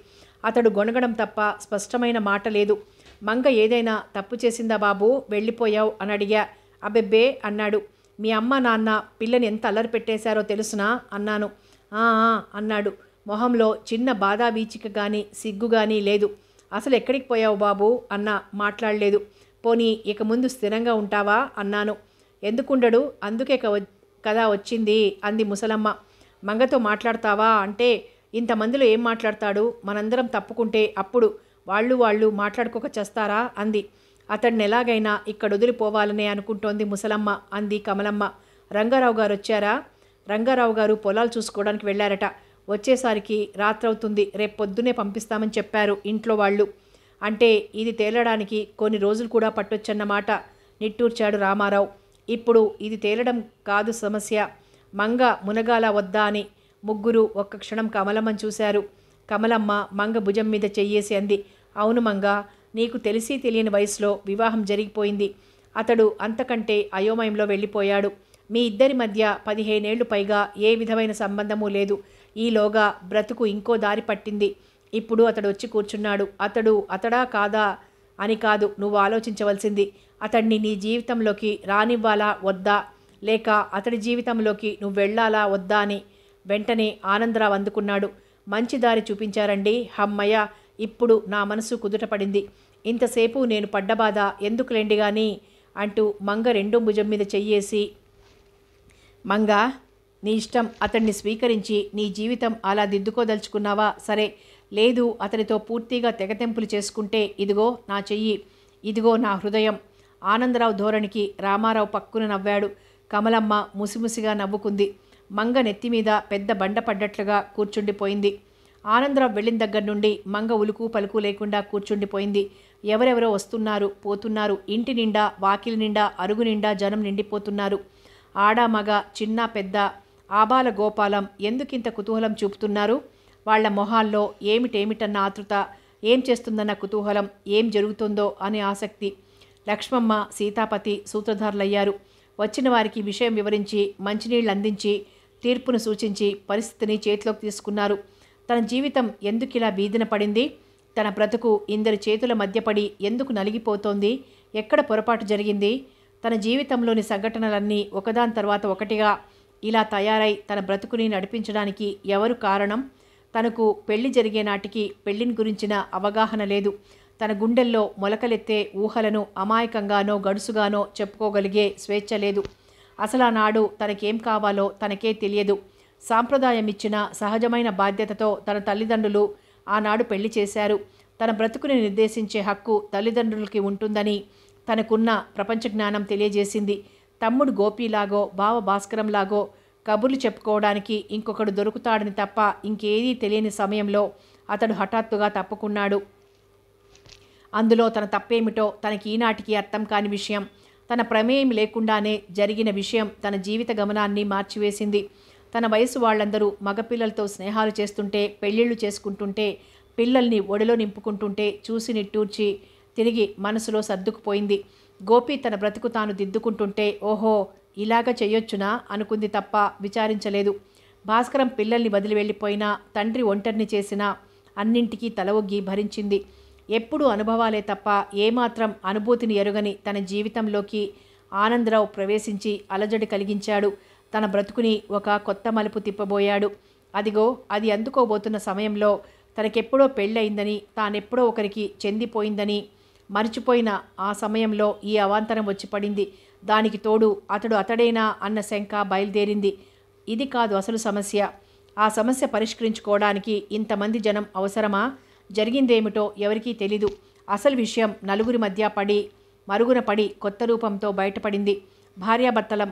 అతడు గొనగడం తప్ప స్పష్టమైన మాట లేదు మంగ ఏదైనా తప్పు చేసిందా బాబు వెళ్ళిపోయావు అని అడిగా అబ్బెబ్బే అన్నాడు మీ అమ్మ నాన్న పిల్లని ఎంత అల్లరి పెట్టేశారో తెలుసునా అన్నాను అన్నాడు మొహంలో చిన్న బాధా వీచిక కానీ సిగ్గు కానీ లేదు అసలు ఎక్కడికి పోయావు బాబు అన్న మాట్లాడలేదు పోనీ ఇక ముందు స్థిరంగా ఉంటావా అన్నాను ఎందుకుండడు అందుకే కదా వచ్చింది అంది ముసలమ్మ మంగతో మాట్లాడతావా అంటే ఇంతమందిలో ఏం మాట్లాడతాడు మనందరం తప్పుకుంటే అప్పుడు వాళ్ళు వాళ్ళు మాట్లాడుకోక చేస్తారా అంది అతడిని ఎలాగైనా ఇక్కడ వదిలిపోవాలనే అనుకుంటోంది ముసలమ్మ అంది కమలమ్మ రంగారావు గారు వచ్చారా రంగారావు గారు పొలాలు చూసుకోవడానికి వెళ్ళారట వచ్చేసరికి రాత్రవుతుంది రేపొద్దునే పంపిస్తామని చెప్పారు ఇంట్లో వాళ్ళు అంటే ఇది తేలడానికి కొన్ని రోజులు కూడా పట్టొచ్చన్నమాట నిట్టూర్చాడు రామారావు ఇప్పుడు ఇది తేలడం కాదు సమస్య మంగ మునగాల వద్దా అని ముగ్గురు ఒక్క క్షణం కమలమ్మని చూశారు కమలమ్మ మంగ భుజం మీద చెయ్యేసి అంది అవును మంగ నీకు తెలిసి తెలియని వయసులో వివాహం జరిగిపోయింది అతడు అంతకంటే అయోమయంలో వెళ్ళిపోయాడు మీ ఇద్దరి మధ్య పదిహేనేళ్లు పైగా ఏ విధమైన సంబంధము లేదు ఈలోగా బ్రతుకు ఇంకో దారి పట్టింది ఇప్పుడు అతడు వచ్చి కూర్చున్నాడు అతడు అతడా కాదా అని కాదు నువ్వు ఆలోచించవలసింది అతడిని నీ జీవితంలోకి రానివ్వాలా వద్దా లేక అతడి జీవితంలోకి నువ్వు వెళ్ళాలా వద్దా అని వెంటనే ఆనందరావు అందుకున్నాడు మంచి దారి చూపించారండి హమ్మయ్య ఇప్పుడు నా మనసు కుదుటపడింది ఇంతసేపు నేను పడ్డ బాధ ఎందుకులేండి గాని అంటూ మంగ రెండో భుజం మీద చెయ్యేసి మంగ నీ ఇష్టం అతన్ని స్వీకరించి నీ జీవితం అలా దిద్దుకోదలుచుకున్నావా సరే లేదు అతనితో పూర్తిగా తెగతెంపులు చేసుకుంటే ఇదిగో నా చెయ్యి ఇదిగో నా హృదయం ఆనందరావు ధోరణికి రామారావు పక్కున నవ్వాడు కమలమ్మ ముసిముసిగా నవ్వుకుంది మంగ నెత్తిమీద పెద్ద బండ పడ్డట్లుగా కూర్చుండిపోయింది ఆనందరావు వెళ్ళిన దగ్గర నుండి మంగ ఉలుకు పలుకు లేకుండా కూర్చుండిపోయింది ఎవరెవరో వస్తున్నారు పోతున్నారు ఇంటి నిండా వాకిలి నిండా అరుగు నిండా జనం నిండిపోతున్నారు ఆడా మగ చిన్న పెద్ద ఆబాల గోపాలం ఎందుకింత కుతూహలం చూపుతున్నారు వాళ్ల మొహాల్లో ఏమిటేమిటన్న ఆతృత ఏం చేస్తుందన్న కుతూహలం ఏం జరుగుతుందో అనే ఆసక్తి లక్ష్మమ్మ సీతాపతి సూత్రధారులయ్యారు వచ్చిన వారికి విషయం వివరించి మంచినీళ్ళు అందించి తీర్పును సూచించి పరిస్థితిని చేతిలోకి తీసుకున్నారు తన జీవితం ఎందుకిలా బీదిన పడింది తన బ్రతుకు ఇందరి చేతుల మధ్యపడి ఎందుకు నలిగిపోతోంది ఎక్కడ పొరపాటు జరిగింది తన జీవితంలోని సంఘటనలన్నీ ఒకదాని తర్వాత ఒకటిగా ఇలా తయారై తన బ్రతుకుని నడిపించడానికి ఎవరు కారణం తనకు పెళ్లి జరిగే నాటికి పెళ్లిని గురించిన అవగాహన లేదు తన గుండెల్లో మొలకలెత్తే ఊహలను అమాయకంగానో గడుసుగానో చెప్పుకోగలిగే స్వేచ్ఛ లేదు అసలు ఆనాడు తనకేం కావాలో తనకే తెలియదు సాంప్రదాయం ఇచ్చిన సహజమైన బాధ్యతతో తన తల్లిదండ్రులు ఆనాడు పెళ్లి చేశారు తన బ్రతుకుని నిర్దేశించే హక్కు తల్లిదండ్రులకి ఉంటుందని తనకున్న ప్రపంచ జ్ఞానం తెలియజేసింది తమ్ముడు గోపీలాగో బావ భాస్కరంలాగో కబుర్లు చెప్పుకోవడానికి ఇంకొకడు దొరుకుతాడని తప్ప ఇంకేదీ తెలియని సమయంలో అతడు హఠాత్తుగా తప్పుకున్నాడు అందులో తన తప్పేమిటో తనకి ఈనాటికి అర్థం కాని విషయం తన ప్రమేయం లేకుండానే జరిగిన విషయం తన జీవిత గమనాన్ని మార్చివేసింది తన వయసు వాళ్ళందరూ మగపిల్లలతో స్నేహాలు చేస్తుంటే పెళ్ళిళ్ళు చేసుకుంటుంటే పిల్లల్ని ఒడిలో నింపుకుంటుంటే చూసి నిట్టూర్చి తిరిగి మనసులో సర్దుకుపోయింది గోపి తన బ్రతుకు తాను దిద్దుకుంటుంటే ఓహో ఇలాగ చెయ్యొచ్చునా అనుకుంది తప్ప విచారించలేదు భాస్కరం పిల్లల్ని వదిలి వెళ్ళిపోయినా తండ్రి ఒంటరిని చేసినా అన్నింటికీ తలవొగ్గి భరించింది ఎప్పుడూ అనుభవాలే తప్ప ఏమాత్రం అనుభూతిని ఎరుగని తన జీవితంలోకి ఆనందరావు ప్రవేశించి అలజడి కలిగించాడు తన బ్రతుకుని ఒక కొత్త మలుపు తిప్పబోయాడు అదిగో అది అందుకోబోతున్న సమయంలో తనకెప్పుడో పెళ్ళయిందని తానెప్పుడో ఒకరికి చెందిపోయిందని మరిచిపోయిన ఆ సమయంలో ఈ అవాంతరం వచ్చి పడింది దానికి తోడు అతడు అతడేనా అన్న శంక బయలుదేరింది ఇది కాదు అసలు సమస్య ఆ సమస్య పరిష్కరించుకోవడానికి ఇంతమంది జనం అవసరమా జరిగిందేమిటో ఎవరికీ తెలీదు అసలు విషయం నలుగురి మధ్య పడి మరుగున పడి కొత్త రూపంతో బయటపడింది భార్యాభర్తల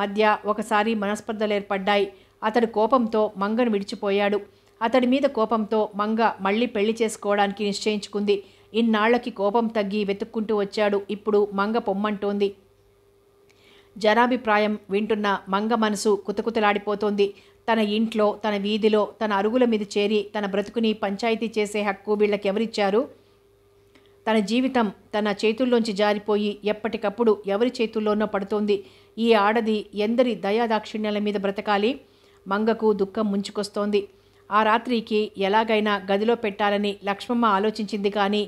మధ్య ఒకసారి మనస్పర్ధలేర్పడ్డాయి అతడు కోపంతో మంగను విడిచిపోయాడు అతడి మీద కోపంతో మంగ మళ్ళీ పెళ్లి చేసుకోవడానికి నిశ్చయించుకుంది ఇన్నాళ్లకి కోపం తగ్గి వెతుక్కుంటూ వచ్చాడు ఇప్పుడు మంగ పొమ్మంటోంది జనాభిప్రాయం వింటున్న మంగ మనసు కుతకుతలాడిపోతోంది తన ఇంట్లో తన వీధిలో తన అరుగుల మీద చేరి తన బ్రతుకుని పంచాయతీ చేసే హక్కు వీళ్ళకి ఎవరిచ్చారు తన జీవితం తన చేతుల్లోంచి జారిపోయి ఎప్పటికప్పుడు ఎవరి చేతుల్లోనో పడుతోంది ఈ ఆడది ఎందరి దయాదాక్షిణ్యాల మీద బ్రతకాలి మంగకు దుఃఖం ముంచుకొస్తోంది ఆ రాత్రికి ఎలాగైనా గదిలో పెట్టాలని లక్ష్మమ్మ ఆలోచించింది కానీ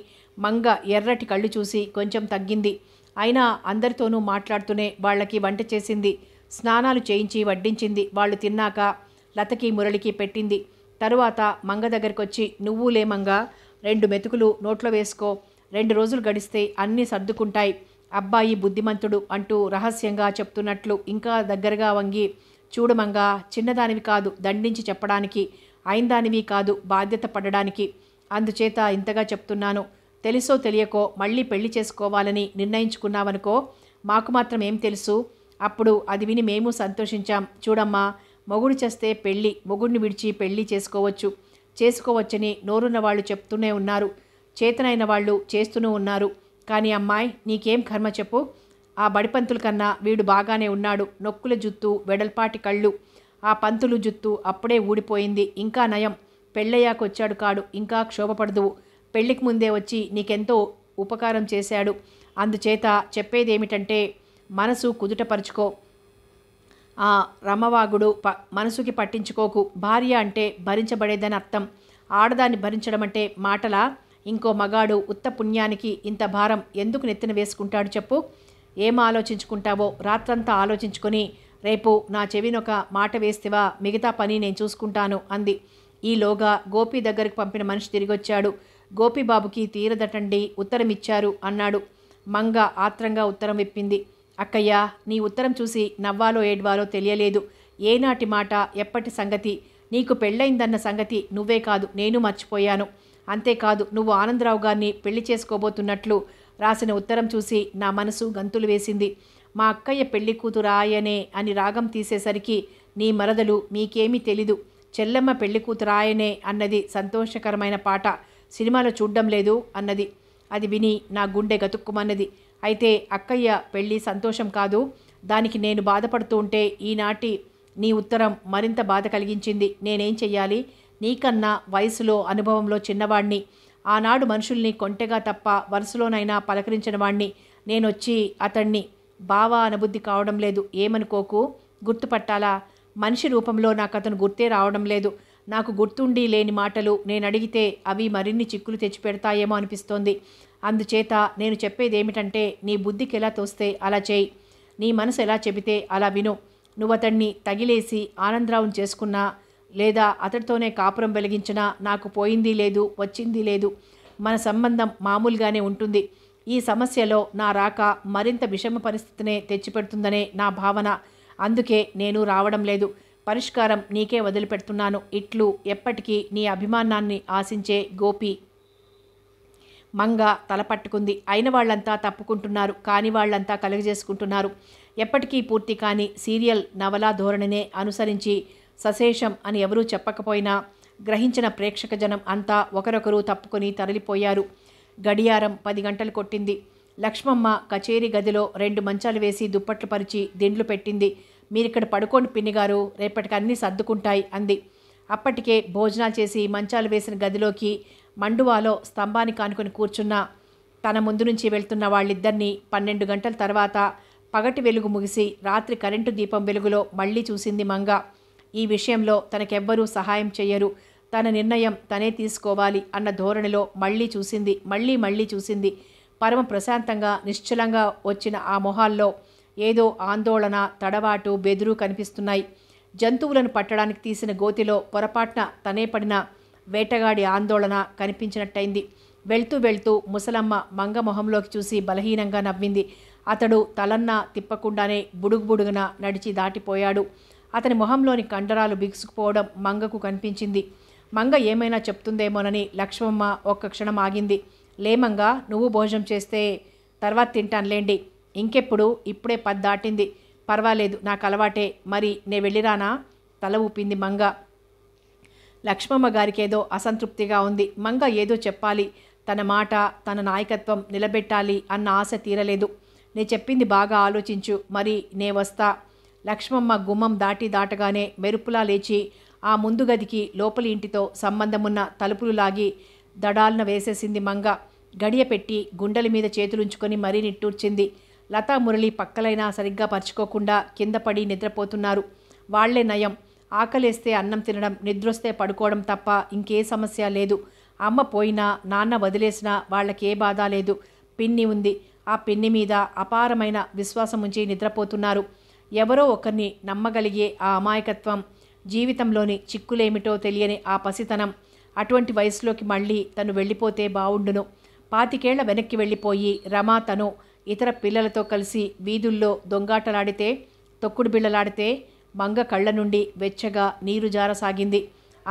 మంగ ఎర్రటి కళ్ళు చూసి కొంచెం తగ్గింది అయినా అందరితోనూ మాట్లాడుతూనే వాళ్ళకి వంట చేసింది స్నానాలు చేయించి వడ్డించింది వాళ్ళు తిన్నాక లతకి మురళికి పెట్టింది తరువాత మంగ దగ్గరకొచ్చి నువ్వు లేమంగా రెండు మెతుకులు నోట్లో వేసుకో రెండు రోజులు గడిస్తే అన్నీ సర్దుకుంటాయి అబ్బాయి బుద్ధిమంతుడు అంటూ రహస్యంగా చెప్తున్నట్లు ఇంకా దగ్గరగా వంగి చూడమంగా చిన్నదానివి కాదు దండించి చెప్పడానికి అయిందానివి కాదు బాధ్యత పడడానికి అందుచేత ఇంతగా చెప్తున్నాను తెలుసో తెలియకో మళ్ళీ పెళ్లి చేసుకోవాలని నిర్ణయించుకున్నావనుకో మాకు మాత్రం ఏం తెలుసు అప్పుడు అది విని మేము సంతోషించాం చూడమ్మా మొగుడు చేస్తే పెళ్ళి మొగుడిని విడిచి పెళ్ళి చేసుకోవచ్చు చేసుకోవచ్చని నోరున్న వాళ్ళు చెప్తూనే ఉన్నారు చేతనైన వాళ్ళు చేస్తూనే ఉన్నారు కానీ అమ్మాయి నీకేం కర్మ చెప్పు ఆ బడిపంతుల కన్నా వీడు బాగానే ఉన్నాడు నొక్కుల జుత్తు వెడల్పాటి కళ్ళు ఆ పంతులు జుత్తు అప్పుడే ఊడిపోయింది ఇంకా నయం పెళ్ళయ్యాకొచ్చాడు కాడు ఇంకా క్షోభపడదువు పెళ్లికి ముందే వచ్చి నీకెంతో ఉపకారం చేశాడు అందుచేత చెప్పేదేమిటంటే మనసు కుదుటపరుచుకో ఆ రమవాగుడు ప మనసుకి పట్టించుకోకు భార్య అంటే భరించబడేదని అర్థం ఆడదాన్ని భరించడం అంటే మాటలా ఇంకో మగాడు ఉత్త పుణ్యానికి ఇంత భారం ఎందుకు నెత్తిన వేసుకుంటాడు చెప్పు ఏం ఆలోచించుకుంటావో రాత్రంతా ఆలోచించుకొని రేపు నా చెవినొక మాట వేస్తేవా మిగతా పని నేను చూసుకుంటాను అంది ఈలోగా గోపి దగ్గరికి పంపిన మనిషి తిరిగొచ్చాడు గోపిబాబుకి తీరదటండి ఉత్తరం ఇచ్చారు అన్నాడు మంగ ఆత్రంగా ఉత్తరం విప్పింది అక్కయ్యా నీ ఉత్తరం చూసి నవ్వాలో ఏడ్వాలో తెలియలేదు ఏనాటి మాట ఎప్పటి సంగతి నీకు పెళ్ళైందన్న సంగతి నువ్వే కాదు నేను మర్చిపోయాను అంతేకాదు నువ్వు ఆనందరావు గారిని పెళ్లి చేసుకోబోతున్నట్లు రాసిన ఉత్తరం చూసి నా మనసు గంతులు వేసింది మా అక్కయ్య పెళ్లి కూతురాయనే అని రాగం తీసేసరికి నీ మరదలు మీకేమీ తెలీదు చెల్లెమ్మ పెళ్లి కూతురాయనే అన్నది సంతోషకరమైన పాట సినిమాలో చూడ్డం లేదు అన్నది అది విని నా గుండె గతుక్కుమన్నది అయితే అక్కయ్య పెళ్ళి సంతోషం కాదు దానికి నేను బాధపడుతూ ఉంటే ఈనాటి నీ ఉత్తరం మరింత బాధ కలిగించింది నేనేం చెయ్యాలి నీకన్నా వయసులో అనుభవంలో చిన్నవాణ్ణి ఆనాడు మనుషుల్ని కొంటెగా తప్ప వరుసలోనైనా పలకరించిన వాణ్ణి నేనొచ్చి అతణ్ణి బావా అనుబుద్ధి కావడం లేదు ఏమనుకోకు గుర్తుపట్టాలా మనిషి రూపంలో నాకు అతను గుర్తే రావడం లేదు నాకు గుర్తుండి లేని మాటలు నేను అడిగితే అవి మరిన్ని చిక్కులు తెచ్చిపెడతాయేమో అనిపిస్తోంది అందుచేత నేను చెప్పేది ఏమిటంటే నీ బుద్ధికి ఎలా తోస్తే అలా చేయి నీ మనసు ఎలా చెబితే అలా విను నువ్వు అతన్ని తగిలేసి ఆనందరావం చేసుకున్నా లేదా అతడితోనే కాపురం వెలిగించినా నాకు పోయింది లేదు వచ్చింది లేదు మన సంబంధం మామూలుగానే ఉంటుంది ఈ సమస్యలో నా రాక మరింత విషమ పరిస్థితినే తెచ్చిపెడుతుందనే నా భావన అందుకే నేను రావడం లేదు పరిష్కారం నీకే వదిలిపెడుతున్నాను ఇట్లు ఎప్పటికీ నీ అభిమానాన్ని ఆశించే గోపి మంగ తలపట్టుకుంది అయిన వాళ్ళంతా తప్పుకుంటున్నారు కాని వాళ్ళంతా కలుగజేసుకుంటున్నారు ఎప్పటికీ పూర్తి కాని సీరియల్ నవలా ధోరణినే అనుసరించి సశేషం అని ఎవరూ చెప్పకపోయినా గ్రహించిన ప్రేక్షక జనం అంతా ఒకరొకరు తప్పుకొని తరలిపోయారు గడియారం పది గంటలు కొట్టింది లక్ష్మమ్మ కచేరీ గదిలో రెండు మంచాలు వేసి దుప్పట్లు పరిచి దిండ్లు పెట్టింది మీరిక్కడ పడుకోండి పిన్నిగారు రేపటికి అన్నీ సర్దుకుంటాయి అంది అప్పటికే భోజనాలు చేసి మంచాలు వేసిన గదిలోకి మండువాలో స్తంభానికి కానుకొని కూర్చున్న తన ముందు నుంచి వెళ్తున్న వాళ్ళిద్దరినీ పన్నెండు గంటల తర్వాత పగటి వెలుగు ముగిసి రాత్రి కరెంటు దీపం వెలుగులో మళ్లీ చూసింది మంగ ఈ విషయంలో తనకెవ్వరూ సహాయం చేయరు తన నిర్ణయం తనే తీసుకోవాలి అన్న ధోరణిలో మళ్ళీ చూసింది మళ్ళీ మళ్ళీ చూసింది పరమ ప్రశాంతంగా నిశ్చలంగా వచ్చిన ఆ మొహాల్లో ఏదో ఆందోళన తడబాటు బెదురు కనిపిస్తున్నాయి జంతువులను పట్టడానికి తీసిన గోతిలో పొరపాటున తనే పడిన వేటగాడి ఆందోళన కనిపించినట్టయింది వెళ్తూ వెళ్తూ ముసలమ్మ మంగ మొహంలోకి చూసి బలహీనంగా నవ్వింది అతడు తలన్నా తిప్పకుండానే బుడుగు బుడుగున నడిచి దాటిపోయాడు అతని మొహంలోని కండరాలు బిగుసుకుపోవడం మంగకు కనిపించింది మంగ ఏమైనా చెప్తుందేమోనని లక్ష్మమ్మ ఒక్క క్షణం ఆగింది లేమంగా నువ్వు భోజనం చేస్తే తర్వాత తింటానులేండి ఇంకెప్పుడు ఇప్పుడే పద్దాటింది దాటింది పర్వాలేదు నాకు అలవాటే మరి నే వెళ్ళిరానా తల ఊపింది మంగ లక్ష్మమ్మ గారికేదో అసంతృప్తిగా ఉంది మంగ ఏదో చెప్పాలి తన మాట తన నాయకత్వం నిలబెట్టాలి అన్న ఆశ తీరలేదు నే చెప్పింది బాగా ఆలోచించు మరి నే వస్తా లక్ష్మమ్మ గుమ్మం దాటి దాటగానే మెరుపులా లేచి ఆ ముందు గదికి లోపలి ఇంటితో సంబంధమున్న తలుపులు లాగి దడాలను వేసేసింది మంగ గడియ పెట్టి గుండెల మీద చేతులుంచుకొని మరీ నిట్టూర్చింది లతా మురళి పక్కలైనా సరిగ్గా పరుచుకోకుండా కింద పడి నిద్రపోతున్నారు వాళ్లే నయం ఆకలేస్తే అన్నం తినడం నిద్రొస్తే పడుకోవడం తప్ప ఇంకే సమస్య లేదు అమ్మ పోయినా నాన్న వదిలేసినా వాళ్ళకే బాధ లేదు పిన్ని ఉంది ఆ పిన్ని మీద అపారమైన విశ్వాసం ఉంచి నిద్రపోతున్నారు ఎవరో ఒకరిని నమ్మగలిగే ఆ అమాయకత్వం జీవితంలోని చిక్కులేమిటో తెలియని ఆ పసితనం అటువంటి వయసులోకి మళ్ళీ తను వెళ్ళిపోతే బావుండును పాతికేళ్ల వెనక్కి వెళ్ళిపోయి రమా తను ఇతర పిల్లలతో కలిసి వీధుల్లో దొంగాటలాడితే తొక్కుడు బిళ్ళలాడితే మంగ కళ్ళ నుండి వెచ్చగా నీరు జారసాగింది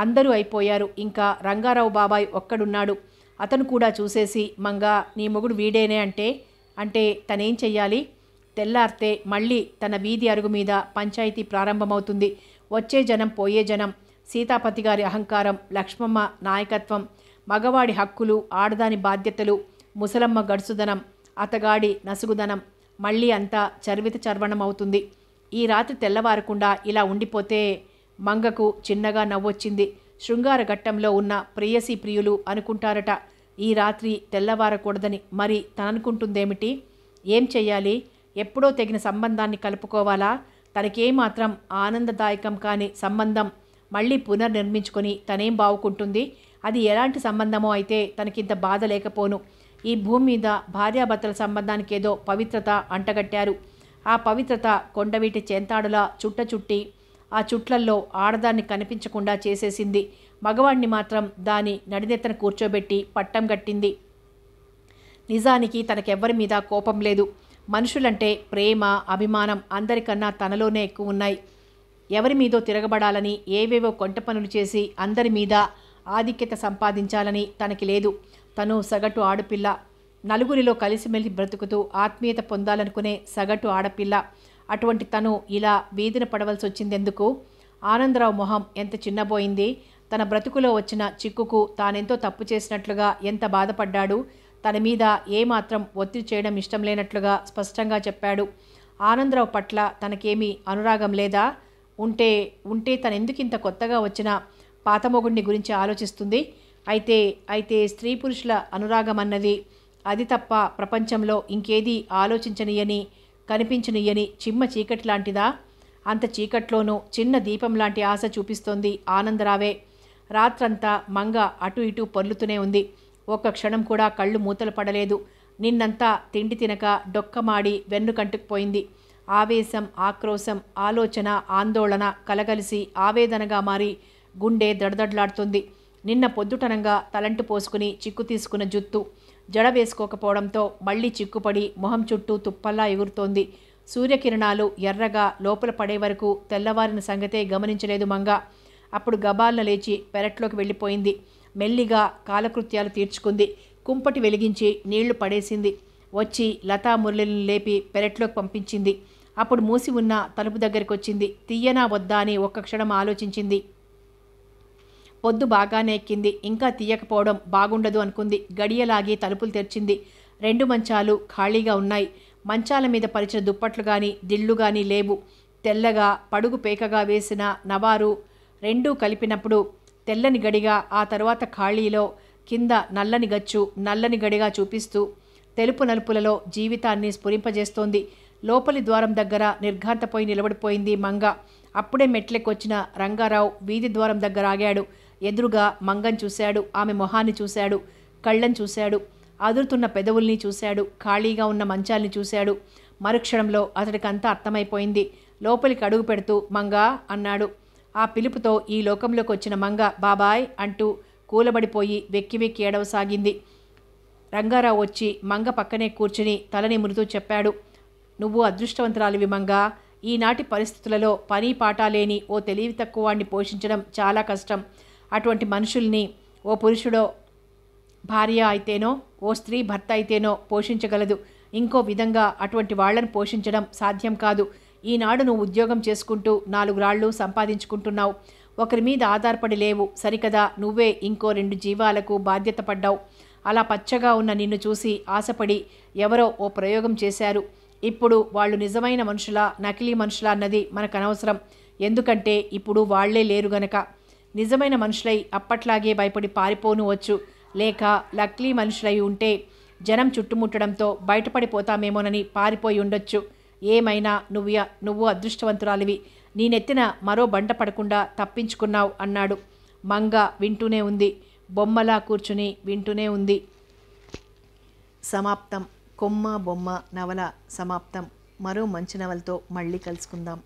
అందరూ అయిపోయారు ఇంకా రంగారావు బాబాయ్ ఒక్కడున్నాడు అతను కూడా చూసేసి మంగ నీ మొగుడు వీడేనే అంటే అంటే తనేం చెయ్యాలి తెల్లారితే మళ్ళీ తన వీధి అరుగు మీద పంచాయతీ ప్రారంభమవుతుంది వచ్చే జనం పోయే జనం సీతాపతి గారి అహంకారం లక్ష్మమ్మ నాయకత్వం మగవాడి హక్కులు ఆడదాని బాధ్యతలు ముసలమ్మ గడుసుదనం అతగాడి నసుగుదనం మళ్ళీ అంతా చర్విత చర్వణమవుతుంది ఈ రాత్రి తెల్లవారకుండా ఇలా ఉండిపోతే మంగకు చిన్నగా నవ్వొచ్చింది శృంగార ఘట్టంలో ఉన్న ప్రేయసి ప్రియులు అనుకుంటారట ఈ రాత్రి తెల్లవారకూడదని మరి తననుకుంటుందేమిటి ఏం చెయ్యాలి ఎప్పుడో తెగిన సంబంధాన్ని కలుపుకోవాలా తనకేమాత్రం ఆనందదాయకం కాని సంబంధం మళ్ళీ పునర్నిర్మించుకొని తనేం బావుకుంటుంది అది ఎలాంటి సంబంధమో అయితే తనకింత బాధ లేకపోను ఈ భూమి మీద భార్యాభర్తల సంబంధానికి ఏదో పవిత్రత అంటగట్టారు ఆ పవిత్రత కొండవీటి చెంతాడులా చుట్ట చుట్టి ఆ చుట్లల్లో ఆడదాన్ని కనిపించకుండా చేసేసింది మగవాణ్ణి మాత్రం దాని నడినెత్తన కూర్చోబెట్టి పట్టం కట్టింది నిజానికి తనకెవ్వరి మీద కోపం లేదు మనుషులంటే ప్రేమ అభిమానం అందరికన్నా తనలోనే ఎక్కువ ఉన్నాయి ఎవరి మీదో తిరగబడాలని ఏవేవో కొంట పనులు చేసి అందరి మీద ఆధిక్యత సంపాదించాలని తనకి లేదు తను సగటు ఆడపిల్ల నలుగురిలో కలిసిమెలిసి బ్రతుకుతూ ఆత్మీయత పొందాలనుకునే సగటు ఆడపిల్ల అటువంటి తను ఇలా వీధిన పడవలసి వచ్చిందెందుకు ఆనందరావు మొహం ఎంత చిన్నబోయింది తన బ్రతుకులో వచ్చిన చిక్కుకు తానెంతో తప్పు చేసినట్లుగా ఎంత బాధపడ్డాడు తన మీద ఏమాత్రం ఒత్తిడి చేయడం ఇష్టం లేనట్లుగా స్పష్టంగా చెప్పాడు ఆనందరావు పట్ల తనకేమీ అనురాగం లేదా ఉంటే ఉంటే తనెందుకింత కొత్తగా వచ్చిన పాతమొగుణ్ణి గురించి ఆలోచిస్తుంది అయితే అయితే స్త్రీ పురుషుల అనురాగమన్నది అది తప్ప ప్రపంచంలో ఇంకేదీ ఆలోచించనియని కనిపించనియని చిమ్మ చీకటి లాంటిదా అంత చీకట్లోనూ చిన్న దీపం లాంటి ఆశ చూపిస్తోంది ఆనందరావే రాత్రంతా మంగ అటు ఇటు పొర్లుతూనే ఉంది ఒక్క క్షణం కూడా కళ్ళు మూతలు పడలేదు నిన్నంతా తిండి తినక డొక్కమాడి వెన్ను కంటుకుపోయింది ఆవేశం ఆక్రోశం ఆలోచన ఆందోళన కలగలిసి ఆవేదనగా మారి గుండె దడదడలాడుతుంది నిన్న పొద్దుటనంగా తలంటు పోసుకుని చిక్కు తీసుకున్న జుత్తు జడ వేసుకోకపోవడంతో మళ్ళీ చిక్కుపడి మొహం చుట్టూ తుప్పల్లా ఎగురుతోంది సూర్యకిరణాలు ఎర్రగా లోపల పడే వరకు తెల్లవారిన సంగతే గమనించలేదు మంగ అప్పుడు గబాల్న లేచి పెరట్లోకి వెళ్ళిపోయింది మెల్లిగా కాలకృత్యాలు తీర్చుకుంది కుంపటి వెలిగించి నీళ్లు పడేసింది వచ్చి లతా మురళిని లేపి పెరట్లోకి పంపించింది అప్పుడు మూసి ఉన్న తలుపు దగ్గరికి వచ్చింది తీయనా వద్దా అని ఒక్క క్షణం ఆలోచించింది పొద్దు బాగానే ఎక్కింది ఇంకా తీయకపోవడం బాగుండదు అనుకుంది గడియలాగి తలుపులు తెరిచింది రెండు మంచాలు ఖాళీగా ఉన్నాయి మంచాల మీద పరిచిన దుప్పట్లు కానీ దిళ్ళు కానీ లేవు తెల్లగా పడుగు పేకగా వేసిన నవారు రెండూ కలిపినప్పుడు తెల్లని గడిగా ఆ తర్వాత ఖాళీలో కింద నల్లని గచ్చు నల్లని గడిగా చూపిస్తూ తెలుపు నలుపులలో జీవితాన్ని స్ఫురింపజేస్తోంది లోపలి ద్వారం దగ్గర నిర్ఘాంతపోయి నిలబడిపోయింది మంగ అప్పుడే మెట్లెక్కొచ్చిన రంగారావు వీధి ద్వారం దగ్గర ఆగాడు ఎదురుగా మంగం చూశాడు ఆమె మొహాన్ని చూశాడు కళ్ళని చూశాడు అదురుతున్న పెదవుల్ని చూశాడు ఖాళీగా ఉన్న మంచాల్ని చూశాడు మరుక్షణంలో అతడికి అంతా అర్థమైపోయింది లోపలికి అడుగు పెడుతూ మంగా అన్నాడు ఆ పిలుపుతో ఈ లోకంలోకి వచ్చిన మంగ బాబాయ్ అంటూ కూలబడిపోయి వెక్కి వెక్కి ఏడవసాగింది రంగారావు వచ్చి మంగ పక్కనే కూర్చుని తలని మృదు చెప్పాడు నువ్వు అదృష్టవంతురాలివి మంగా ఈనాటి పరిస్థితులలో పని పాట లేని ఓ తెలివి తక్కువ వాడిని పోషించడం చాలా కష్టం అటువంటి మనుషుల్ని ఓ పురుషుడో భార్య అయితేనో ఓ స్త్రీ భర్త అయితేనో పోషించగలదు ఇంకో విధంగా అటువంటి వాళ్లను పోషించడం సాధ్యం కాదు ఈనాడు నువ్వు ఉద్యోగం చేసుకుంటూ నాలుగు రాళ్ళు సంపాదించుకుంటున్నావు ఒకరి మీద ఆధారపడి లేవు సరికదా నువ్వే ఇంకో రెండు జీవాలకు బాధ్యత పడ్డావు అలా పచ్చగా ఉన్న నిన్ను చూసి ఆశపడి ఎవరో ఓ ప్రయోగం చేశారు ఇప్పుడు వాళ్ళు నిజమైన మనుషుల నకిలీ మనుషుల అన్నది మనకు అనవసరం ఎందుకంటే ఇప్పుడు వాళ్లే లేరు గనక నిజమైన మనుషులై అప్పట్లాగే భయపడి పారిపోను వచ్చు లేక లక్లీ మనుషులై ఉంటే జనం చుట్టుముట్టడంతో బయటపడిపోతామేమోనని పారిపోయి ఉండొచ్చు ఏమైనా నువ్వు నువ్వు అదృష్టవంతురాలివి నేనెత్తిన మరో బంట పడకుండా తప్పించుకున్నావు అన్నాడు మంగ వింటూనే ఉంది బొమ్మలా కూర్చుని వింటూనే ఉంది సమాప్తం కొమ్మ బొమ్మ నవల సమాప్తం మరో మంచి నవలతో మళ్ళీ కలుసుకుందాం